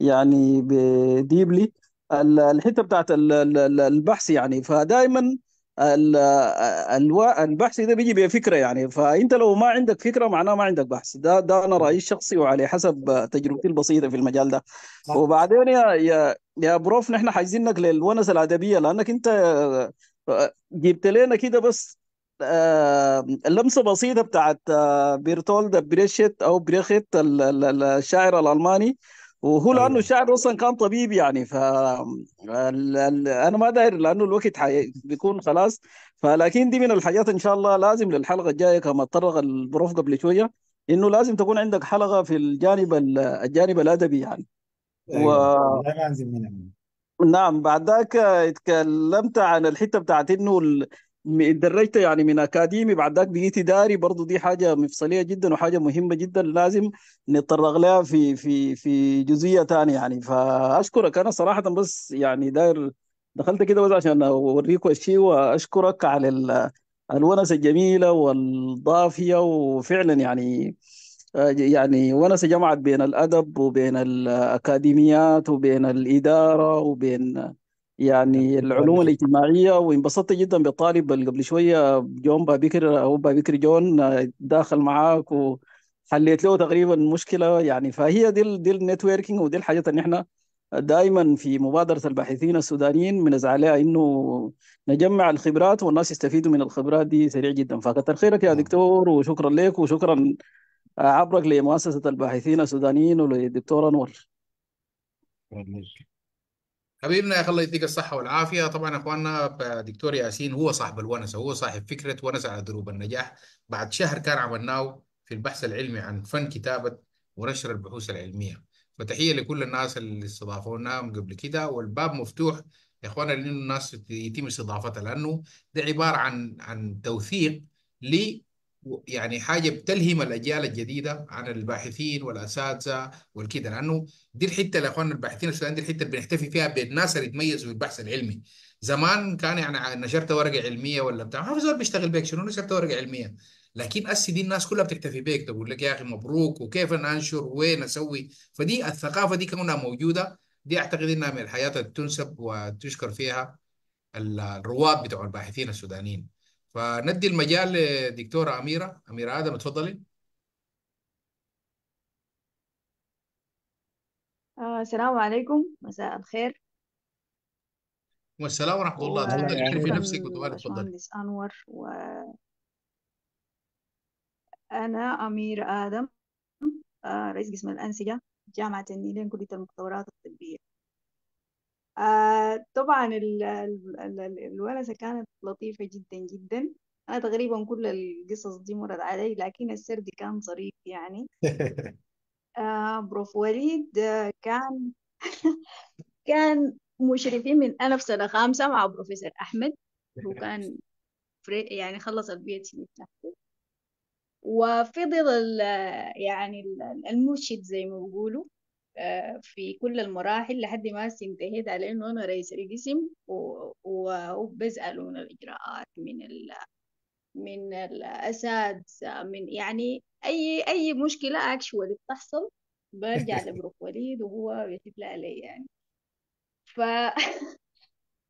يعني ديبلي الحته بتاعت البحث يعني فدائما البحث ده بيجي بفكره يعني فانت لو ما عندك فكره معناه ما عندك بحث ده ده انا رايي الشخصي وعلى حسب تجربتي البسيطه في المجال ده وبعدين يا يا يا بروف نحن حاجزينك للونس الادبيه لانك انت آه، جبت لنا كده بس آه لمسه بسيطه بتاعت آه، بيرتولد بريشيت او بريخيت الشاعر الالماني وهو أيوة. لانه شاعر اصلا كان طبيب يعني ف انا ما داير لانه الوقت حي... بيكون خلاص فلكن دي من الحاجات ان شاء الله لازم للحلقه الجايه كما تطرق البروف قبل شويه انه لازم تكون عندك حلقه في الجانب الجانب الادبي يعني أيوة. و... نعم بعد ذاك اتكلمت عن الحته بتاعت انه اتدرجت يعني من اكاديمي بعد ذاك بقيت اداري برضه دي حاجه مفصليه جدا وحاجه مهمه جدا لازم نتطرق لها في في في جزئيه ثانيه يعني فاشكرك انا صراحه بس يعني داير دخلت كده بس عشان اوريكم الشيء واشكرك على الونسه الجميله والضافيه وفعلا يعني آه، يعني ونسه جمعت بين الادب وبين الاكاديميات وبين الاداره وبين يعني (laughs) العلوم الاجتماعيه وانبسطت جدا بالطالب اللي قبل شويه جون بابكر او بابكر جون آه، داخل معاك وحليت له تقريبا مشكله يعني فهي دي دي النتوركينج ودي الحاجات اللي احنا دائما في مبادره الباحثين السودانيين بنزعل عليها انه نجمع الخبرات والناس يستفيدوا من الخبرات دي سريع جدا فكتر خيرك يا نعم. دكتور وشكرا لك وشكرا آه، عبرك لمؤسسه الباحثين السودانيين وللدكتور انور حبيبنا يا الله يديك الصحة والعافية طبعا اخواننا دكتور ياسين هو صاحب الونسة هو صاحب فكرة ونسة على دروب النجاح بعد شهر كان عملناه في البحث العلمي عن فن كتابة ونشر البحوث العلمية فتحية لكل الناس اللي استضافونا من قبل كده والباب مفتوح يا اخوانا لانه الناس يتم استضافتها لانه ده عبارة عن عن توثيق ل يعني حاجه بتلهم الاجيال الجديده عن الباحثين والاساتذه والكده لانه دي الحته يا اخوان الباحثين السودان دي الحته اللي بنحتفي فيها بالناس اللي يتميزوا بالبحث العلمي زمان كان يعني نشرت ورقه علميه ولا بتاع ما في زول بيشتغل بيك شنو نشرت ورقه علميه لكن اسي دي الناس كلها بتكتفي بيك تقول لك يا اخي مبروك وكيف انا انشر وين اسوي فدي الثقافه دي كونها موجوده دي اعتقد انها من الحياه اللي تنسب وتشكر فيها الرواد بتوع الباحثين السودانيين فندي المجال لدكتوره اميره اميره ادم اتفضلي آه، السلام عليكم مساء الخير والسلام ورحمه الله اتفضلي شرفي نفسك وتفضلي تفضلي انور و انا امير ادم آه، رئيس قسم الانسجه جامعه النيلين كليه المختبرات الطبيه آه طبعا الورثة الونسة كانت لطيفة جدا جدا أنا تقريبا كل القصص دي مرت علي لكن السرد كان ظريف يعني (laughs) آه بروف وليد كان (laughs) كان مشرفين من أنا في سنة خامسة مع بروفيسور أحمد وكان يعني خلص البي اتش دي بتاعته وفضل يعني المرشد زي ما بيقولوا في كل المراحل لحد ما استنتهيت على انه انا رئيس القسم وبساله من الاجراءات من ال من الاساتذه من يعني اي اي مشكله اكشولي بتحصل برجع (laughs) لبروك وليد وهو بيحب علي يعني ف (laughs)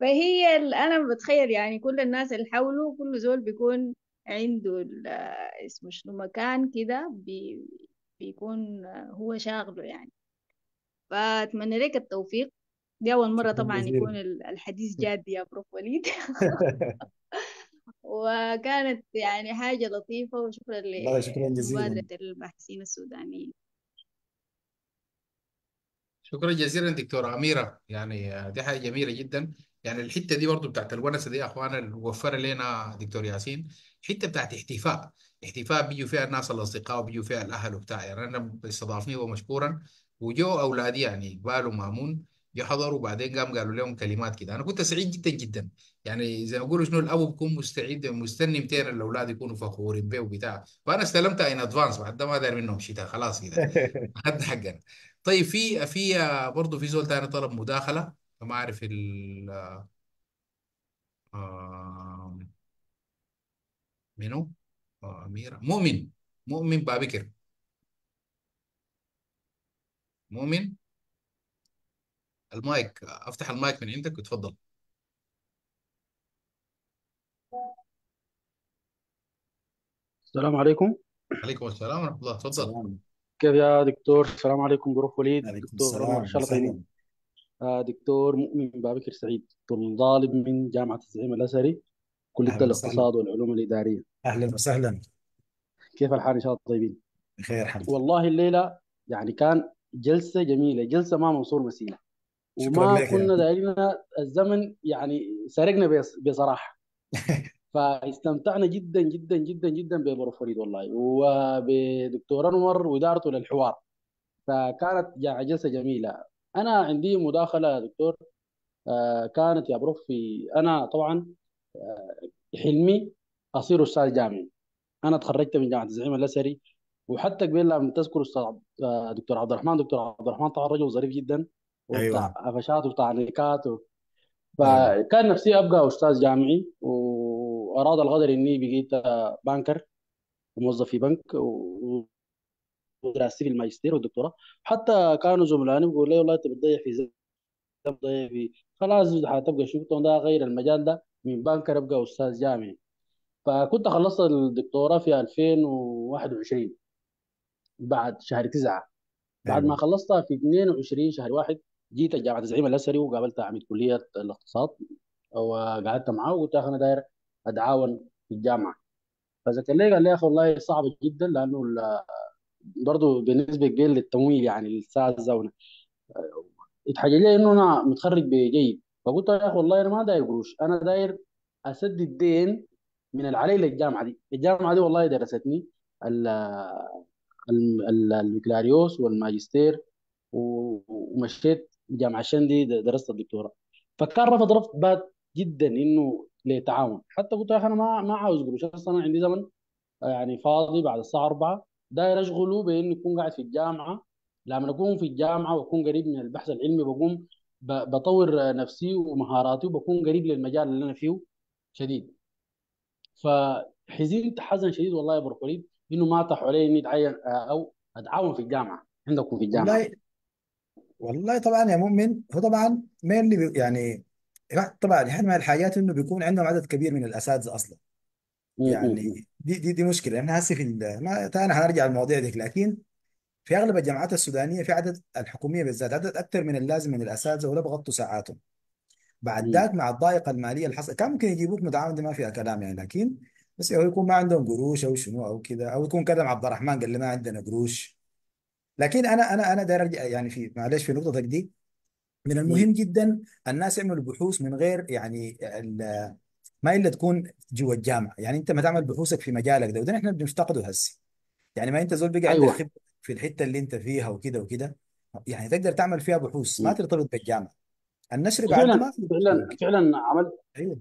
فهي انا بتخيل يعني كل الناس اللي حوله كل زول بيكون عنده اسمه شنو مكان كده بي... بيكون هو شاغله يعني فأتمنى لك التوفيق دي أول مرة طبعا يكون الحديث (laughs) جاد يا بروف وليد (laughs) (laughs) وكانت يعني حاجة لطيفة وشكرا ل شكرا جزيلا الباحثين السودانيين شكرا جزيلا دكتورة أميرة يعني دي حاجة جميلة جدا يعني الحتة دي برضو بتاعت الونسة دي يا أخوانا اللي وفرها لنا دكتور ياسين حتة بتاعت احتفاء احتفاء بيجوا فيها الناس الأصدقاء وبيجوا فيها الأهل وبتاع يعني أنا استضافني ومشكورا وجو اولادي يعني اقبال ومامون يحضروا بعدين قام قالوا لهم كلمات كده انا كنت سعيد جدا جدا يعني زي ما يقولوا شنو الاب بيكون مستعد مستني 200 الاولاد يكونوا فخورين به وبتاع فانا استلمت ان ادفانس بعد ما داير منهم شتاء خلاص كده حد (laughs) حقنا طيب في في برضه في زول ثاني طلب مداخله ما اعرف ال منو؟ آه، أميرة مؤمن مؤمن بابكر مؤمن المايك افتح المايك من عندك وتفضل السلام عليكم عليكم السلام ورحمة الله تفضل كيف يا دكتور السلام عليكم بروف وليد عليكم دكتور ان السلام شاء الله طيبين آه، دكتور مؤمن بابكر سعيد طالب من جامعة الزعيم الأزهري كلية الاقتصاد والعلوم الإدارية أهلا وسهلا كيف الحال إن شاء الله طيبين بخير الحمد لله والله الليلة يعني كان جلسه جميله جلسه ما منصور مسيله وما كنا دايرين الزمن يعني سرقنا بصراحه (laughs) فاستمتعنا جدا جدا جدا جدا ببرو فريد والله وبدكتور انور وادارته للحوار فكانت يعني جلسه جميله انا عندي مداخله دكتور آه، كانت يا بروف في انا طبعا آه، حلمي اصير استاذ جامعي انا تخرجت من جامعه الزعيم الاسري وحتى قبل لما تذكر استاذ آه، دكتور عبد الرحمن دكتور عبد الرحمن طبعا رجل ظريف جدا أيوة. وبتاع قفشات وبتاع نكات و... فكان أيوة. نفسي ابقى استاذ جامعي واراد القدر اني بقيت آه، بانكر موظف في بنك و... ودراستي في الماجستير والدكتوراه حتى كانوا زملائي بيقولوا لي والله انت بتضيع في زمن بتضيع في خلاص حتبقى شفت ده غير المجال ده من بانكر ابقى استاذ جامعي فكنت خلصت الدكتوراه في 2021 بعد شهر تسعة بعد ما خلصتها في 22 شهر واحد جيت جامعه الزعيم الاسري وقابلت عميد كليه الاقتصاد وقعدت معاه وقلت أخي انا داير اتعاون في الجامعه فذكر لي قال لي يا اخي والله صعبه جدا لانه برضه بالنسبه كبير للتمويل يعني للساعه الزاونه اتحجج لي انه انا متخرج بجيد فقلت له يا اخي والله انا ما داير قروش انا داير اسدد دين من العلي للجامعه دي الجامعه دي والله درستني البكالوريوس والماجستير ومشيت جامعه شندي درست الدكتوراه فكان رفض رفض بات جدا انه لتعاون حتى قلت يا اخي انا ما ما عاوز قروش انا عندي زمن آه، يعني فاضي بعد الساعه 4 داير اشغله باني اكون قاعد في الجامعه لما اكون في الجامعه واكون قريب من البحث العلمي بقوم بطور نفسي ومهاراتي وبكون قريب للمجال اللي انا فيه شديد فحزنت حزن شديد والله يا ابو انه ما طاحوا علي اني اتعين او اتعاون في الجامعه عندكم في الجامعه والله والله طبعا يا مؤمن هو طبعا مين يعني طبعا احد من الحاجات انه بيكون عندهم عدد كبير من الاساتذه اصلا يعني دي دي دي مشكله احنا هسه في ال- ما انا هنرجع للمواضيع دي لكن في اغلب الجامعات السودانيه في عدد الحكوميه بالذات عدد اكثر من اللازم من الاساتذه ولا بغطوا ساعاتهم بعد ذاك مع الضائقه الماليه اللي حصلت كان ممكن يجيبوك متعاون ما فيها كلام يعني لكن بس او يكون ما عندهم قروش او شنو او كده او يكون كذا عبد الرحمن قال لي ما عندنا قروش لكن انا انا انا داير ارجع يعني في معلش في نقطتك دي من المهم جدا الناس يعملوا بحوث من غير يعني ما الا تكون جوا الجامعه يعني انت ما تعمل بحوثك في مجالك ده وده احنا بنفتقده هسه يعني ما انت زول بقى عندك ايوه خبره في الحته اللي انت فيها وكده وكده يعني تقدر تعمل فيها بحوث ما ترتبط بالجامعه النشر بعد فعلا ما فعلا ممكن فعلا عملت ايوه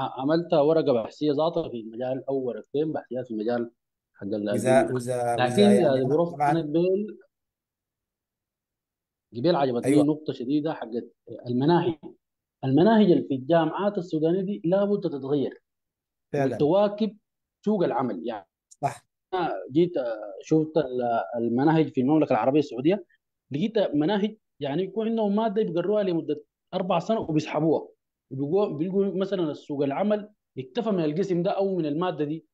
عملت ورقه بحثيه ذاتها في المجال او ورقتين بحثيات في المجال حق إذا إذا لكن يعني الظروف كانت بين قبيل عجبتني أيوة. نقطه شديده حقت المناهج المناهج اللي في الجامعات السودانيه دي لابد تتغير فعلا وتواكب سوق العمل يعني صح انا جيت آه، شفت المناهج في المملكه العربيه السعوديه لقيت مناهج يعني يكون عندهم ماده يقروها لمده اربع سنوات وبيسحبوها بيقوم مثلا سوق العمل اكتفى من القسم ده او من الماده دي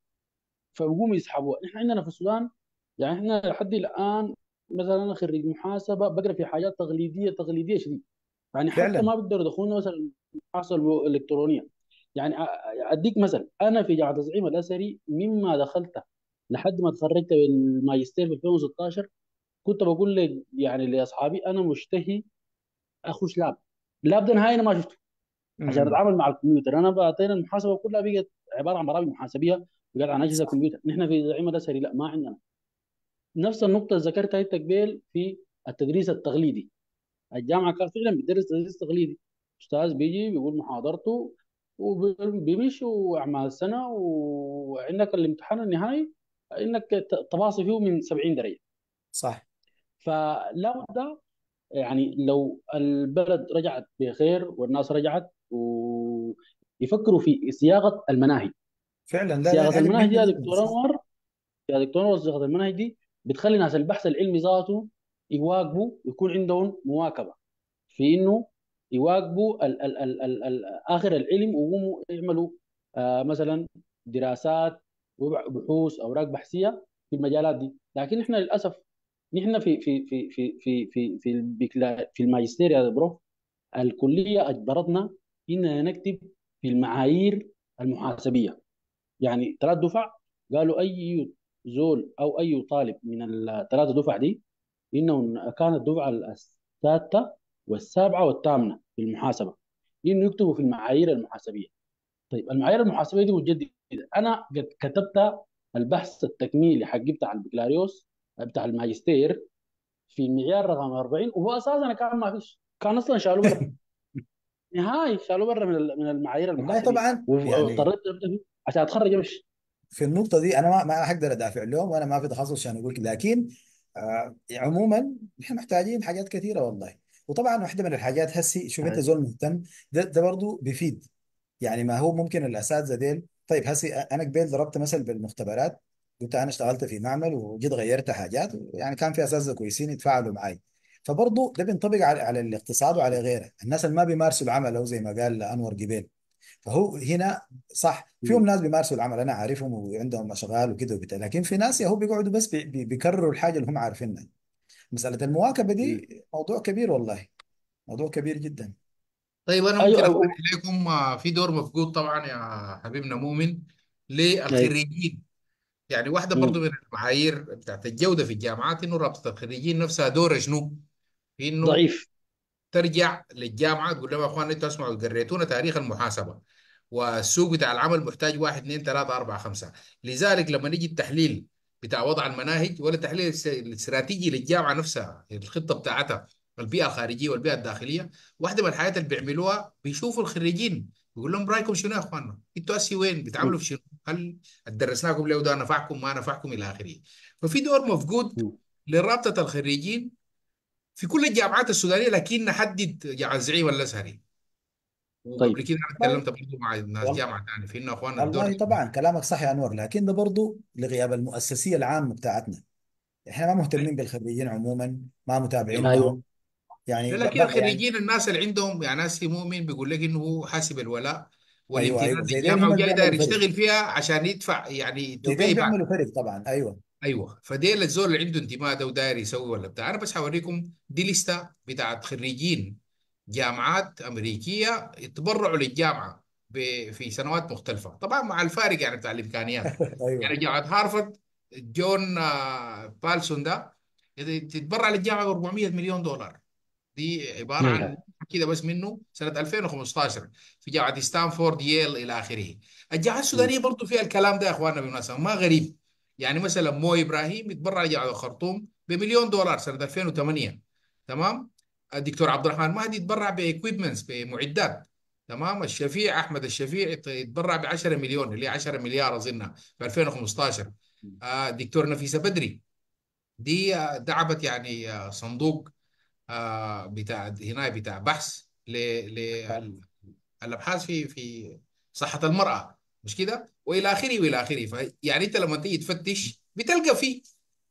فبيقوموا يسحبوها نحن عندنا في السودان يعني احنا لحد الان مثلا انا خريج محاسبه بقرا في حاجات تقليديه تقليديه شديد يعني حتى فعلا. ما بيقدروا يدخلونا مثلا محاسبه الكترونيه يعني اديك مثل انا في جامعه تزعيم الاسري مما دخلته لحد ما تخرجت بالماجستير في 2016 كنت بقول لي يعني لاصحابي انا مشتهي اخش لاب لاب ده نهائي انا ما شفته عشان اتعامل مع الكمبيوتر انا بعطينا المحاسبه كلها بقت عباره عن برامج محاسبيه بقت عن اجهزه كمبيوتر نحن في زعيم الاسري لا ما عندنا نفس النقطه اللي ذكرتها انت قبل في التدريس التقليدي الجامعه كانت فعلا بتدرس تدريس تقليدي استاذ بيجي بيقول محاضرته وبيمشي واعمال السنه وعندك الامتحان النهائي انك تباصي فيه من 70 درجه صح فلا بد يعني لو البلد رجعت بخير والناس رجعت ويفكروا في صياغه المناهج فعلا لا لا صياغه المناهج دي يا دكتور انور يا دكتور انور صياغه المناهج دي بتخلي ناس البحث العلمي ذاته يواكبوا يكون عندهم مواكبه في انه يواكبوا ال ال ال ال ال اخر العلم ويقوموا يعملوا آه مثلا دراسات وبحوث اوراق بحثيه في المجالات دي لكن احنا للاسف نحن في في في في في في في في الماجستير يا بروف الكليه اجبرتنا اننا نكتب في المعايير المحاسبيه يعني ثلاث دفع قالوا اي زول او اي طالب من الثلاثه دفع دي انه كانت الدفعه السادسه والسابعه والثامنه في المحاسبه انه يكتبوا في المعايير المحاسبيه طيب المعايير المحاسبيه دي متجدده انا قد كتبت البحث التكميلي حقي بتاع البكالوريوس بتاع الماجستير في المعيار رقم 40 وهو اساسا كان ما فيش كان اصلا شالوه (laughs) نهائي صاروا برا من من المعايير والله طبعا يعني واضطريت يعني عشان اتخرج مش في النقطة دي أنا ما ما حقدر أدافع لهم وأنا ما في تخصص عشان أقول لكن آه عموما نحن محتاجين حاجات كثيرة والله وطبعا واحدة من الحاجات هسي شوف أنت أيوة. زول مهتم ده, ده برضه بيفيد يعني ما هو ممكن الأساتذة ديل طيب هسي أنا قبل ضربت مثل بالمختبرات قلت أنا اشتغلت في معمل وجيت غيرت حاجات يعني كان في أساتذة كويسين يتفاعلوا معي فبرضه ده بينطبق على على الاقتصاد وعلى غيره الناس اللي ما بيمارسوا العمل او زي ما قال انور قبيل فهو هنا صح فيهم ناس بيمارسوا العمل انا عارفهم وعندهم اشغال وكذا وبتاع لكن في ناس هو بيقعدوا بس بيكرروا الحاجه اللي هم عارفينها مساله المواكبه دي موضوع كبير والله موضوع كبير جدا طيب انا ممكن ايوه, أيوة. اقترح آه، في دور مفقود طبعا يا حبيبنا مؤمن ايوه للخريجين يعني واحده برضو من المعايير بتاعت الجوده في الجامعات انه رابطه الخريجين نفسها دور شنو؟ في انه ضعيف ترجع للجامعه تقول لهم يا اخوان انتوا اسمعوا قريتونا تاريخ المحاسبه والسوق بتاع العمل محتاج واحد اثنين ثلاثه اربعه خمسه لذلك لما نيجي التحليل بتاع وضع المناهج ولا التحليل الاستراتيجي للجامعه نفسها الخطه بتاعتها البيئه الخارجيه والبيئه الداخليه واحده من الحاجات اللي بيعملوها بيشوفوا الخريجين بيقول لهم رايكم شنو يا اخواننا؟ انتوا اسي وين؟ بتعملوا في شنو؟ هل درسناكم ليه وده نفعكم ما نفعكم الى اخره. ففي دور مفقود لرابطه الخريجين في كل الجامعات السودانيه لكن نحدد جامعه زعيم ولا طيب وقبل كده انا اتكلمت طيب. برضه مع ناس جامعه ثانيه في انه اخواننا والله الدول طبعا كلامك صح يا انور لكن ده برضه لغياب المؤسسيه العامه بتاعتنا احنا ما مهتمين طيب. بالخريجين عموما ما متابعينهم أيوه. يعني لا لكن يعني الخريجين الناس اللي عندهم يعني ناس مؤمن بيقول لك انه هو حاسب الولاء ايوه, أيوه. والامتياز ايوه زي الجامعه هم اللي وجاي داير فرق يشتغل فيها عشان يدفع يعني تو زي ديل بي باك بيعملوا فرق طبعا ايوه ايوه فديل الزول اللي عنده انتماء ده وداير يسوي ولا بتاع انا بس هوريكم دي لسته بتاعت خريجين جامعات امريكيه يتبرعوا للجامعه في سنوات مختلفه طبعا مع الفارق يعني بتاع الامكانيات (laughs) أيوة. يعني جامعه هارفرد جون آه، بالسون ده تتبرع للجامعه ب 400 مليون دولار دي عباره عن كده بس منه سنه 2015 في جامعه ستانفورد ييل الى اخره الجامعات السودانيه برضه فيها الكلام ده يا اخواننا بالمناسبه ما غريب يعني مثلا مو ابراهيم يتبرع على الخرطوم بمليون دولار سنه 2008 تمام الدكتور عبد الرحمن مهدي يتبرع باكويبمنتس بمعدات تمام الشفيع احمد الشفيع يتبرع ب 10 مليون اللي 10 مليار اظنها في 2015 آه، الدكتور نفيسه بدري دي آه، دعبت يعني آه، صندوق بتاع هنا بتاع بحث للابحاث في في صحه المراه مش كده والى اخره والى اخره يعني انت لما تيجي تفتش بتلقى فيه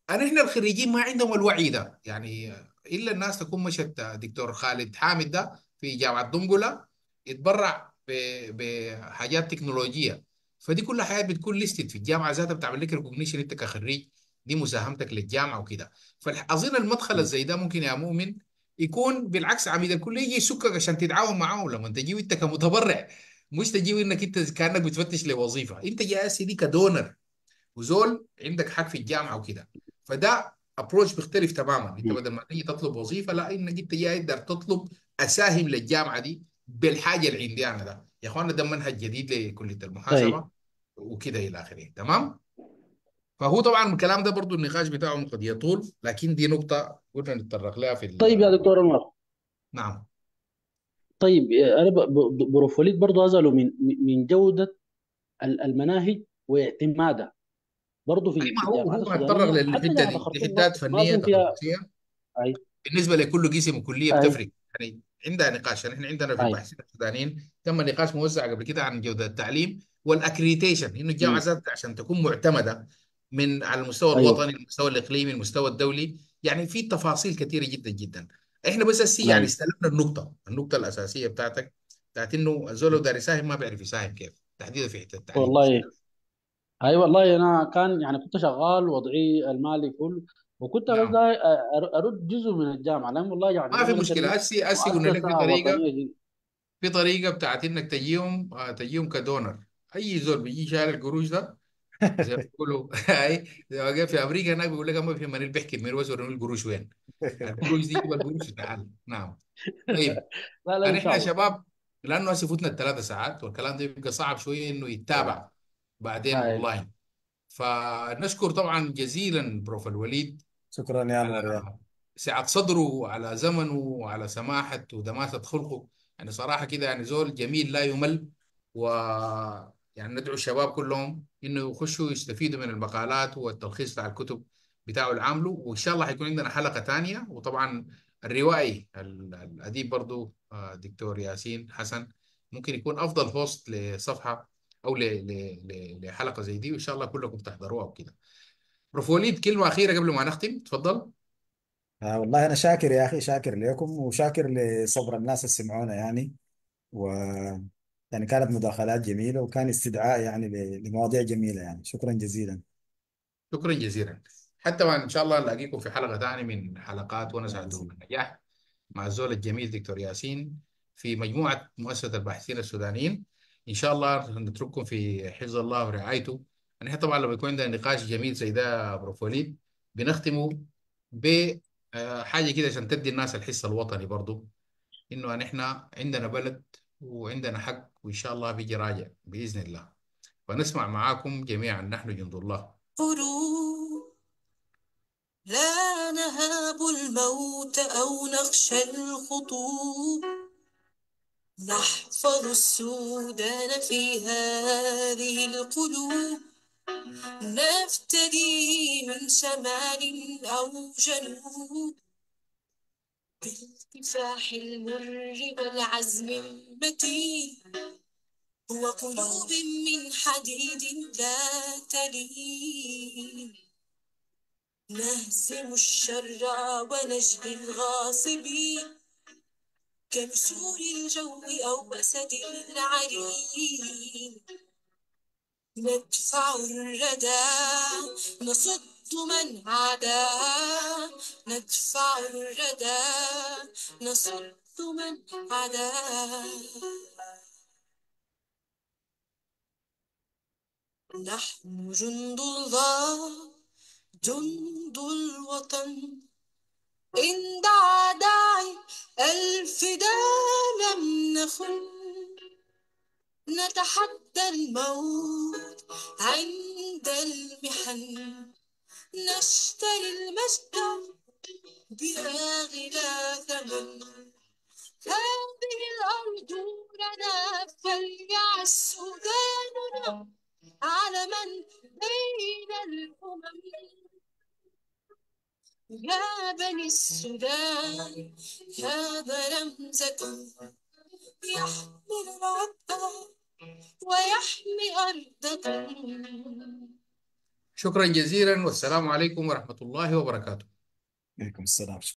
انا احنا الخريجين ما عندهم الوعي ده يعني الا الناس تكون مشت دكتور خالد حامد ده في جامعه دنقله يتبرع بحاجات تكنولوجيه فدي كل حاجات بتكون ليستد في الجامعه ذاتها بتعمل لك ريكوجنيشن انت كخريج دي مساهمتك للجامعه وكده فاظن المدخل الزي ده ممكن يا مؤمن يكون بالعكس عميد الكليه يجي يسكك عشان تتعاون معاهم لما تجي انت كمتبرع مش تجيب انك انت كانك بتفتش لوظيفه انت جاي يا سيدي كدونر وزول عندك حق في الجامعه وكده فده ابروش بيختلف تماما انت بدل ما تيجي تطلب وظيفه لا انك انت جاي تطلب اساهم للجامعه دي بالحاجه اللي عندي انا ده يا اخوانا ده منهج جديد لكليه المحاسبه طيب. وكده الى اخره تمام فهو طبعا الكلام ده برضو النقاش بتاعه قد يطول لكن دي نقطه قلنا نتطرق لها في طيب يا دكتور عمر نعم طيب آه، انا ب- ب- بروفوليت برضو ازعل من من جوده المناهج واعتمادها برضه في أيوة، ما في هو الجامعات هو اتطرق السودانيه حتى للحته دي دي خرطوم حتات ما فنيه اظن فيها تخصصيه اي بالنسبه لكل قسم وكليه اي بتفرق يعني عندها نقاش يعني احنا عندنا في اي الباحثين السودانيين تم نقاش موسع قبل كده عن جوده التعليم والاكريتيشن انه الجامعات عشان تكون معتمده من على المستوى ايوه الوطني المستوى الاقليمي المستوى الدولي يعني في تفاصيل كثيره جدا جدا احنا بس هسي يعني, يعني استلمنا النقطه النقطه الاساسيه بتاعتك بتاعت انه الزول لو داري يساهم ما بيعرف يساهم كيف تحديدا في حته التعليم والله اي والله انا كان يعني كنت شغال وضعي المالي كله وكنت نعم ارد جزء من الجامعه لان والله يعني ما في جامعه مشكله هسي هسي قلنا لك في مؤسسه طريقه وطنيه جدا في طريقه بتاعت انك تجيهم آه، تجيهم كدونر اي زول بيجي شايل القروش ده زي ما بيقولوا (laughs) اي زي ما في امريكا هناك بيقول لك ما في منيل بيحكي الميروس ورمي القروش وين؟ (laughs) القروش دي جيب القروش تعال نعم طيب لا لا يعني ان شاء احنا الله شباب لانه هسه فوتنا الثلاث ساعات والكلام ده بيبقى صعب شويه انه يتابع أيوه. بعدين هاي أيوه. اونلاين فنشكر طبعا جزيلا بروف الوليد شكرا يا على مريم سعة صدره وعلى زمنه وعلى سماحة ودماسة خلقه يعني صراحة كده يعني زول جميل لا يمل و يعني ندعو الشباب كلهم انه يخشوا يستفيدوا من المقالات والتلخيص بتاع الكتب بتاعه العامله وان شاء الله حيكون عندنا حلقه ثانيه وطبعا الروائي الاديب برضو آه، دكتور ياسين حسن ممكن يكون افضل هوست لصفحه او لحلقه زي دي وان شاء الله كلكم تحضروها وكده بروف وليد كلمه اخيره قبل ما نختم تفضل آه والله انا شاكر يا اخي شاكر لكم وشاكر لصبر الناس اللي سمعونا يعني و يعني كانت مداخلات جميلة وكان استدعاء يعني لمواضيع جميلة يعني شكرا جزيلا شكرا جزيلا حتى وان ان شاء الله نلاقيكم في حلقه ثانيه من حلقات ونزعه دوم النجاح مع الزول الجميل دكتور ياسين في مجموعه مؤسسه الباحثين السودانيين ان شاء الله نترككم في حفظ الله ورعايته نحن طبعا لما يكون عندنا نقاش جميل زي ده بروفوليد بنختمه ب آه، حاجه كده عشان تدي الناس الحس الوطني برضو انه نحن عندنا بلد وعندنا حق وإن شاء الله بيجي راجع بإذن الله ونسمع معاكم جميعا نحن جند الله لا نهاب الموت أو نخشى الخطوب نحفظ السودان في هذه القلوب نفتدي من شمال أو جنوب بالكفاح المر والعزم المتين هو قلوب من حديد لا تلين نهزم الشر ونجد الغاصبين كمسور الجو أو أسد العليين ندفع الردى نصد من عدا ندفع الردى نصد من عدا نحن جند الله جند الوطن إن دعا داعي الفداء لم نخن نتحدى الموت عند المحن نشتري المجد بأغلى غلا ثمن هذه الأرض لنا فليعس داننا على من بين الأمم يا بني السودان هذا رمزكم يحمي العبد ويحمي أرضكم شكرا جزيلا والسلام عليكم ورحمة الله وبركاته. عليكم السلام